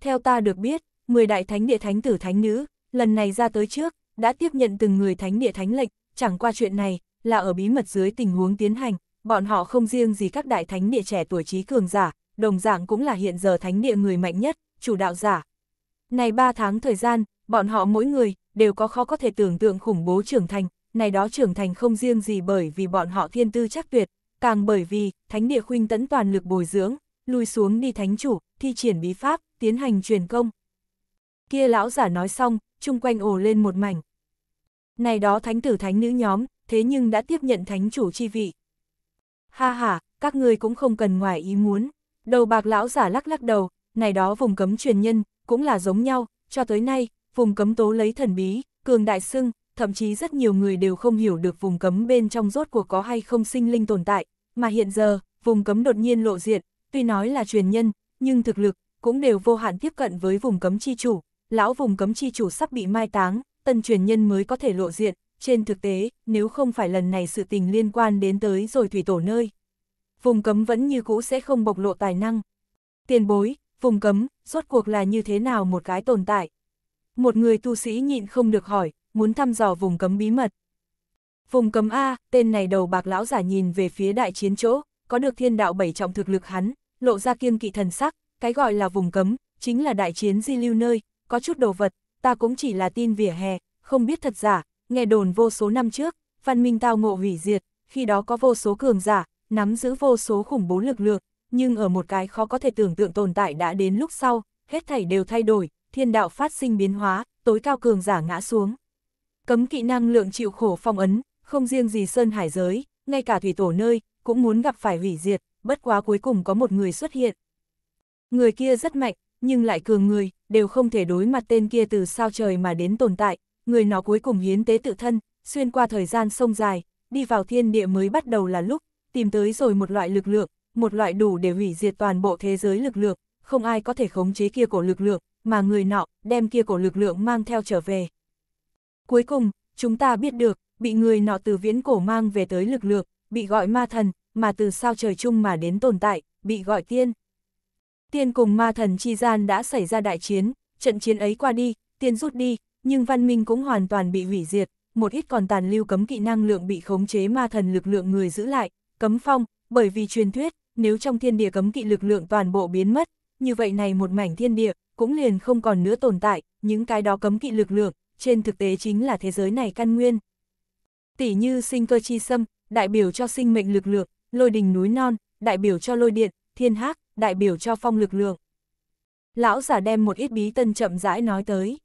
Theo ta được biết, 10 đại thánh địa thánh tử thánh nữ, lần này ra tới trước, đã tiếp nhận từng người thánh địa thánh lệnh, chẳng qua chuyện này, là ở bí mật dưới tình huống tiến hành, bọn họ không riêng gì các đại thánh địa trẻ tuổi trí cường giả, đồng dạng cũng là hiện giờ thánh địa người mạnh nhất, chủ đạo giả. Này 3 tháng thời gian, bọn họ mỗi người, đều có khó có thể tưởng tượng khủng bố trưởng thành, này đó trưởng thành không riêng gì bởi vì bọn họ thiên tư chắc tuyệt, càng bởi vì, thánh địa khuynh tấn toàn lực bồi dưỡng, lùi xuống đi thánh chủ, thi triển bí pháp, tiến hành truyền công. Kia lão giả nói xong, chung quanh ồ lên một mảnh. Này đó thánh tử thánh nữ nhóm, thế nhưng đã tiếp nhận thánh chủ chi vị. Ha ha, các ngươi cũng không cần ngoài ý muốn. Đầu bạc lão giả lắc lắc đầu, này đó vùng cấm truyền nhân, cũng là giống nhau, cho tới nay, vùng cấm tố lấy thần bí, cường đại sưng, thậm chí rất nhiều người đều không hiểu được vùng cấm bên trong rốt cuộc có hay không sinh linh tồn tại, mà hiện giờ, vùng cấm đột nhiên lộ diện, tuy nói là truyền nhân, nhưng thực lực, cũng đều vô hạn tiếp cận với vùng cấm chi chủ, lão vùng cấm chi chủ sắp bị mai táng, tân truyền nhân mới có thể lộ diện, trên thực tế, nếu không phải lần này sự tình liên quan đến tới rồi thủy tổ nơi, vùng cấm vẫn như cũ sẽ không bộc lộ tài năng. Tiền bối, vùng cấm, rốt cuộc là như thế nào một cái tồn tại? Một người tu sĩ nhịn không được hỏi, muốn thăm dò vùng cấm bí mật. Vùng cấm A, tên này đầu bạc lão giả nhìn về phía đại chiến chỗ, có được thiên đạo bảy trọng thực lực hắn, lộ ra kiêng kỵ thần sắc, cái gọi là vùng cấm, chính là đại chiến di lưu nơi, có chút đồ vật, ta cũng chỉ là tin vỉa hè, không biết thật giả, nghe đồn vô số năm trước, văn minh tao ngộ hủy diệt, khi đó có vô số cường giả, nắm giữ vô số khủng bố lực lượng, nhưng ở một cái khó có thể tưởng tượng tồn tại đã đến lúc sau, hết thảy đều thay đổi, thiên đạo phát sinh biến hóa, tối cao cường giả ngã xuống. Cấm kỹ năng lượng chịu khổ phong ấn, không riêng gì sơn hải giới, ngay cả thủy tổ nơi, cũng muốn gặp phải hủy diệt, bất quá cuối cùng có một người xuất hiện. Người kia rất mạnh, nhưng lại cường người, đều không thể đối mặt tên kia từ sao trời mà đến tồn tại, người nó cuối cùng hiến tế tự thân, xuyên qua thời gian sông dài, đi vào thiên địa mới bắt đầu là lúc, tìm tới rồi một loại lực lượng, một loại đủ để hủy diệt toàn bộ thế giới lực lượng, không ai có thể khống chế kia cổ lực lượng, mà người nọ đem kia cổ lực lượng mang theo trở về. Cuối cùng, chúng ta biết được, bị người nọ từ viễn cổ mang về tới lực lượng, bị gọi ma thần, mà từ sao trời chung mà đến tồn tại, bị gọi tiên. Tiên cùng ma thần chi gian đã xảy ra đại chiến, trận chiến ấy qua đi, tiên rút đi, nhưng văn minh cũng hoàn toàn bị hủy diệt, một ít còn tàn lưu cấm kỵ năng lượng bị khống chế ma thần lực lượng người giữ lại, cấm phong, bởi vì truyền thuyết, nếu trong thiên địa cấm kỵ lực lượng toàn bộ biến mất, như vậy này một mảnh thiên địa, cũng liền không còn nữa tồn tại, những cái đó cấm kỵ lực lượng, trên thực tế chính là thế giới này căn nguyên. Tỷ như sinh cơ chi xâm đại biểu cho sinh mệnh lực lượng, lôi đình núi non, đại biểu cho lôi điện, thiên hắc, đại biểu cho phong lực lượng. Lão giả đem một ít bí tân chậm rãi nói tới.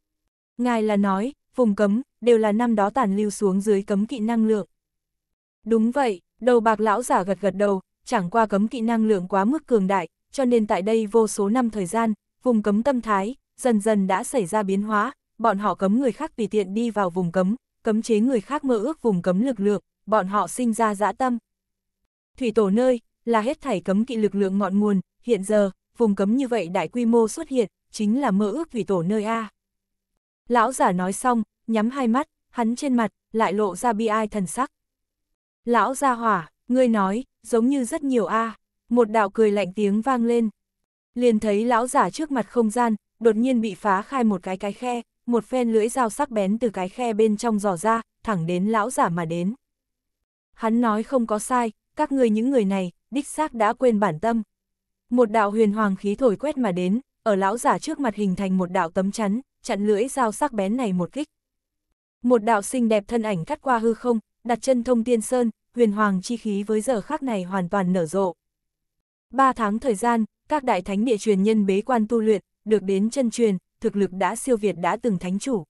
Ngài là nói, vùng cấm, đều là năm đó tàn lưu xuống dưới cấm kỵ năng lượng. Đúng vậy, đầu bạc lão giả gật gật đầu, chẳng qua cấm kỵ năng lượng quá mức cường đại, cho nên tại đây vô số năm thời gian, vùng cấm tâm thái, dần dần đã xảy ra biến hóa, bọn họ cấm người khác tùy tiện đi vào vùng cấm, cấm chế người khác mơ ước vùng cấm lực lượng, bọn họ sinh ra dã tâm. Thủy tổ nơi, là hết thảy cấm kỵ lực lượng ngọn nguồn, hiện giờ, vùng cấm như vậy đại quy mô xuất hiện, chính là mơ ước thủy tổ nơi A. Lão giả nói xong, nhắm hai mắt, hắn trên mặt, lại lộ ra bi ai thần sắc, Lão gia hỏa, ngươi nói, giống như rất nhiều a à. Một đạo cười lạnh tiếng vang lên. Liền thấy lão giả trước mặt không gian, đột nhiên bị phá khai một cái cái khe, một phen lưỡi dao sắc bén từ cái khe bên trong dò ra, thẳng đến lão giả mà đến. Hắn nói không có sai, các ngươi những người này, đích xác đã quên bản tâm. Một đạo huyền hoàng khí thổi quét mà đến, ở lão giả trước mặt hình thành một đạo tấm chắn, chặn lưỡi dao sắc bén này một kích. Một đạo xinh đẹp thân ảnh cắt qua hư không, đặt chân thông tiên sơn, huyền hoàng chi khí với giờ khác này hoàn toàn nở rộ. Ba tháng thời gian, các đại thánh địa truyền nhân bế quan tu luyện, được đến chân truyền, thực lực đã siêu việt đã từng thánh chủ.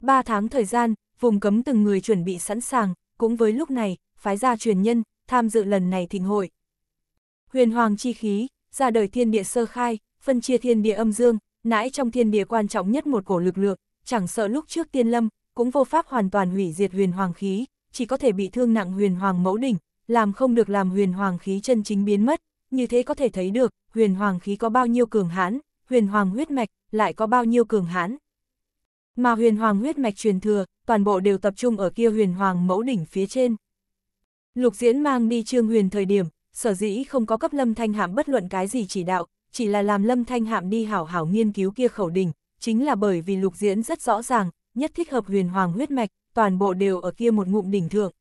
Ba tháng thời gian, vùng cấm từng người chuẩn bị sẵn sàng, cũng với lúc này, phái ra truyền nhân, tham dự lần này thịnh hội. Huyền hoàng chi khí, ra đời thiên địa sơ khai, phân chia thiên địa âm dương, nãi trong thiên địa quan trọng nhất một cổ lực lượng, chẳng sợ lúc trước tiên lâm, cũng vô pháp hoàn toàn hủy diệt huyền hoàng khí, chỉ có thể bị thương nặng huyền hoàng mẫu đỉnh, làm không được làm huyền hoàng khí chân chính biến mất, như thế có thể thấy được, huyền hoàng khí có bao nhiêu cường hãn, huyền hoàng huyết mạch lại có bao nhiêu cường hãn. Mà huyền hoàng huyết mạch truyền thừa, toàn bộ đều tập trung ở kia huyền hoàng mẫu đỉnh phía trên. Lục diễn mang đi trương huyền thời điểm, sở dĩ không có cấp lâm thanh hạm bất luận cái gì chỉ đạo, chỉ là làm lâm thanh hạm đi hảo hảo nghiên cứu kia khẩu đỉnh, chính là bởi vì lục diễn rất rõ ràng, nhất thích hợp huyền hoàng huyết mạch, toàn bộ đều ở kia một ngụm đỉnh thượng.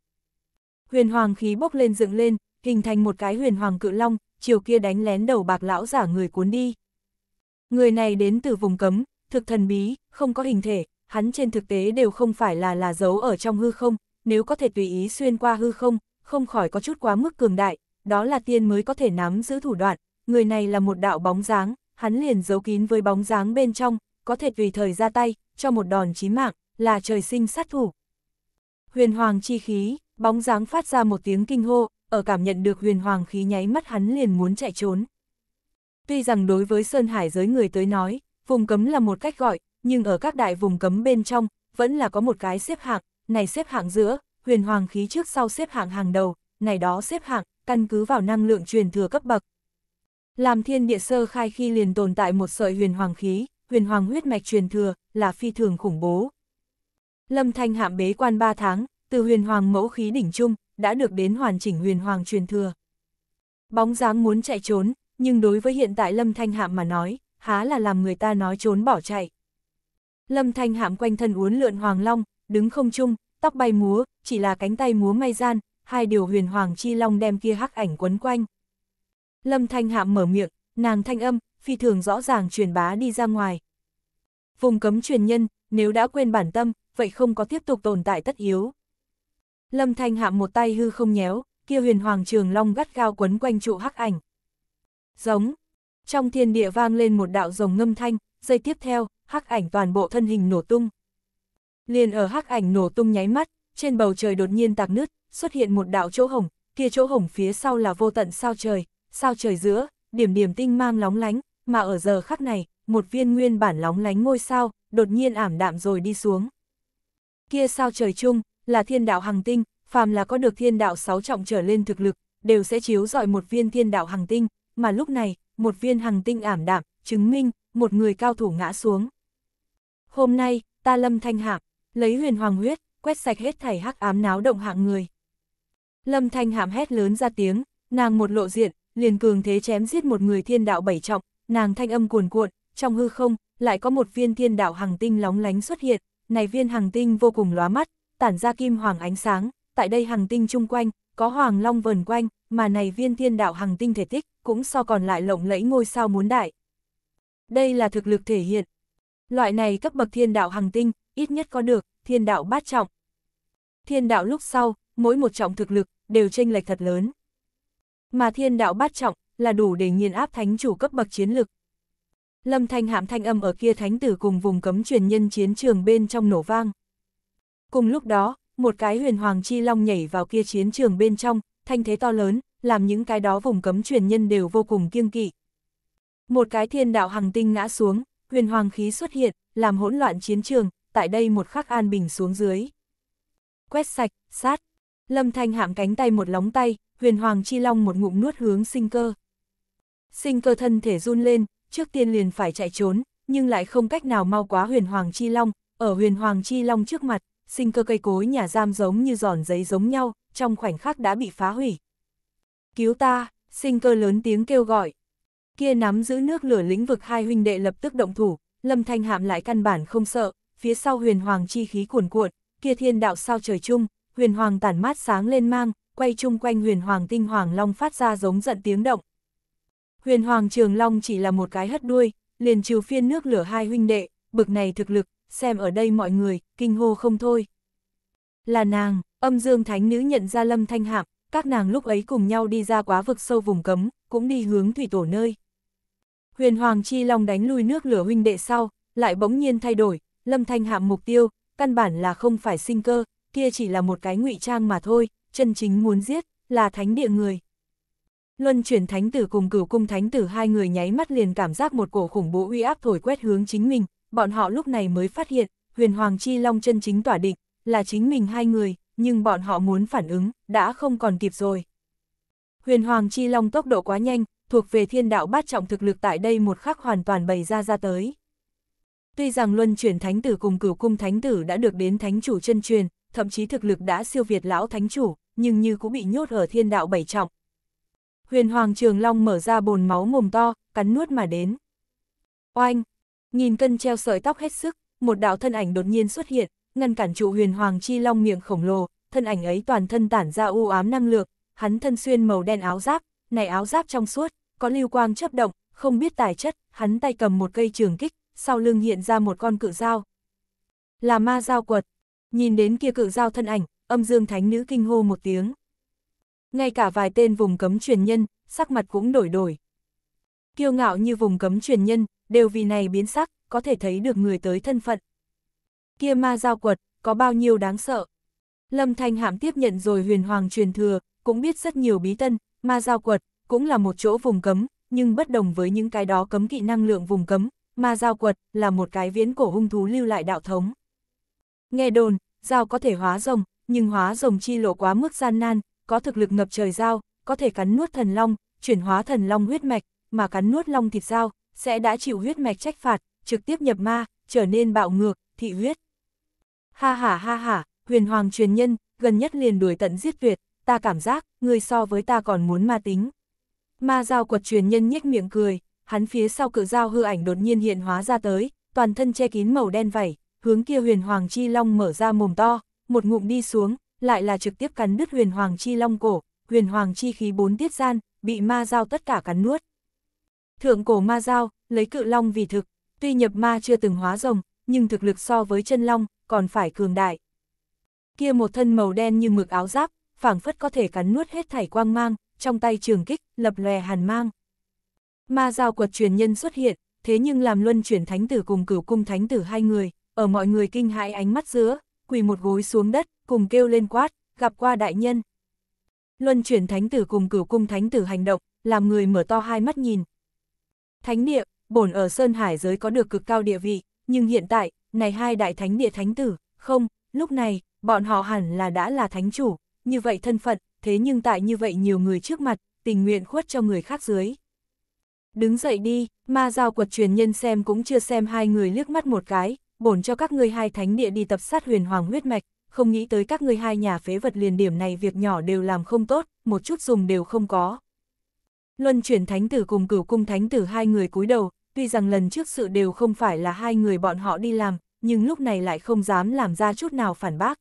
Huyền hoàng khí bốc lên dựng lên, hình thành một cái huyền hoàng cự long, chiều kia đánh lén đầu bạc lão giả người cuốn đi. Người này đến từ vùng cấm, thực thần bí, không có hình thể, hắn trên thực tế đều không phải là là giấu ở trong hư không, nếu có thể tùy ý xuyên qua hư không, không khỏi có chút quá mức cường đại, đó là tiên mới có thể nắm giữ thủ đoạn, người này là một đạo bóng dáng, hắn liền giấu kín với bóng dáng bên trong, có thể tùy thời ra tay, cho một đòn chí mạng, là trời sinh sát thủ huyền hoàng chi khí, bóng dáng phát ra một tiếng kinh hô, ở cảm nhận được huyền hoàng khí nháy mắt hắn liền muốn chạy trốn. Tuy rằng đối với Sơn Hải giới người tới nói, vùng cấm là một cách gọi, nhưng ở các đại vùng cấm bên trong, vẫn là có một cái xếp hạng, này xếp hạng giữa, huyền hoàng khí trước sau xếp hạng hàng đầu, này đó xếp hạng, căn cứ vào năng lượng truyền thừa cấp bậc. Làm thiên địa sơ khai khi liền tồn tại một sợi huyền hoàng khí, huyền hoàng huyết mạch truyền thừa, là phi thường khủng bố. Lâm Thanh hạm bế quan 3 tháng, từ huyền hoàng mẫu khí đỉnh trung, đã được đến hoàn chỉnh huyền hoàng truyền thừa. Bóng dáng muốn chạy trốn, nhưng đối với hiện tại Lâm Thanh hạm mà nói, há là làm người ta nói trốn bỏ chạy. Lâm Thanh hạm quanh thân uốn lượn hoàng long, đứng không chung, tóc bay múa, chỉ là cánh tay múa may gian, hai điều huyền hoàng chi long đem kia hắc ảnh quấn quanh. Lâm Thanh hạm mở miệng, nàng thanh âm, phi thường rõ ràng truyền bá đi ra ngoài. Vùng cấm truyền nhân, nếu đã quên bản tâm, vậy không có tiếp tục tồn tại tất yếu. Lâm Thanh hạ một tay hư không nhéo, kia huyền hoàng trường long gắt gao quấn quanh trụ hắc ảnh. Giống, trong thiên địa vang lên một đạo rồng ngâm thanh, dây tiếp theo, hắc ảnh toàn bộ thân hình nổ tung. Liền ở hắc ảnh nổ tung nháy mắt, trên bầu trời đột nhiên tạc nứt, xuất hiện một đạo chỗ hồng, kia chỗ hồng phía sau là vô tận sao trời, sao trời giữa, điểm điểm tinh mang lóng lánh, mà ở giờ khắc này, một viên nguyên bản lóng lánh ngôi sao, đột nhiên ảm đạm rồi đi xuống kia sao trời chung, là thiên đạo hàng tinh, phàm là có được thiên đạo sáu trọng trở lên thực lực, đều sẽ chiếu dọi một viên thiên đạo hàng tinh, mà lúc này, một viên hàng tinh ảm đạm, chứng minh, một người cao thủ ngã xuống. Hôm nay, ta lâm thanh hạm, lấy huyền hoàng huyết, quét sạch hết thảy hắc ám náo động hạng người. Lâm thanh hạm hét lớn ra tiếng, nàng một lộ diện, liền cường thế chém giết một người thiên đạo bảy trọng, nàng thanh âm cuồn cuộn, trong hư không, lại có một viên thiên đạo hàng tinh lóng lánh xuất hiện, này viên hàng tinh vô cùng lóa mắt, tản ra kim hoàng ánh sáng, tại đây hàng tinh chung quanh, có hoàng long vần quanh, mà này viên thiên đạo hàng tinh thể tích, cũng so còn lại lộng lẫy ngôi sao muốn đại. Đây là thực lực thể hiện. Loại này cấp bậc thiên đạo hàng tinh, ít nhất có được, thiên đạo bát trọng. Thiên đạo lúc sau, mỗi một trọng thực lực, đều chênh lệch thật lớn. Mà thiên đạo bát trọng, là đủ để nghiền áp thánh chủ cấp bậc chiến lực. Lâm thanh hạm thanh âm ở kia thánh tử cùng vùng cấm truyền nhân chiến trường bên trong nổ vang. Cùng lúc đó, một cái huyền hoàng chi long nhảy vào kia chiến trường bên trong, thanh thế to lớn, làm những cái đó vùng cấm truyền nhân đều vô cùng kiêng kỵ. Một cái thiên đạo hằng tinh ngã xuống, huyền hoàng khí xuất hiện, làm hỗn loạn chiến trường, tại đây một khắc an bình xuống dưới. Quét sạch, sát. Lâm Thanh hạm cánh tay một lóng tay, huyền hoàng chi long một ngụm nuốt hướng sinh cơ. Sinh cơ thân thể run lên, trước tiên liền phải chạy trốn, nhưng lại không cách nào mau quá huyền hoàng chi long, ở huyền hoàng chi long trước mặt, sinh cơ cây cối nhà giam giống như giòn giấy giống nhau, trong khoảnh khắc đã bị phá hủy. Cứu ta, sinh cơ lớn tiếng kêu gọi. Kia nắm giữ nước lửa lĩnh vực hai huynh đệ lập tức động thủ, lâm thanh hạm lại căn bản không sợ, phía sau huyền hoàng chi khí cuồn cuộn, kia thiên đạo sao trời chung, huyền hoàng tản mát sáng lên mang, quay chung quanh huyền hoàng tinh hoàng long phát ra giống giận tiếng động, Huyền Hoàng Trường Long chỉ là một cái hất đuôi, liền trừ phiên nước lửa hai huynh đệ, bực này thực lực, xem ở đây mọi người, kinh hô không thôi. Là nàng, âm dương thánh nữ nhận ra lâm thanh hạm, các nàng lúc ấy cùng nhau đi ra quá vực sâu vùng cấm, cũng đi hướng thủy tổ nơi. Huyền Hoàng Chi Long đánh lui nước lửa huynh đệ sau, lại bỗng nhiên thay đổi, lâm thanh hạm mục tiêu, căn bản là không phải sinh cơ, kia chỉ là một cái ngụy trang mà thôi, chân chính muốn giết, là thánh địa người. Luân chuyển thánh tử cùng cửu cung thánh tử hai người nháy mắt liền cảm giác một cổ khủng bố uy áp thổi quét hướng chính mình, bọn họ lúc này mới phát hiện, huyền hoàng chi long chân chính tỏa định, là chính mình hai người, nhưng bọn họ muốn phản ứng, đã không còn kịp rồi. Huyền hoàng chi long tốc độ quá nhanh, thuộc về thiên đạo bát trọng thực lực tại đây một khắc hoàn toàn bày ra ra tới. Tuy rằng luân chuyển thánh tử cùng cửu cung thánh tử đã được đến thánh chủ chân truyền, thậm chí thực lực đã siêu việt lão thánh chủ, nhưng như cũng bị nhốt ở thiên đạo bảy trọng, Huyền Hoàng Trường Long mở ra bồn máu mồm to, cắn nuốt mà đến. Oanh! Nghìn cân treo sợi tóc hết sức, một đạo thân ảnh đột nhiên xuất hiện, ngăn cản trụ huyền hoàng chi long miệng khổng lồ, thân ảnh ấy toàn thân tản ra u ám năng lượng, hắn thân xuyên màu đen áo giáp, này áo giáp trong suốt, có lưu quang chấp động, không biết tài chất, hắn tay cầm một cây trường kích, sau lưng hiện ra một con cự dao. Là ma dao quật, nhìn đến kia cự dao thân ảnh, âm dương thánh nữ kinh hô một tiếng ngay cả vài tên vùng cấm truyền nhân, sắc mặt cũng đổi đổi. Kiêu ngạo như vùng cấm truyền nhân, đều vì này biến sắc, có thể thấy được người tới thân phận. Kia ma giao quật, có bao nhiêu đáng sợ. Lâm Thanh Hạm tiếp nhận rồi huyền hoàng truyền thừa, cũng biết rất nhiều bí tân, ma giao quật, cũng là một chỗ vùng cấm, nhưng bất đồng với những cái đó cấm kỵ năng lượng vùng cấm, ma giao quật là một cái viễn cổ hung thú lưu lại đạo thống. Nghe đồn, giao có thể hóa rồng, nhưng hóa rồng chi lộ quá mức gian nan, có thực lực ngập trời dao, có thể cắn nuốt thần long, chuyển hóa thần long huyết mạch, mà cắn nuốt long thịt dao, sẽ đã chịu huyết mạch trách phạt, trực tiếp nhập ma, trở nên bạo ngược, thị huyết. Ha ha ha ha, huyền hoàng truyền nhân, gần nhất liền đuổi tận giết tuyệt, ta cảm giác, người so với ta còn muốn ma tính. Ma giao quật truyền nhân nhếch miệng cười, hắn phía sau cự giao hư ảnh đột nhiên hiện hóa ra tới, toàn thân che kín màu đen vảy, hướng kia huyền hoàng chi long mở ra mồm to, một ngụm đi xuống, lại là trực tiếp cắn đứt huyền hoàng chi long cổ, huyền hoàng chi khí bốn tiết gian, bị ma giao tất cả cắn nuốt. Thượng cổ ma giao lấy cự long vì thực, tuy nhập ma chưa từng hóa rồng, nhưng thực lực so với chân long, còn phải cường đại. Kia một thân màu đen như mực áo giáp, phảng phất có thể cắn nuốt hết thảy quang mang, trong tay trường kích, lập lòe hàn mang. Ma giao quật truyền nhân xuất hiện, thế nhưng làm luân chuyển thánh tử cùng cửu cung thánh tử hai người, ở mọi người kinh hãi ánh mắt giữa, quỳ một gối xuống đất, cùng kêu lên quát, gặp qua đại nhân. Luân chuyển thánh tử cùng cửu cung thánh tử hành động, làm người mở to hai mắt nhìn. Thánh địa, bổn ở Sơn Hải giới có được cực cao địa vị, nhưng hiện tại, này hai đại thánh địa thánh tử, không, lúc này, bọn họ hẳn là đã là thánh chủ, như vậy thân phận, thế nhưng tại như vậy nhiều người trước mặt, tình nguyện khuất cho người khác dưới. Đứng dậy đi, ma giao quật truyền nhân xem cũng chưa xem hai người liếc mắt một cái, bổn cho các ngươi hai thánh địa đi tập sát huyền hoàng huyết mạch, không nghĩ tới các ngươi hai nhà phế vật liền điểm này việc nhỏ đều làm không tốt, một chút dùng đều không có. Luân chuyển thánh tử cùng cửu cung thánh tử hai người cúi đầu, tuy rằng lần trước sự đều không phải là hai người bọn họ đi làm, nhưng lúc này lại không dám làm ra chút nào phản bác.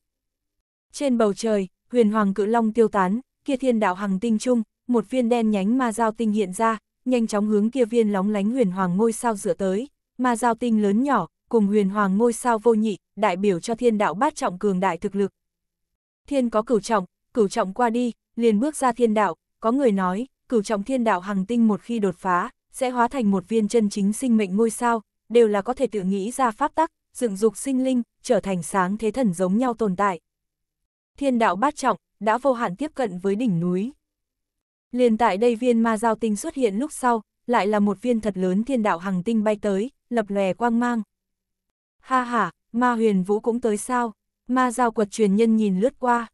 Trên bầu trời, huyền hoàng cự long tiêu tán, kia thiên đạo hằng tinh chung một viên đen nhánh ma giao tinh hiện ra, nhanh chóng hướng kia viên lóng lánh huyền hoàng ngôi sao dựa tới, ma giao tinh lớn nhỏ, cùng huyền hoàng ngôi sao vô nhị, đại biểu cho thiên đạo bát trọng cường đại thực lực. Thiên có cửu trọng, cửu trọng qua đi, liền bước ra thiên đạo, có người nói, cửu trọng thiên đạo hằng tinh một khi đột phá, sẽ hóa thành một viên chân chính sinh mệnh ngôi sao, đều là có thể tự nghĩ ra pháp tắc, dựng dục sinh linh, trở thành sáng thế thần giống nhau tồn tại. Thiên đạo bát trọng, đã vô hạn tiếp cận với đỉnh núi. Liền tại đây viên ma giao tinh xuất hiện lúc sau, lại là một viên thật lớn thiên đạo hằng tinh bay tới, lập lòe quang mang. Ha ha, ma huyền vũ cũng tới sao, ma giao quật truyền nhân nhìn lướt qua.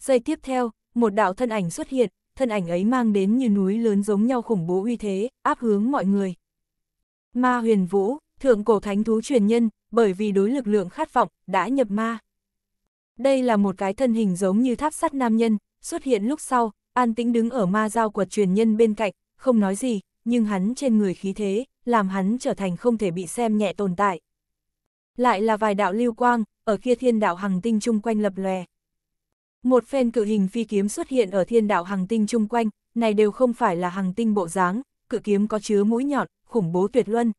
Giây tiếp theo, một đạo thân ảnh xuất hiện, thân ảnh ấy mang đến như núi lớn giống nhau khủng bố uy thế, áp hướng mọi người. Ma huyền vũ, thượng cổ thánh thú truyền nhân, bởi vì đối lực lượng khát vọng, đã nhập ma. Đây là một cái thân hình giống như tháp sắt nam nhân, xuất hiện lúc sau, an tĩnh đứng ở ma giao quật truyền nhân bên cạnh, không nói gì, nhưng hắn trên người khí thế, làm hắn trở thành không thể bị xem nhẹ tồn tại lại là vài đạo lưu quang, ở kia thiên đạo hằng tinh chung quanh lập lòe. Một phen cự hình phi kiếm xuất hiện ở thiên đạo hằng tinh chung quanh, này đều không phải là hằng tinh bộ dáng, cự kiếm có chứa mũi nhọn, khủng bố tuyệt luân.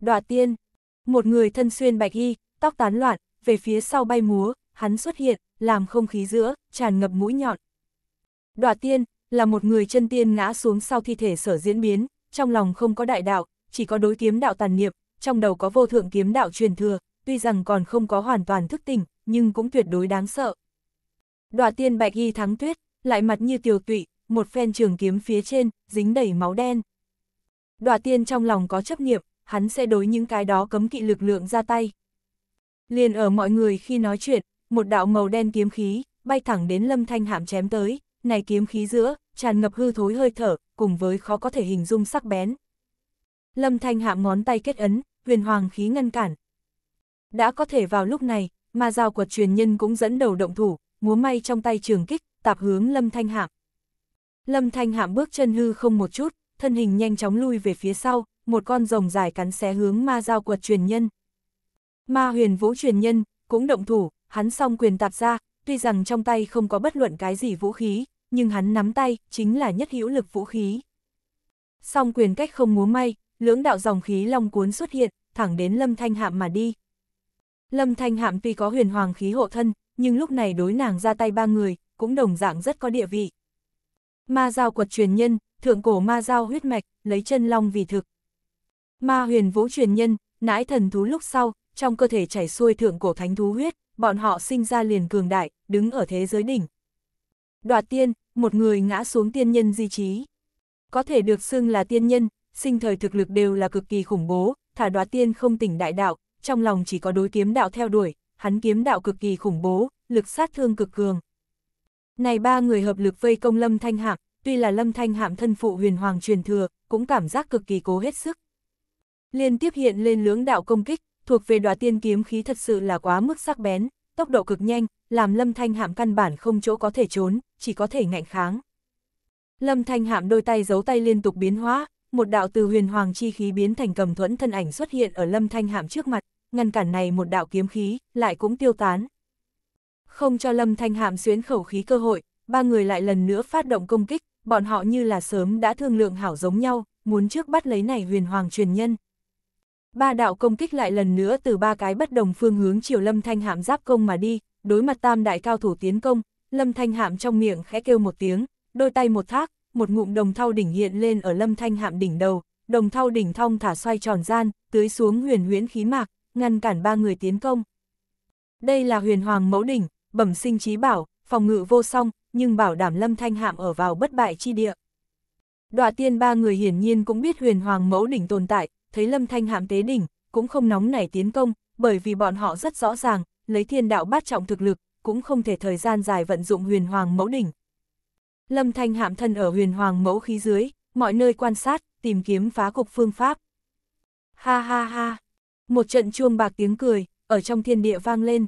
Đoạ tiên, một người thân xuyên bạch y, tóc tán loạn, về phía sau bay múa, hắn xuất hiện, làm không khí giữa, tràn ngập mũi nhọn. Đoạ tiên, là một người chân tiên ngã xuống sau thi thể sở diễn biến, trong lòng không có đại đạo, chỉ có đối kiếm đạo tàn niệm, trong đầu có vô thượng kiếm đạo truyền thừa, tuy rằng còn không có hoàn toàn thức tỉnh, nhưng cũng tuyệt đối đáng sợ. Đoạ tiên bạch y thắng tuyết, lại mặt như tiều tụy, một phen trường kiếm phía trên, dính đầy máu đen. Đoạ tiên trong lòng có chấp niệm, hắn sẽ đối những cái đó cấm kỵ lực lượng ra tay. Liền ở mọi người khi nói chuyện, một đạo màu đen kiếm khí, bay thẳng đến lâm thanh hạm chém tới, này kiếm khí giữa, tràn ngập hư thối hơi thở, cùng với khó có thể hình dung sắc bén. Lâm thanh hạm ngón tay kết ấn, huyền hoàng khí ngăn cản. Đã có thể vào lúc này, mà giao quật truyền nhân cũng dẫn đầu động thủ, múa may trong tay trường kích, tạp hướng Lâm Thanh Hạm. Lâm Thanh Hạm bước chân hư không một chút, thân hình nhanh chóng lui về phía sau, một con rồng dài cắn xé hướng ma giao quật truyền nhân. Ma huyền vũ truyền nhân, cũng động thủ, hắn song quyền tạp ra, tuy rằng trong tay không có bất luận cái gì vũ khí, nhưng hắn nắm tay, chính là nhất hữu lực vũ khí. Song quyền cách không múa may, lưỡng đạo dòng khí long cuốn xuất hiện, thẳng đến Lâm Thanh Hạm mà đi. Lâm Thanh Hạm tuy có huyền hoàng khí hộ thân, nhưng lúc này đối nàng ra tay ba người, cũng đồng dạng rất có địa vị. Ma giao quật truyền nhân, thượng cổ ma giao huyết mạch, lấy chân long vì thực. Ma huyền vũ truyền nhân, nãi thần thú lúc sau, trong cơ thể chảy xuôi thượng cổ thánh thú huyết, bọn họ sinh ra liền cường đại, đứng ở thế giới đỉnh. Đoạt tiên, một người ngã xuống tiên nhân di trí. Có thể được xưng là tiên nhân, sinh thời thực lực đều là cực kỳ khủng bố, thả đoá tiên không tỉnh đại đạo, trong lòng chỉ có đối kiếm đạo theo đuổi, hắn kiếm đạo cực kỳ khủng bố, lực sát thương cực cường. Này ba người hợp lực vây công Lâm Thanh Hạm, tuy là Lâm Thanh Hạm thân phụ huyền hoàng truyền thừa, cũng cảm giác cực kỳ cố hết sức. Liên tiếp hiện lên lưỡng đạo công kích, thuộc về đoá tiên kiếm khí thật sự là quá mức sắc bén, tốc độ cực nhanh, làm Lâm Thanh Hạm căn bản không chỗ có thể trốn, chỉ có thể ngạnh kháng. Lâm Thanh Hạm đôi tay giấu tay liên tục biến hóa, một đạo từ huyền hoàng chi khí biến thành cầm thuẫn thân ảnh xuất hiện ở lâm thanh hạm trước mặt, ngăn cản này một đạo kiếm khí, lại cũng tiêu tán. Không cho lâm thanh hạm xuyến khẩu khí cơ hội, ba người lại lần nữa phát động công kích, bọn họ như là sớm đã thương lượng hảo giống nhau, muốn trước bắt lấy này huyền hoàng truyền nhân. Ba đạo công kích lại lần nữa từ ba cái bất đồng phương hướng chiều lâm thanh hạm giáp công mà đi, đối mặt tam đại cao thủ tiến công, lâm thanh hạm trong miệng khẽ kêu một tiếng, đôi tay một thác, một ngụm đồng thau đỉnh hiện lên ở lâm thanh hạm đỉnh đầu, đồng thau đỉnh thong thả xoay tròn gian, tưới xuống huyền huyễn khí mạc, ngăn cản ba người tiến công. Đây là huyền hoàng mẫu đỉnh, bẩm sinh trí bảo, phòng ngự vô song, nhưng bảo đảm lâm thanh hạm ở vào bất bại chi địa. Đoạ tiên ba người hiển nhiên cũng biết huyền hoàng mẫu đỉnh tồn tại, thấy lâm thanh hạm tế đỉnh, cũng không nóng nảy tiến công, bởi vì bọn họ rất rõ ràng, lấy thiên đạo bát trọng thực lực, cũng không thể thời gian dài vận dụng huyền hoàng mẫu đỉnh. Lâm Thanh hạm thân ở huyền hoàng mẫu khí dưới, mọi nơi quan sát, tìm kiếm phá cục phương pháp. Ha ha ha! Một trận chuông bạc tiếng cười, ở trong thiên địa vang lên.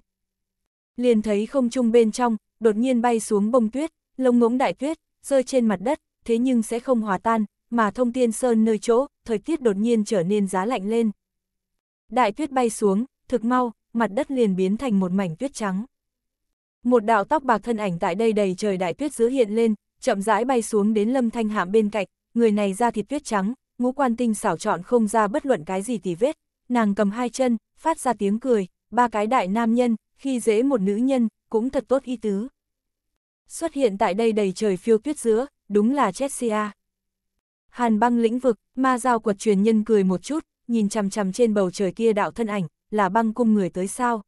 Liền thấy không trung bên trong, đột nhiên bay xuống bông tuyết, lông ngỗng đại tuyết, rơi trên mặt đất, thế nhưng sẽ không hòa tan, mà thông tiên sơn nơi chỗ, thời tiết đột nhiên trở nên giá lạnh lên. Đại tuyết bay xuống, thực mau, mặt đất liền biến thành một mảnh tuyết trắng. Một đạo tóc bạc thân ảnh tại đây đầy trời đại tuyết giữa hiện lên, chậm rãi bay xuống đến lâm thanh hạm bên cạnh, người này da thịt tuyết trắng, ngũ quan tinh xảo trọn không ra bất luận cái gì tì vết, nàng cầm hai chân, phát ra tiếng cười, ba cái đại nam nhân, khi dễ một nữ nhân, cũng thật tốt y tứ. Xuất hiện tại đây đầy trời phiêu tuyết giữa, đúng là Chessia. Hàn băng lĩnh vực, ma giao quật truyền nhân cười một chút, nhìn chằm chằm trên bầu trời kia đạo thân ảnh, là băng cung người tới sao.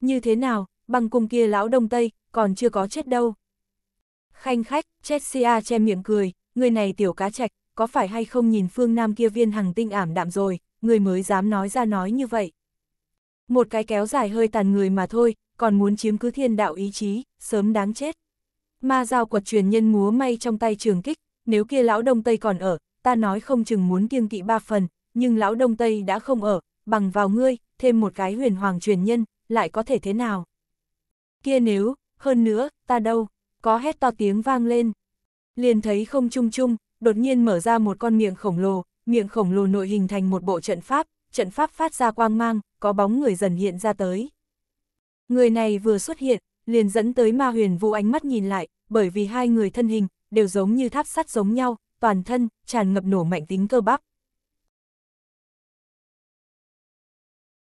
Như thế nào, băng cung kia lão đông tây, còn chưa có chết đâu. Khanh khách, Chessia che miệng cười, người này tiểu cá trạch, có phải hay không nhìn phương nam kia viên hằng tinh ảm đạm rồi, người mới dám nói ra nói như vậy. Một cái kéo dài hơi tàn người mà thôi, còn muốn chiếm cứ thiên đạo ý chí, sớm đáng chết. Ma giao quật truyền nhân múa may trong tay trường kích, nếu kia lão Đông Tây còn ở, ta nói không chừng muốn kiêng kỵ ba phần, nhưng lão Đông Tây đã không ở, bằng vào ngươi, thêm một cái huyền hoàng truyền nhân, lại có thể thế nào? Kia nếu, hơn nữa, ta đâu? có hét to tiếng vang lên. Liền thấy không chung chung, đột nhiên mở ra một con miệng khổng lồ, miệng khổng lồ nội hình thành một bộ trận pháp, trận pháp phát ra quang mang, có bóng người dần hiện ra tới. Người này vừa xuất hiện, liền dẫn tới ma huyền vũ ánh mắt nhìn lại, bởi vì hai người thân hình, đều giống như tháp sắt giống nhau, toàn thân, tràn ngập nổ mạnh tính cơ bắp.